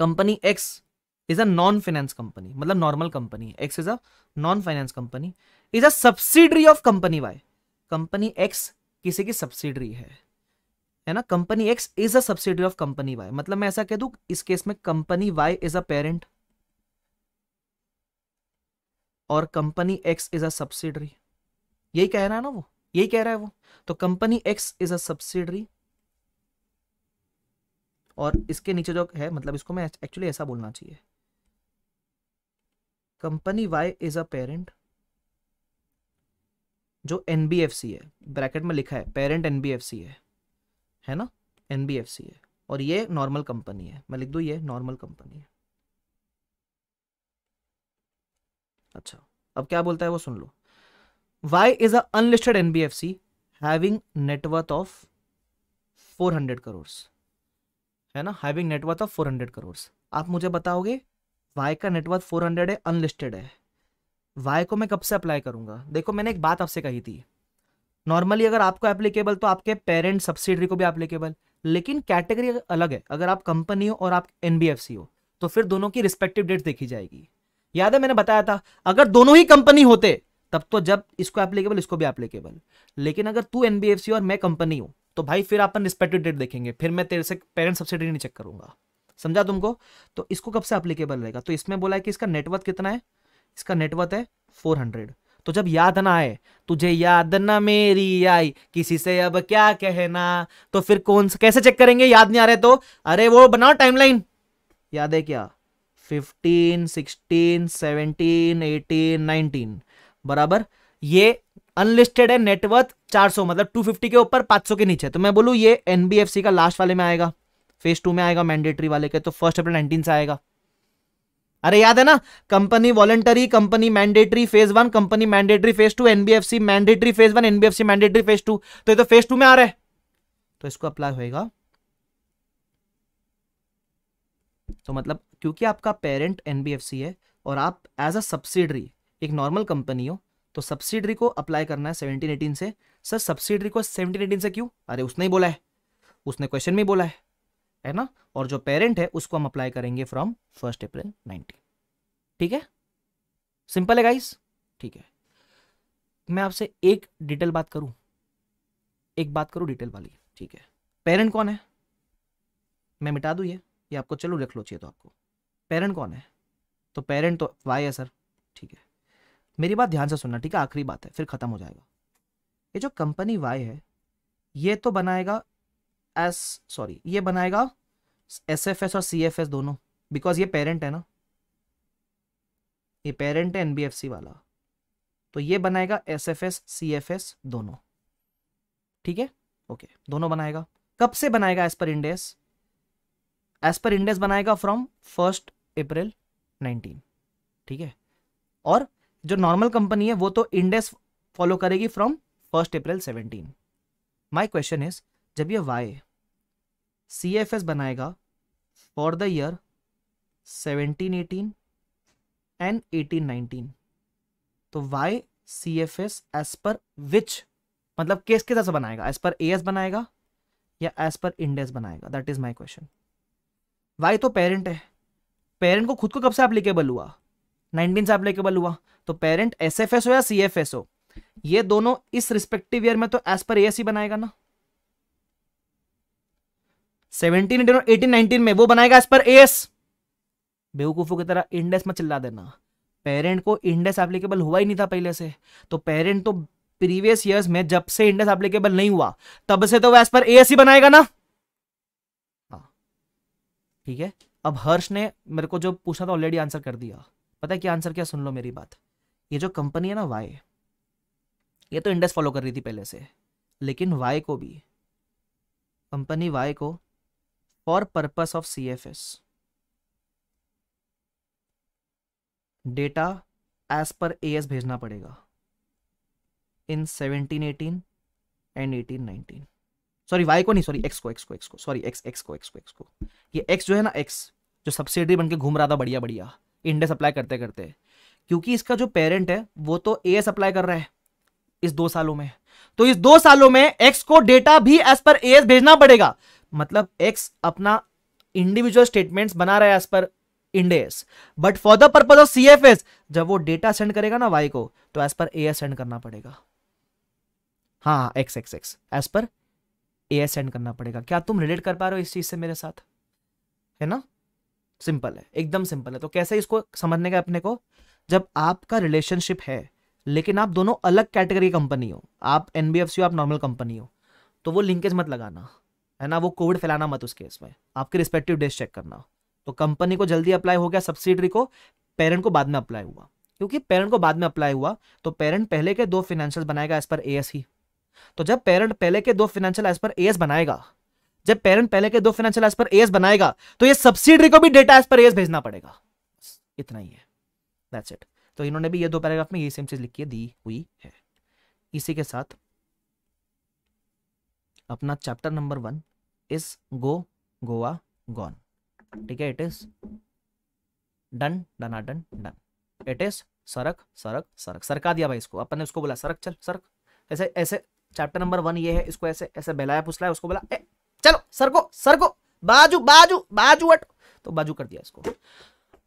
company X is a non finance company मतलब normal company X is a non finance company is a subsidiary of company Y company X किसी की subsidiary है है ना company X is a subsidiary of company Y मतलब मैं ऐसा कह दू इस केस में company Y is a parent और company X is a subsidiary यही कह रहा है ना वो यही कह रहा है वो तो company X is a subsidiary और इसके नीचे जो है मतलब इसको मैं एक्चुअली ऐसा बोलना चाहिए company Y is a parent जो एनबीएफसी है ब्रैकेट में लिखा है पेरेंट एनबीएफसी है है ना एनबीएफसी है और ये नॉर्मल कंपनी है मैं लिख दू ये नॉर्मल कंपनी है अच्छा अब क्या बोलता है वो सुन लो Y is a unlisted NBFC having net worth of 400 crore है ना हैविंग नेटवर्थ ऑफ 400 करोड़ आप मुझे बताओगे वाई का नेटवर्थ 400 है अनलिस्टेड है वाई को मैं कब से अप्लाई करूंगा देखो मैंने एक बात आपसे कही थी नॉर्मली अगर आपको एप्लीकेबल तो आपके पेरेंट सब्सिडरी को भी एप्लीकेबल लेकिन कैटेगरी अलग है अगर आप कंपनी हो और आप एनबीएफसी हो तो फिर दोनों की रिस्पेक्टिव डेट देखी जाएगी याद है मैंने बताया था अगर दोनों ही कंपनी होते तब तो जब इसको एप्लीकेबल इसको भी एप्लीकेबल लेकिन अगर तू एनबीएफसी और मैं कंपनी हूं तो भाई फिर अपन रिस्पेक्टेड डेट देखेंगे फिर मैं तेरे से पेरेंट सब्सिडी नहीं चेक करूंगा समझा तुमको तो इसको कब से एप्लीकेबल रहेगा तो इसमें बोला है कि इसका नेटवर्थ कितना है इसका नेटवर्थ है फोर हंड्रेड तो जब याद ना आए तुझे याद ना मेरी आई किसी से अब क्या कहना तो फिर कौन कैसे चेक करेंगे याद नहीं आ रहे तो अरे वो बनाओ टाइमलाइन याद है क्या fifteen sixteen seventeen eighteen nineteen बराबर ये अनलिस्टेड है नेटवर्थ 400 मतलब 250 के ऊपर 500 के नीचे तो मैं बोलूँ ये एनबीएफसी का लास्ट वाले में आएगा फेज टू में आएगा मैंडेटरी वाले के तो फर्स्ट अप्रैल नाइनटीन से आएगा अरे याद है ना company voluntary company mandatory phase one company mandatory phase two NBFC mandatory phase one NBFC mandatory phase two तो ये तो फेज टू में आ रहा है तो इसको अप्लाई होएगा तो मतलब क्योंकि आपका पेरेंट एन है और आप एज अ सब्सिडरी एक नॉर्मल कंपनी हो तो सब्सिडरी को अप्लाई करना है सेवनटीन एटीन से सर सब्सिडरी को सेवनटीन एटीन से क्यों अरे उसने ही बोला है उसने क्वेश्चन में बोला है है ना और जो पेरेंट है उसको हम अप्लाई करेंगे फ्रॉम फर्स्ट अप्रैल नाइनटीन ठीक है सिंपल है गाइस ठीक है मैं आपसे एक डिटेल बात करूं एक बात करूं डिटेल वाली ठीक है पेरेंट कौन है मैं मिटा दू ये ये आपको चलो रख लो चाहिए तो आपको पेरेंट कौन है तो पेरेंट तो वाई है सर ठीक है मेरी बात ध्यान से सुनना ठीक है आखिरी बात है फिर ख़त्म हो जाएगा ये जो कंपनी वाई है ये तो बनाएगा एस सॉरी ये बनाएगा एस एफ एस और सी एफ एस दोनों बिकॉज ये पेरेंट है ना ये पेरेंट है एनबीएफसी वाला तो ये बनाएगा S F S C F S दोनों ठीक है ओके दोनों बनाएगा कब से बनाएगा as per इंडेस as per Ind AS बनाएगा फ्रॉम फर्स्ट अप्रैल 19 ठीक है और जो नॉर्मल कंपनी है वो तो इंडेक्स फॉलो करेगी from first April 17 my question is जब ये वाई सी एफ एस बनाएगा फॉर द ईयर 17 18 एंड 18 19 तो Y C F S as per which मतलब केस के तरह बनाएगा एज पर ए एस बनाएगा या एज पर इंडेस बनाएगा that is my question Y तो पेरेंट है पेरेंट को खुद को कब से अप्लीकेबल हुआ नाइनटीन से अप्लीकेबल हुआ तो पेरेंट एस एफ एस हो या सी एफ एस हो ये दोनों इस रिस्पेक्टिव ईयर में तो एज पर एएससी बनाएगा ना 17, 18, एटीन नाइनटीन में वो बनाएगा एज पर एस बेवकूफों की तरह इंडेस में चिल्ला देना पेरेंट को इंडेस एप्लीकेबल हुआ ही नहीं था पहले से तो पेरेंट तो प्रीवियस ईयर्स में जब से इंडेस एप्लीकेबल नहीं हुआ तब से तो वो एज पर एएससी बनाएगा ना हाँ। ठीक है अब हर्ष ने मेरे को जो पूछा था ऑलरेडी आंसर कर दिया पता है क्या आंसर क्या सुन लो मेरी बात ये जो कंपनी है ना वाई ये तो इंडेक्स फॉलो कर रही थी पहले से लेकिन वाई को भी कंपनी वाई को for purpose of C F S data as पर ए एस भेजना पड़ेगा in seventeen eighteen and eighteen nineteen sorry Y को नहीं सॉरी एक्स को एक्स को एक्स को सॉरी एक्स एक्स को एक्स को एक्स को ये एक्स जो है ना एक्स जो सब्सिडी बन के घूम रहा था बढ़िया बढ़िया इंडे सप्लाई करते करते क्योंकि इसका जो पेरेंट है वो तो ए सप्लाई कर रहा है इस दो सालों में तो इस दो सालों में एक्स को डेटा भी एज पर ए भेजना पड़ेगा मतलब एक्स अपना इंडिविजुअल स्टेटमेंट्स बना रहा है as per Ind AS but for the purpose of CFS जब वो डेटा सेंड करेगा ना वाई को तो एज पर ए सेंड करना पड़ेगा हाँ x x x as per ए सेंड करना पड़ेगा क्या तुम रिलेट कर पा रहे हो इस चीज से मेरे साथ है ना सिंपल है एकदम सिंपल है तो कैसे इसको समझने का अपने को जब आपका रिलेशनशिप है लेकिन आप दोनों अलग कैटेगरी कंपनी हो आप एन हो आप नॉर्मल कंपनी हो तो वो लिंकेज मत लगाना है ना वो कोविड फैलाना मत उस केस में आपके रिस्पेक्टिव डेज चेक करना तो कंपनी को जल्दी अप्लाई हो गया सब्सिडरी को पेरेंट को बाद में अप्लाई हुआ क्योंकि पेरेंट को बाद में अप्लाई हुआ तो पेरेंट पहले के दो फिनेंशियल बनाएगा एज पर ए ही तो जब पेरेंट पहले के दो फिनेंशियल एज पर ए बनाएगा जब पेरेंट पहले के दो फाइनेंशियल एस पर एस बनाएगा तो ये सब्सिडरी को भी डेटा एस पर एस भेजना पड़ेगा इतना ही है दैट्स इट तो इन्होंने भी ये दो पैराग्राफ में ये सेम चीज लिखी है दी हुई है इसी के साथ अपना chapter number one is go गोवा गॉन ठीक है इट इज डन डना डन डन इट इज सरक सरक सरक सरका दिया भाई इसको अपन ने उसको बोला सरक चल सरक ऐसे ऐसे चैप्टर नंबर वन ये है इसको ऐसे ऐसे बहलाया पुसलाया उसको बोला ए चलो सरको सरको बाजू बाजू बाजू हटो तो बाजू कर दिया इसको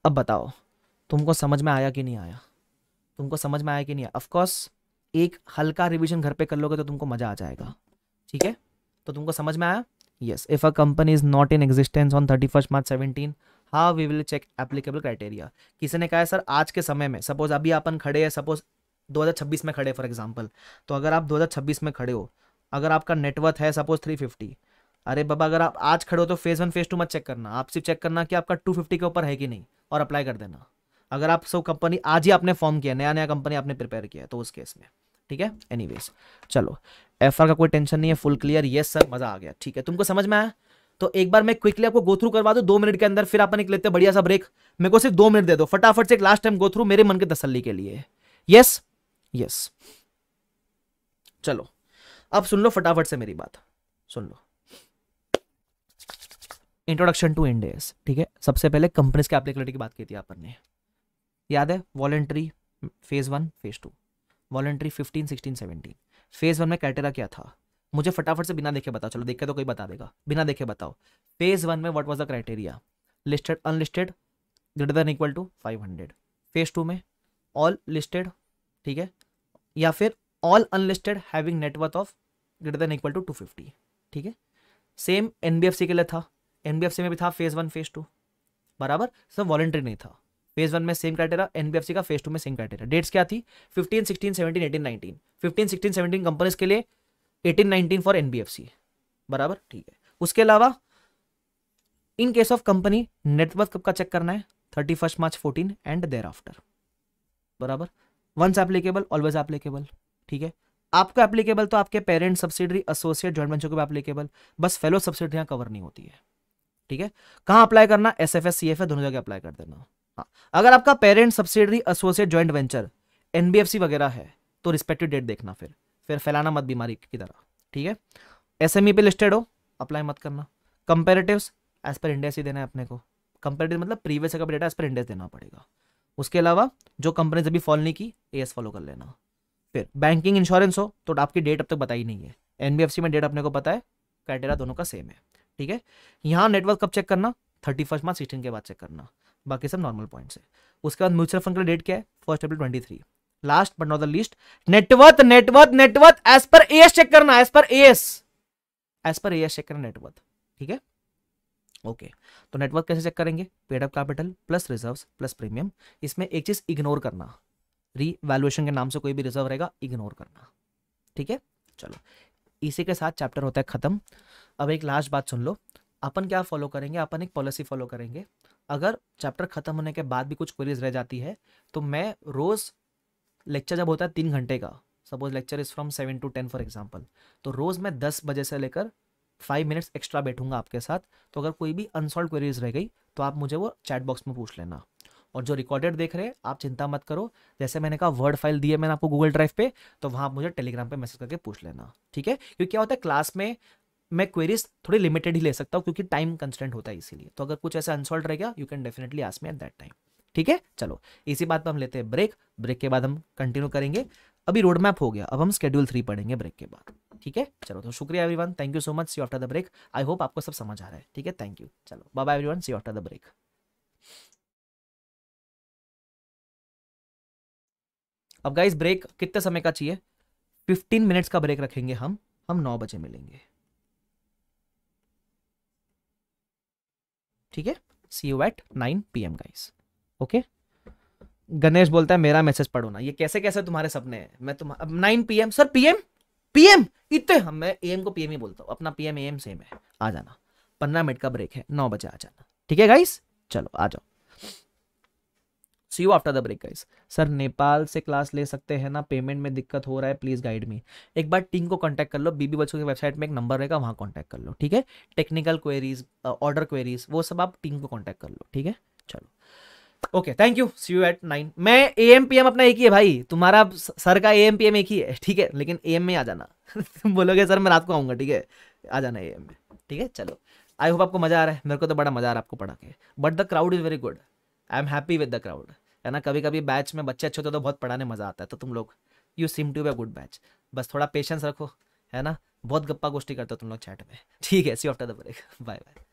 अब बताओ तुमको समझ में आया कि नहीं आया तुमको समझ में आया कि नहीं आया ऑफकोर्स एक हल्का रिविजन घर पे कर लोगे तो तुमको मजा आ जाएगा ठीक है तो तुमको समझ में आया yes if a company is not in existence on 31st March seventeen how we will check applicable criteria किसी ने कहा है सर आज के समय में सपोज अभी अपन खड़े हैं सपोज 2026 में खड़े फॉर एग्जाम्पल तो अगर आप 2026 में खड़े हो अगर आपका नेटवर्थ है सपोज 350 अरे बाबा अगर आप आज खड़े हो तो फेज़ वन फेज़ टू मत चेक करना आप सिर्फ चेक करना कि आपका टू फिफ्टी के ऊपर है कि नहीं और अप्लाई कर देना अगर आप सब कंपनी आज ही आपने फॉर्म किया नया नया कंपनी आपने प्रिपेयर किया तो उस केस में ठीक है एनी चलो एफ का कोई टेंशन नहीं है फुल क्लियर येस सर मज़ा आ गया ठीक है तुमको समझ में आया तो एक बार मैं क्विकली आपको गो थ्रू करवा दूँ दो मिनट के अंदर फिर आप लेते हैं बढ़िया सा ब्रेक मेरे को सिर्फ दो मिनट दे दो फटाफट से एक लास्ट टाइम गो थ्रू मेरे मन के तसल्ली के लिए यस यस चलो अब सुन लो फटाफट से मेरी बात सुन लो इंट्रोडक्शन टू इंडेस ठीक है सबसे पहले कंपनीज के एप्लीकेबिलिटी की बात की थी अपन ने याद है voluntary phase one phase two voluntary fifteen sixteen seventeen phase one में क्राइटेरिया क्या था मुझे फटाफट से बिना देखे बताओ चलो देखे तो कोई बता देगा बिना देखे बताओ फेज वन में what was the criteria listed unlisted greater than equal to five hundred phase two में ऑल लिस्टेड ठीक है या फिर all unlisted having net worth of greater than equal to two fifty ठीक है सेम एन के लिए था एन में भी था फेज वन फेज टू बराबर सब वॉलेंट्री नहीं था फेज वन में सेम क्राइटेरिया एनबीएफसी का फेज टू में सेम क्राइटेरिया डेट्स क्या थी fifteen sixteen seventeen eighteen nineteen fifteen sixteen seventeen companies के लिए एटीन नाइनटीन फॉर एनबीएफसी बराबर ठीक है उसके अलावा in case of company network कब का चेक करना है thirty first March fourteen and thereafter बराबर वंस एप्लीकेबल ऑलवेज एप्लीकेबल ठीक है आपको एप्लीकेबल तो आपके parent subsidiary associate joint venture को भी एप्लीकेबल बस फेलो सब्सिडरियां कवर नहीं होती है ठीक है कहां अप्लाई करना S F S C F दोनों जगह अप्लाई कर देना हाँ अगर आपका parent subsidiary associate joint venture NBFC वगैरह है तो रिस्पेक्टिव डेट देखना फिर फिर फैलाना मत बीमारी की तरह ठीक है एसएमई e पे लिस्टेड हो अप्लाई मत करना कंपेरेटिव्स एज पर इंडेक्स ही देना है अपने को कंपेरेटिव मतलब प्रीवियस का डेटा एज पर इंडेक्स देना पड़ेगा उसके अलावा जो कंपनी अभी फॉल नहीं की ए फॉलो कर लेना फिर बैंकिंग इंश्योरेंस हो तो आपकी डेट अब तक बताई नहीं है एनबीएफसी में डेट अपने को पता है क्राइटेरिया दोनों का सेम है ठीक है यहाँ नेटवर्क कब चेक करना थर्टी फर्स्ट मार्च सिक्सटीन के बाद चेक करना बाकी सब नॉर्मल पॉइंट्स है उसके बाद म्यूचुअल फंड का डेट क्या है first April twenty three last but not the least net worth net worth net worth as पर ए चेक करना as per A as per A check करना नेटवर्थ ठीक है ओके okay. तो नेटवर्क कैसे चेक करेंगे paid up capital plus reserves plus premium इसमें एक चीज इग्नोर करना रीवैल्यूएशन के नाम से कोई भी रिजर्व रहेगा इग्नोर करना ठीक है चलो इसी के साथ चैप्टर होता है ख़त्म अब एक लास्ट बात सुन लो अपन क्या फॉलो करेंगे अपन एक पॉलिसी फॉलो करेंगे अगर चैप्टर ख़त्म होने के बाद भी कुछ क्वेरीज रह जाती है तो मैं रोज़ लेक्चर जब होता है तीन घंटे का suppose lecture is from seven to ten for example तो रोज़ मैं दस बजे से लेकर फाइव मिनट्स एक्स्ट्रा बैठूंगा आपके साथ तो अगर कोई भी अनसॉल्व क्वेरीज रह गई तो आप मुझे वो चैट बॉक्स में पूछ लेना और जो रिकॉर्डेड देख रहे हैं आप चिंता मत करो जैसे मैंने कहा वर्ड फाइल दी है मैंने आपको गूगल ड्राइव पे तो वहाँ आप मुझे टेलीग्राम पे मैसेज करके पूछ लेना ठीक है क्योंकि क्या होता है क्लास में मैं क्वेरीज थोड़ी लिमिटेड ही ले सकता हूँ क्योंकि टाइम कंस्टेंट होता है इसीलिए तो अगर कुछ ऐसा अनसॉल्व रहेगा you can definitely ask me at that time ठीक है चलो इसी बात पर हम लेते हैं ब्रेक ब्रेक के बाद हम कंटिन्यू करेंगे अभी रोड मैप हो गया अब हम स्केड्यूल थ्री पढ़ेंगे ब्रेक के बाद ठीक है चलो तो शुक्रिया everyone thank you so much see after the break I hope आपको सब समझ आ रहा है ठीक है थैंक यू चलो bye everyone see after the break अब गाइस ब्रेक कितने समय का चाहिए फिफ्टीन मिनट्स का ब्रेक रखेंगे हम हम नौ बजे मिलेंगे ठीक है see you at nine P M guys okay Ganesh बोलता है मेरा मैसेज पढ़ो ना ये कैसे कैसे तुम्हारे सपने हैं मैं तुम अब nine P M sir P M P M इतने हम हाँ, मैं ए एम को पी एम ही बोलता हूँ अपना P M A M same है आ जाना पंद्रह मिनट का ब्रेक है नौ बजे आ जाना ठीक है गाइस चलो आ जाओ see you after the break guys sir Nepal से क्लास ले सकते हैं ना पेमेंट में दिक्कत हो रहा है प्लीज़ गाइड मी एक बार टीम को कॉन्टैक्ट कर लो बीबी बच्चों की वेबसाइट में एक नंबर रहेगा वहाँ कॉन्टैक्ट कर लो ठीक है टेक्निकल क्वेरीज ऑर्डर क्वेरीज वो सब आप टीम को कॉन्टैक्ट कर लो ठीक है चलो okay thank you see you at nine मैं ए एम पी एम अपना एक ही है भाई तुम्हारा सर का ए एम पी एम एक ही है ठीक है लेकिन ए एम में आ जाना तुम बोलोगे सर मैं रात को आऊंगा ठीक है आ जाना ए एम में ठीक है चलो आई होप आपको मजा आ रहा है मेरे को तो बड़ा मजा आ रहा है आपको पढ़ा के but the crowd is very good I am happy with the crowd है ना कभी कभी बैच में बच्चे अच्छे होते तो बहुत पढ़ाने मजा आता है तो तुम लोग you seem to be good batch बस थोड़ा पेशेंस रखो है ना बहुत गप्पा गोष्ठी करते हो तुम लोग चैट में ठीक है see after the break bye bye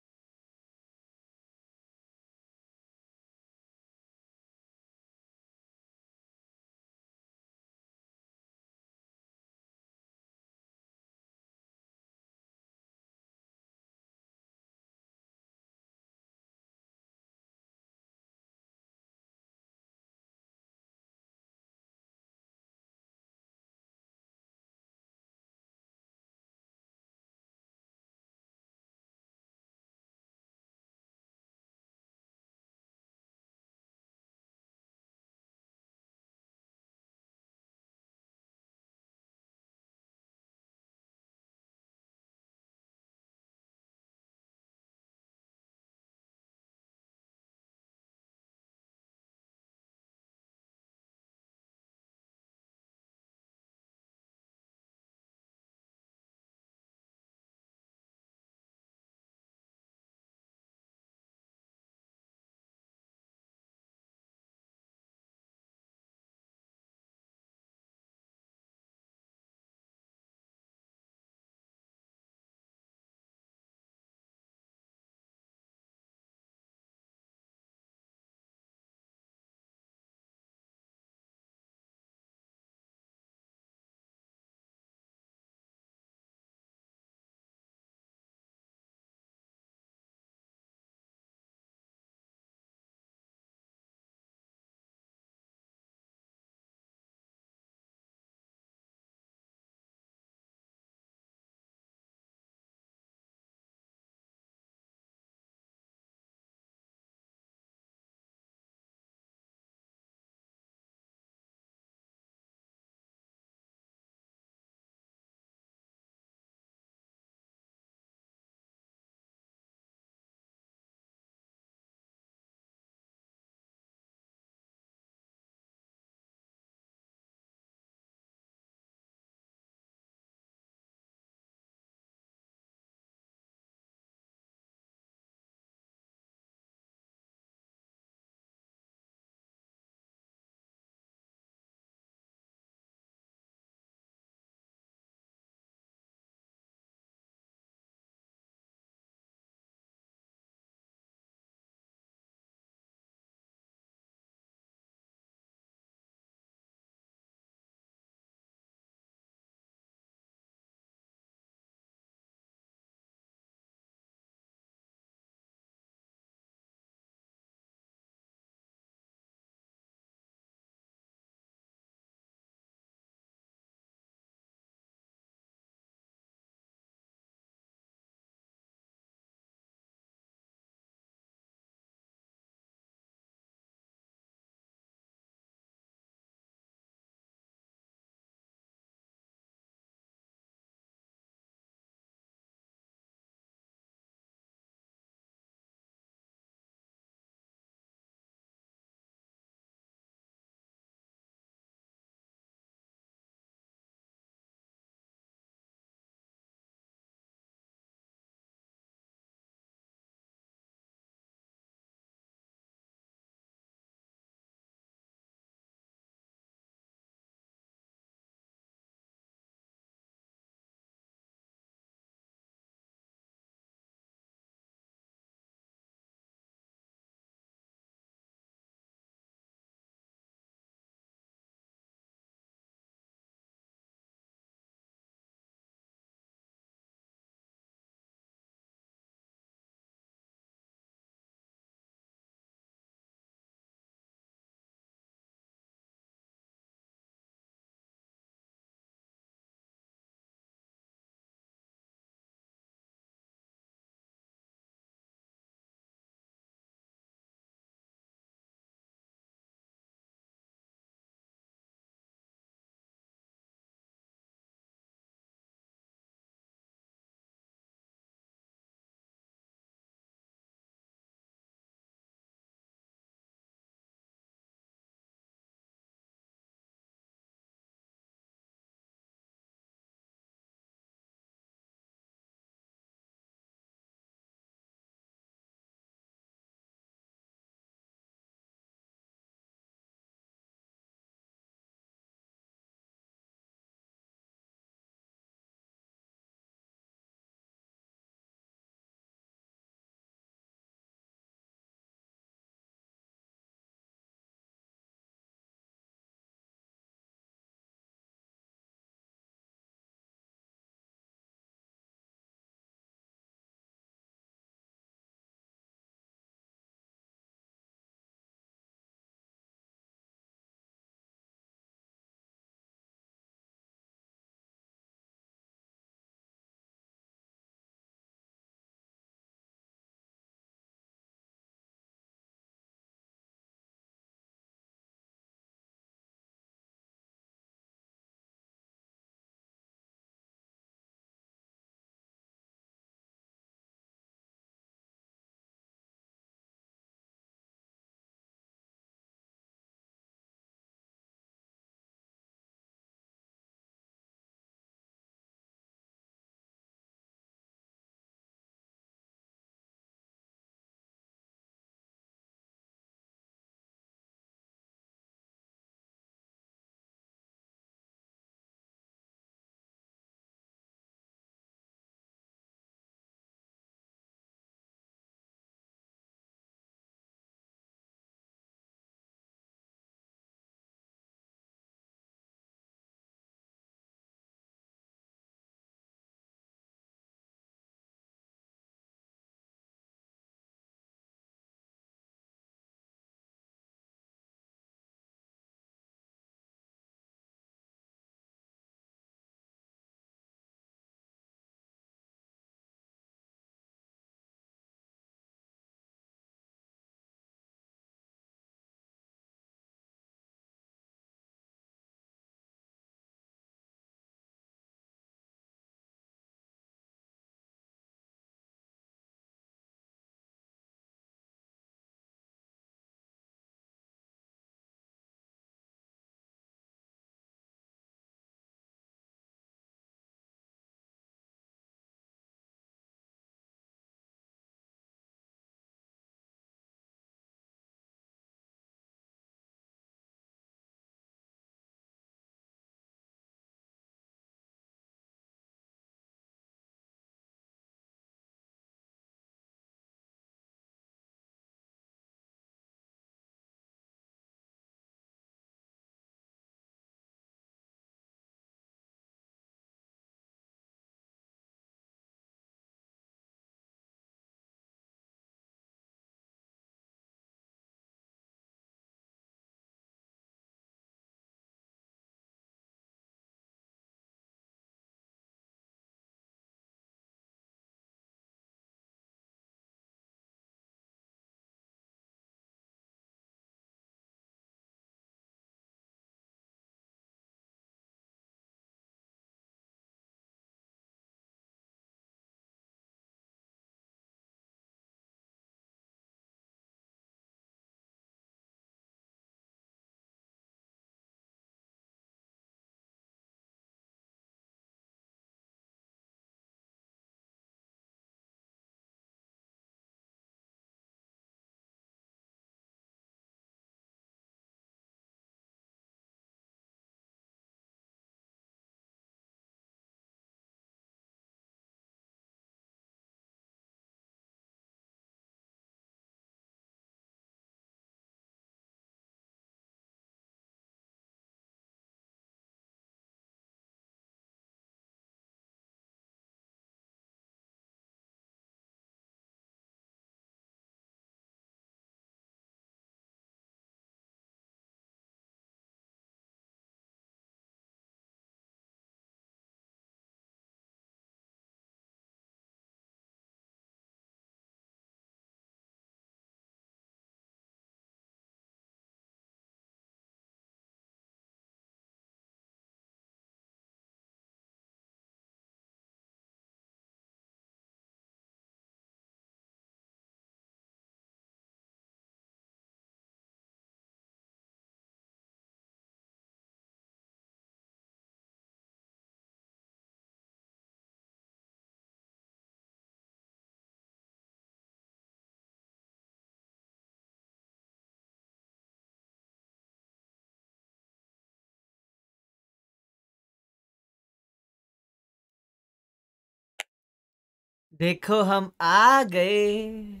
देखो हम आ गए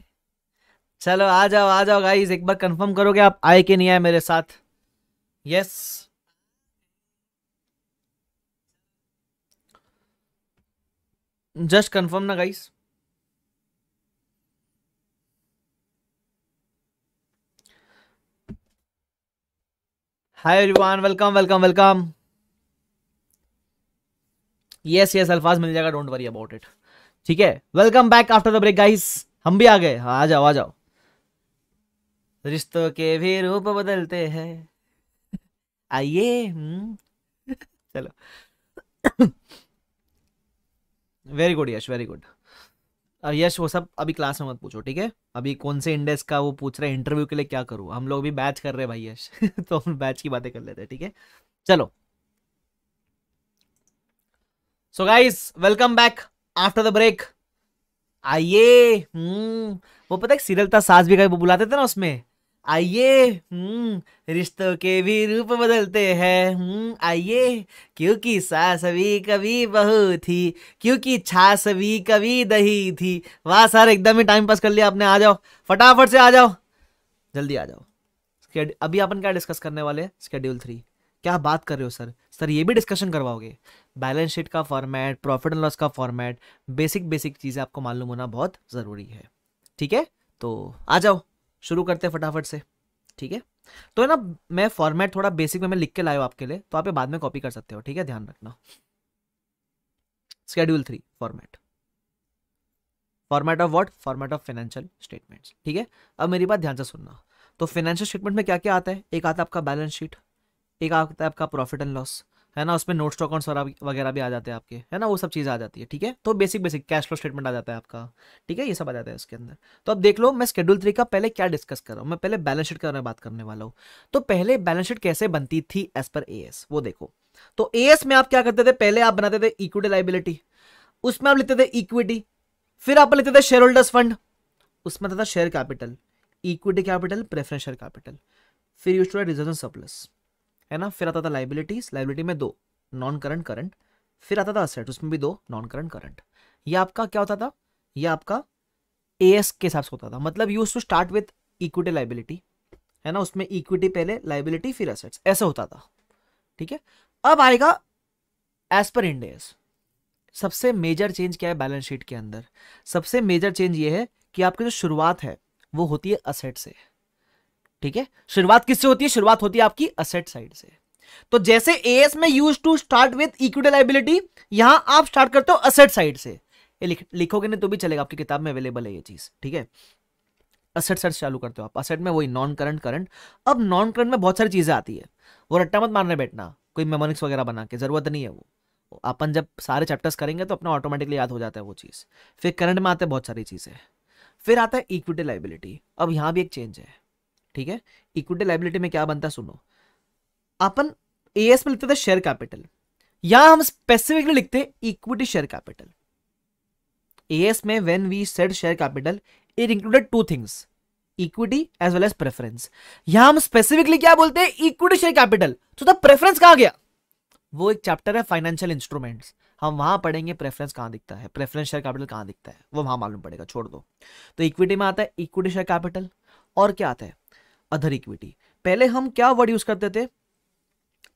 चलो आ जाओ आ जाओ गाइस एक बार कंफर्म करोगे आप आए कि नहीं आए मेरे साथ यस जस्ट कंफर्म ना guys hi everyone welcome welcome welcome yes yes अल्फाज मिल जाएगा डोंट वरी अबाउट इट ठीक है welcome back after the break guys हम भी आ गए हाँ, आ जाओ आ जाओ रिश्तों के भी रूप बदलते हैं आइए हम्म। चलो very good Yash very good Yash वो सब अभी क्लास में मत पूछो ठीक है अभी कौन से इंडेक्स का वो पूछ रहे हैं इंटरव्यू के लिए क्या करूँ हम लोग भी बैच कर रहे हैं भाई यश तो हम बैच की बातें कर लेते हैं ठीक है चलो so guys welcome back after the break आइए हम्म, वो पता है सीरियल था सास भी कभी वो बुलाते थे ना उसमें आइए हम्म रिश्तों के भी रूप बदलते हैं हम्म आइए क्योंकि सास भी कभी बहू थी क्योंकि छास भी कभी दही थी वाह सर एकदम ही टाइम पास कर लिया आपने आ जाओ फटाफट से आ जाओ जल्दी आ जाओ अभी अपन क्या डिस्कस करने वाले हैं स्केड्यूल थ्री क्या बात कर रहे हो सर सर ये भी डिस्कशन करवाओगे बैलेंस शीट का फॉर्मेट प्रॉफिट एंड लॉस का फॉर्मेट बेसिक बेसिक चीज़ें आपको मालूम होना बहुत ज़रूरी है ठीक है तो आ जाओ शुरू करते हैं फटाफट से ठीक है तो है ना मैं फॉर्मेट थोड़ा बेसिक में मैं लिख के लाया हूँ आपके लिए तो आप ये बाद में कॉपी कर सकते हो ठीक है ध्यान रखना schedule three format format of what format of financial statements ठीक है अब मेरी बात ध्यान से सुनना तो फाइनेंशियल स्टेटमेंट में क्या क्या आता है एक आता है आपका बैलेंस शीट एक आता है आपका प्रॉफिट एंड लॉस है ना उसमें नोट स्टॉक अकाउंट्स वगैरह भी आ जाते हैं आपके है ना वो सब चीज़ आ जाती है ठीक है तो basic basic cash flow statement आ जाता है आपका ठीक है ये सब आ जाता है उसके अंदर तो अब देख लो मैं शेड्यूल थ्री का पहले क्या डिस्कस कर रहा हूँ मैं पहले बैलेंस शीट के में बात करने वाला हूँ तो पहले बैलेंस शीट कैसे बनती थी एज पर ए वो देखो तो ए में आप क्या करते थे पहले आप बनाते थे इक्विटी लाइबिलिटी उसमें आप लेते थे इक्विटी फिर आप लेते थे शेयर होल्डर्स फंड उसमें था share capital equity capital preference share capital फिर यूज टू रिजर्व सरप्लस है ना फिर आता था लाइबिलिटीज लाइबिलिटी में दो नॉन करंट करंट फिर आता था असेट उसमें भी दो नॉन करंट करंट ये आपका क्या होता था ये आपका ए एस के हिसाब से होता था मतलब used to start with equity liability है ना उसमें इक्विटी पहले लाइबिलिटी फिर असेट्स ऐसा होता था ठीक है अब आएगा एज पर इंडेस सबसे मेजर चेंज क्या है बैलेंस शीट के अंदर सबसे मेजर चेंज ये है कि आपकी जो शुरुआत है वो होती है असेट से ठीक है शुरुआत किससे होती है शुरुआत होती है आपकी असेट साइड से तो जैसे ए एस में used to start with equity liability यहां आप स्टार्ट करते हो असेट साइड से ये लिख, लिखोगे नहीं तो भी चलेगा आपकी किताब में अवेलेबल है ये चीज ठीक है असेट सर्च चालू करते हो आप असेट में वही नॉन करंट करंट अब नॉन करंट में बहुत सारी चीजें आती है वो रट्टा मत मारने बैठना कोई मेमोनिक्स वगैरह बना के जरूरत नहीं है वो अपन जब सारे चैप्टर्स करेंगे तो अपना ऑटोमेटिकली याद हो जाता है वो चीज़ फिर करंट में आते हैं बहुत सारी चीज़ें फिर आता है इक्विटी लाइबिलिटी अब यहाँ भी एक चेंज है ठीक है इक्विटी लाइबिलिटी में क्या बनता है सुनो अपन ए एस में लिखते थे शेयर कैपिटल यहां हम स्पेसिफिकली लिखते हैं equity share capital A S में when we said share capital it included two things equity as well as preference यहां हम स्पेसिफिकली क्या बोलते हैं इक्विटी शेयर कैपिटल तो द प्रेफरेंस कहां गया वो एक चैप्टर है फाइनेंशियल इंस्ट्रूमेंट्स हम वहां पढ़ेंगे प्रेफरेंस कहां दिखता है प्रेफरेंस शेयर कैपिटल कहां दिखता है वो वहां मालूम पड़ेगा छोड़ दो तो इक्विटी में आता है इक्विटी शेयर कैपिटल और क्या आता है अदर इक्विटी पहले हम क्या वर्ड यूज करते थे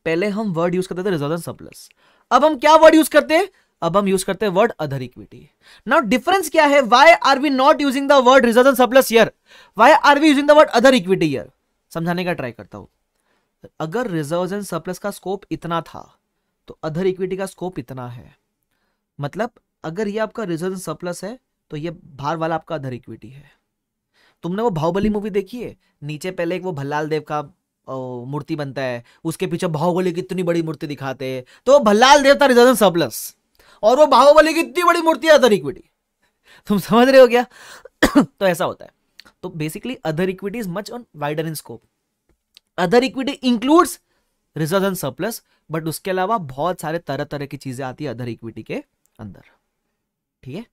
पहले हम वर्ड यूज करते थे रिजर्व एंड सरप्लस अब हम क्या वर्ड यूज करते अब हम यूज करते हैं word other equity now difference क्या है why are we not using the word reserve and surplus here why are we using the word other equity here समझाने का ट्राई करता हूं अगर रिजर्व एंड सरप्लस का स्कोप इतना था तो अदर इक्विटी का स्कोप इतना है मतलब अगर ये आपका रिजर्व एंड सरप्लस है तो ये भार वाला आपका अदर इक्विटी है तुमने वो बाहुबली मूवी देखी है नीचे पहले एक वो भल्लाल देव का मूर्ति बनता है उसके पीछे बाहुबली की इतनी बड़ी मूर्ति दिखाते हैं तो भल्लाल देवता रिजर्व सरप्लस और वो बाहुबली की इतनी बड़ी मूर्ति अदर इक्विटी तुम समझ रहे हो क्या तो ऐसा होता है तो basically other equity is much on wider in scope other equity includes reserve and surplus but उसके अलावा बहुत सारे तरह तरह की चीजें आती है अदर इक्विटी के अंदर ठीक है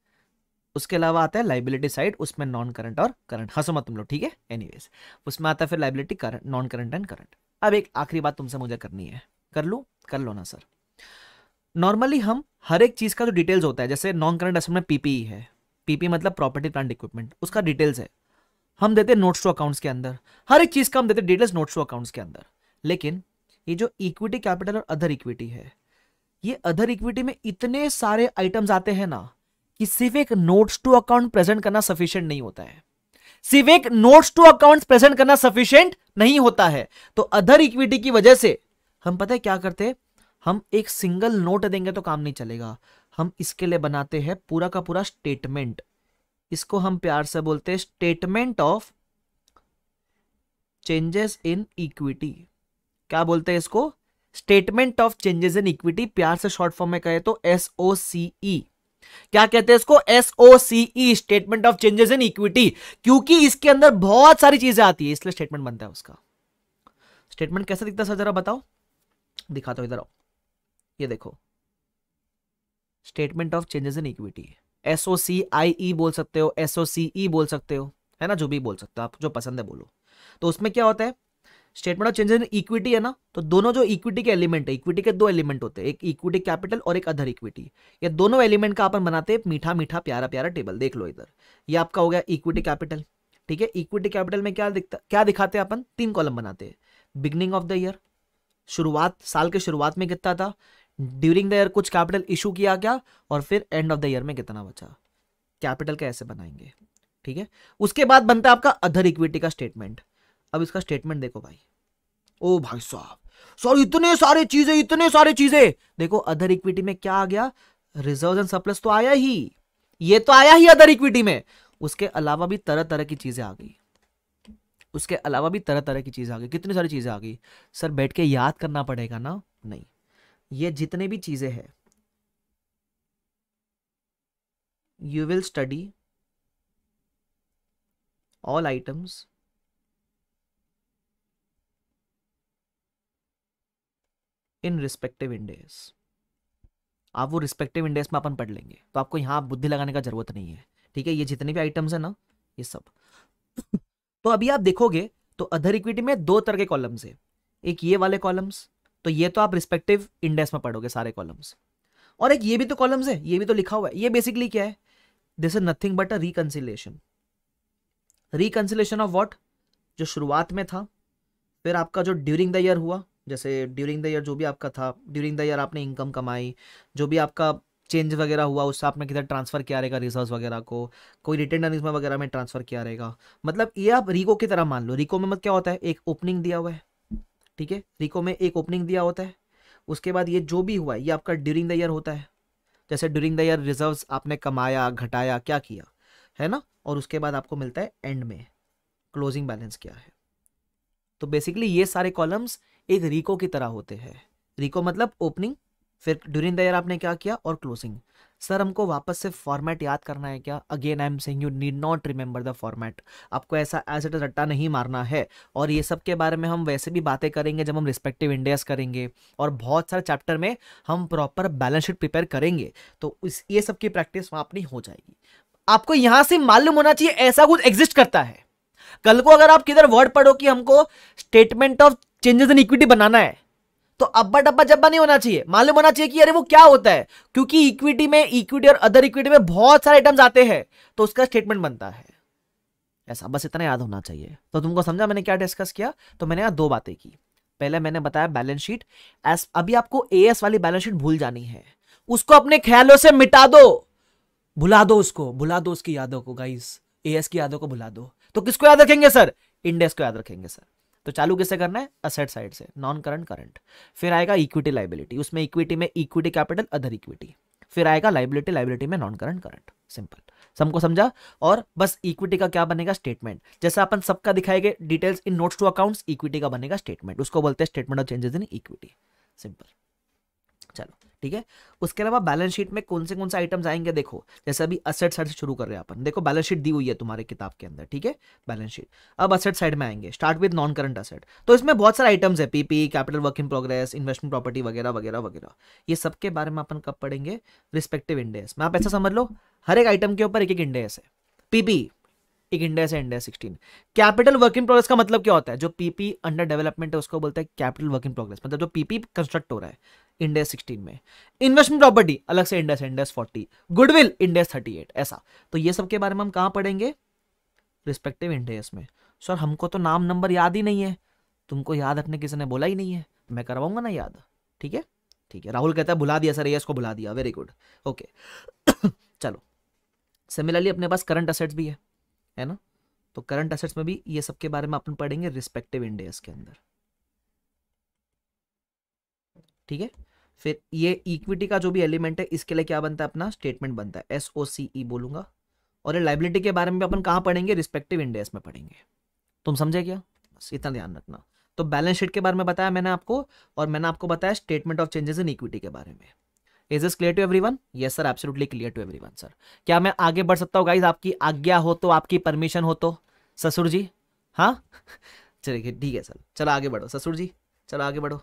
उसके अलावा आता है लाइबिलिटी साइड उसमें नॉन करंट और करंट हंसो मत तुम लोग ठीक है एनी उसमें आता है फिर liability current non current and current अब एक आखिरी बात तुमसे मुझे करनी है कर लू कर लो ना सर नॉर्मली हम हर एक चीज़ का जो डिटेल्स होता है जैसे नॉन करंट असम में पीपीई है पीपी e मतलब प्रॉपर्टी प्लांट इक्विपमेंट उसका डिटेल्स है हम देते हैं नोट्स टू अकाउंट्स के अंदर हर एक चीज़ का हम देते हैं डिटेल्स नोट्स टू अकाउंट्स के अंदर लेकिन ये जो इक्विटी कैपिटल और अदर इक्विटी है ये अदर इक्विटी में इतने सारे आइटम्स आते हैं ना कि सिर्फ एक नोट्स टू अकाउंट प्रेजेंट करना सफिशियंट नहीं होता है सिर्फ एक नोट्स टू अकाउंट प्रेजेंट करना सफिशियंट नहीं होता है तो अदर इक्विटी की वजह से हम पता है क्या करते हैं हम एक सिंगल नोट देंगे तो काम नहीं चलेगा हम इसके लिए बनाते हैं पूरा का पूरा स्टेटमेंट इसको हम प्यार से बोलते हैं statement of changes in equity क्या बोलते हैं इसको statement of changes in equity प्यार से शॉर्ट फॉर्म में कहे तो एसओ ओ सी क्या कहते हैं इसको SOCE statement of changes in equity क्योंकि इसके अंदर बहुत सारी चीजें आती है इसलिए स्टेटमेंट बनता है उसका स्टेटमेंट कैसा दिखता है सर जरा बताओ दिखाता हूं इधर आओ ये देखो statement of changes in equity SOCIE बोल सकते हो एसओसीई e बोल सकते हो है ना जो भी बोल सकते हो आप जो पसंद है बोलो तो उसमें क्या होता है statement of changes in equity है ना तो दोनों जो इक्विटी के एलिमेंट है इक्विटी के दो एलिमेंट होते हैं एक इक्विटी कैपिटल और एक अदर इक्विटी ये दोनों एलिमेंट का अपन बनाते हैं मीठा मीठा प्यारा प्यारा टेबल देख लो इधर ये आपका हो गया इक्विटी कैपिटल ठीक है इक्विटी कैपिटल में क्या दिखता क्या दिखाते हैं अपन तीन कॉलम बनाते हैं बिगनिंग ऑफ द ईयर शुरुआत साल के शुरुआत में कितना था ड्यूरिंग द ईयर कुछ कैपिटल इशू किया गया और फिर एंड ऑफ द ईयर में कितना बचा कैपिटल कैसे बनाएंगे ठीक है उसके बाद बनता है आपका अदर इक्विटी का स्टेटमेंट अब इसका स्टेटमेंट देखो भाई ओ भाई साहब सर इतने सारे चीजें इतने सारे चीजें देखो अदर इक्विटी में क्या आ गया रिजर्व एंड सरप्लस तो आया ही ये तो आया ही अदर इक्विटी में उसके अलावा भी तरह तरह की चीजें आ गई उसके अलावा भी तरह तरह की चीजें आ गई कितनी सारी चीजें आ गई सर बैठ के याद करना पड़ेगा ना नहीं ये जितने भी चीजें हैं you will study all items in respective Ind AS आप वो रिस्पेक्टिव इंडेस में अपन पढ़ लेंगे तो आपको यहाँ बुद्धि लगाने का जरूरत नहीं है ठीक है ये जितने भी आइटम्स है ना ये सब तो अभी आप देखोगे तो अधर इक्विटी में दो तरह के कॉलम्स है एक ये वाले कॉलम्स तो ये तो आप रिस्पेक्टिव इंडेक्स में पढ़ोगे सारे कॉलम्स और एक ये भी तो कॉलम्स है ये भी तो लिखा हुआ है ये बेसिकली क्या है this is nothing but a reconciliation reconciliation of what जो शुरुआत में था फिर आपका जो ड्यूरिंग द ईयर हुआ जैसे ड्यूरिंग द ईयर जो भी आपका था ड्यूरिंग द ईयर आपने इनकम कमाई जो भी आपका चेंज वगैरह हुआ उससे आपने किधर ट्रांसफ़र किया रहेगा रिजर्व वगैरह को कोई रिटर्न अर्निंग वगैरह में ट्रांसफ़र किया रहेगा मतलब ये आप रिको की तरह मान लो रिको में मत क्या होता है एक ओपनिंग दिया हुआ है ठीक है रिको में एक ओपनिंग दिया होता है उसके बाद ये जो भी हुआ है ये आपका ड्यूरिंग द ईयर होता है जैसे ड्यूरिंग द ईयर रिजर्व आपने कमाया घटाया क्या किया है ना और उसके बाद आपको मिलता है एंड में क्लोजिंग बैलेंस क्या है तो बेसिकली ये सारे कॉलम्स एक रिको की तरह होते हैं रिको मतलब ओपनिंग फिर ड्यूरिंग द ईयर आपने क्या किया और क्लोजिंग सर हमको वापस से फॉर्मेट याद करना है क्या again I am saying you need not remember the format आपको ऐसा एज एट रट्टा नहीं मारना है और ये सब के बारे में हम वैसे भी बातें करेंगे जब हम रिस्पेक्टिव इंडियाज करेंगे और बहुत सारे चैप्टर में हम प्रॉपर बैलेंस शीट प्रिपेयर करेंगे तो इस ये सब की प्रैक्टिस वहाँ अपनी हो जाएगी आपको यहाँ से मालूम होना चाहिए ऐसा कुछ एग्जिस्ट करता है कल को अगर आप किधर वर्ड पढ़ो कि हमको statement of changes in equity बनाना है तो अब्बा डब्बा जब्बा नहीं होना चाहिए मालूम होना चाहिए कि अरे वो क्या होता है क्योंकि इक्विटी में इक्विटी और अदर इक्विटी में बहुत सारे आइटम्स आते हैं तो उसका स्टेटमेंट बनता है ऐसा बस इतना याद होना चाहिए तो तुमको समझा मैंने क्या डिस्कस किया तो मैंने यहाँ दो बातें की पहले मैंने बताया बैलेंस शीट एस अभी आपको ए वाली बैलेंस शीट भूल जानी है उसको अपने ख्यालों से मिटा दो भुला दो उसको भुला दो उसकी यादों को गाइस ए की यादों को भुला दो तो किसको याद रखेंगे सर इंडेक्स को याद रखेंगे सर तो चालू किससे करना है असेट साइड से नॉन करंट करंट फिर आएगा इक्विटी लाइबिलिटी उसमें इक्विटी में इक्विटी कैपिटल अदर इक्विटी फिर आएगा लाइबिलिटी लाइबिलिटी में नॉन करंट करंट सिंपल सबको समझा और बस इक्विटी का क्या बनेगा स्टेटमेंट जैसा अपन सबका दिखाएंगे details in notes to accounts equity का बनेगा स्टेटमेंट उसको बोलते हैं statement of changes in equity simple चलो ठीक है उसके अलावा बैलेंस शीट में कौन से कौन से आइटम्स आएंगे देखो जैसे अभी असेट साइड से शुरू कर रहे हैं अपन देखो बैलेंस शीट दी हुई है तुम्हारे किताब के अंदर ठीक है बैलेंस शीट अब असेट साइड में आएंगे start with non current asset तो इसमें बहुत सारे आइटम्स है PP capital work in progress investment property वगैरह वगैरह वगैरह ये सबके बारे में अपन कब पढ़ेंगे रिस्पेक्टिव इंडेस में आप ऐसा समझ लो हर एक आइटम के ऊपर एक एक इंडेस है पीपी एक इंडेस है Ind AS sixteen capital work in progress का मतलब क्या होता है जो पीपी अंडर डेवलपमेंट है उसको बोलता है कैपिटल वर्क इन प्रोग्रेस मतलब जो पीपी कंस्ट्रक्ट हो रहा है इंडेस सिक्सटीन में इन्वेस्टमेंट प्रॉपर्टी अलग से Ind AS Ind AS forty goodwill Ind AS thirty eight ऐसा तो ये सब के बारे में हम कहाँ पढ़ेंगे रिस्पेक्टिव इंडेस में सर हमको तो नाम नंबर याद ही नहीं है तुमको याद रखने किसी ने बोला ही नहीं है मैं करवाऊंगा ना याद ठीक है ठीक है राहुल कहता है बुला दिया सर ये इसको बुला दिया वेरी गुड ओके चलो सिमिलरली अपने पास करंट असेट्स भी है है ना तो करंट असेट्स में भी ये सब के बारे में अपन पढ़ेंगे रिस्पेक्टिव इंडेस के अंदर ठीक है फिर ये इक्विटी का जो भी एलिमेंट है इसके लिए क्या बनता है अपना स्टेटमेंट बनता है एस ओ सी ई बोलूंगा और ये लाइबिलिटी के बारे में भी अपन कहाँ पढ़ेंगे रिस्पेक्टिव इंडेस में पढ़ेंगे तुम समझे क्या बस इतना ध्यान रखना तो बैलेंस शीट के बारे में बताया मैंने आपको और मैंने आपको बताया statement of changes in equity के बारे में is is clear to everyone yes sir absolutely clear to everyone sir क्या मैं आगे बढ़ सकता हूँ गाइज आपकी आज्ञा हो तो आपकी परमिशन हो तो ससुर जी हाँ चलिए ठीक है सर चलो आगे बढ़ो ससुर जी चलो आगे बढ़ो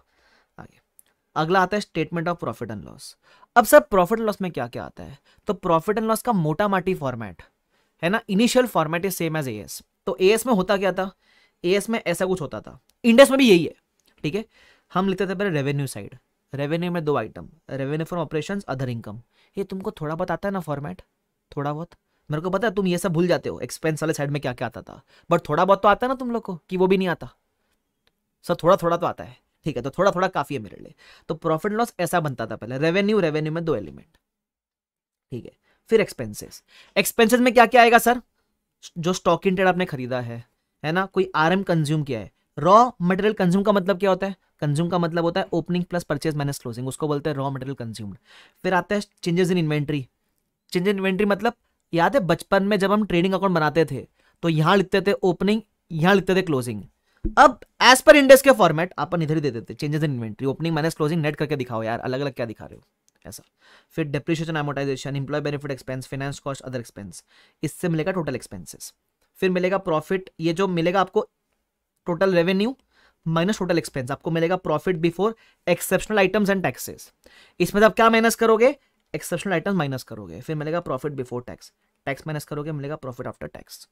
अगला आता है statement of profit and loss अब सर प्रॉफिट एंड लॉस में क्या क्या आता है तो प्रॉफिट एंड लॉस का मोटा माटी फॉर्मेट है ना initial format is same as A तो ए में होता क्या था ए में ऐसा कुछ होता था इंडेक्स में भी यही है ठीक है हम लिखते थे पहले रेवेन्यू साइड रेवेन्यू में दो item revenue from operation other income ये तुमको थोड़ा बहुत आता है ना फॉर्मेट थोड़ा बहुत मेरे को पता है तुम ये सब भूल जाते हो एक्सपेंस वाले साइड में क्या क्या आता था बट थोड़ा बहुत तो आता है ना तुम लोग को कि वो भी नहीं आता सर थोड़ा थोड़ा तो आता है ठीक है तो थोड़ा थोड़ा काफी है मेरे लिए तो प्रॉफिट लॉस ऐसा बनता था पहले रेवेन्यू रेवेन्यू में दो एलिमेंट ठीक है फिर एक्सपेंसेस एक्सपेंसेस में क्या क्या आएगा सर जो स्टॉक इंटेड आपने खरीदा है है ना कोई आर कंज्यूम किया है रॉ मटेरियल कंज्यूम का मतलब क्या होता है कंज्यूम का मतलब होता है opening plus purchase minus closing उसको बोलते हैं रॉ मटेरियल कंज्यूम्ड फिर आता है changes in inventory change in inventory मतलब याद है बचपन में जब हम ट्रेडिंग अकाउंट बनाते थे तो यहाँ लिखते थे ओपनिंग यहाँ लिखते थे क्लोजिंग अब एज पर इंडेक्स के फॉर्मेट अपन इधर ही दे देते changes in inventory opening minus closing net करके दिखाओ यार अलग अलग क्या दिखा रहे हो ऐसा फिर depreciation amortisation employee benefit expense finance cost other expense इससे मिलेगा टोटल एक्सपेंसेस फिर मिलेगा प्रॉफिट ये जो मिलेगा आपको total revenue minus total expense आपको मिलेगा profit before exceptional items and taxes इसमें से आप क्या माइनस करोगे एक्सेप्शनल आइटम्स माइनस करोगे फिर मिलेगा profit before tax tax minus करोगे मिलेगा प्रॉफिट आफ्टर टैक्स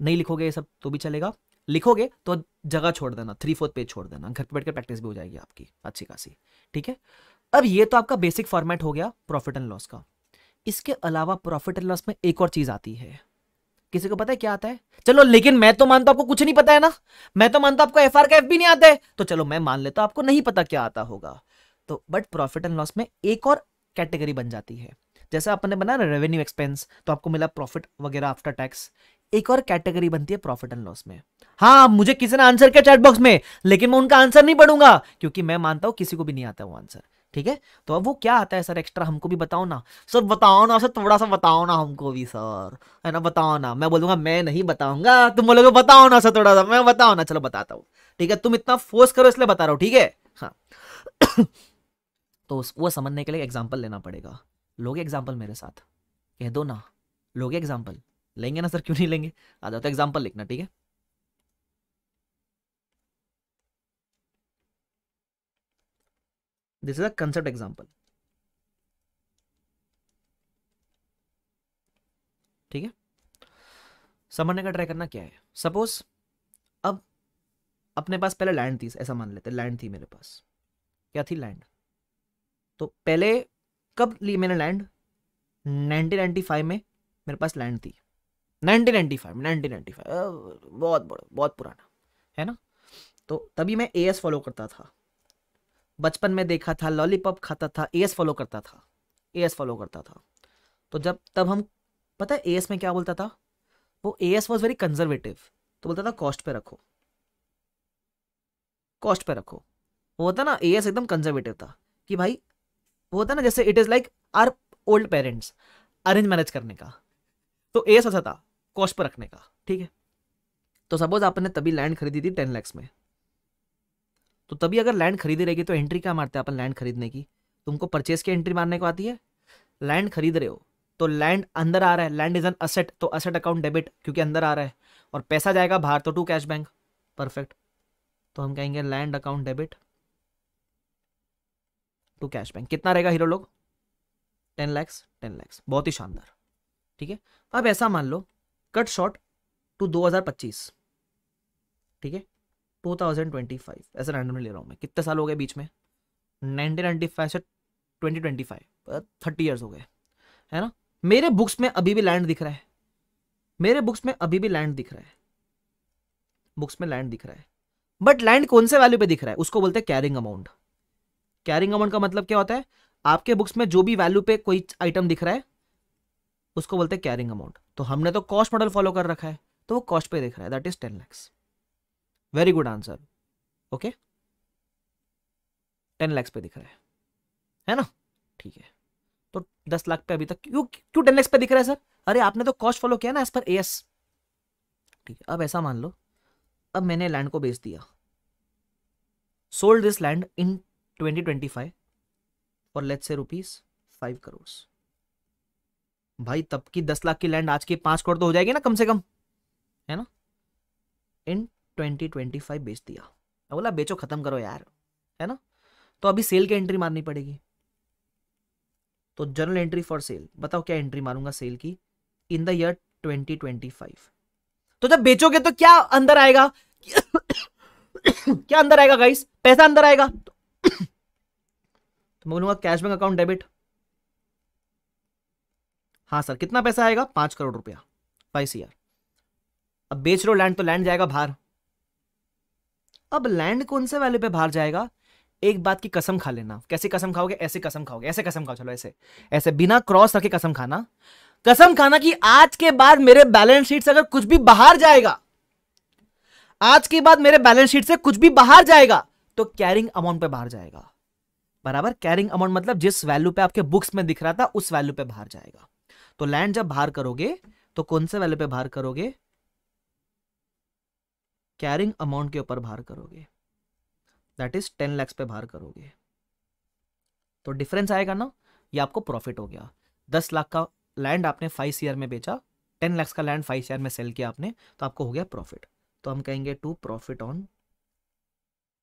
नहीं लिखोगे ये सब तो भी चलेगा लिखोगे तो जगह छोड़ देना थ्री फोर्थ पेज छोड़ देना घर पे बैठकर प्रैक्टिस भी हो जाएगी आपकी अच्छी खासी ठीक है अब ये तो आपका बेसिक फॉर्मेट हो गया प्रॉफिट एंड लॉस का इसके अलावा प्रॉफिट एंड लॉस में एक और चीज आती है किसी को पता है क्या आता है चलो लेकिन मैं तो मानता आपको कुछ नहीं पता है ना मैं तो मानता आपको एफ का एफ भी नहीं आता है तो चलो मैं मान लेता आपको नहीं पता क्या आता होगा तो बट प्रॉफिट एंड लॉस में एक और कैटेगरी बन जाती है जैसे आपने बना रेवेन्यू एक्सपेंस तो आपको मिला प्रॉफिट वगैरह आफ्टर टैक्स एक और कैटेगरी बनती है प्रॉफिट एंड लॉस में हाँ मुझे किसी ने आंसर किया चैट बॉक्स में लेकिन मैं उनका आंसर नहीं पढ़ूंगा क्योंकि मैं मानता हूं किसी को भी नहीं आता वो आंसर ठीक है तो अब वो क्या आता है सर एक्स्ट्रा हमको भी बताओ ना सर बताओ ना सर थोड़ा सा बताओ ना हमको भी सर है ना बताओ ना मैं बोलूंगा मैं नहीं बताऊंगा तुम बोलोगे बताओ ना सर थोड़ा सा मैं बताओ ना चलो बताता हूँ ठीक है तुम इतना फोर्स करो इसलिए बता रहा हूँ ठीक है हाँ तो वो समझने के लिए एग्जाम्पल लेना पड़ेगा लोगे एग्जाम्पल मेरे साथ कह दो ना लोगे एग्जाम्पल लेंगे ना सर क्यों नहीं लेंगे आ जाओ तो एग्जाम्पल लिखना ठीक है this is a concept example ठीक है समझने का ट्राई करना क्या है सपोज अब अपने पास पहले लैंड थी ऐसा मान लेते लैंड थी मेरे पास क्या थी लैंड तो पहले कब ली मैंने लैंड 1995 में मेरे पास लैंड थी 1995 बहुत बड़ा बहुत पुराना है ना तो तभी मैं ए एस फॉलो करता था बचपन में देखा था लॉलीपॉप खाता था ए एस फॉलो करता था ए एस फॉलो करता था तो जब तब हम पता है ए एस में क्या बोलता था वो A S was very conservative तो बोलता था कॉस्ट पे रखो कॉस्ट पे रखो वो होता ना ए एस एकदम कंजर्वेटिव था कि भाई वो होता ना जैसे it is like our old parents arrange marriage करने का तो ए एस ऐसा था कॉस्ट पर रखने का ठीक है तो सपोज आपने तभी लैंड खरीदी थी टेन लैक्स में तो तभी अगर लैंड खरीदी रहेगी तो एंट्री क्या मारते हैं अपन लैंड खरीदने की तुमको परचेज की एंट्री मारने को आती है लैंड खरीद रहे हो तो लैंड अंदर आ रहा है लैंड इज एन असेट तो असेट अकाउंट डेबिट क्योंकि अंदर आ रहा है और पैसा जाएगा बाहर तो टू कैश बैंक परफेक्ट तो हम कहेंगे land account debit to cash bank कितना रहेगा हीरो लोग टेन लैक्स टेन लैक्स बहुत ही शानदार ठीक है अब ऐसा मान लो कट शॉर्ट टू 2025 ठीक है 2025 ऐसा रैंडम ले रहा हूँ मैं कितने साल हो गए बीच में 1995 से 2025 थर्टी इयर्स हो गए है ना मेरे बुक्स में अभी भी लैंड दिख रहा है मेरे बुक्स में अभी भी लैंड दिख रहा है बुक्स में लैंड दिख रहा है बट लैंड कौन से वैल्यू पे दिख रहा है उसको बोलते हैं कैरिंग अमाउंट कैरिंग अमाउंट का मतलब क्या होता है आपके बुक्स में जो भी वैल्यू पे कोई आइटम दिख रहा है उसको बोलते हैं कैरिंग अमाउंट तो हमने तो कॉस्ट मॉडल फॉलो कर रखा है तो वो कॉस्ट पे देख रहा है that is ten lakhs very good answer okay ten lakhs पे दिख रहा है है ना ठीक है तो दस लाख पे अभी तक क्यों क्यों टेन लैक्स पे दिख रहा है सर अरे आपने तो कॉस्ट फॉलो किया ना एज पर ए एस ठीक है अब ऐसा मान लो अब मैंने लैंड को बेच दिया sold this land in twenty twenty five और let's say rupees five crore भाई तब की दस लाख की लैंड आज की पांच करोड़ तो हो जाएगी ना कम से कम है ना इन ट्वेंटी ट्वेंटी फाइव बेच दिया बोला बेचो खत्म करो यार है ना तो अभी सेल की एंट्री मारनी पड़ेगी तो जनरल एंट्री फॉर सेल बताओ क्या एंट्री मारूंगा सेल की इन द ईयर फाइव तो जब बेचोगे तो क्या अंदर आएगा क्या अंदर आएगा गाइस पैसा अंदर आएगा तो मैं बोलूंगा बैंक अकाउंट डेबिट हाँ सर कितना पैसा आएगा पांच करोड़ रुपया फाइव सी अब बेच लो लैंड तो लैंड जाएगा बाहर अब लैंड कौन से वैल्यू पे बाहर जाएगा एक बात की कसम खा लेना कैसी कसम खाओगे ऐसे कसम खाओगे ऐसे कसम खाओ चलो ऐसे ऐसे बिना क्रॉस रखे कसम खाना कसम खाना कि आज के बाद मेरे बैलेंस शीट से अगर कुछ भी बाहर जाएगा आज के बाद मेरे बैलेंस शीट से कुछ भी बाहर जाएगा तो कैरिंग अमाउंट पे बाहर जाएगा बराबर कैरिंग अमाउंट मतलब जिस वैल्यू पे आपके बुक्स में दिख रहा था उस वैल्यू पे बाहर जाएगा तो लैंड जब बाहर करोगे तो कौन से वैल्यू पे बाहर करोगे कैरिंग अमाउंट के ऊपर बाहर करोगे दैट इज टेन लैक्स पे बाहर करोगे तो डिफरेंस आएगा ना ये आपको प्रॉफिट हो गया दस लाख का लैंड आपने फाइव ईयर में बेचा टेन लैक्स का लैंड फाइव ईयर में सेल किया आपने तो आपको हो गया प्रॉफिट तो हम कहेंगे to profit on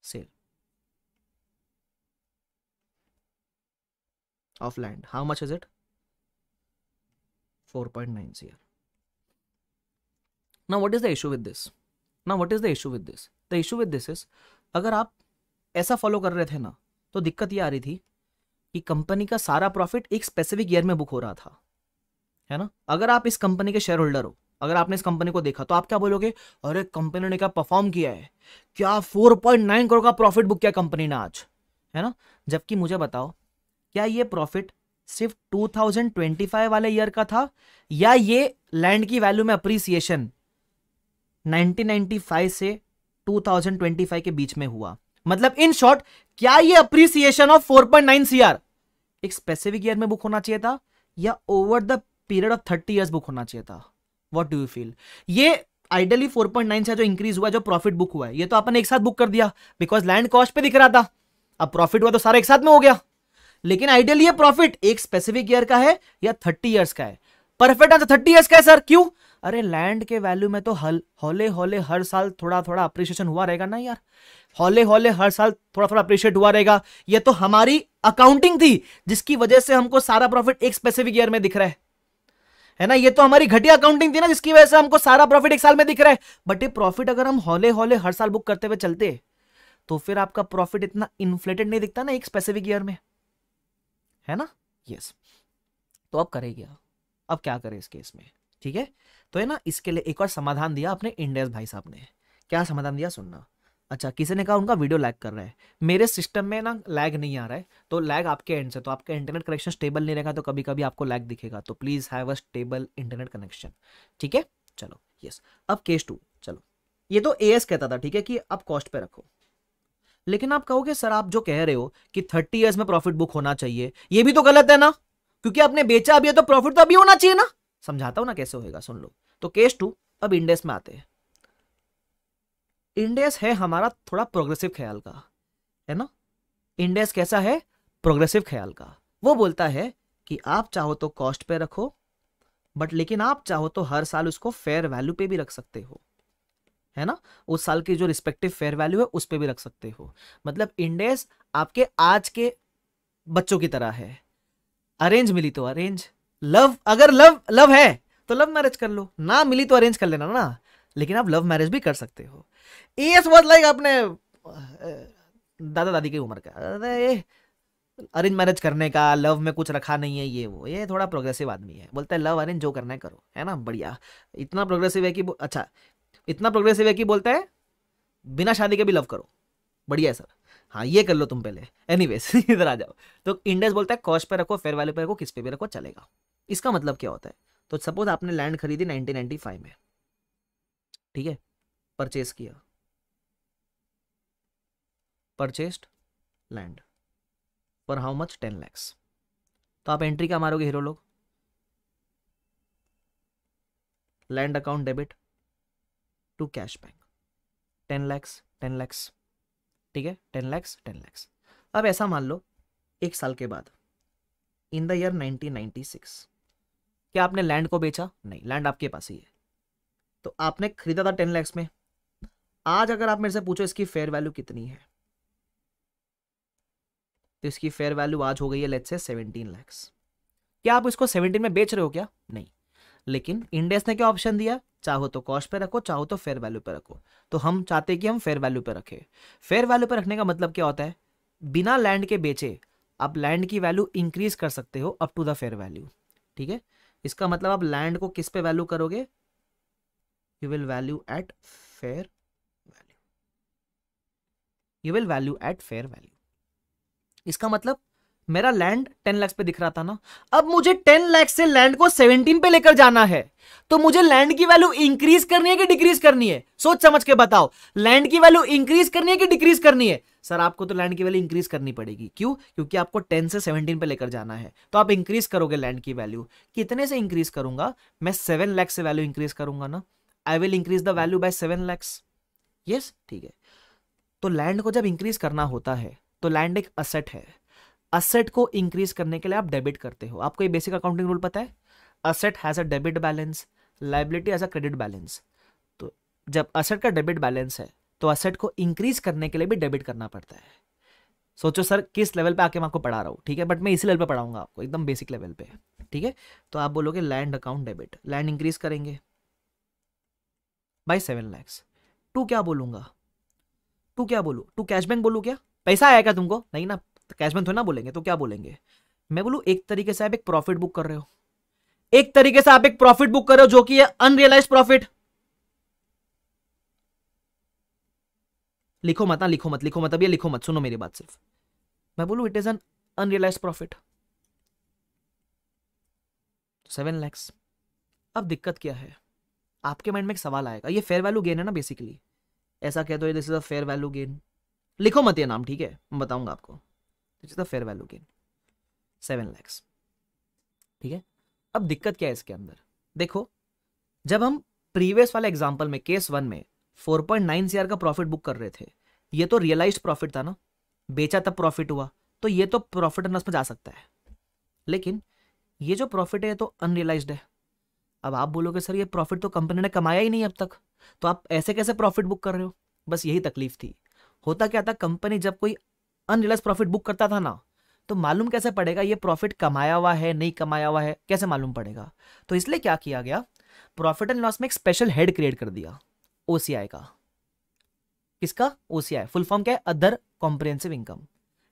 sale of land how much is it 4.9 CR. Now, what is the issue with this? Now, what is the issue with this? The issue with this is अगर आप ऐसा follow कर रहे थे ना तो दिक्कत ये आ रही थी कि कंपनी का सारा प्रॉफिट एक स्पेसिफिक ईयर में बुक हो रहा था है ना अगर आप इस कंपनी के शेयर होल्डर हो अगर आपने इस कंपनी को देखा तो आप क्या बोलोगे अरे कंपनी ने क्या परफॉर्म किया है क्या फोर पॉइंट नाइन करोड़ का प्रॉफिट बुक किया कंपनी ने आज है ना जबकि मुझे बताओ क्या ये प्रॉफिट सिर्फ 2025 वाले ईयर का था या ये लैंड की वैल्यू में अप्रिसिएशन 1995 से 2025 के बीच में हुआ मतलब इन शॉर्ट क्या ये अप्रिसिएशन ऑफ 4.9 सीआर एक स्पेसिफिक ईयर में बुक होना चाहिए था या over the period of 30 years book होना चाहिए था व्हाट डू यू फील ये आइडली 4.9 से जो इंक्रीज हुआ जो प्रॉफिट बुक हुआ है ये तो आपने एक साथ बुक कर दिया बिकॉज लैंड कॉस्ट पे दिख रहा था अब प्रॉफिट हुआ तो सारा एक साथ में हो गया लेकिन आइडियल ये प्रॉफिट एक स्पेसिफिक ईयर का है या थर्टी ईयर्स का है परफेक्ट आंसर थर्टी ईयर्स का है सर क्यों अरे लैंड के वैल्यू में तो हल हौले हौले हर साल थोड़ा थोड़ा अप्रिशिएशन हुआ रहेगा ना यार हौले हौले हर साल थोड़ा थोड़ा अप्रिशिएट हुआ रहेगा ये तो हमारी अकाउंटिंग थी जिसकी वजह से हमको सारा प्रॉफिट एक स्पेसिफिक ईयर में दिख रहा है है ना ये तो हमारी घटिया अकाउंटिंग थी ना जिसकी वजह से हमको सारा प्रॉफिट एक साल में दिख रहा है बट ये प्रॉफिट अगर हम हौले हौले हर साल बुक करते हुए चलते तो फिर आपका प्रॉफिट इतना इन्फ्लेटेड नहीं दिखता ना एक स्पेसिफिक ईयर में है ना यस तो अब करे क्या अब क्या करे इस केस में ठीक है तो है ना इसके लिए एक और समाधान दिया अपने इंडियस भाई साहब ने क्या समाधान दिया सुनना अच्छा किसी ने कहा उनका वीडियो लैग कर रहा है मेरे सिस्टम में ना लैग नहीं आ रहा है तो लैग आपके एंड से तो आपका इंटरनेट कनेक्शन स्टेबल नहीं रहेगा तो कभी कभी आपको लैग दिखेगा तो please have a stable internet connection ठीक है चलो यस अब केस टू चलो ये तो ए कहता था ठीक है कि अब कॉस्ट पे रखो लेकिन आप कहोगे सर आप जो कह रहे हो कि थर्टी ईयर्स में प्रॉफिट बुक होना चाहिए ये भी तो गलत है ना क्योंकि आपने बेचा अभी है तो प्रॉफिट तो अभी होना चाहिए ना समझाता हूं ना कैसे होएगा सुन लो तो केस टू अब इंडेस में आते हैं इंडेस है हमारा थोड़ा प्रोग्रेसिव ख्याल का है ना इंडेस कैसा है प्रोग्रेसिव ख्याल का वो बोलता है कि आप चाहो तो कॉस्ट पे रखो बट लेकिन आप चाहो तो हर साल उसको फेयर वैल्यू पे भी रख सकते हो है ना उस साल की जो रिस्पेक्टिव फेयर वैल्यू है उस पर भी रख सकते हो मतलब इंडेस आपके आज के बच्चों की तरह है अरेंज मिली तो अरेंज लव अगर लव लव है तो लव मैरिज कर लो ना मिली तो अरेंज कर लेना ना लेकिन आप लव मैरिज भी कर सकते हो एस वॉज लाइक आपने दादा दादी की उम्र का ए अरेंज मैरिज करने का लव में कुछ रखा नहीं है ये वो ये थोड़ा प्रोग्रेसिव आदमी है बोलता है लव अरेंज जो करना है करो है ना बढ़िया इतना प्रोग्रेसिव है कि अच्छा इतना प्रोग्रेसिव है कि बोलता है बिना शादी के भी लव करो बढ़िया है सर हाँ ये कर लो तुम पहले एनी इधर आ जाओ तो इंडेस बोलता है कॉस्ट पे रखो फेयर वैल्यू पे रखो किस पे भी रखो चलेगा इसका मतलब क्या होता है तो सपोज आपने लैंड खरीदी 1995 में ठीक है परचेस किया परचेस्ड लैंड पर हाउ मच टेन लैक्स तो आप एंट्री क्या मारोगे हीरो लोग land account debit to cash back ten lakhs ten lakhs ठीक है टेन लैक्स टेन लैक्स अब ऐसा मान लो एक साल के बाद इन द ईयर 1996 क्या आपने लैंड को बेचा नहीं लैंड आपके पास ही है तो आपने खरीदा था टेन लैक्स में आज अगर आप मेरे से पूछो इसकी फेयर वैल्यू कितनी है तो इसकी फेयर वैल्यू आज हो गई है लेट्स से सेवनटीन लैक्स क्या आप इसको 17 में बेच रहे हो क्या नहीं लेकिन इंडेक्स ने क्या ऑप्शन दिया चाहो तो कॉस्ट पे रखो चाहो तो फेयर वैल्यू पे रखो तो हम चाहते कि हम फेयर वैल्यू पे रखें फेयर वैल्यू पे रखने का मतलब क्या होता है बिना लैंड के बेचे आप लैंड की वैल्यू इंक्रीज कर सकते हो up to the fair value ठीक है इसका मतलब आप लैंड को किस पे वैल्यू करोगे you will value at fair value you will value at fair value इसका मतलब मेरा लैंड टेन लैक्स पे दिख रहा था ना अब मुझे टेन लैक्स से लैंड को सेवनटीन पे लेकर जाना है तो मुझे लैंड की वैल्यू इंक्रीज करनी है कि डिक्रीज करनी है सोच समझ के बताओ लैंड की वैल्यू इंक्रीज करनी है कि डिक्रीज करनी है सर आपको तो लैंड की वैल्यू इंक्रीज करनी पड़ेगी क्यों क्योंकि आपको 10 से 17 पे लेकर जाना है तो आप इंक्रीज करोगे लैंड की वैल्यू कितने से इंक्रीज करूंगा मैं सेवन लैक्स से वैल्यू इंक्रीज करूंगा ना I will increase the value by seven lakhs yes ठीक है तो लैंड को जब इंक्रीज करना होता है तो लैंड एक असेट है असेट को इंक्रीज करने के लिए आप डेबिट करते हो आपको ये बेसिक अकाउंटिंग रूल पता है asset has a debit balance liability as a credit balance तो जब असेट का डेबिट बैलेंस है तो असेट को इंक्रीज करने के लिए भी डेबिट करना पड़ता है सोचो सर किस लेवल पे आके मैं आपको पढ़ा रहा हूँ ठीक है बट मैं इसी लेवल पे पढ़ाऊंगा आपको एकदम बेसिक लेवल पे ठीक है तो आप बोलोगे land account debit land increase करेंगे बाई सेवन लैक्स टू क्या बोलूंगा टू क्या बोलू टू कैश बैंक बोलू क्या पैसा आया क्या तुमको नहीं ना तो कैश बंद थोड़ी ना बोलेंगे तो क्या बोलेंगे मैं बोलू एक तरीके से आप एक प्रॉफिट बुक कर रहे हो एक तरीके से आप एक प्रॉफिट बुक कर रहे हो जो कि है अनरियलाइज प्रॉफिट लिखो मत ना लिखो मत लिखो मत अभी लिखो मत सुनो मेरी बात सिर्फ मैं बोलू it is an unrealised profit seven lakhs अब दिक्कत क्या है आपके माइंड में एक सवाल आएगा ये फेयर वैल्यू गेन है ना बेसिकली ऐसा कह दो this is a fair value gain लिखो मत ये नाम ठीक है मैं बताऊंगा आपको which is the fair value gain seven lakhs ठीक है अब दिक्कत क्या है इसके अंदर देखो जब हम प्रीवियस वाले एग्जाम्पल में केस वन में फोर पॉइंट नाइन सीआर का प्रॉफिट बुक कर रहे थे ये तो रियलाइज प्रॉफिट था ना बेचा तब प्रॉफिट हुआ तो ये तो प्रॉफिट एंड लॉस में जा सकता है लेकिन ये जो प्रॉफिट है ये तो अनरियलाइज्ड है अब आप बोलोगे सर ये प्रॉफिट तो कंपनी ने कमाया ही नहीं अब तक तो आप ऐसे कैसे प्रॉफिट बुक कर रहे हो बस यही तकलीफ थी होता क्या था कंपनी जब कोई अनरियलाइज प्रॉफिट बुक करता था ना तो मालूम कैसे पड़ेगा ये प्रॉफिट कमाया हुआ है नहीं कमाया हुआ है कैसे मालूम पड़ेगा तो इसलिए क्या किया गया प्रॉफिट एंड लॉस में एक स्पेशल हेड क्रिएट कर दिया ओसीआई का किसका ओसीआई फुल फॉर्म क्या है अदर कॉम्प्रिहेंसिव इनकम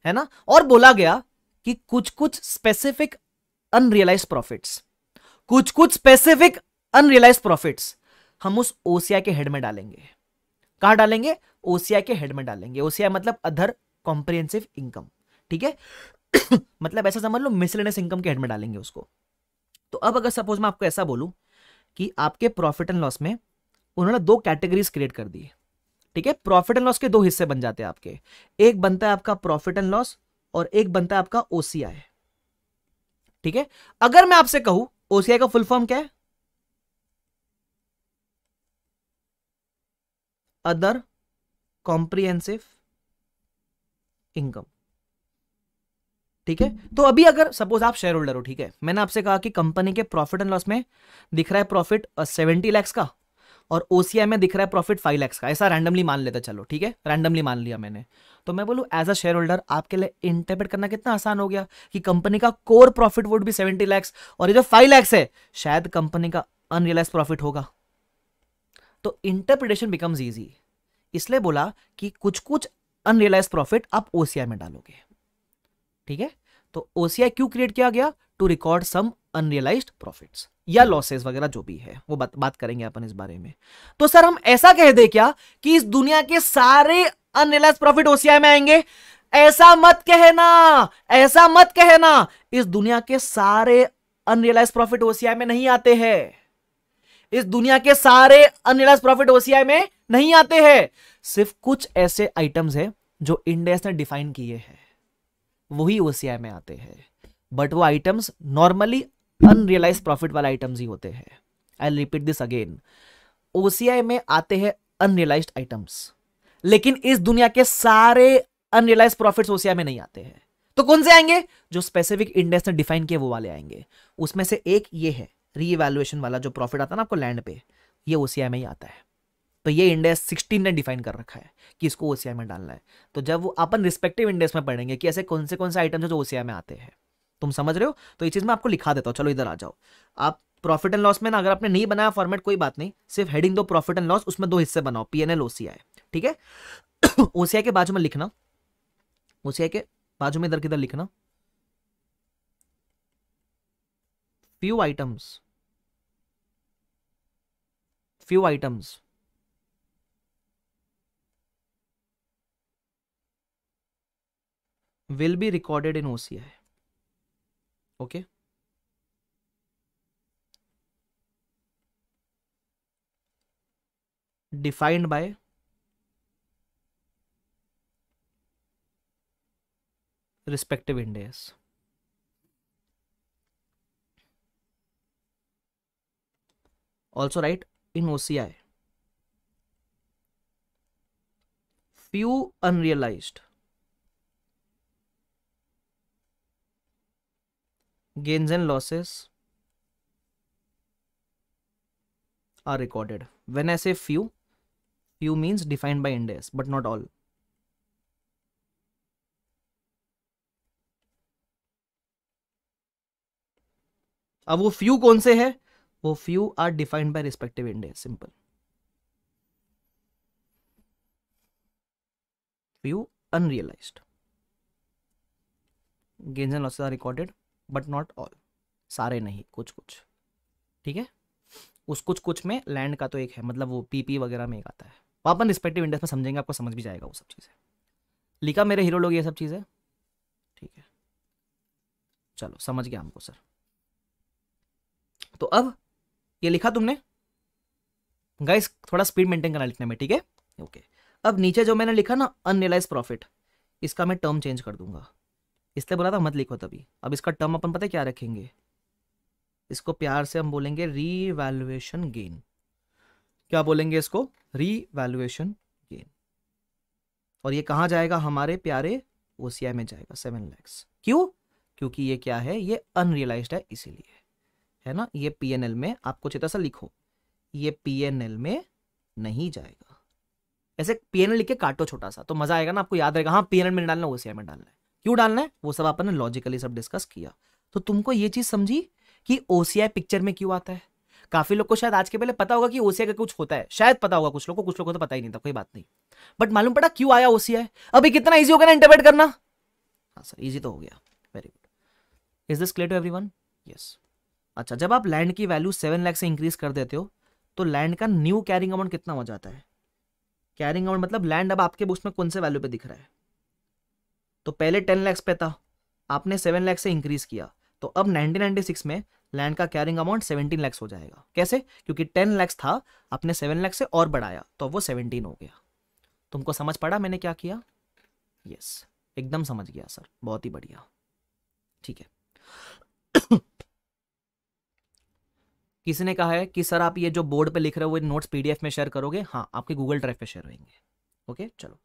है ना और बोला गया कि कुछ कुछ स्पेसिफिक अनरियलाइज प्रॉफिट्स कुछ कुछ स्पेसिफिक अनरियलाइज प्रॉफिट्स हम उस ओसीआई के हेड में डालेंगे कहा डालेंगे ओसीआई के हेड में डालेंगे ओसीआई मतलब अदर कॉम्प्रिहेंसिव इनकम ठीक है मतलब ऐसा समझ लो मिसलेनियस इनकम के हेड में डालेंगे उसको तो अब अगर सपोज मैं आपको ऐसा बोलूं कि आपके प्रॉफिट एंड लॉस में उन्होंने दो कैटेगरीज क्रिएट कर दी ठीक है प्रॉफिट एंड लॉस के दो हिस्से बन जाते हैं आपके एक बनता है आपका प्रॉफिट एंड लॉस और एक बनता है आपका ओसीआई ठीक है अगर मैं आपसे कहूं ओसीआई का फुल फॉर्म क्या है अदर कॉम्प्रिहेंसिव इनकम ठीक है तो अभी अगर सपोज आप शेयर होल्डर हो ठीक है मैंने आपसे कहा कि कंपनी के प्रॉफिट एंड लॉस में दिख रहा है प्रॉफिट सेवेंटी लैक्स का और ओसीआई में दिख रहा है प्रॉफिट फाइव लैक्स का ऐसा रैंडमली मान लेता चलो ठीक है रैंडमली मान लिया मैंने तो मैं बोलू एज अ शेयर होल्डर आपके लिए इंटरप्रेट करना कितना आसान हो गया कि कंपनी का कोर प्रॉफिट वुड भी सेवेंटी लैक्स और ये जो फाइव लैक्स है शायद कंपनी का अनरियलाइज प्रॉफिट होगा तो इंटरप्रिटेशन बिकम्स ईजी इसलिए बोला कि कुछ कुछ अनरियलाइज प्रॉफिट आप ओसीआई में डालोगे ठीक है तो ओसीआई क्यों क्रिएट किया गया to record some unrealised profit या लॉसेस वगैरह जो भी है वो बात बात करेंगे अपन इस बारे में तो सर हम ऐसा कह दे क्या कि इस दुनिया के सारे अनरियलाइज प्रॉफिट ओसीआई में आएंगे ऐसा मत कहना ऐसा मत कहना इस दुनिया के सारे अनरियलाइज प्रॉफिट ओसीआई में नहीं आते हैं इस दुनिया के सारे अनरियलाइज प्रॉफिट ओसीआई में नहीं आते हैं सिर्फ कुछ ऐसे आइटम्स हैं जो इंडेस ने डिफाइन किए हैं वही ओ में आते हैं बट वो आइटम्स नॉर्मली अनरियलाइज प्रॉफिट वाले आइटम्स ही होते हैं I repeat this again O में आते हैं अनरियलाइज आइटम्स लेकिन इस दुनिया के सारे अनरियलाइज प्रॉफिट ओ में नहीं आते हैं तो कौन से आएंगे जो स्पेसिफिक इंडेक्स ने डिफाइन किए वो वाले आएंगे उसमें से एक ये है रीएवैल्यूएशन वाला जो प्रॉफिट आता है ना आपको लैंड पे ये ओसीआई में ही आता है तो ये इंडेक्स सिक्सटीन ने डिफाइन कर रखा है कि इसको ओसीआई में डालना है तो जब वो अपन रिस्पेक्टिव इंडेक्स में पढ़ेंगे कि ऐसे कौन से कौन से आइटम्स हैं जो ओसीआई में आते हैं तुम समझ रहे हो तो ये चीज़ मैं आपको लिखा देता हूँ चलो इधर आ जाओ आप प्रॉफिट एंड लॉस में ना अगर आपने नहीं बनाया फॉर्मेट कोई बात नहीं सिर्फ हेडिंग दो प्रॉफिट एंड लॉस उसमें दो हिस्से बनाओ पी एन एल ओसीआई ठीक है ओसीआई के बाजू में लिखना ओसीआई के बाजू में इधर किधर लिखना few items few items will be recorded in OCI. Okay. Defined by respective indices. Also right in OCI. Few unrealized gains and losses are recorded. When I say few, few means defined by index, but not all. अब वो few कौन से है वो few are defined by respective index simple few unrealized gains and losses are recorded but not all सारे नहीं कुछ कुछ ठीक है उस कुछ कुछ में लैंड का तो एक है मतलब वो पीपी वगैरह में एक आता है वो अपन रिस्पेक्टिव इंडेक्स में समझेंगे आपको समझ भी जाएगा वो सब चीज़ें लिखा मेरे हीरो लोग ये सब चीज़ें ठीक है चलो समझ गया हमको सर तो अब ये लिखा तुमने गाइस थोड़ा स्पीड मेंटेन करना लिखने में ठीक है ओके अब नीचे जो मैंने लिखा ना अनरियलाइज प्रॉफिट इसका मैं टर्म चेंज कर दूंगा इसलिए बोला था मत लिखो तभी अब इसका टर्म अपन पता क्या रखेंगे इसको प्यार से हम बोलेंगे रीवैल्युएशन गेन क्या बोलेंगे इसको रीवैल्युएशन गेन और ये कहा जाएगा हमारे प्यारे ओ में जाएगा सेवन लैक्स क्यों क्योंकि ये क्या है ये अनरियलाइज है इसीलिए है ना ये पी में आपको चेता सा लिखो ये पी में नहीं जाएगा ऐसे पी लिख के काटो छोटा सा तो मजा आएगा ना आपको याद रहेगा हाँ पी में डालना ओ में डालना है क्यों डालना है वो सब आपने लॉजिकली सब डिस्कस किया तो तुमको ये चीज समझी कि ओसीआई पिक्चर में क्यों आता है काफी लोग को शायद आज के पहले पता होगा कि ओसीआई का कुछ होता है शायद पता होगा कुछ लोग को कुछ लोग को तो पता ही नहीं था कोई बात नहीं बट मालूम पड़ा क्यों आया ओसीआई अभी कितना ईजी हो गया ना इंटरप्रेट करना हाँ सर ईजी तो हो गया very good is this clear to everyone yes अच्छा जब आप लैंड की वैल्यू सेवन लैख से इंक्रीज कर देते हो तो लैंड का न्यू कैरिंग अमाउंट कितना हो जाता है कैरिंग अमाउंट मतलब लैंड अब आपके बुक्स में कौन से वैल्यू पे दिख रहा है तो पहले टेन लैक्स पे था आपने सेवन लैक्स से इंक्रीज किया तो अब 1996 में लैंड का कैरिंग अमाउंट 17 लैक्स हो जाएगा कैसे क्योंकि 10 लैक्स था आपने 7 लैक्स से और बढ़ाया तो वो 17 हो गया तुमको समझ पड़ा मैंने क्या किया यस एकदम समझ गया सर बहुत ही बढ़िया ठीक है किसी ने कहा है कि सर आप ये जो बोर्ड पे लिख रहे हो नोट्स पीडीएफ में शेयर करोगे हाँ आपके गूगल ड्राइव पे शेयर होंगे ओके चलो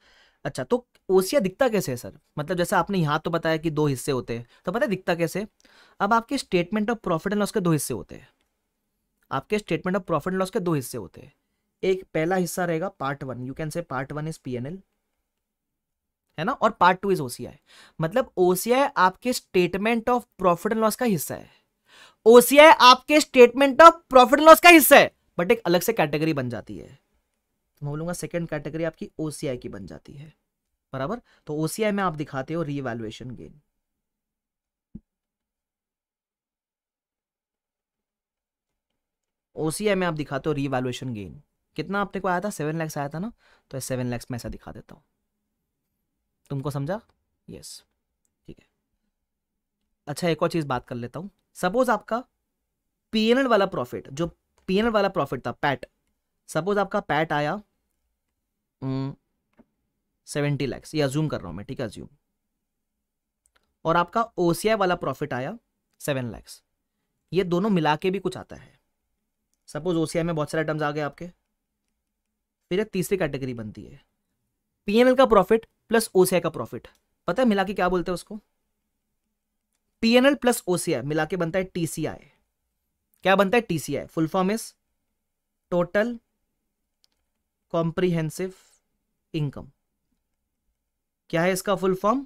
अच्छा तो ओसिया दिखता कैसे है सर मतलब जैसे आपने यहाँ तो बताया कि दो हिस्से होते हैं तो पता है दिखता कैसे अब आपके statement of profit and loss के दो हिस्से होते हैं आपके statement of profit and loss के दो हिस्से होते हैं एक पहला हिस्सा रहेगा part one you can say part one is P है ना और पार्ट टू इज ओसीआई मतलब ओसीआई आपके statement of profit and loss का हिस्सा है ओसीआई आपके statement of profit and loss का हिस्सा है बट एक अलग से कैटेगरी बन जाती है तो मैं बोलूंगा सेकेंड कैटेगरी आपकी ओ की बन जाती है बराबर तो ओ में आप दिखाते हो रीएवैल्यूएशन गेन ओ में आप दिखाते हो रीवैल्यूएशन गेन कितना आपने को आया था सेवन लैक्स आया था ना तो सेवन लैक्स में ऐसा दिखा देता हूं तुमको समझा यस ठीक है अच्छा एक और चीज़ बात कर लेता हूं सपोज आपका पीएनएल वाला प्रॉफिट जो पीएनएल वाला प्रॉफिट था पैट सपोज आपका पैट आया हम्म, सेवेंटी लैक्स ये अज्यूम कर रहा हूँ मैं ठीक है अज्यूम और आपका ओ वाला प्रॉफिट आया सेवन लैक्स ये दोनों मिला के भी कुछ आता है सपोज ओ में बहुत सारे आइटम्स आ गए आपके फिर एक तीसरी कैटेगरी बनती है पी का प्रॉफिट प्लस ओ का प्रॉफिट पता है मिला के क्या बोलते हैं उसको पीएनएल प्लस ओसीआई मिला के बनता है टीसीआई क्या बनता है TCI full form is total comprehensive income क्या है इसका full form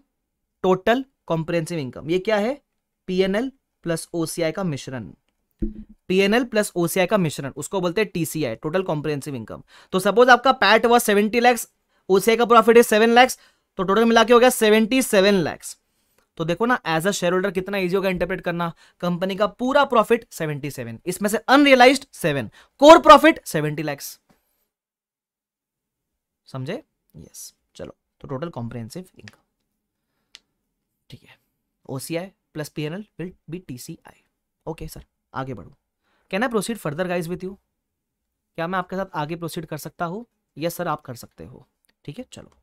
total comprehensive income ये क्या है पीएनएल प्लस ओसीआई का मिश्रण पीएनएल प्लस ओसीआई का मिश्रण उसको बोलते हैं टीसीआई टोटल कॉम्प्रेंसिव इनकम तो सपोज आपका पैट हुआ सेवेंटी लैक्स ओसीआई का प्रॉफिट है सेवन लैक्स तो टोटल मिला के हो गया सेवेंटी सेवन लैक्स तो देखो ना एज अ शेयर होल्डर कितना इजी होगा इंटरप्रेट करना कंपनी का पूरा प्रॉफिट 77 इसमें से अनरियलाइज्ड 7 कोर प्रॉफिट 70 लैक्स समझे यस चलो तो टोटल कॉम्प्रिहेंसिव इनकम ठीक है O C I plus P N L will be T C I okay sir आगे बढ़ू can I proceed further guys with you क्या मैं आपके साथ आगे प्रोसीड कर सकता हूँ यस सर आप कर सकते हो ठीक है चलो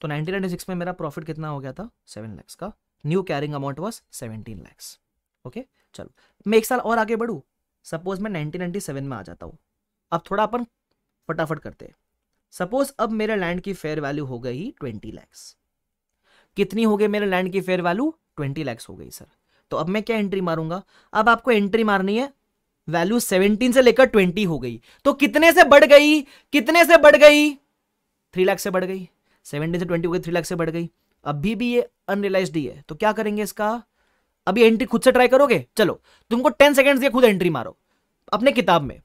तो नाइनटीन नाइनटी सिक्स में मेरा प्रॉफिट कितना हो गया था सेवन लैक्स का new carrying amount was seventeen lakhs okay चलो मैं एक साल और आगे बढ़ू सपोज मैं नाइनटीन नाइनटी सेवन में आ जाता हूँ अब थोड़ा अपन फटाफट करते हैं सपोज अब मेरे लैंड की फेयर वैल्यू हो गई ट्वेंटी लैक्स कितनी हो गई मेरे लैंड की फेयर वैल्यू ट्वेंटी लैक्स हो गई सर तो अब मैं क्या एंट्री मारूंगा अब आपको एंट्री मारनी है वैल्यू सेवनटीन से लेकर ट्वेंटी हो गई तो कितने से बढ़ गई कितने से बढ़ गई थ्री लाख से बढ़ गई सेवनटीन से ट्वेंटी हो गई थ्री लाख से बढ़ गई अभी भी ये अनरियलाइज ही है तो क्या करेंगे इसका अभी एंट्री खुद से ट्राई करोगे चलो तुमको टेन सेकेंड्स दिए खुद एंट्री मारो अपने किताब में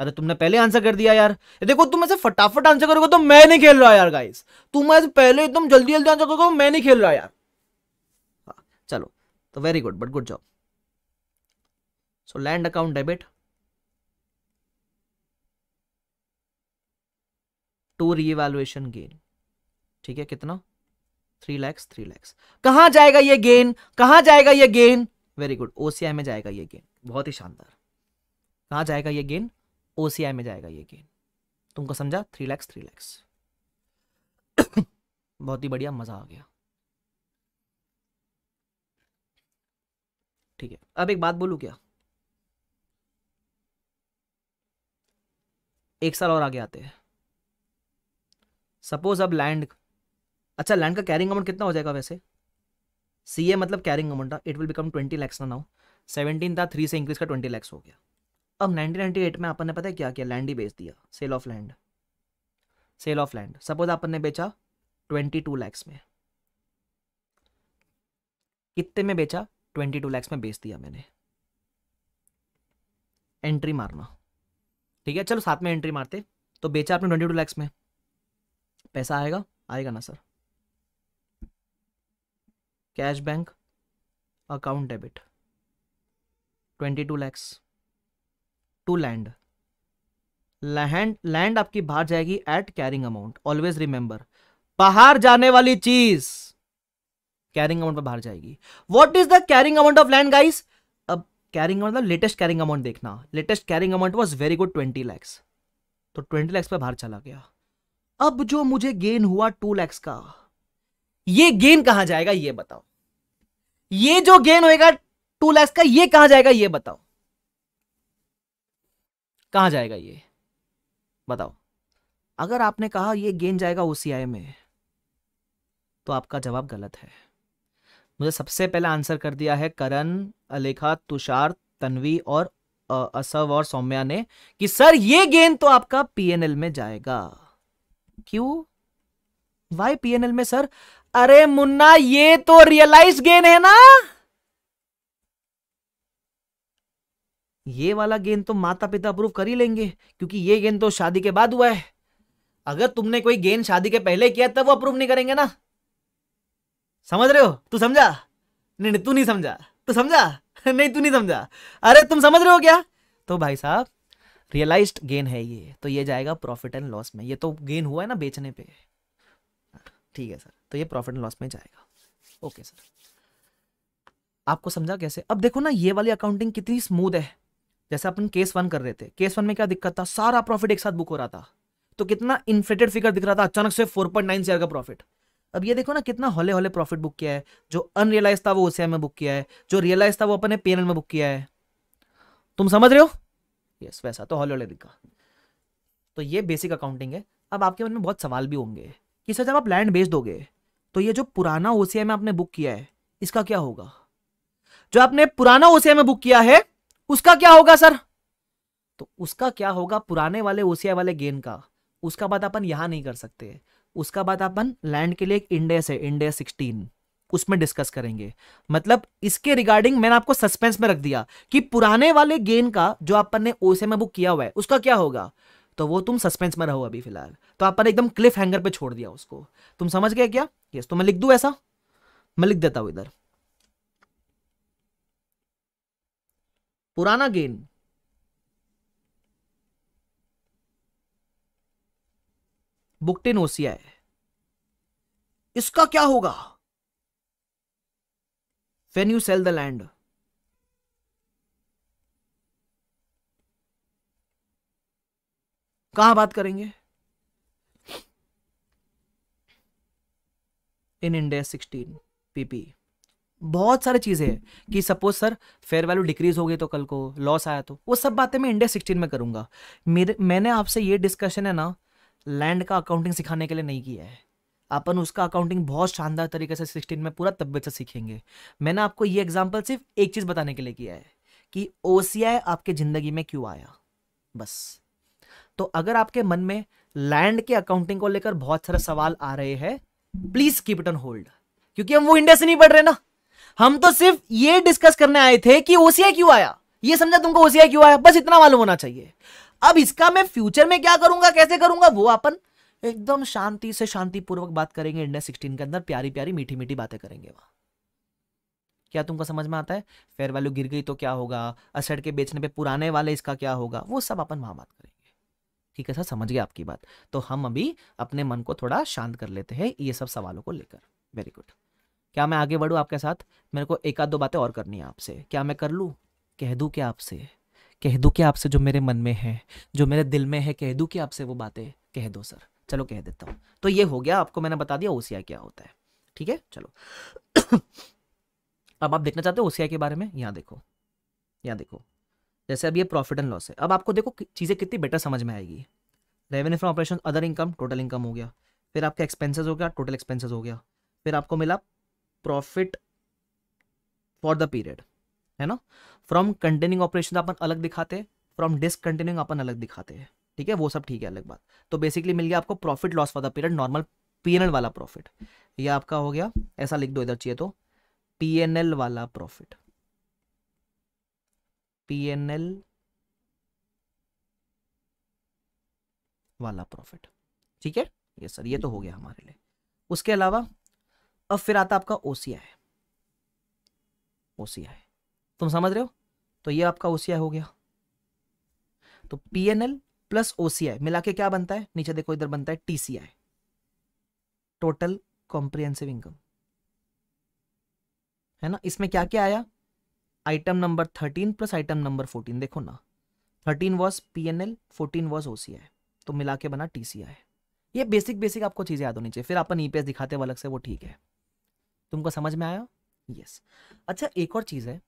अरे तुमने पहले आंसर कर दिया यार देखो तुम ऐसे फटाफट आंसर करोगे तो मैं नहीं खेल रहा यार गाइस तुम ऐसे पहले एकदम जल्दी जल्दी आंसर करोगे तो मैं नहीं खेल रहा यार हाँ, चलो तो very good but good job so land account debit to revaluation gain ठीक है कितना थ्री लैक्स थ्री लैक्स कहा जाएगा ये गेन कहा जाएगा ये गेन वेरी गुड ओसीआई में जाएगा ये गेन बहुत ही शानदार कहा जाएगा ये गेन ओ में जाएगा ये गेन तुमको समझा थ्री लैक्स थ्री लैक्स बहुत ही बढ़िया मज़ा आ गया ठीक है अब एक बात बोलूँ क्या एक साल और आगे आते हैं सपोज अब लैंड अच्छा लैंड का कैरिंग अमाउंट कितना हो जाएगा वैसे सी ए मतलब carrying amount it will become twenty lakhs ना नाउ सेवेंटीन था थ्री से इंक्रीज का ट्वेंटी लैक्स हो गया अब 1998 में अपन ने पता है क्या किया लैंड ही बेच दिया sale of land sale of land suppose अपन ने बेचा 22 लैक्स में कितने में बेचा 22 लैक्स में बेच दिया मैंने एंट्री मारना ठीक है चलो साथ में एंट्री मारते तो बेचा आपने 22 लैक्स में पैसा आएगा आएगा ना sir cash bank account debit 22 lakhs to land land land आपकी बाहर जाएगी at carrying amount always remember बाहर जाने वाली चीज कैरिंग अमाउंट पर बाहर जाएगी what is the carrying amount of land guys अब carrying amount latest carrying amount देखना latest carrying amount was very good twenty lakhs तो ट्वेंटी लैक्स पर बाहर चला गया अब जो मुझे गेन हुआ टू लैक्स का ये गेन कहां जाएगा ये बताओ ये जो गेन होएगा टू लैक्स का ये कहां जाएगा ये बताओ कहाँ जाएगा ये बताओ अगर आपने कहा ये गेंद जाएगा ओ में तो आपका जवाब गलत है मुझे सबसे पहले आंसर कर दिया है करण अलेखा तुषार तन्वी और असव और सौम्या ने कि सर ये गेंद तो आपका पीएनएल में जाएगा क्यों वाई पीएनएल में सर अरे मुन्ना ये तो रियलाइज गेन है ना ये वाला गेंद तो माता पिता अप्रूव कर ही लेंगे क्योंकि ये गेंद तो शादी के बाद हुआ है अगर तुमने कोई गेंद शादी के पहले किया तब वो अप्रूव नहीं करेंगे ना समझ रहे हो तू समझा नहीं नहीं तू नहीं समझा तू समझा नहीं तू नहीं समझा अरे तुम समझ रहे हो क्या तो भाई साहब रियलाइज गेन है ये तो ये जाएगा प्रॉफिट एंड लॉस में ये तो गेन हुआ है ना बेचने पे ठीक है सर तो ये प्रॉफिट एंड लॉस में जाएगा ओके सर आपको समझा कैसे अब देखो ना ये वाली अकाउंटिंग कितनी स्मूथ है जैसे अपन केस वन कर रहे थे केस वन में क्या दिक्कत था सारा प्रॉफिट एक साथ बुक हो रहा था तो कितना इन्फ्लेटेड फिगर दिख रहा था अचानक से फोर पॉइंट नाइन शेयर का प्रॉफिट अब ये देखो ना कितना हौले हौले प्रॉफिट बुक किया है जो अनरियलाइज था वो ओसीआई में बुक किया है जो रियलाइज था वो अपने पेनल में बुक किया है तुम समझ रहे हो यस वैसा तो हौले हौले दिखा तो ये बेसिक अकाउंटिंग है अब आपके मन में बहुत सवाल भी होंगे कि सर जब आप लैंड बेच दोगे तो ये जो पुराना ओसीआई में आपने बुक किया है इसका क्या होगा जो आपने पुराना ओसीआई में बुक किया है उसका क्या होगा सर तो उसका क्या होगा पुराने वाले ओसीआई वाले गेन का उसका बात अपन यहां नहीं कर सकते उसका बात अपन लैंड के लिए एक इंडेस है इंडेस सिक्सटीन उसमें डिस्कस करेंगे मतलब इसके रिगार्डिंग मैंने आपको सस्पेंस में रख दिया कि पुराने वाले गेन का जो अपन ने ओसे में बुक किया हुआ है उसका क्या होगा तो वो तुम सस्पेंस में रहो अभी फिलहाल तो आप एकदम क्लिफ हैंगर पे छोड़ दिया उसको तुम समझ गए क्या यस तो मैं लिख दू ऐसा मैं लिख देता हूं इधर पुराना गेन ओसिया है इसका क्या होगा when you sell the land कहां बात करेंगे इन इंडिया सिक्सटीन पीपी बहुत सारी चीज़ें हैं कि suppose sir fair value decrease हो गई तो कल को लॉस आया तो वो सब बातें मैं इंडिया सिक्सटीन में करूंगा मेरे मैंने आपसे ये डिस्कशन है ना लैंड का अकाउंटिंग सिखाने के लिए नहीं किया है अपन उसका अकाउंटिंग बहुत शानदार तरीके से सिक्सटीन में पूरा तबियत से सीखेंगे मैंने आपको ये एग्जाम्पल सिर्फ एक चीज़ बताने के लिए किया है कि ओ आपके ज़िंदगी में क्यों आया बस तो अगर आपके मन में लैंड के अकाउंटिंग को लेकर बहुत सारे सवाल आ रहे हैं please keep it on hold क्योंकि हम वो इंडिया से नहीं पढ़ रहे ना हम तो सिर्फ ये डिस्कस करने आए थे कि ओसीआई क्यों आया ये समझा तुमको ओसीआई क्यों आया बस इतना मालूम होना चाहिए अब इसका मैं फ्यूचर में क्या करूंगा कैसे करूंगा वो अपन एकदम शांति से शांतिपूर्वक बात करेंगे इंडिया सिक्सटीन के अंदर प्यारी प्यारी मीठी मीठी बातें करेंगे वहां क्या तुमको समझ में आता है फेयर वैल्यू गिर गई तो क्या होगा असड़ के बेचने पे पुराने वाले इसका क्या होगा वो सब अपन वहां बात करेंगे ठीक है सर समझ गया आपकी बात तो हम अभी अपने मन को थोड़ा शांत कर लेते हैं ये सब सवालों को लेकर वेरी गुड क्या मैं आगे बढ़ूँ आपके साथ मेरे को एक आध दो बातें और करनी है आपसे क्या मैं कर लूँ कह दूँ क्या आपसे कह दूँ क्या आपसे जो मेरे मन में है जो मेरे दिल में है कह दूँ क्या आपसे वो बातें कह दो सर चलो कह देता हूँ तो ये हो गया आपको मैंने बता दिया ओ क्या होता है ठीक है चलो अब आप देखना चाहते हो ओ के बारे में यहाँ देखो यहाँ देखो जैसे अब ये प्रॉफिट एंड लॉस है अब आपको देखो चीजें कितनी बेटर समझ में आएगी revenue from operation other income total income हो गया फिर आपका एक्सपेंसेस हो गया टोटल एक्सपेंसेस हो गया फिर आपको मिला प्रॉफिट फॉर द पीरियड है ना फ्रॉम कंटेनिंग ऑपरेशन अपन अलग दिखाते हैं फ्रॉम डिसकंटिन्यूइंग अपन अलग दिखाते हैं ठीक है वो सब ठीक है अलग बात तो बेसिकली मिल गया आपको profit loss for the period normal PNL वाला प्रॉफिट ये आपका हो गया ऐसा लिख दो इधर चाहिए तो पीएनएल वाला प्रॉफिट पीएनएल वाला प्रॉफिट ठीक है ये सर ये तो हो गया हमारे लिए उसके अलावा अब फिर आता आपका ओसिया है ओसिया है तुम समझ रहे हो तो ये आपका ओसिया हो गया तो पीएनएल प्लस ओसीआई मिला के क्या बनता है नीचे देखो इधर बनता है टीसीआई टोटल कॉम्प्रिहेंसिव इनकम है ना इसमें क्या क्या आया item number thirteen plus item number fourteen देखो ना thirteen was P N L fourteen was O C I तो मिला के बना टी सी आई ये बेसिक बेसिक आपको चीज़ें याद होनी चाहिए फिर अपन ईपीएस e दिखाते हैं अलग से वो ठीक है तुमको समझ में आया यस yes. अच्छा एक और चीज़ है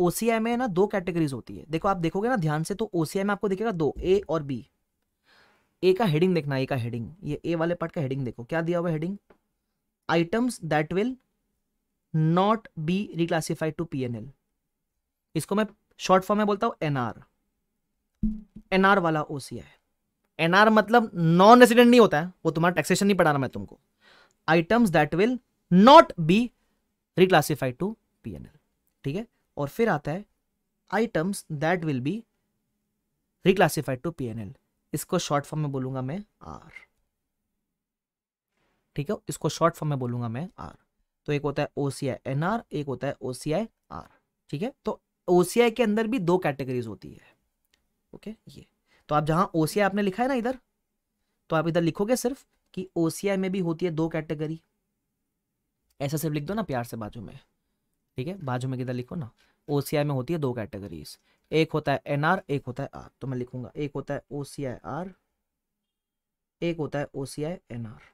ओ में ना दो कैटेगरीज होती है देखो आप देखोगे ना ध्यान से तो ओ में आपको देखेगा दो ए और बी ए का हेडिंग देखना ए का हेडिंग ये ए वाले पार्ट का हेडिंग देखो क्या दिया हुआ heading items that will not be reclassified to P इसको मैं शॉर्ट फॉर्म में बोलता हूँ एनआर एनआर वाला ओसीआई एनआर मतलब नॉन रेसिडेंट नहीं होता है वो तुम्हारा टैक्सेशन नहीं पढ़ा रहा मैं तुमको items that will not be reclassified to P N L ठीक है और फिर आता है items that will be reclassified to P N L इसको शॉर्ट फॉर्म में बोलूंगा मैं आर ठीक है इसको शॉर्ट फॉर्म में बोलूंगा मैं आर तो एक होता है ओसीआई एन आर एक होता है ओसीआई आर ठीक है तो ओसीआई के अंदर भी दो कैटेगरीज होती है ओके ये तो आप जहां ओसीआई आपने लिखा है ना इधर तो आप इधर लिखोगे सिर्फ कि ओसीआई में भी होती है दो कैटेगरी ऐसा सिर्फ लिख दो ना प्यार से बाजू में ठीक है बाजू में किधर लिखो ना ओ में होती है दो कैटेगरीज एक होता है एन एक होता है आर तो मैं लिखूंगा एक होता है ओ सी आई आर एक होता है O C I N R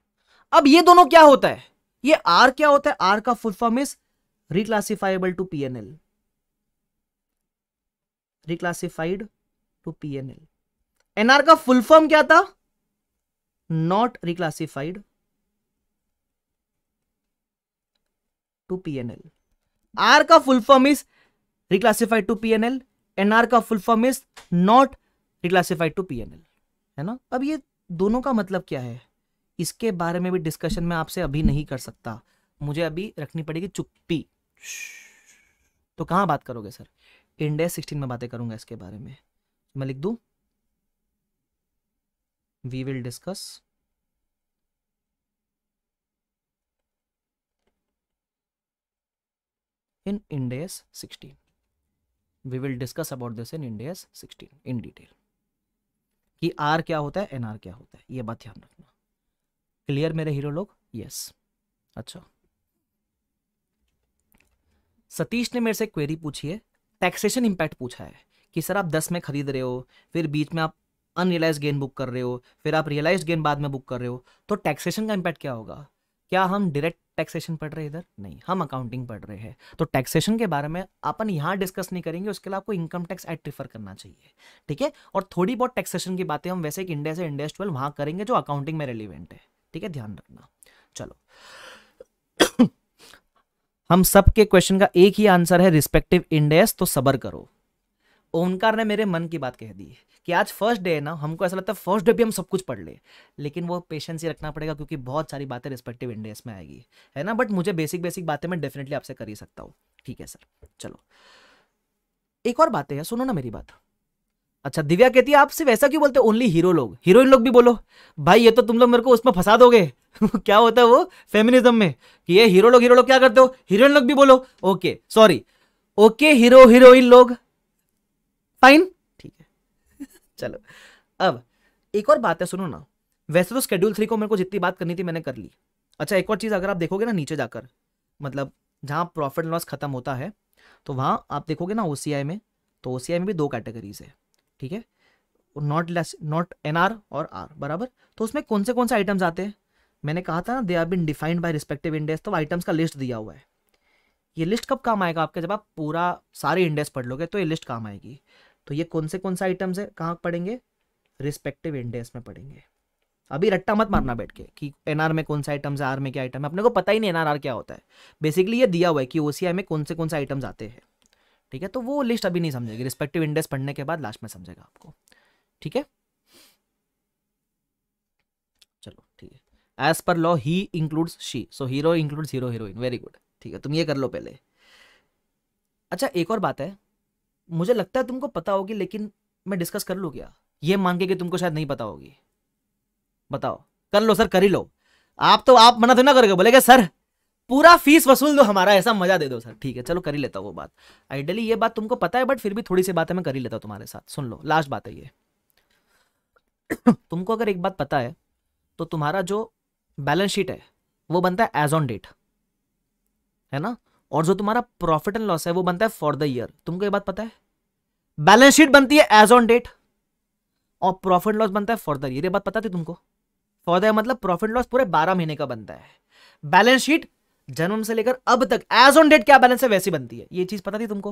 अब ये दोनों क्या होता है ये आर क्या होता है आर का full form is reclassifiable to P N L reclassified to P N L NR का फुल फॉर्म क्या था not reclassified to PNL R का full form is reclassified to PNL NR का full form is not reclassified to PNL है ना अब ये दोनों का मतलब क्या है इसके बारे में भी डिस्कशन में आपसे अभी नहीं कर सकता मुझे अभी रखनी पड़ेगी चुप्पी तो कहाँ बात करोगे सर इंडेस 16 में बातें करूंगा इसके बारे में मैं लिख दूँ we will discuss in Indes 16. We will discuss about this in Indes 16 in detail. कि आर क्या होता है एन क्या होता है ये बात ध्यान रखना क्लियर मेरे हीरो लोग यस yes. अच्छा सतीश ने मेरे से क्वेरी पूछी है टैक्सेशन इंपैक्ट पूछा है कि सर आप दस में खरीद रहे हो फिर बीच में आप अनरियलाइज गेन बुक कर रहे हो फिर आप रियलाइज गेन बाद में बुक कर रहे हो तो टैक्सेशन का इंपैक्ट क्या होगा क्या हम डायरेक्ट टैक्सेशन पढ़ रहे इधर नहीं हम अकाउंटिंग पढ़ रहे हैं तो टैक्सेशन के बारे में अपन यहाँ डिस्कस नहीं करेंगे उसके लिए आपको इनकम टैक्स एक्ट रिफर करना चाहिए ठीक है और थोड़ी बहुत टैक्सेशन की बातें हम वैसे इंडिया से इंडिया ट्वेल्व वहाँ करेंगे जो अकाउंटिंग में रेलिवेंट है ठीक है ध्यान रखना चलो हम सबके क्वेश्चन का एक ही आंसर है रिस्पेक्टिव इंडेस तो सबर करो ओमकार ने मेरे मन की बात कह दी है कि आज फर्स्ट डे है ना हमको ऐसा लगता है फर्स्ट डे भी हम सब कुछ पढ़ ले। लेकिन वो पेशेंस ही रखना पड़ेगा क्योंकि बहुत सारी बातें रिस्पेक्टिव इंडेस में आएगी है ना बट मुझे बेसिक बेसिक बातें मैं डेफिनेटली आपसे कर ही सकता हूँ ठीक है सर चलो एक और बात है सुनो ना मेरी बात अच्छा दिव्या कहती है आप सिर्फ ऐसा क्यों बोलते ओनली हीरो लोग हीरोइन लोग भी बोलो भाई ये तो तुम लोग मेरे को उसमें फंसा दोगे क्या होता है वो फेमिनिज्म में कि ये हीरो लोग हीरो लोग क्या करते हो हीरोइन लोग भी बोलो okay sorry okay hero heroine लोग फाइन चलो अब एक और बात है सुनो ना वैसे तो स्केड्यूल थ्री को मेरे को जितनी बात करनी थी मैंने कर ली अच्छा एक और चीज़ अगर आप देखोगे ना नीचे जाकर मतलब जहां प्रॉफिट लॉस खत्म होता है तो वहां आप देखोगे ना ओ में तो ओसीआई में भी दो कैटेगरीज है ठीक है not less not N R और आर बराबर तो उसमें कौन से कौन से आइटम्स आते हैं मैंने कहा था ना they are been defined by respective index तो आइटम्स का लिस्ट दिया हुआ है ये लिस्ट कब काम आएगा आपके जब आप पूरा सारे इंडेक्स पढ़ लोगे तो ये लिस्ट काम आएगी तो ये कौन से कौन से आइटम्स है कहाँ पड़ेंगे रिस्पेक्टिव इंडेक्स में पड़ेंगे अभी रट्टा मत मारना बैठ के कि एनआर में कौन सा आइटम्स है आर में क्या आइटम है अपने को पता ही नहीं एनआरआर क्या होता है बेसिकली ये दिया हुआ है कि ओसीआई में कौन से कौन से आइटम्स आते हैं ठीक है तो वो लिस्ट अभी नहीं समझेगी रिस्पेक्टिव इंडेक्स पढ़ने के बाद लास्ट में समझेगा आपको ठीक है चलो ठीक है as per law he includes she so hero includes hero heroine very good ठीक है तुम ये कर लो पहले अच्छा एक और बात है मुझे लगता है तुमको पता होगी लेकिन मैं डिस्कस कर लू क्या ये मान के कि तुमको शायद नहीं पता होगी बताओ कर लो सर कर ही लो आप तो आप मना तो ना करोगे बोलेगे सर पूरा फीस वसूल दो हमारा ऐसा मजा दे दो सर ठीक है चलो कर ही लेता हूँ वो बात आइडियली ये बात तुमको पता है बट फिर भी थोड़ी सी बातें मैं कर ही लेता हूँ तुम्हारे साथ सुन लो लास्ट बात है ये तुमको अगर एक बात पता है तो तुम्हारा जो बैलेंस शीट है वो बनता है एज ऑन डेट है ना और जो तुम्हारा प्रॉफिट एंड लॉस है वो बनता है फॉर द ईयर तुमको ये बात पता है बैलेंस शीट बनती है एज ऑन डेट और प्रॉफिट लॉस बनता है फॉर द ईयर ये बात पता थी तुमको फॉर द ईयर मतलब प्रॉफिट लॉस पूरे बारह महीने का बनता है बैलेंस शीट जन्म से लेकर अब तक एज ऑन डेट क्या बैलेंस है वैसी बनती है ये चीज पता थी तुमको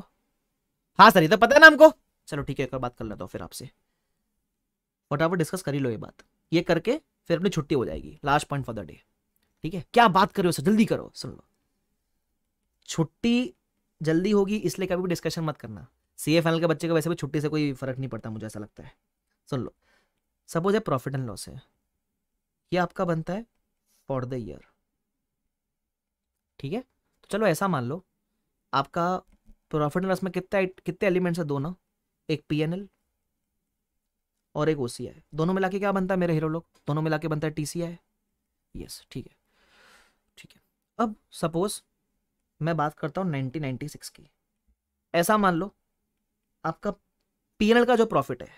हाँ सर ये तो पता है ना हमको चलो ठीक है एक बात कर लेता हूँ फिर आपसे फटाफट डिस्कस कर ही लो ये बात ये करके फिर अपनी छुट्टी हो जाएगी last point for the day ठीक है क्या बात कर रहे हो सर जल्दी करो सुन लो छुट्टी जल्दी होगी इसलिए कभी भी डिस्कशन मत करना सी ए फाइनल के बच्चे का वैसे भी छुट्टी से कोई फर्क नहीं पड़ता मुझे ऐसा लगता है सुन लो सपोज है प्रॉफिट एंड लॉस है ये आपका बनता है फॉर द ईयर ठीक है तो चलो ऐसा मान लो आपका प्रॉफिट एंड लॉस में कितने कितने एलिमेंट्स है दोनों एक पी एन एल और एक ओ सी आई दोनों मिला के क्या बनता है मेरे हीरो लोग दोनों मिला के बनता है टी सी आई यस ठीक है ठीक है अब सपोज मैं बात करता हूँ 1996 की ऐसा मान लो आपका एल का जो प्रॉफिट है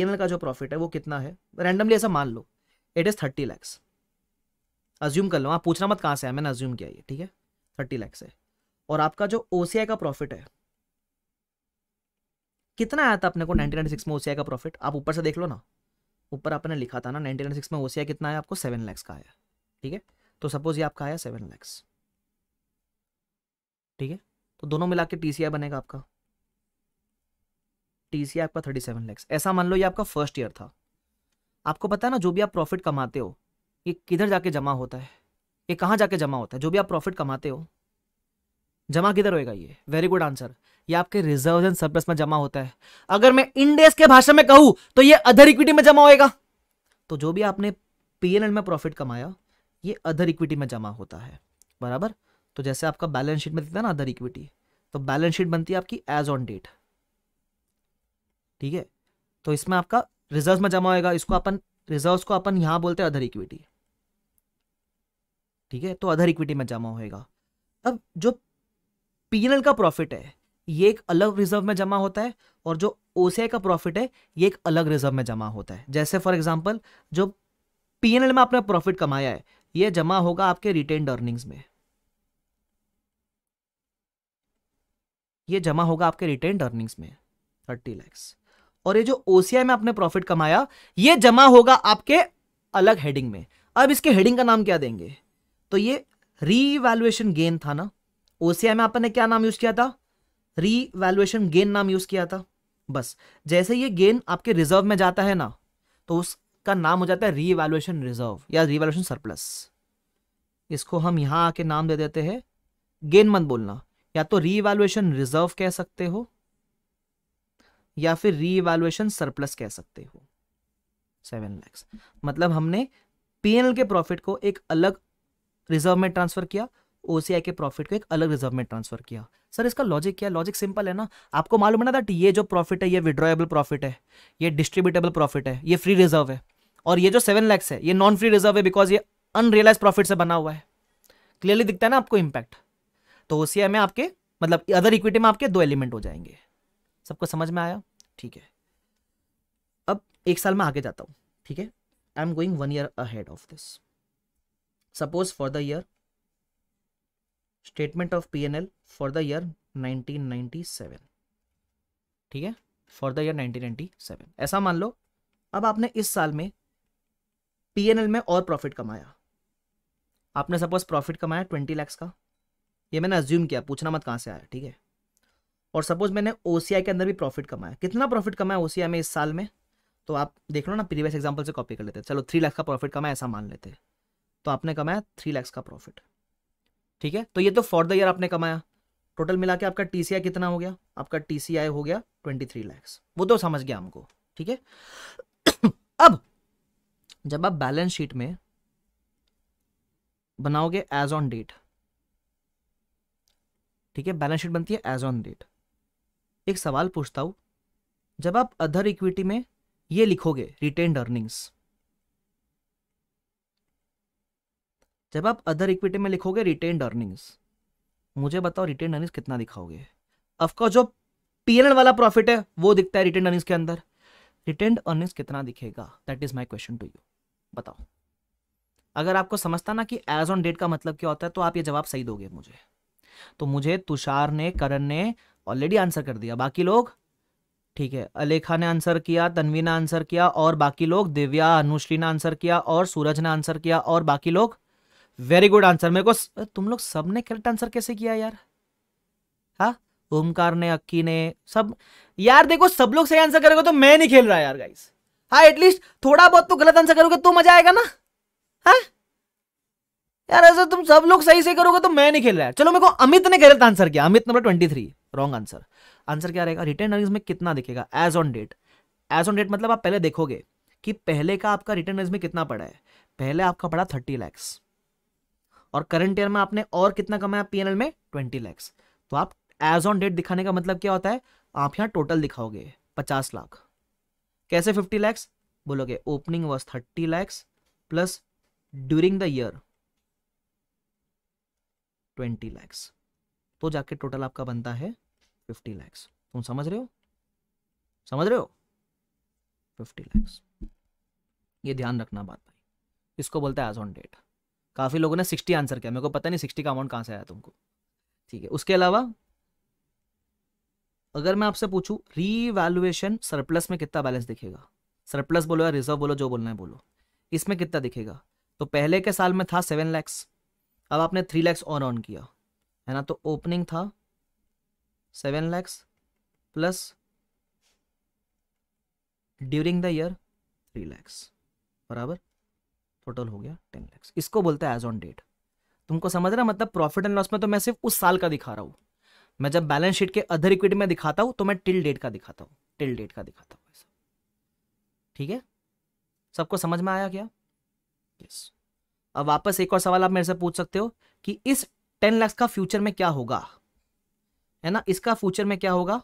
एल का जो प्रॉफिट है वो कितना है रैंडमली ऐसा मान लो it is thirty lakhs assume कर लो आप हाँ, पूछना मत कहाँ से है मैंने अज्यूम किया ये ठीक है थर्टी लैक्स है और आपका जो आई का प्रॉफिट है कितना आया था अपने को 1996 में आई का प्रॉफिट आप ऊपर से देख लो ना ऊपर आपने लिखा था ना 1996 में आई कितना आया आपको सेवन लैक्स का आया ठीक है तो सपोज ये आपका आया सेवन लैक्स ठीक है तो दोनों मिला के टी बनेगा आपका टी सी आपका थर्टी सेवन लैक्स ऐसा मान लो ये आपका फर्स्ट ईयर था आपको पता है ना जो भी आप प्रॉफिट कमाते हो ये किधर जाके जमा होता है ये कहाँ जाके जमा होता है जो भी आप प्रॉफिट कमाते हो जमा किधर होएगा ये वेरी गुड आंसर ये आपके रिजर्व एंड सरप्लस में जमा होता है अगर मैं इंडेस के भाषा में कहूँ तो ये अदर इक्विटी में जमा होएगा तो जो भी आपने पीएनएल में प्रॉफिट कमाया ये अदर इक्विटी में जमा होता है बराबर तो जैसे आपका बैलेंस शीट में दिखता है ना अदर इक्विटी तो बैलेंस शीट बनती है आपकी एज ऑन डेट ठीक है तो इसमें आपका रिजर्व में जमा होएगा इसको अपन रिजर्व को अपन यहां बोलते हैं अदर इक्विटी ठीक है तो अदर इक्विटी में जमा होएगा अब जो पीएनएल का प्रॉफिट है ये एक अलग रिजर्व में जमा होता है और जो ओसीआई का प्रॉफिट है ये एक अलग रिजर्व में जमा होता है जैसे फॉर एग्जाम्पल जो पीएनएल में आपने प्रॉफिट कमाया है ये जमा होगा आपके रिटेन अर्निंग्स में ये जमा होगा आपके रिटेन अर्निंग्स में थर्टी लैक्स और ये जो ओसीआई में आपने प्रॉफिट कमाया ये जमा होगा आपके अलग हेडिंग में अब इसके हेडिंग का नाम क्या देंगे तो ये रीवैल्युएशन गेन था ना ओसीआई में आपने क्या नाम यूज किया था रीवैल्युएशन गेन नाम यूज किया था बस जैसे ये गेन आपके रिजर्व में जाता है ना तो उसका नाम हो जाता है रीवैल्युएशन रिजर्व या रीवैल्युएशन सरप्लस इसको हम यहां आके नाम दे देते हैं गेन मत बोलना या तो इवेलुएशन रिजर्व कह सकते हो या फिर री इवेलुएशन सरप्लस कह सकते हो सेवन लैक्स मतलब हमने पीएनएल के प्रॉफिट को एक अलग रिजर्व में ट्रांसफर किया ओसीआई के प्रॉफिट को एक अलग रिजर्व में ट्रांसफर किया सर इसका लॉजिक क्या है लॉजिक सिंपल है ना आपको मालूम है ना दैट ये जो प्रॉफिट है ये विड्रॉएबल प्रॉफिट है ये डिस्ट्रीब्यूटेबल प्रॉफिट है ये फ्री रिजर्व है और ये जो सेवन लैक्स है ये नॉन फ्री रिजर्व है बिकॉज ये अनरियलाइज प्रॉफिट से बना हुआ है क्लियरली दिखता है ना आपको इम्पैक्ट तो ओसीआई में आपके मतलब अदर इक्विटी में आपके दो एलिमेंट हो जाएंगे सबको समझ में आया ठीक है अब एक साल में आगे जाता हूँ ठीक है I am going one year ahead of this suppose for the year statement of PNL for the year 1997 ठीक है फॉर द ईयर 1997 ऐसा मान लो अब आपने इस साल में पीएनएल में और प्रॉफिट कमाया आपने सपोज प्रॉफिट कमाया 20 लाख का ये मैंने अज्यूम किया पूछना मत कहाँ से आया ठीक है और सपोज मैंने ओ के अंदर भी प्रॉफिट कमाया कितना प्रॉफिट कमाया ओ में इस साल में तो आप देख लो ना प्रीवियस एग्जाम्पल से कॉपी कर लेते चलो थ्री लाख का प्रॉफिट कमाया ऐसा मान लेते तो आपने कमाया थ्री लैक्स का प्रॉफिट ठीक है तो ये तो फॉर द ईयर आपने कमाया टोटल मिला के आपका टी कितना हो गया आपका टी हो गया ट्वेंटी थ्री लैक्स वो तो समझ गया हमको ठीक है अब जब आप बैलेंस शीट में बनाओगे एज ऑन डेट ठीक है बैलेंस शीट बनती है एज ऑन डेट एक सवाल पूछता हूँ जब आप अदर इक्विटी में ये लिखोगे रिटेन्ड अर्निंग्स जब आप अदर इक्विटी में लिखोगे रिटेन्ड अर्निंग्स मुझे बताओ रिटेन अर्निंग्स कितना दिखाओगे अफकोर्स जो पीएनएल वाला प्रॉफिट है वो दिखता है रिटेन अर्निंग्स के अंदर रिटेन अर्निंग्स कितना दिखेगा that is my question to you बताओ अगर आपको समझता ना कि एज ऑन डेट का मतलब क्या होता है तो आप ये जवाब सही दोगे मुझे तो मुझे तुषार ने करण ने ऑलरेडी आंसर कर दिया बाकी लोग ठीक है अलेखा ने आंसर किया तन्वी ने आंसर किया और बाकी लोग दिव्या अनुश्री ने आंसर किया और सूरज ने आंसर किया और बाकी लोग वेरी गुड आंसर मेरे को स... तुम लोग सब ने करेक्ट आंसर कैसे किया यार हा ओमकार ने अक्की ने सब यार देखो सब लोग सही आंसर करोगे तो मैं नहीं खेल रहा यार गाइस हाँ एटलीस्ट थोड़ा बहुत तो गलत आंसर करोगे तो मजा आएगा ना हाँ यार ऐसा तुम सब लोग सही से करोगे तो मैं नहीं खेल रहा है चलो मेरे को अमित ने गलत आंसर किया Amit number twenty three wrong answer answer क्या रहेगा रिटर्न अर्निंग्स में कितना दिखेगा as on date as on date मतलब आप पहले देखोगे कि पहले का आपका रिटर्न अर्निंग्स में कितना पड़ा है पहले आपका पड़ा थर्टी लैक्स और करंट ईयर में आपने और कितना कमाया एल में ट्वेंटी लैक्स तो आप एज ऑन डेट दिखाने का मतलब क्या होता है आप यहाँ टोटल दिखाओगे पचास लाख कैसे फिफ्टी लैक्स बोलोगे opening was thirty lakhs plus during the year twenty lakhs तो जाके टोटल आपका बनता है फिफ्टी लैक्स तुम समझ रहे हो समझ रहे हो फिफ्टी लैक्स ये ध्यान रखना बात भाई इसको बोलते हैं एज ऑन डेट काफ़ी लोगों ने सिक्सटी आंसर किया मेरे को पता नहीं सिक्सटी का अमाउंट कहाँ से आया तुमको ठीक है उसके अलावा अगर मैं आपसे पूछूं रीवैल्युएशन सरप्लस में कितना बैलेंस दिखेगा सरप्लस बोलो या रिजर्व बोलो जो बोलना है बोलो इसमें कितना दिखेगा तो पहले के साल में था सेवन लैक्स अब आपने थ्री लैक्स ऑन ऑन किया है ना तो ओपनिंग था seven lakhs plus during the year three lakhs बराबर टोटल हो गया टेन लैक्स इसको बोलते हैं एज ऑन डेट तुमको समझ रहा मतलब प्रॉफिट एंड लॉस में तो मैं सिर्फ उस साल का दिखा रहा हूँ मैं जब बैलेंस शीट के अदर इक्विटी में दिखाता हूँ तो मैं टिल डेट का दिखाता हूँ टिल डेट का दिखाता हूँ ठीक है सबको समझ में आया क्या यस yes. अब वापस एक और सवाल आप मेरे से पूछ सकते हो कि इस टेन लैक्स का फ्यूचर में क्या होगा है ना इसका फ्यूचर में क्या होगा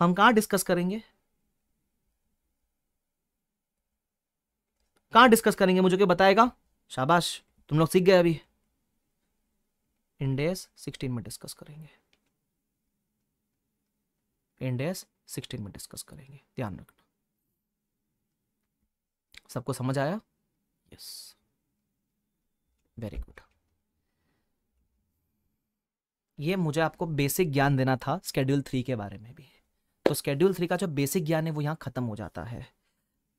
हम कहां डिस्कस करेंगे कहां डिस्कस करेंगे मुझे क्या बताएगा शाबाश तुम लोग सीख गए अभी इंडेस 16 में डिस्कस करेंगे इंडेस 16 में डिस्कस करेंगे ध्यान रखना सबको समझ आया yes very good ये मुझे आपको बेसिक ज्ञान देना था स्केड्यूल थ्री के बारे में भी तो स्केड्यूल थ्री का जो बेसिक ज्ञान है वो यहाँ खत्म हो जाता है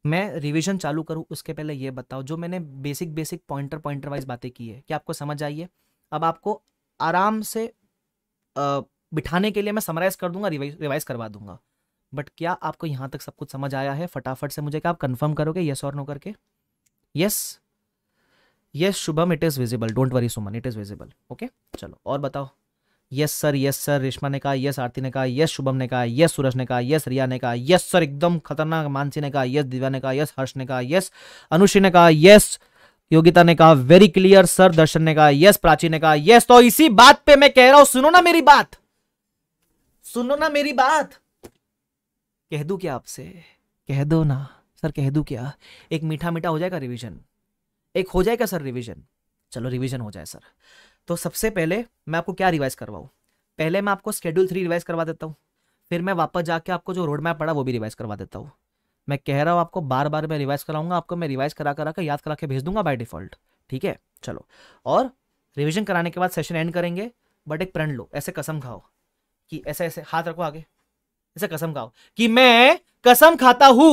मैं रिवीजन चालू करूँ उसके पहले ये बताओ जो मैंने basic basic pointer pointer wise बातें की है क्या आपको समझ आइए अब आपको आराम से आ, बिठाने के लिए मैं समराइज कर दूंगा रिवाइज करवा दूंगा बट क्या आपको यहाँ तक सब कुछ समझ आया है फटाफट से मुझे क्या आप कन्फर्म करोगे येस और नो करके yes yes Shubham it is visible don't worry Suman it is visible okay चलो और बताओ yes sir yes sir Reshma ने कहा यस आरती ने कहा यस शुभम ने कहा यस सूरज ने कहा यस रिया ने कहा यस सर एकदम खतरनाक मानसी ने कहा यस दिव्या ने कहा यस हर्ष ने कहा यस अनुश्री ने कहा यस योगिता ने कहा वेरी क्लियर सर दर्शन ने कहा यस प्राची ने कहा यस तो इसी बात पे मैं कह रहा हूं सुनो ना मेरी बात सुनो ना मेरी बात कह दू क्या आपसे कह दो ना सर कह दूँ क्या एक मीठा मीठा हो जाएगा रिविज़न एक हो जाएगा सर रिविज़न चलो रिविज़न हो जाए सर तो सबसे पहले मैं आपको क्या रिवाइज़ करवाऊँ पहले मैं आपको स्केड्यूल थ्री रिवाइज़ करवा देता हूँ फिर मैं वापस जाके आपको जो रोड मैप पड़ा वो भी रिवाइज़ करवा देता हूँ मैं कह रहा हूँ आपको बार बार मैं रिवाइज़ कराऊंगा आपको मैं रिवाइज़ करा करा कर याद करा के भेज दूंगा बाय डिफ़ॉल्ट ठीक है चलो और रिविजन कराने के बाद सेशन एंड करेंगे बट एक प्रण लो ऐसे कसम खाओ कि ऐसे ऐसे हाथ रखो आगे ऐसे कसम खाओ कि मैं कसम खाता हूँ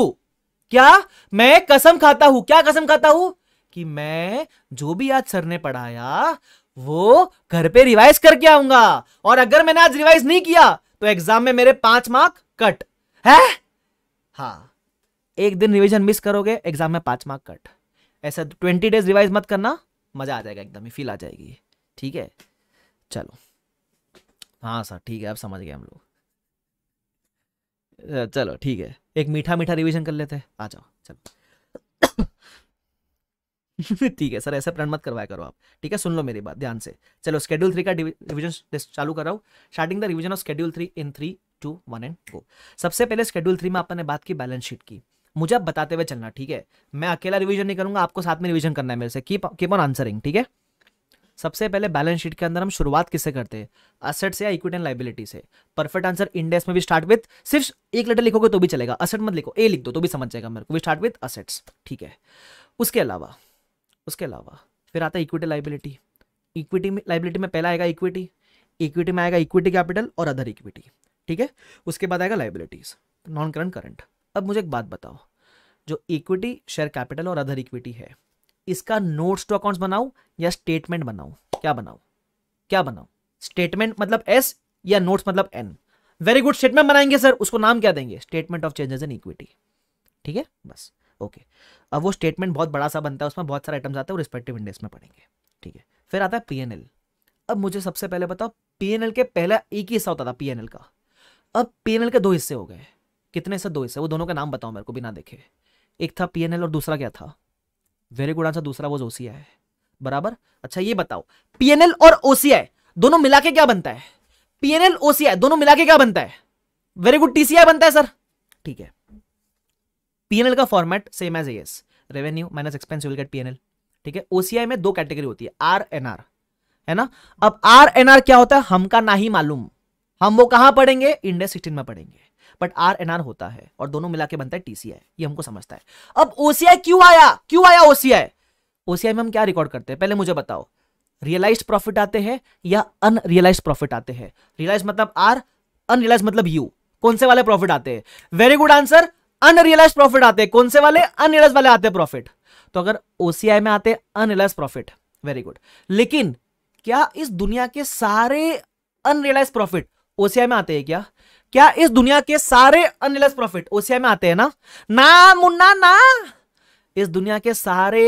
क्या मैं कसम खाता हूं क्या कसम खाता हूं कि मैं जो भी आज सर ने पढ़ाया वो घर पे रिवाइज करके आऊंगा और अगर मैंने आज रिवाइज नहीं किया तो एग्जाम में मेरे पांच मार्क कट है हाँ एक दिन रिवीजन मिस करोगे एग्जाम में पांच मार्क कट ऐसा ट्वेंटी डेज रिवाइज मत करना मजा आ जाएगा एकदम ही फील आ जाएगी ठीक है चलो हाँ सर ठीक है अब समझ गए हम लोग चलो ठीक है एक मीठा मीठा रिवीजन कर लेते हैं आ जाओ चलो ठीक है सर ऐसा प्रण मत करवाया करो आप ठीक है सुन लो मेरी बात ध्यान से चलो स्केड्यूल थ्री का रिविजन चालू कर रहा हूँ starting the revision of schedule three in three two one and go सबसे पहले स्केड्यूल थ्री में अपन ने बात की बैलेंस शीट की मुझे आप बताते हुए चलना ठीक है मैं अकेला रिविजन नहीं करूंगा आपको साथ में रिविजन करना है मेरे से कीप कीप ऑन आंसरिंग ठीक है सबसे पहले बैलेंस शीट के अंदर हम शुरुआत किससे करते हैं असेट से या इक्विटी एंड लाइबिलिटी से परफेक्ट आंसर इंडेक्स में भी स्टार्ट विथ सिर्फ एक लेटर लिखोगे तो भी चलेगा असेट मत लिखो ए लिख दो तो भी समझ जाएगा मेरे को स्टार्ट विथ असेट्स ठीक है उसके अलावा उसके अलावा फिर आता है इक्विटी लाइबिलिटी इक्विटी में लाइबिलिटी में पहला आएगा इक्विटी इक्विटी में आएगा इक्विटी कैपिटल और अदर इक्विटी ठीक है उसके बाद आएगा लाइबिलिटीज नॉन करंट करंट अब मुझे एक बात बताओ जो इक्विटी शेयर कैपिटल और अदर इक्विटी है इसका नोट्स टू अकाउंट बनाऊ या स्टेटमेंट बनाऊ क्या बनाऊ क्या बनाऊ स्टेटमेंट मतलब एस या नोट्स मतलब एन वेरी गुड स्टेटमेंट बनाएंगे सर उसको नाम क्या देंगे statement of changes in equity ठीक है बस ओके अब वो स्टेटमेंट बहुत बड़ा सा बनता है उसमें बहुत सारे आइटम्स आते हैं रिस्पेक्टिव इंडेक्स में पढ़ेंगे ठीक है फिर आता है पीएनएल अब मुझे सबसे पहले बताओ पीएनएल के पहला एक ही हिस्सा होता था पीएनएल का अब पीएनएल के दो हिस्से हो गए कितने से दो हिस्से वो दोनों का नाम बताओ मेरे को बिना देखे एक था पीएनएल और दूसरा क्या था वेरी गुड आंसर दूसरा वो ओसीआई है बराबर अच्छा ये बताओ पीएनएल और ओसीआई दोनों मिला के क्या बनता है पीएनएल ओसीआई दोनों मिला के क्या बनता है वेरी गुड टीसीआई बनता है सर ठीक है पीएनएल का format same as as revenue minus expense you will get PNL ठीक है ओसीआई में दो कैटेगरी होती है आर एन आर है ना अब आर एन आर क्या होता है हमका ना ही मालूम हम वो कहां पढ़ेंगे इंडिया सिक्सटीन में पढ़ेंगे बट आर एन आर होता है और दोनों मिला के बनता है टीसीआई ये हमको समझता है अब ओसीआई क्यों आया क्यों आया ओसीआई ओसीआई में हम क्या रिकॉर्ड करते हैं पहले मुझे बताओ रियलाइज प्रॉफिट आते हैं या अनरियलाइज प्रॉफिट आते हैं रियलाइज मतलब आर अनरियलाइज मतलब यू कौन से वाले प्रॉफिट आते हैं very good answer unrealised profit आते हैं कौन से वाले अनरियलाइज वाले आते हैं प्रॉफिट तो अगर ओसीआई में आते अनरियलाइज प्रॉफिट वेरी गुड लेकिन क्या इस दुनिया के सारे अनरियलाइज प्रॉफिट ओसीआई में आते हैं क्या क्या इस दुनिया के सारे अनलेस प्रॉफिट ओसीआई में आते हैं ना ना मुन्ना ना इस दुनिया के सारे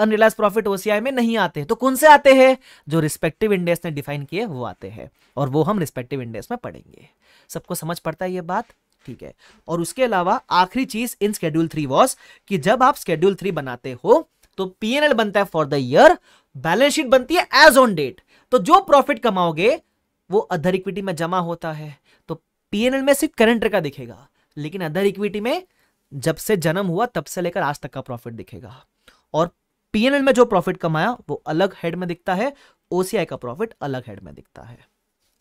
अनरिलाइज प्रॉफिट ओसीआई में नहीं आते तो कौन से आते हैं जो रिस्पेक्टिव इंडेक्स ने डिफाइन किए वो आते हैं और वो हम रिस्पेक्टिव इंडेक्स में पढ़ेंगे सबको समझ पड़ता है ये बात ठीक है और उसके अलावा आखिरी चीज इन स्केड्यूल थ्री वॉज कि जब आप स्केड्यूल थ्री बनाते हो तो पीएनएल बनता है for the year balance sheet बनती है एज ऑन डेट तो जो प्रॉफिट कमाओगे वो अधर इक्विटी में जमा होता है पीएनएल में सिर्फ करंट का दिखेगा लेकिन अदर इक्विटी में जब से जन्म हुआ तब से लेकर आज तक का प्रॉफिट दिखेगा और पीएनएल में जो प्रॉफिट कमाया वो अलग हेड में दिखता है ओसीआई का प्रॉफिट अलग हेड में दिखता है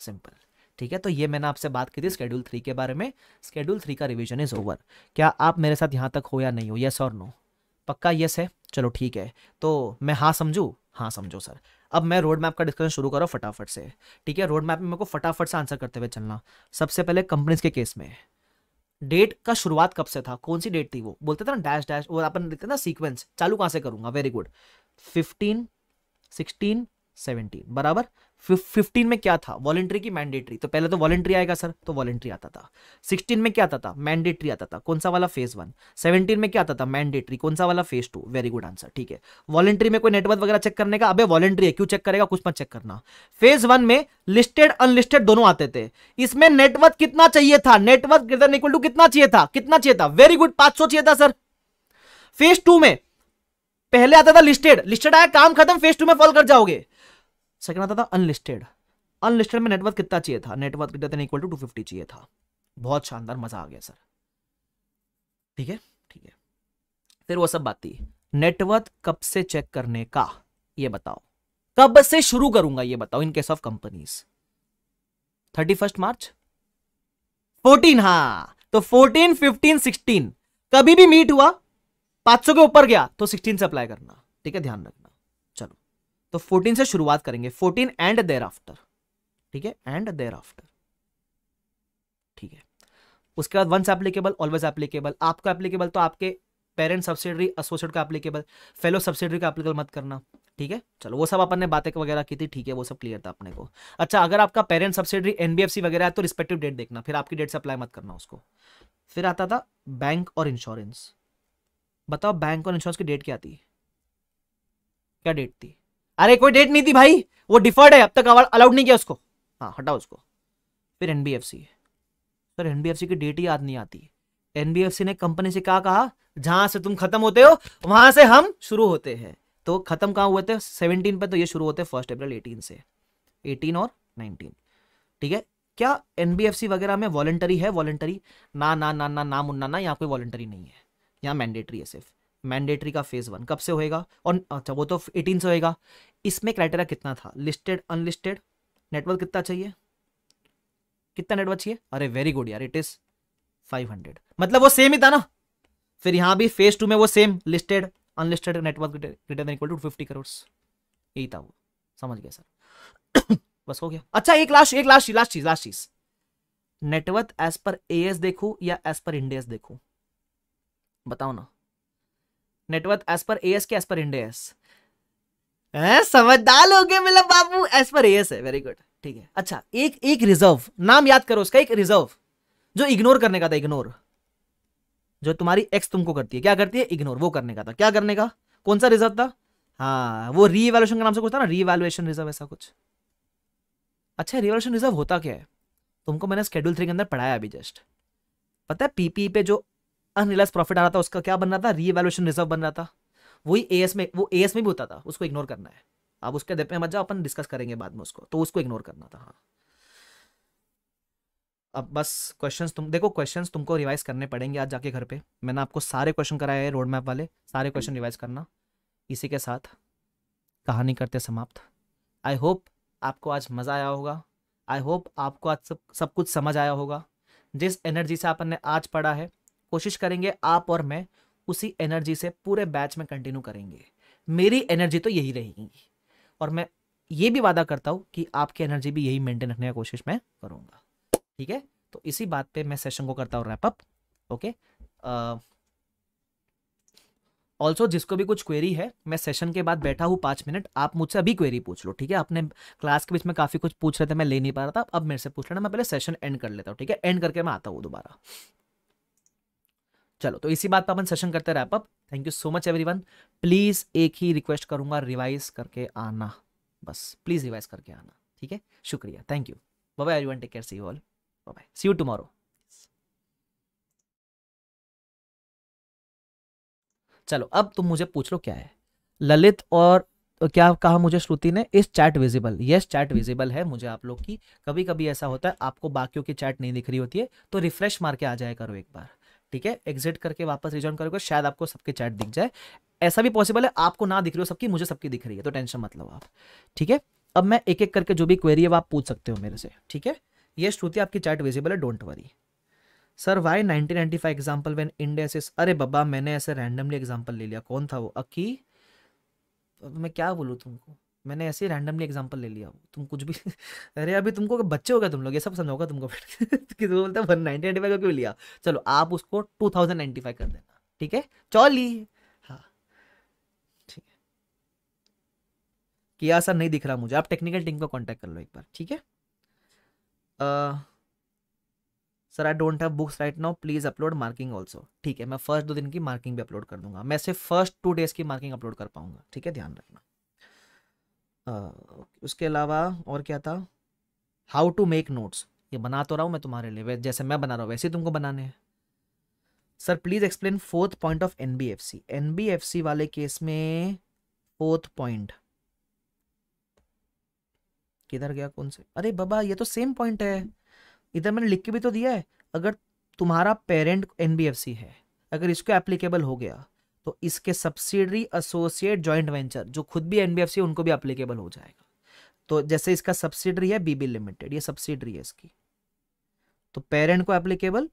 सिंपल ठीक है तो ये मैंने आपसे बात की थी स्केड्यूल थ्री के बारे में स्केड्यूल थ्री का रिविजन इज ओवर क्या आप मेरे साथ यहाँ तक हो या नहीं हो यस और नो पक्का यस है चलो ठीक है तो मैं हाँ समझू हाँ समझो सर अब मैं रोड मैप का डिस्कशन शुरू करो फटाफट से ठीक है रोड मैप में मेरे को फटाफट से आंसर करते हुए चलना सबसे पहले कंपनीज के केस में डेट का शुरुआत कब से था कौन सी डेट थी वो बोलते थे ना डैश डैश और अपन देखते ना सीक्वेंस चालू कहाँ से करूंगा very good fifteen sixteen seventeen बराबर फिफ्टीन में क्या था वॉलेंट्री की मैंडेटरी तो पहले तो वॉलेंट्री आएगा सर तो वॉलेंट्री आता था सिक्सटीन में क्या आता था मैंडेटरी आता था कौन सा वाला फेज वन सेवनटीन में क्या आता था मैंडेटरी कौन सा वाला phase two very good answer ठीक है वॉलेंट्री में कोई नेटवर्क वगैरह चेक करने का अबे वॉलेंट्री है क्यों चेक करेगा कुछ मत चेक करना फेज वन में लिस्टेड अनलिस्टेड दोनों आते थे इसमें नेटवर्क कितना चाहिए था नेटवर्क ग्रेटर इक्वल टू कितना चाहिए था कितना चाहिए था वेरी गुड पांच चाहिए था सर फेज टू में पहले आता था लिस्टेड लिस्टेड आया काम खत्म फेज टू में फॉल कर जाओगे सेकंड आता था अनलिस्टेड अनलिस्टेड में नेटवर्क कितना चाहिए था network return equal to two fifty चाहिए था बहुत शानदार मजा आ गया सर ठीक है ठीक है फिर वो सब बात थी नेटवर्क कब से चेक करने का ये बताओ कब से शुरू करूंगा ये बताओ in case of companies thirty first March fourteen हा तो फोर्टीन फिफ्टीन सिक्सटीन कभी भी मीट हुआ 500 के ऊपर गया तो 16 से अप्लाई करना ठीक है ध्यान रखना तो 14 से शुरुआत करेंगे 14 एंड देर आफ्टर ठीक है एंड देर आफ्टर ठीक है उसके बाद वंस एप्लीकेबल ऑलवेज एप्लीकेबल आपका एप्लीकेबल तो आपके पेरेंट सब्सिडरी एसोसिएट का एप्लीकेबल फेलो सब्सिडरी का एप्लीकेबल मत करना ठीक है चलो वो सब अपन ने बातें वगैरह की थी ठीक है वो सब क्लियर था अपने को अच्छा अगर आपका पेरेंट सब्सिडरी एनबीएफसी वगैरह है तो रिस्पेक्टिव डेट देखना फिर आपकी डेट से अप्लाई मत करना उसको फिर आता था बैंक और इंश्योरेंस बताओ बैंक और इंश्योरेंस की डेट क्या थी क्या डेट थी अरे कोई डेट नहीं थी भाई वो डिफर्ड है अब तक अलाउड नहीं किया उसको हाँ हटाओ उसको फिर एनबीएफसी है सर एनबीएफसी की डेट याद नहीं आती एनबीएफसी ने कंपनी से क्या कहा जहां से तुम खत्म होते हो वहां से हम शुरू होते हैं तो खत्म कहाँ हुए थे सेवनटीन पे तो ये शुरू होते हैं फर्स्ट अप्रैल एटीन से एटीन और नाइनटीन ठीक है क्या एनबीएफसी वगैरह में वॉलेंटरी है वॉलेंटरी ना ना ना ना ना मुन्ना ना यहाँ कोई वॉलेंटरी नहीं है यहाँ मैंडेटरी है सिर्फ मैंडेटरी का फेज वन कब से होएगा और अच्छा वो तो एटीन से होएगा इसमें क्राइटेरिया कितना था लिस्टेड अनलिस्टेड नेटवर्क कितना चाहिए कितना नेटवर्क चाहिए अरे वेरी गुड यार इट इज फाइव हंड्रेड मतलब वो सेम ही था ना फिर यहां भी फेज टू में वो same listed unlisted network greater equal to fifty crore यही था वो समझ गया सर बस हो गया अच्छा एक लास्ट एक लास्ट लास्ट चीज लास्ट चीज नेटवर्क एज पर ए एस देखो या एज पर इंडियस देखो बताओ ना नेटवर्थ एज पर एस के एज पर इंडेस समझदार हो गए मेरा बाबू एज पर एस है वेरी गुड ठीक है अच्छा एक एक रिजर्व नाम याद करो उसका एक रिजर्व जो इग्नोर करने का था इग्नोर जो तुम्हारी एक्स तुमको करती है क्या करती है इग्नोर वो करने का था क्या करने का कौन सा रिजर्व था हाँ वो रीवैल्यूशन का नाम से कुछ था ना रीवैल्यूएशन रिजर्व ऐसा कुछ अच्छा रीवैल्यूशन रिजर्व होता क्या है तुमको मैंने स्केड्यूल थ्री के अंदर पढ़ाया अभी जस्ट पता है पीपी पे जो अनरियलाइज प्रॉफिट आ रहा था उसका क्या बन रहा था रीएवैल्यूएशन रिजर्व बन रहा था वही एएस में वो एएस में भी होता था उसको इग्नोर करना है आप उसके डेप में मत जाओ अपन डिस्कस करेंगे बाद में उसको तो उसको इग्नोर करना था हाँ अब बस क्वेश्चंस तुम देखो क्वेश्चंस तुमको रिवाइज करने पड़ेंगे आज जाके घर पे मैंने आपको सारे क्वेश्चन कराए हैं रोड मैप वाले सारे क्वेश्चन रिवाइज करना इसी के साथ कहानी करते समाप्त आई होप आपको आज मज़ा आया होगा आई होप आपको आज सब सब कुछ समझ आया होगा जिस एनर्जी से आपने आज पढ़ा है कोशिश करेंगे आप और मैं उसी एनर्जी से पूरे बैच में कंटिन्यू करेंगे मेरी एनर्जी तो यही रहेगी और मैं ये भी वादा करता हूँ कि आपकी एनर्जी भी यही मेंटेन रखने की कोशिश मैं करूँगा ठीक है तो इसी बात पे मैं सेशन को करता हूँ रैपअप ओके ऑल्सो जिसको भी कुछ क्वेरी है मैं सेशन के बाद बैठा हूँ पाँच मिनट आप मुझसे अभी क्वेरी पूछ लो ठीक है आपने क्लास के बीच में काफ़ी कुछ पूछ रहे थे मैं ले नहीं पा रहा था अब मेरे से पूछ लेना मैं पहले सेशन एंड कर लेता हूँ ठीक है एंड करके मैं आता हूँ दोबारा चलो तो इसी बात पर अपन सेशन करते wrap up thank you so much everyone please एक ही रिक्वेस्ट करूंगा रिवाइज करके आना बस प्लीज रिवाइज करके आना ठीक है शुक्रिया thank you bye everyone take care see you all bye see you tomorrow चलो अब तुम मुझे पूछ लो क्या है ललित और तो क्या कहा मुझे श्रुति ने इस chat visible yes chat visible है मुझे आप लोग की कभी कभी ऐसा होता है आपको बाकियों की चैट नहीं दिख रही होती है तो रिफ्रेश मार के आ जाए करो एक बार ठीक है एग्जिट करके वापस रिजॉइन करोगे शायद आपको सबके चैट दिख जाए ऐसा भी पॉसिबल है आपको ना दिख रही हो सबकी मुझे सबकी दिख रही है तो टेंशन मतलब आप ठीक है अब मैं एक एक करके जो भी क्वेरी है आप पूछ सकते हो मेरे से ठीक है ये श्रुति आपकी चैट विजिबल है don't worry sir why nineteen ninety five example when India से अरे बब्बा मैंने ऐसे रैंडमली एग्जाम्पल ले लिया कौन था वो अकी मैं क्या बोलूँ तुमको मैंने ऐसे रैंडमली एग्जाम्पल ले लिया तुम कुछ भी अरे अभी तुमको बच्चे हो गए तुम लोग ये सब समझाऊंगा तुमको किसी बोलता है नाइनटी का क्यों लिया चलो आप उसको टू थाउजेंड नाइन्टी फाइव कर देना ठीक है चौली हाँ, किया सर नहीं दिख रहा मुझे आप टेक्निकल टीम को कांटेक्ट कर लो एक बार ठीक है sir I don't have books right now please upload marking also ठीक है मैं फर्स्ट दो दिन की मार्किंग भी अपलोड कर दूंगा मैं सिर्फ फर्स्ट टू डेज की मार्किंग अपलोड कर पाऊंगा ठीक है ध्यान रखना उसके अलावा और क्या था हाउ टू मेक नोट्स ये बना तो रहा हूँ मैं तुम्हारे लिए जैसे मैं बना रहा हूँ वैसे तुमको बनाने हैं sir please explain fourth point of N B F C N B F C वाले केस में फोर्थ पॉइंट किधर गया कौन से अरे बाबा ये तो सेम पॉइंट है इधर मैंने लिख के भी तो दिया है अगर तुम्हारा parent N B F C है अगर इसको एप्लीकेबल हो गया तो इसके सब्सिडरी एसोसिएट ज्वाइंट वेंचर जो खुद भी एनबीएफसी उनको भी अप्लीकेबल हो जाएगा तो जैसे इसका सब्सिडरी है बीबी लिमिटेड ये सब्सिडरी है इसकी तो पेरेंट को एप्लीकेबल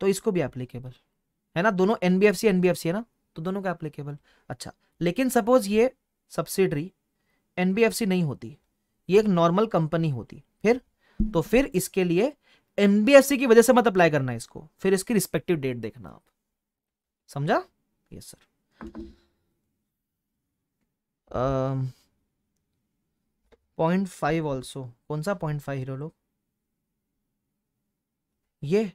तो इसको भी एप्लीकेबल है ना दोनों एनबीएफसी एनबीएफसी है ना तो दोनों को एप्लीकेबल अच्छा लेकिन सपोज ये सब्सिडरी एनबीएफसी नहीं होती ये एक नॉर्मल कंपनी होती फिर तो फिर इसके लिए एनबीएफसी की वजह से मत अप्लाई करना इसको फिर इसकी रिस्पेक्टिव डेट देखना आप समझा yes sir point five also कौन सा पॉइंट फाइव हीरो लोग ये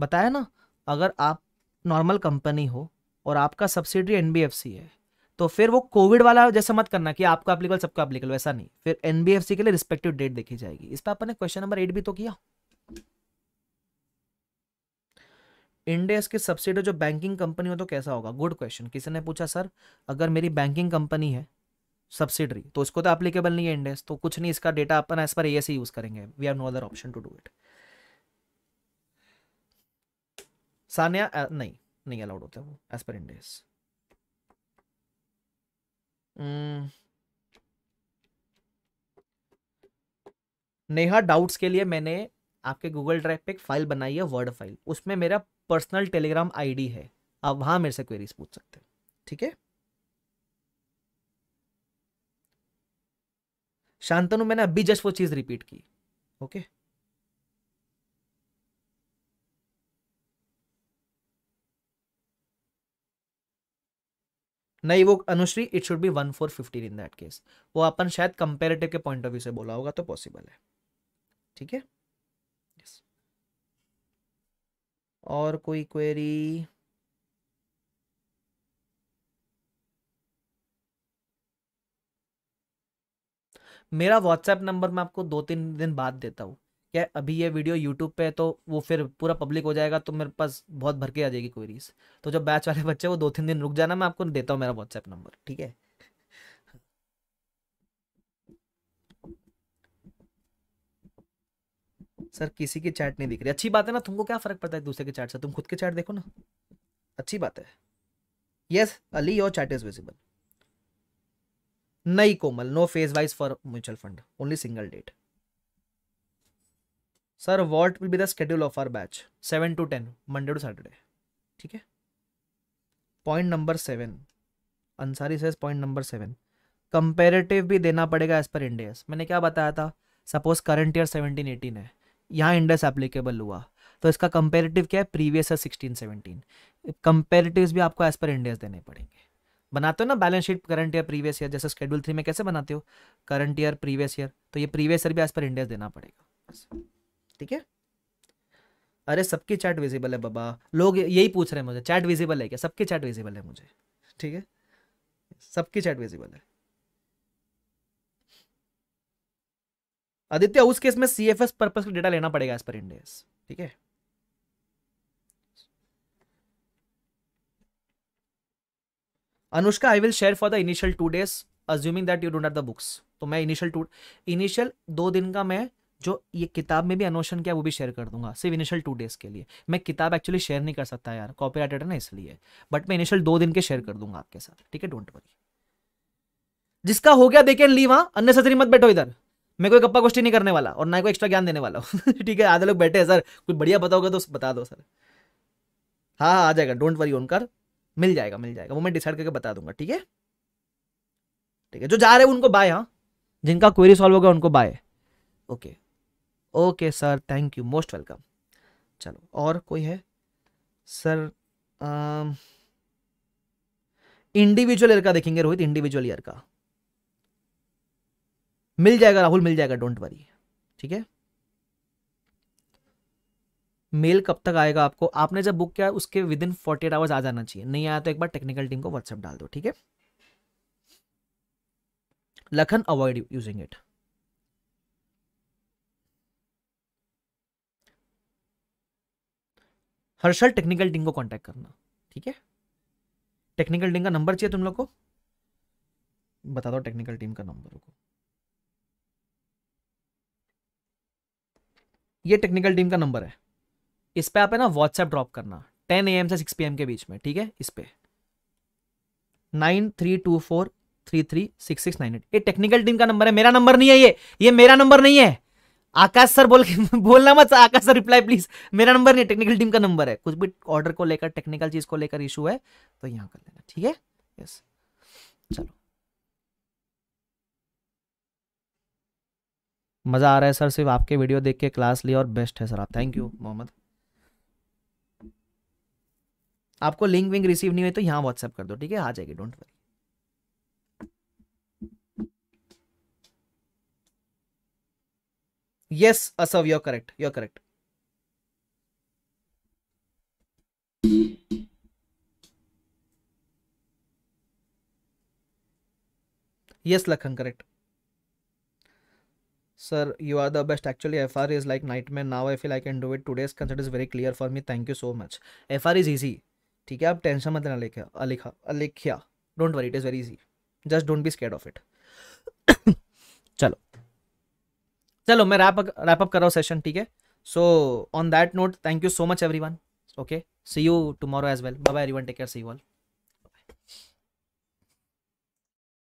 बताया ना अगर आप नॉर्मल कंपनी हो और आपका सब्सिडी एनबीएफसी है तो फिर वो कोविड वाला जैसा मत करना कि आपका अप्लीकेबल सबका अप्लीकेबल वैसा नहीं फिर एनबीएफसी के लिए रिस्पेक्टिव डेट देखी जाएगी इस पर आपने क्वेश्चन नंबर एट भी तो किया इंडेस की सब्सिडी जो बैंकिंग कंपनी हो तो कैसा होगा गुड क्वेश्चन किसी ने पूछा सर अगर मेरी बैंकिंग कंपनी है सब्सिडरी तो इसको तो एप्लीकेबल नहीं है इंडेस तो कुछ नहीं इसका डेटा अपन एज पर ए एस यूज करेंगे we have no other option to do it Sanya नहीं नहीं अलाउड होता वो एज पर इंडेस नेहा डाउट्स के लिए मैंने आपके गूगल ड्राइव पे एक फाइल बनाई है वर्ड फाइल उसमें मेरा पर्सनल टेलीग्राम आईडी है आप वहां मेरे से क्वेरीज पूछ सकते हो ठीक है शांतनु मैंने अभी जस्ट वो चीज रिपीट की ओके नहीं वो Anushree it should be one four fifteen in that case वो अपन शायद कंपेरेटिव के पॉइंट ऑफ व्यू से बोला होगा तो पॉसिबल है ठीक है और कोई क्वेरी मेरा व्हाट्सएप नंबर मैं आपको दो तीन दिन बाद देता हूँ क्या अभी ये वीडियो यूट्यूब पे है तो वो फिर पूरा पब्लिक हो जाएगा तो मेरे पास बहुत भर के आ जाएगी क्वेरीज तो जब बैच वाले बच्चे वो दो तीन दिन रुक जाना मैं आपको देता हूँ मेरा व्हाट्सएप नंबर ठीक है सर किसी की चैट नहीं दिख रही अच्छी बात है ना तुमको क्या फर्क पड़ता है दूसरे के चैट से तुम खुद के चैट देखो ना अच्छी बात है yes Ali your chat is visible नई Komal no phase wise for mutual fund only single date sir what will be the schedule of our batch seven to ten Monday to Saturday ठीक है point number seven Ansari says point number seven comparative भी देना पड़ेगा as per India मैंने क्या बताया था suppose current year seventeen eighteen है यहाँ इंडस एप्लीकेबल हुआ तो इसका कंपेरेटिव क्या है प्रीवियस है सिक्सटीन सेवनटीन कंपेरेटिव भी आपको एज पर इंडेस देने पड़ेंगे बनाते हो ना balance sheet current year previous year जैसे शेड्यूल थ्री में कैसे बनाते हो करंट ईयर प्रीवियस ईयर तो ये प्रीवियस ईयर भी एज पर इंडियस देना पड़ेगा ठीक है अरे सबकी चैट विजिबल है बाबा लोग यही पूछ रहे हैं मुझे चैट विजिबल है क्या सबकी चैट विजिबल है मुझे ठीक है सबकी चैट विजिबल है आदित्य उस केस में सीएफएस पर्पज का डेटा लेना पड़ेगा एज पर इंडेस ठीक है Anushka I will share for the initial two days assuming that you don't have the books तो मैं इनिशियल टू इनिशियल दो दिन का मैं जो ये किताब में भी अनोशन किया वो भी शेयर कर दूंगा सिर्फ इनिशियल टू डेज के लिए मैं किताब एक्चुअली शेयर नहीं कर सकता यार कॉपी राइटेड है ना इसलिए बट मैं इनिशियल दो दिन के शेयर कर दूंगा आपके साथ ठीक है डोंट वरी जिसका हो गया देखें लीव हाँ सत्री मत बैठो इधर मैं कोई गप्पा गोष्ठी नहीं करने वाला और ना कोई एक्स्ट्रा ज्ञान देने वाला हूँ ठीक है आधे लोग बैठे हैं सर कुछ बढ़िया बताओगे तो बता दो सर हाँ हाँ आ जाएगा डोंट वरी ओनकर मिल जाएगा मिल जाएगा वो मैं डिसाइड करके बता दूंगा ठीक है ठीक है जो जा रहे हैं उनको बाय हाँ जिनका क्वेरी सॉल्व होगा उनको bye okay okay sir thank you most welcome चलो और कोई है सर इंडिविजुअल ईयर का देखेंगे रोहित इंडिविजुअल ईयर का मिल जाएगा राहुल मिल जाएगा डोंट वरी ठीक है मेल कब तक आएगा आपको आपने जब बुक किया उसके within forty eight hours आ जाना चाहिए नहीं आया तो एक बार टेक्निकल टीम को व्हाट्सएप डाल दो ठीक है Lakhan avoid using it Harshal technical team को कांटेक्ट करना ठीक है टेक्निकल टीम का नंबर चाहिए तुम लोग को बता दो टेक्निकल टीम का नंबर को ये टेक्निकल टीम का नंबर है इस पर आप है ना व्हाट्सएप ड्रॉप करना टेन ए एम से सिक्स पी एम के बीच में ठीक है इस पर nine three two four three three six six nine eight ये टेक्निकल टीम का नंबर है मेरा नंबर नहीं है ये ये मेरा नंबर नहीं है आकाश सर बोल के बोलना मत आकाश सर रिप्लाई प्लीज मेरा नंबर नहीं टेक्निकल टीम का नंबर है कुछ भी ऑर्डर को लेकर टेक्निकल चीज को लेकर इशू है तो यहाँ कर लेना ठीक है यस चलो मज़ा आ रहा है सर सिर्फ आपके वीडियो देख के क्लास लिया और बेस्ट है सर आप थैंक यू मोहम्मद आपको लिंक विंक रिसीव नहीं हुई तो यहाँ व्हाट्सएप कर दो ठीक है आ जाएगी डोंट वरी यस असव your correct your correct yes Lakhan correct sir you are the best actually F R is like night man nightmare. I feel I can do it today's concept is very clear for me thank you so much F R is easy ठीक है आप tension मत लेना लिखा अलिखा अलिखिया don't worry it is very easy just don't be scared of it चलो चलो मैं रैप रैप अप कर रहा हूँ सेशन ठीक है so on that note thank you so much every one okay see you tomorrow as well bye every one take care see you all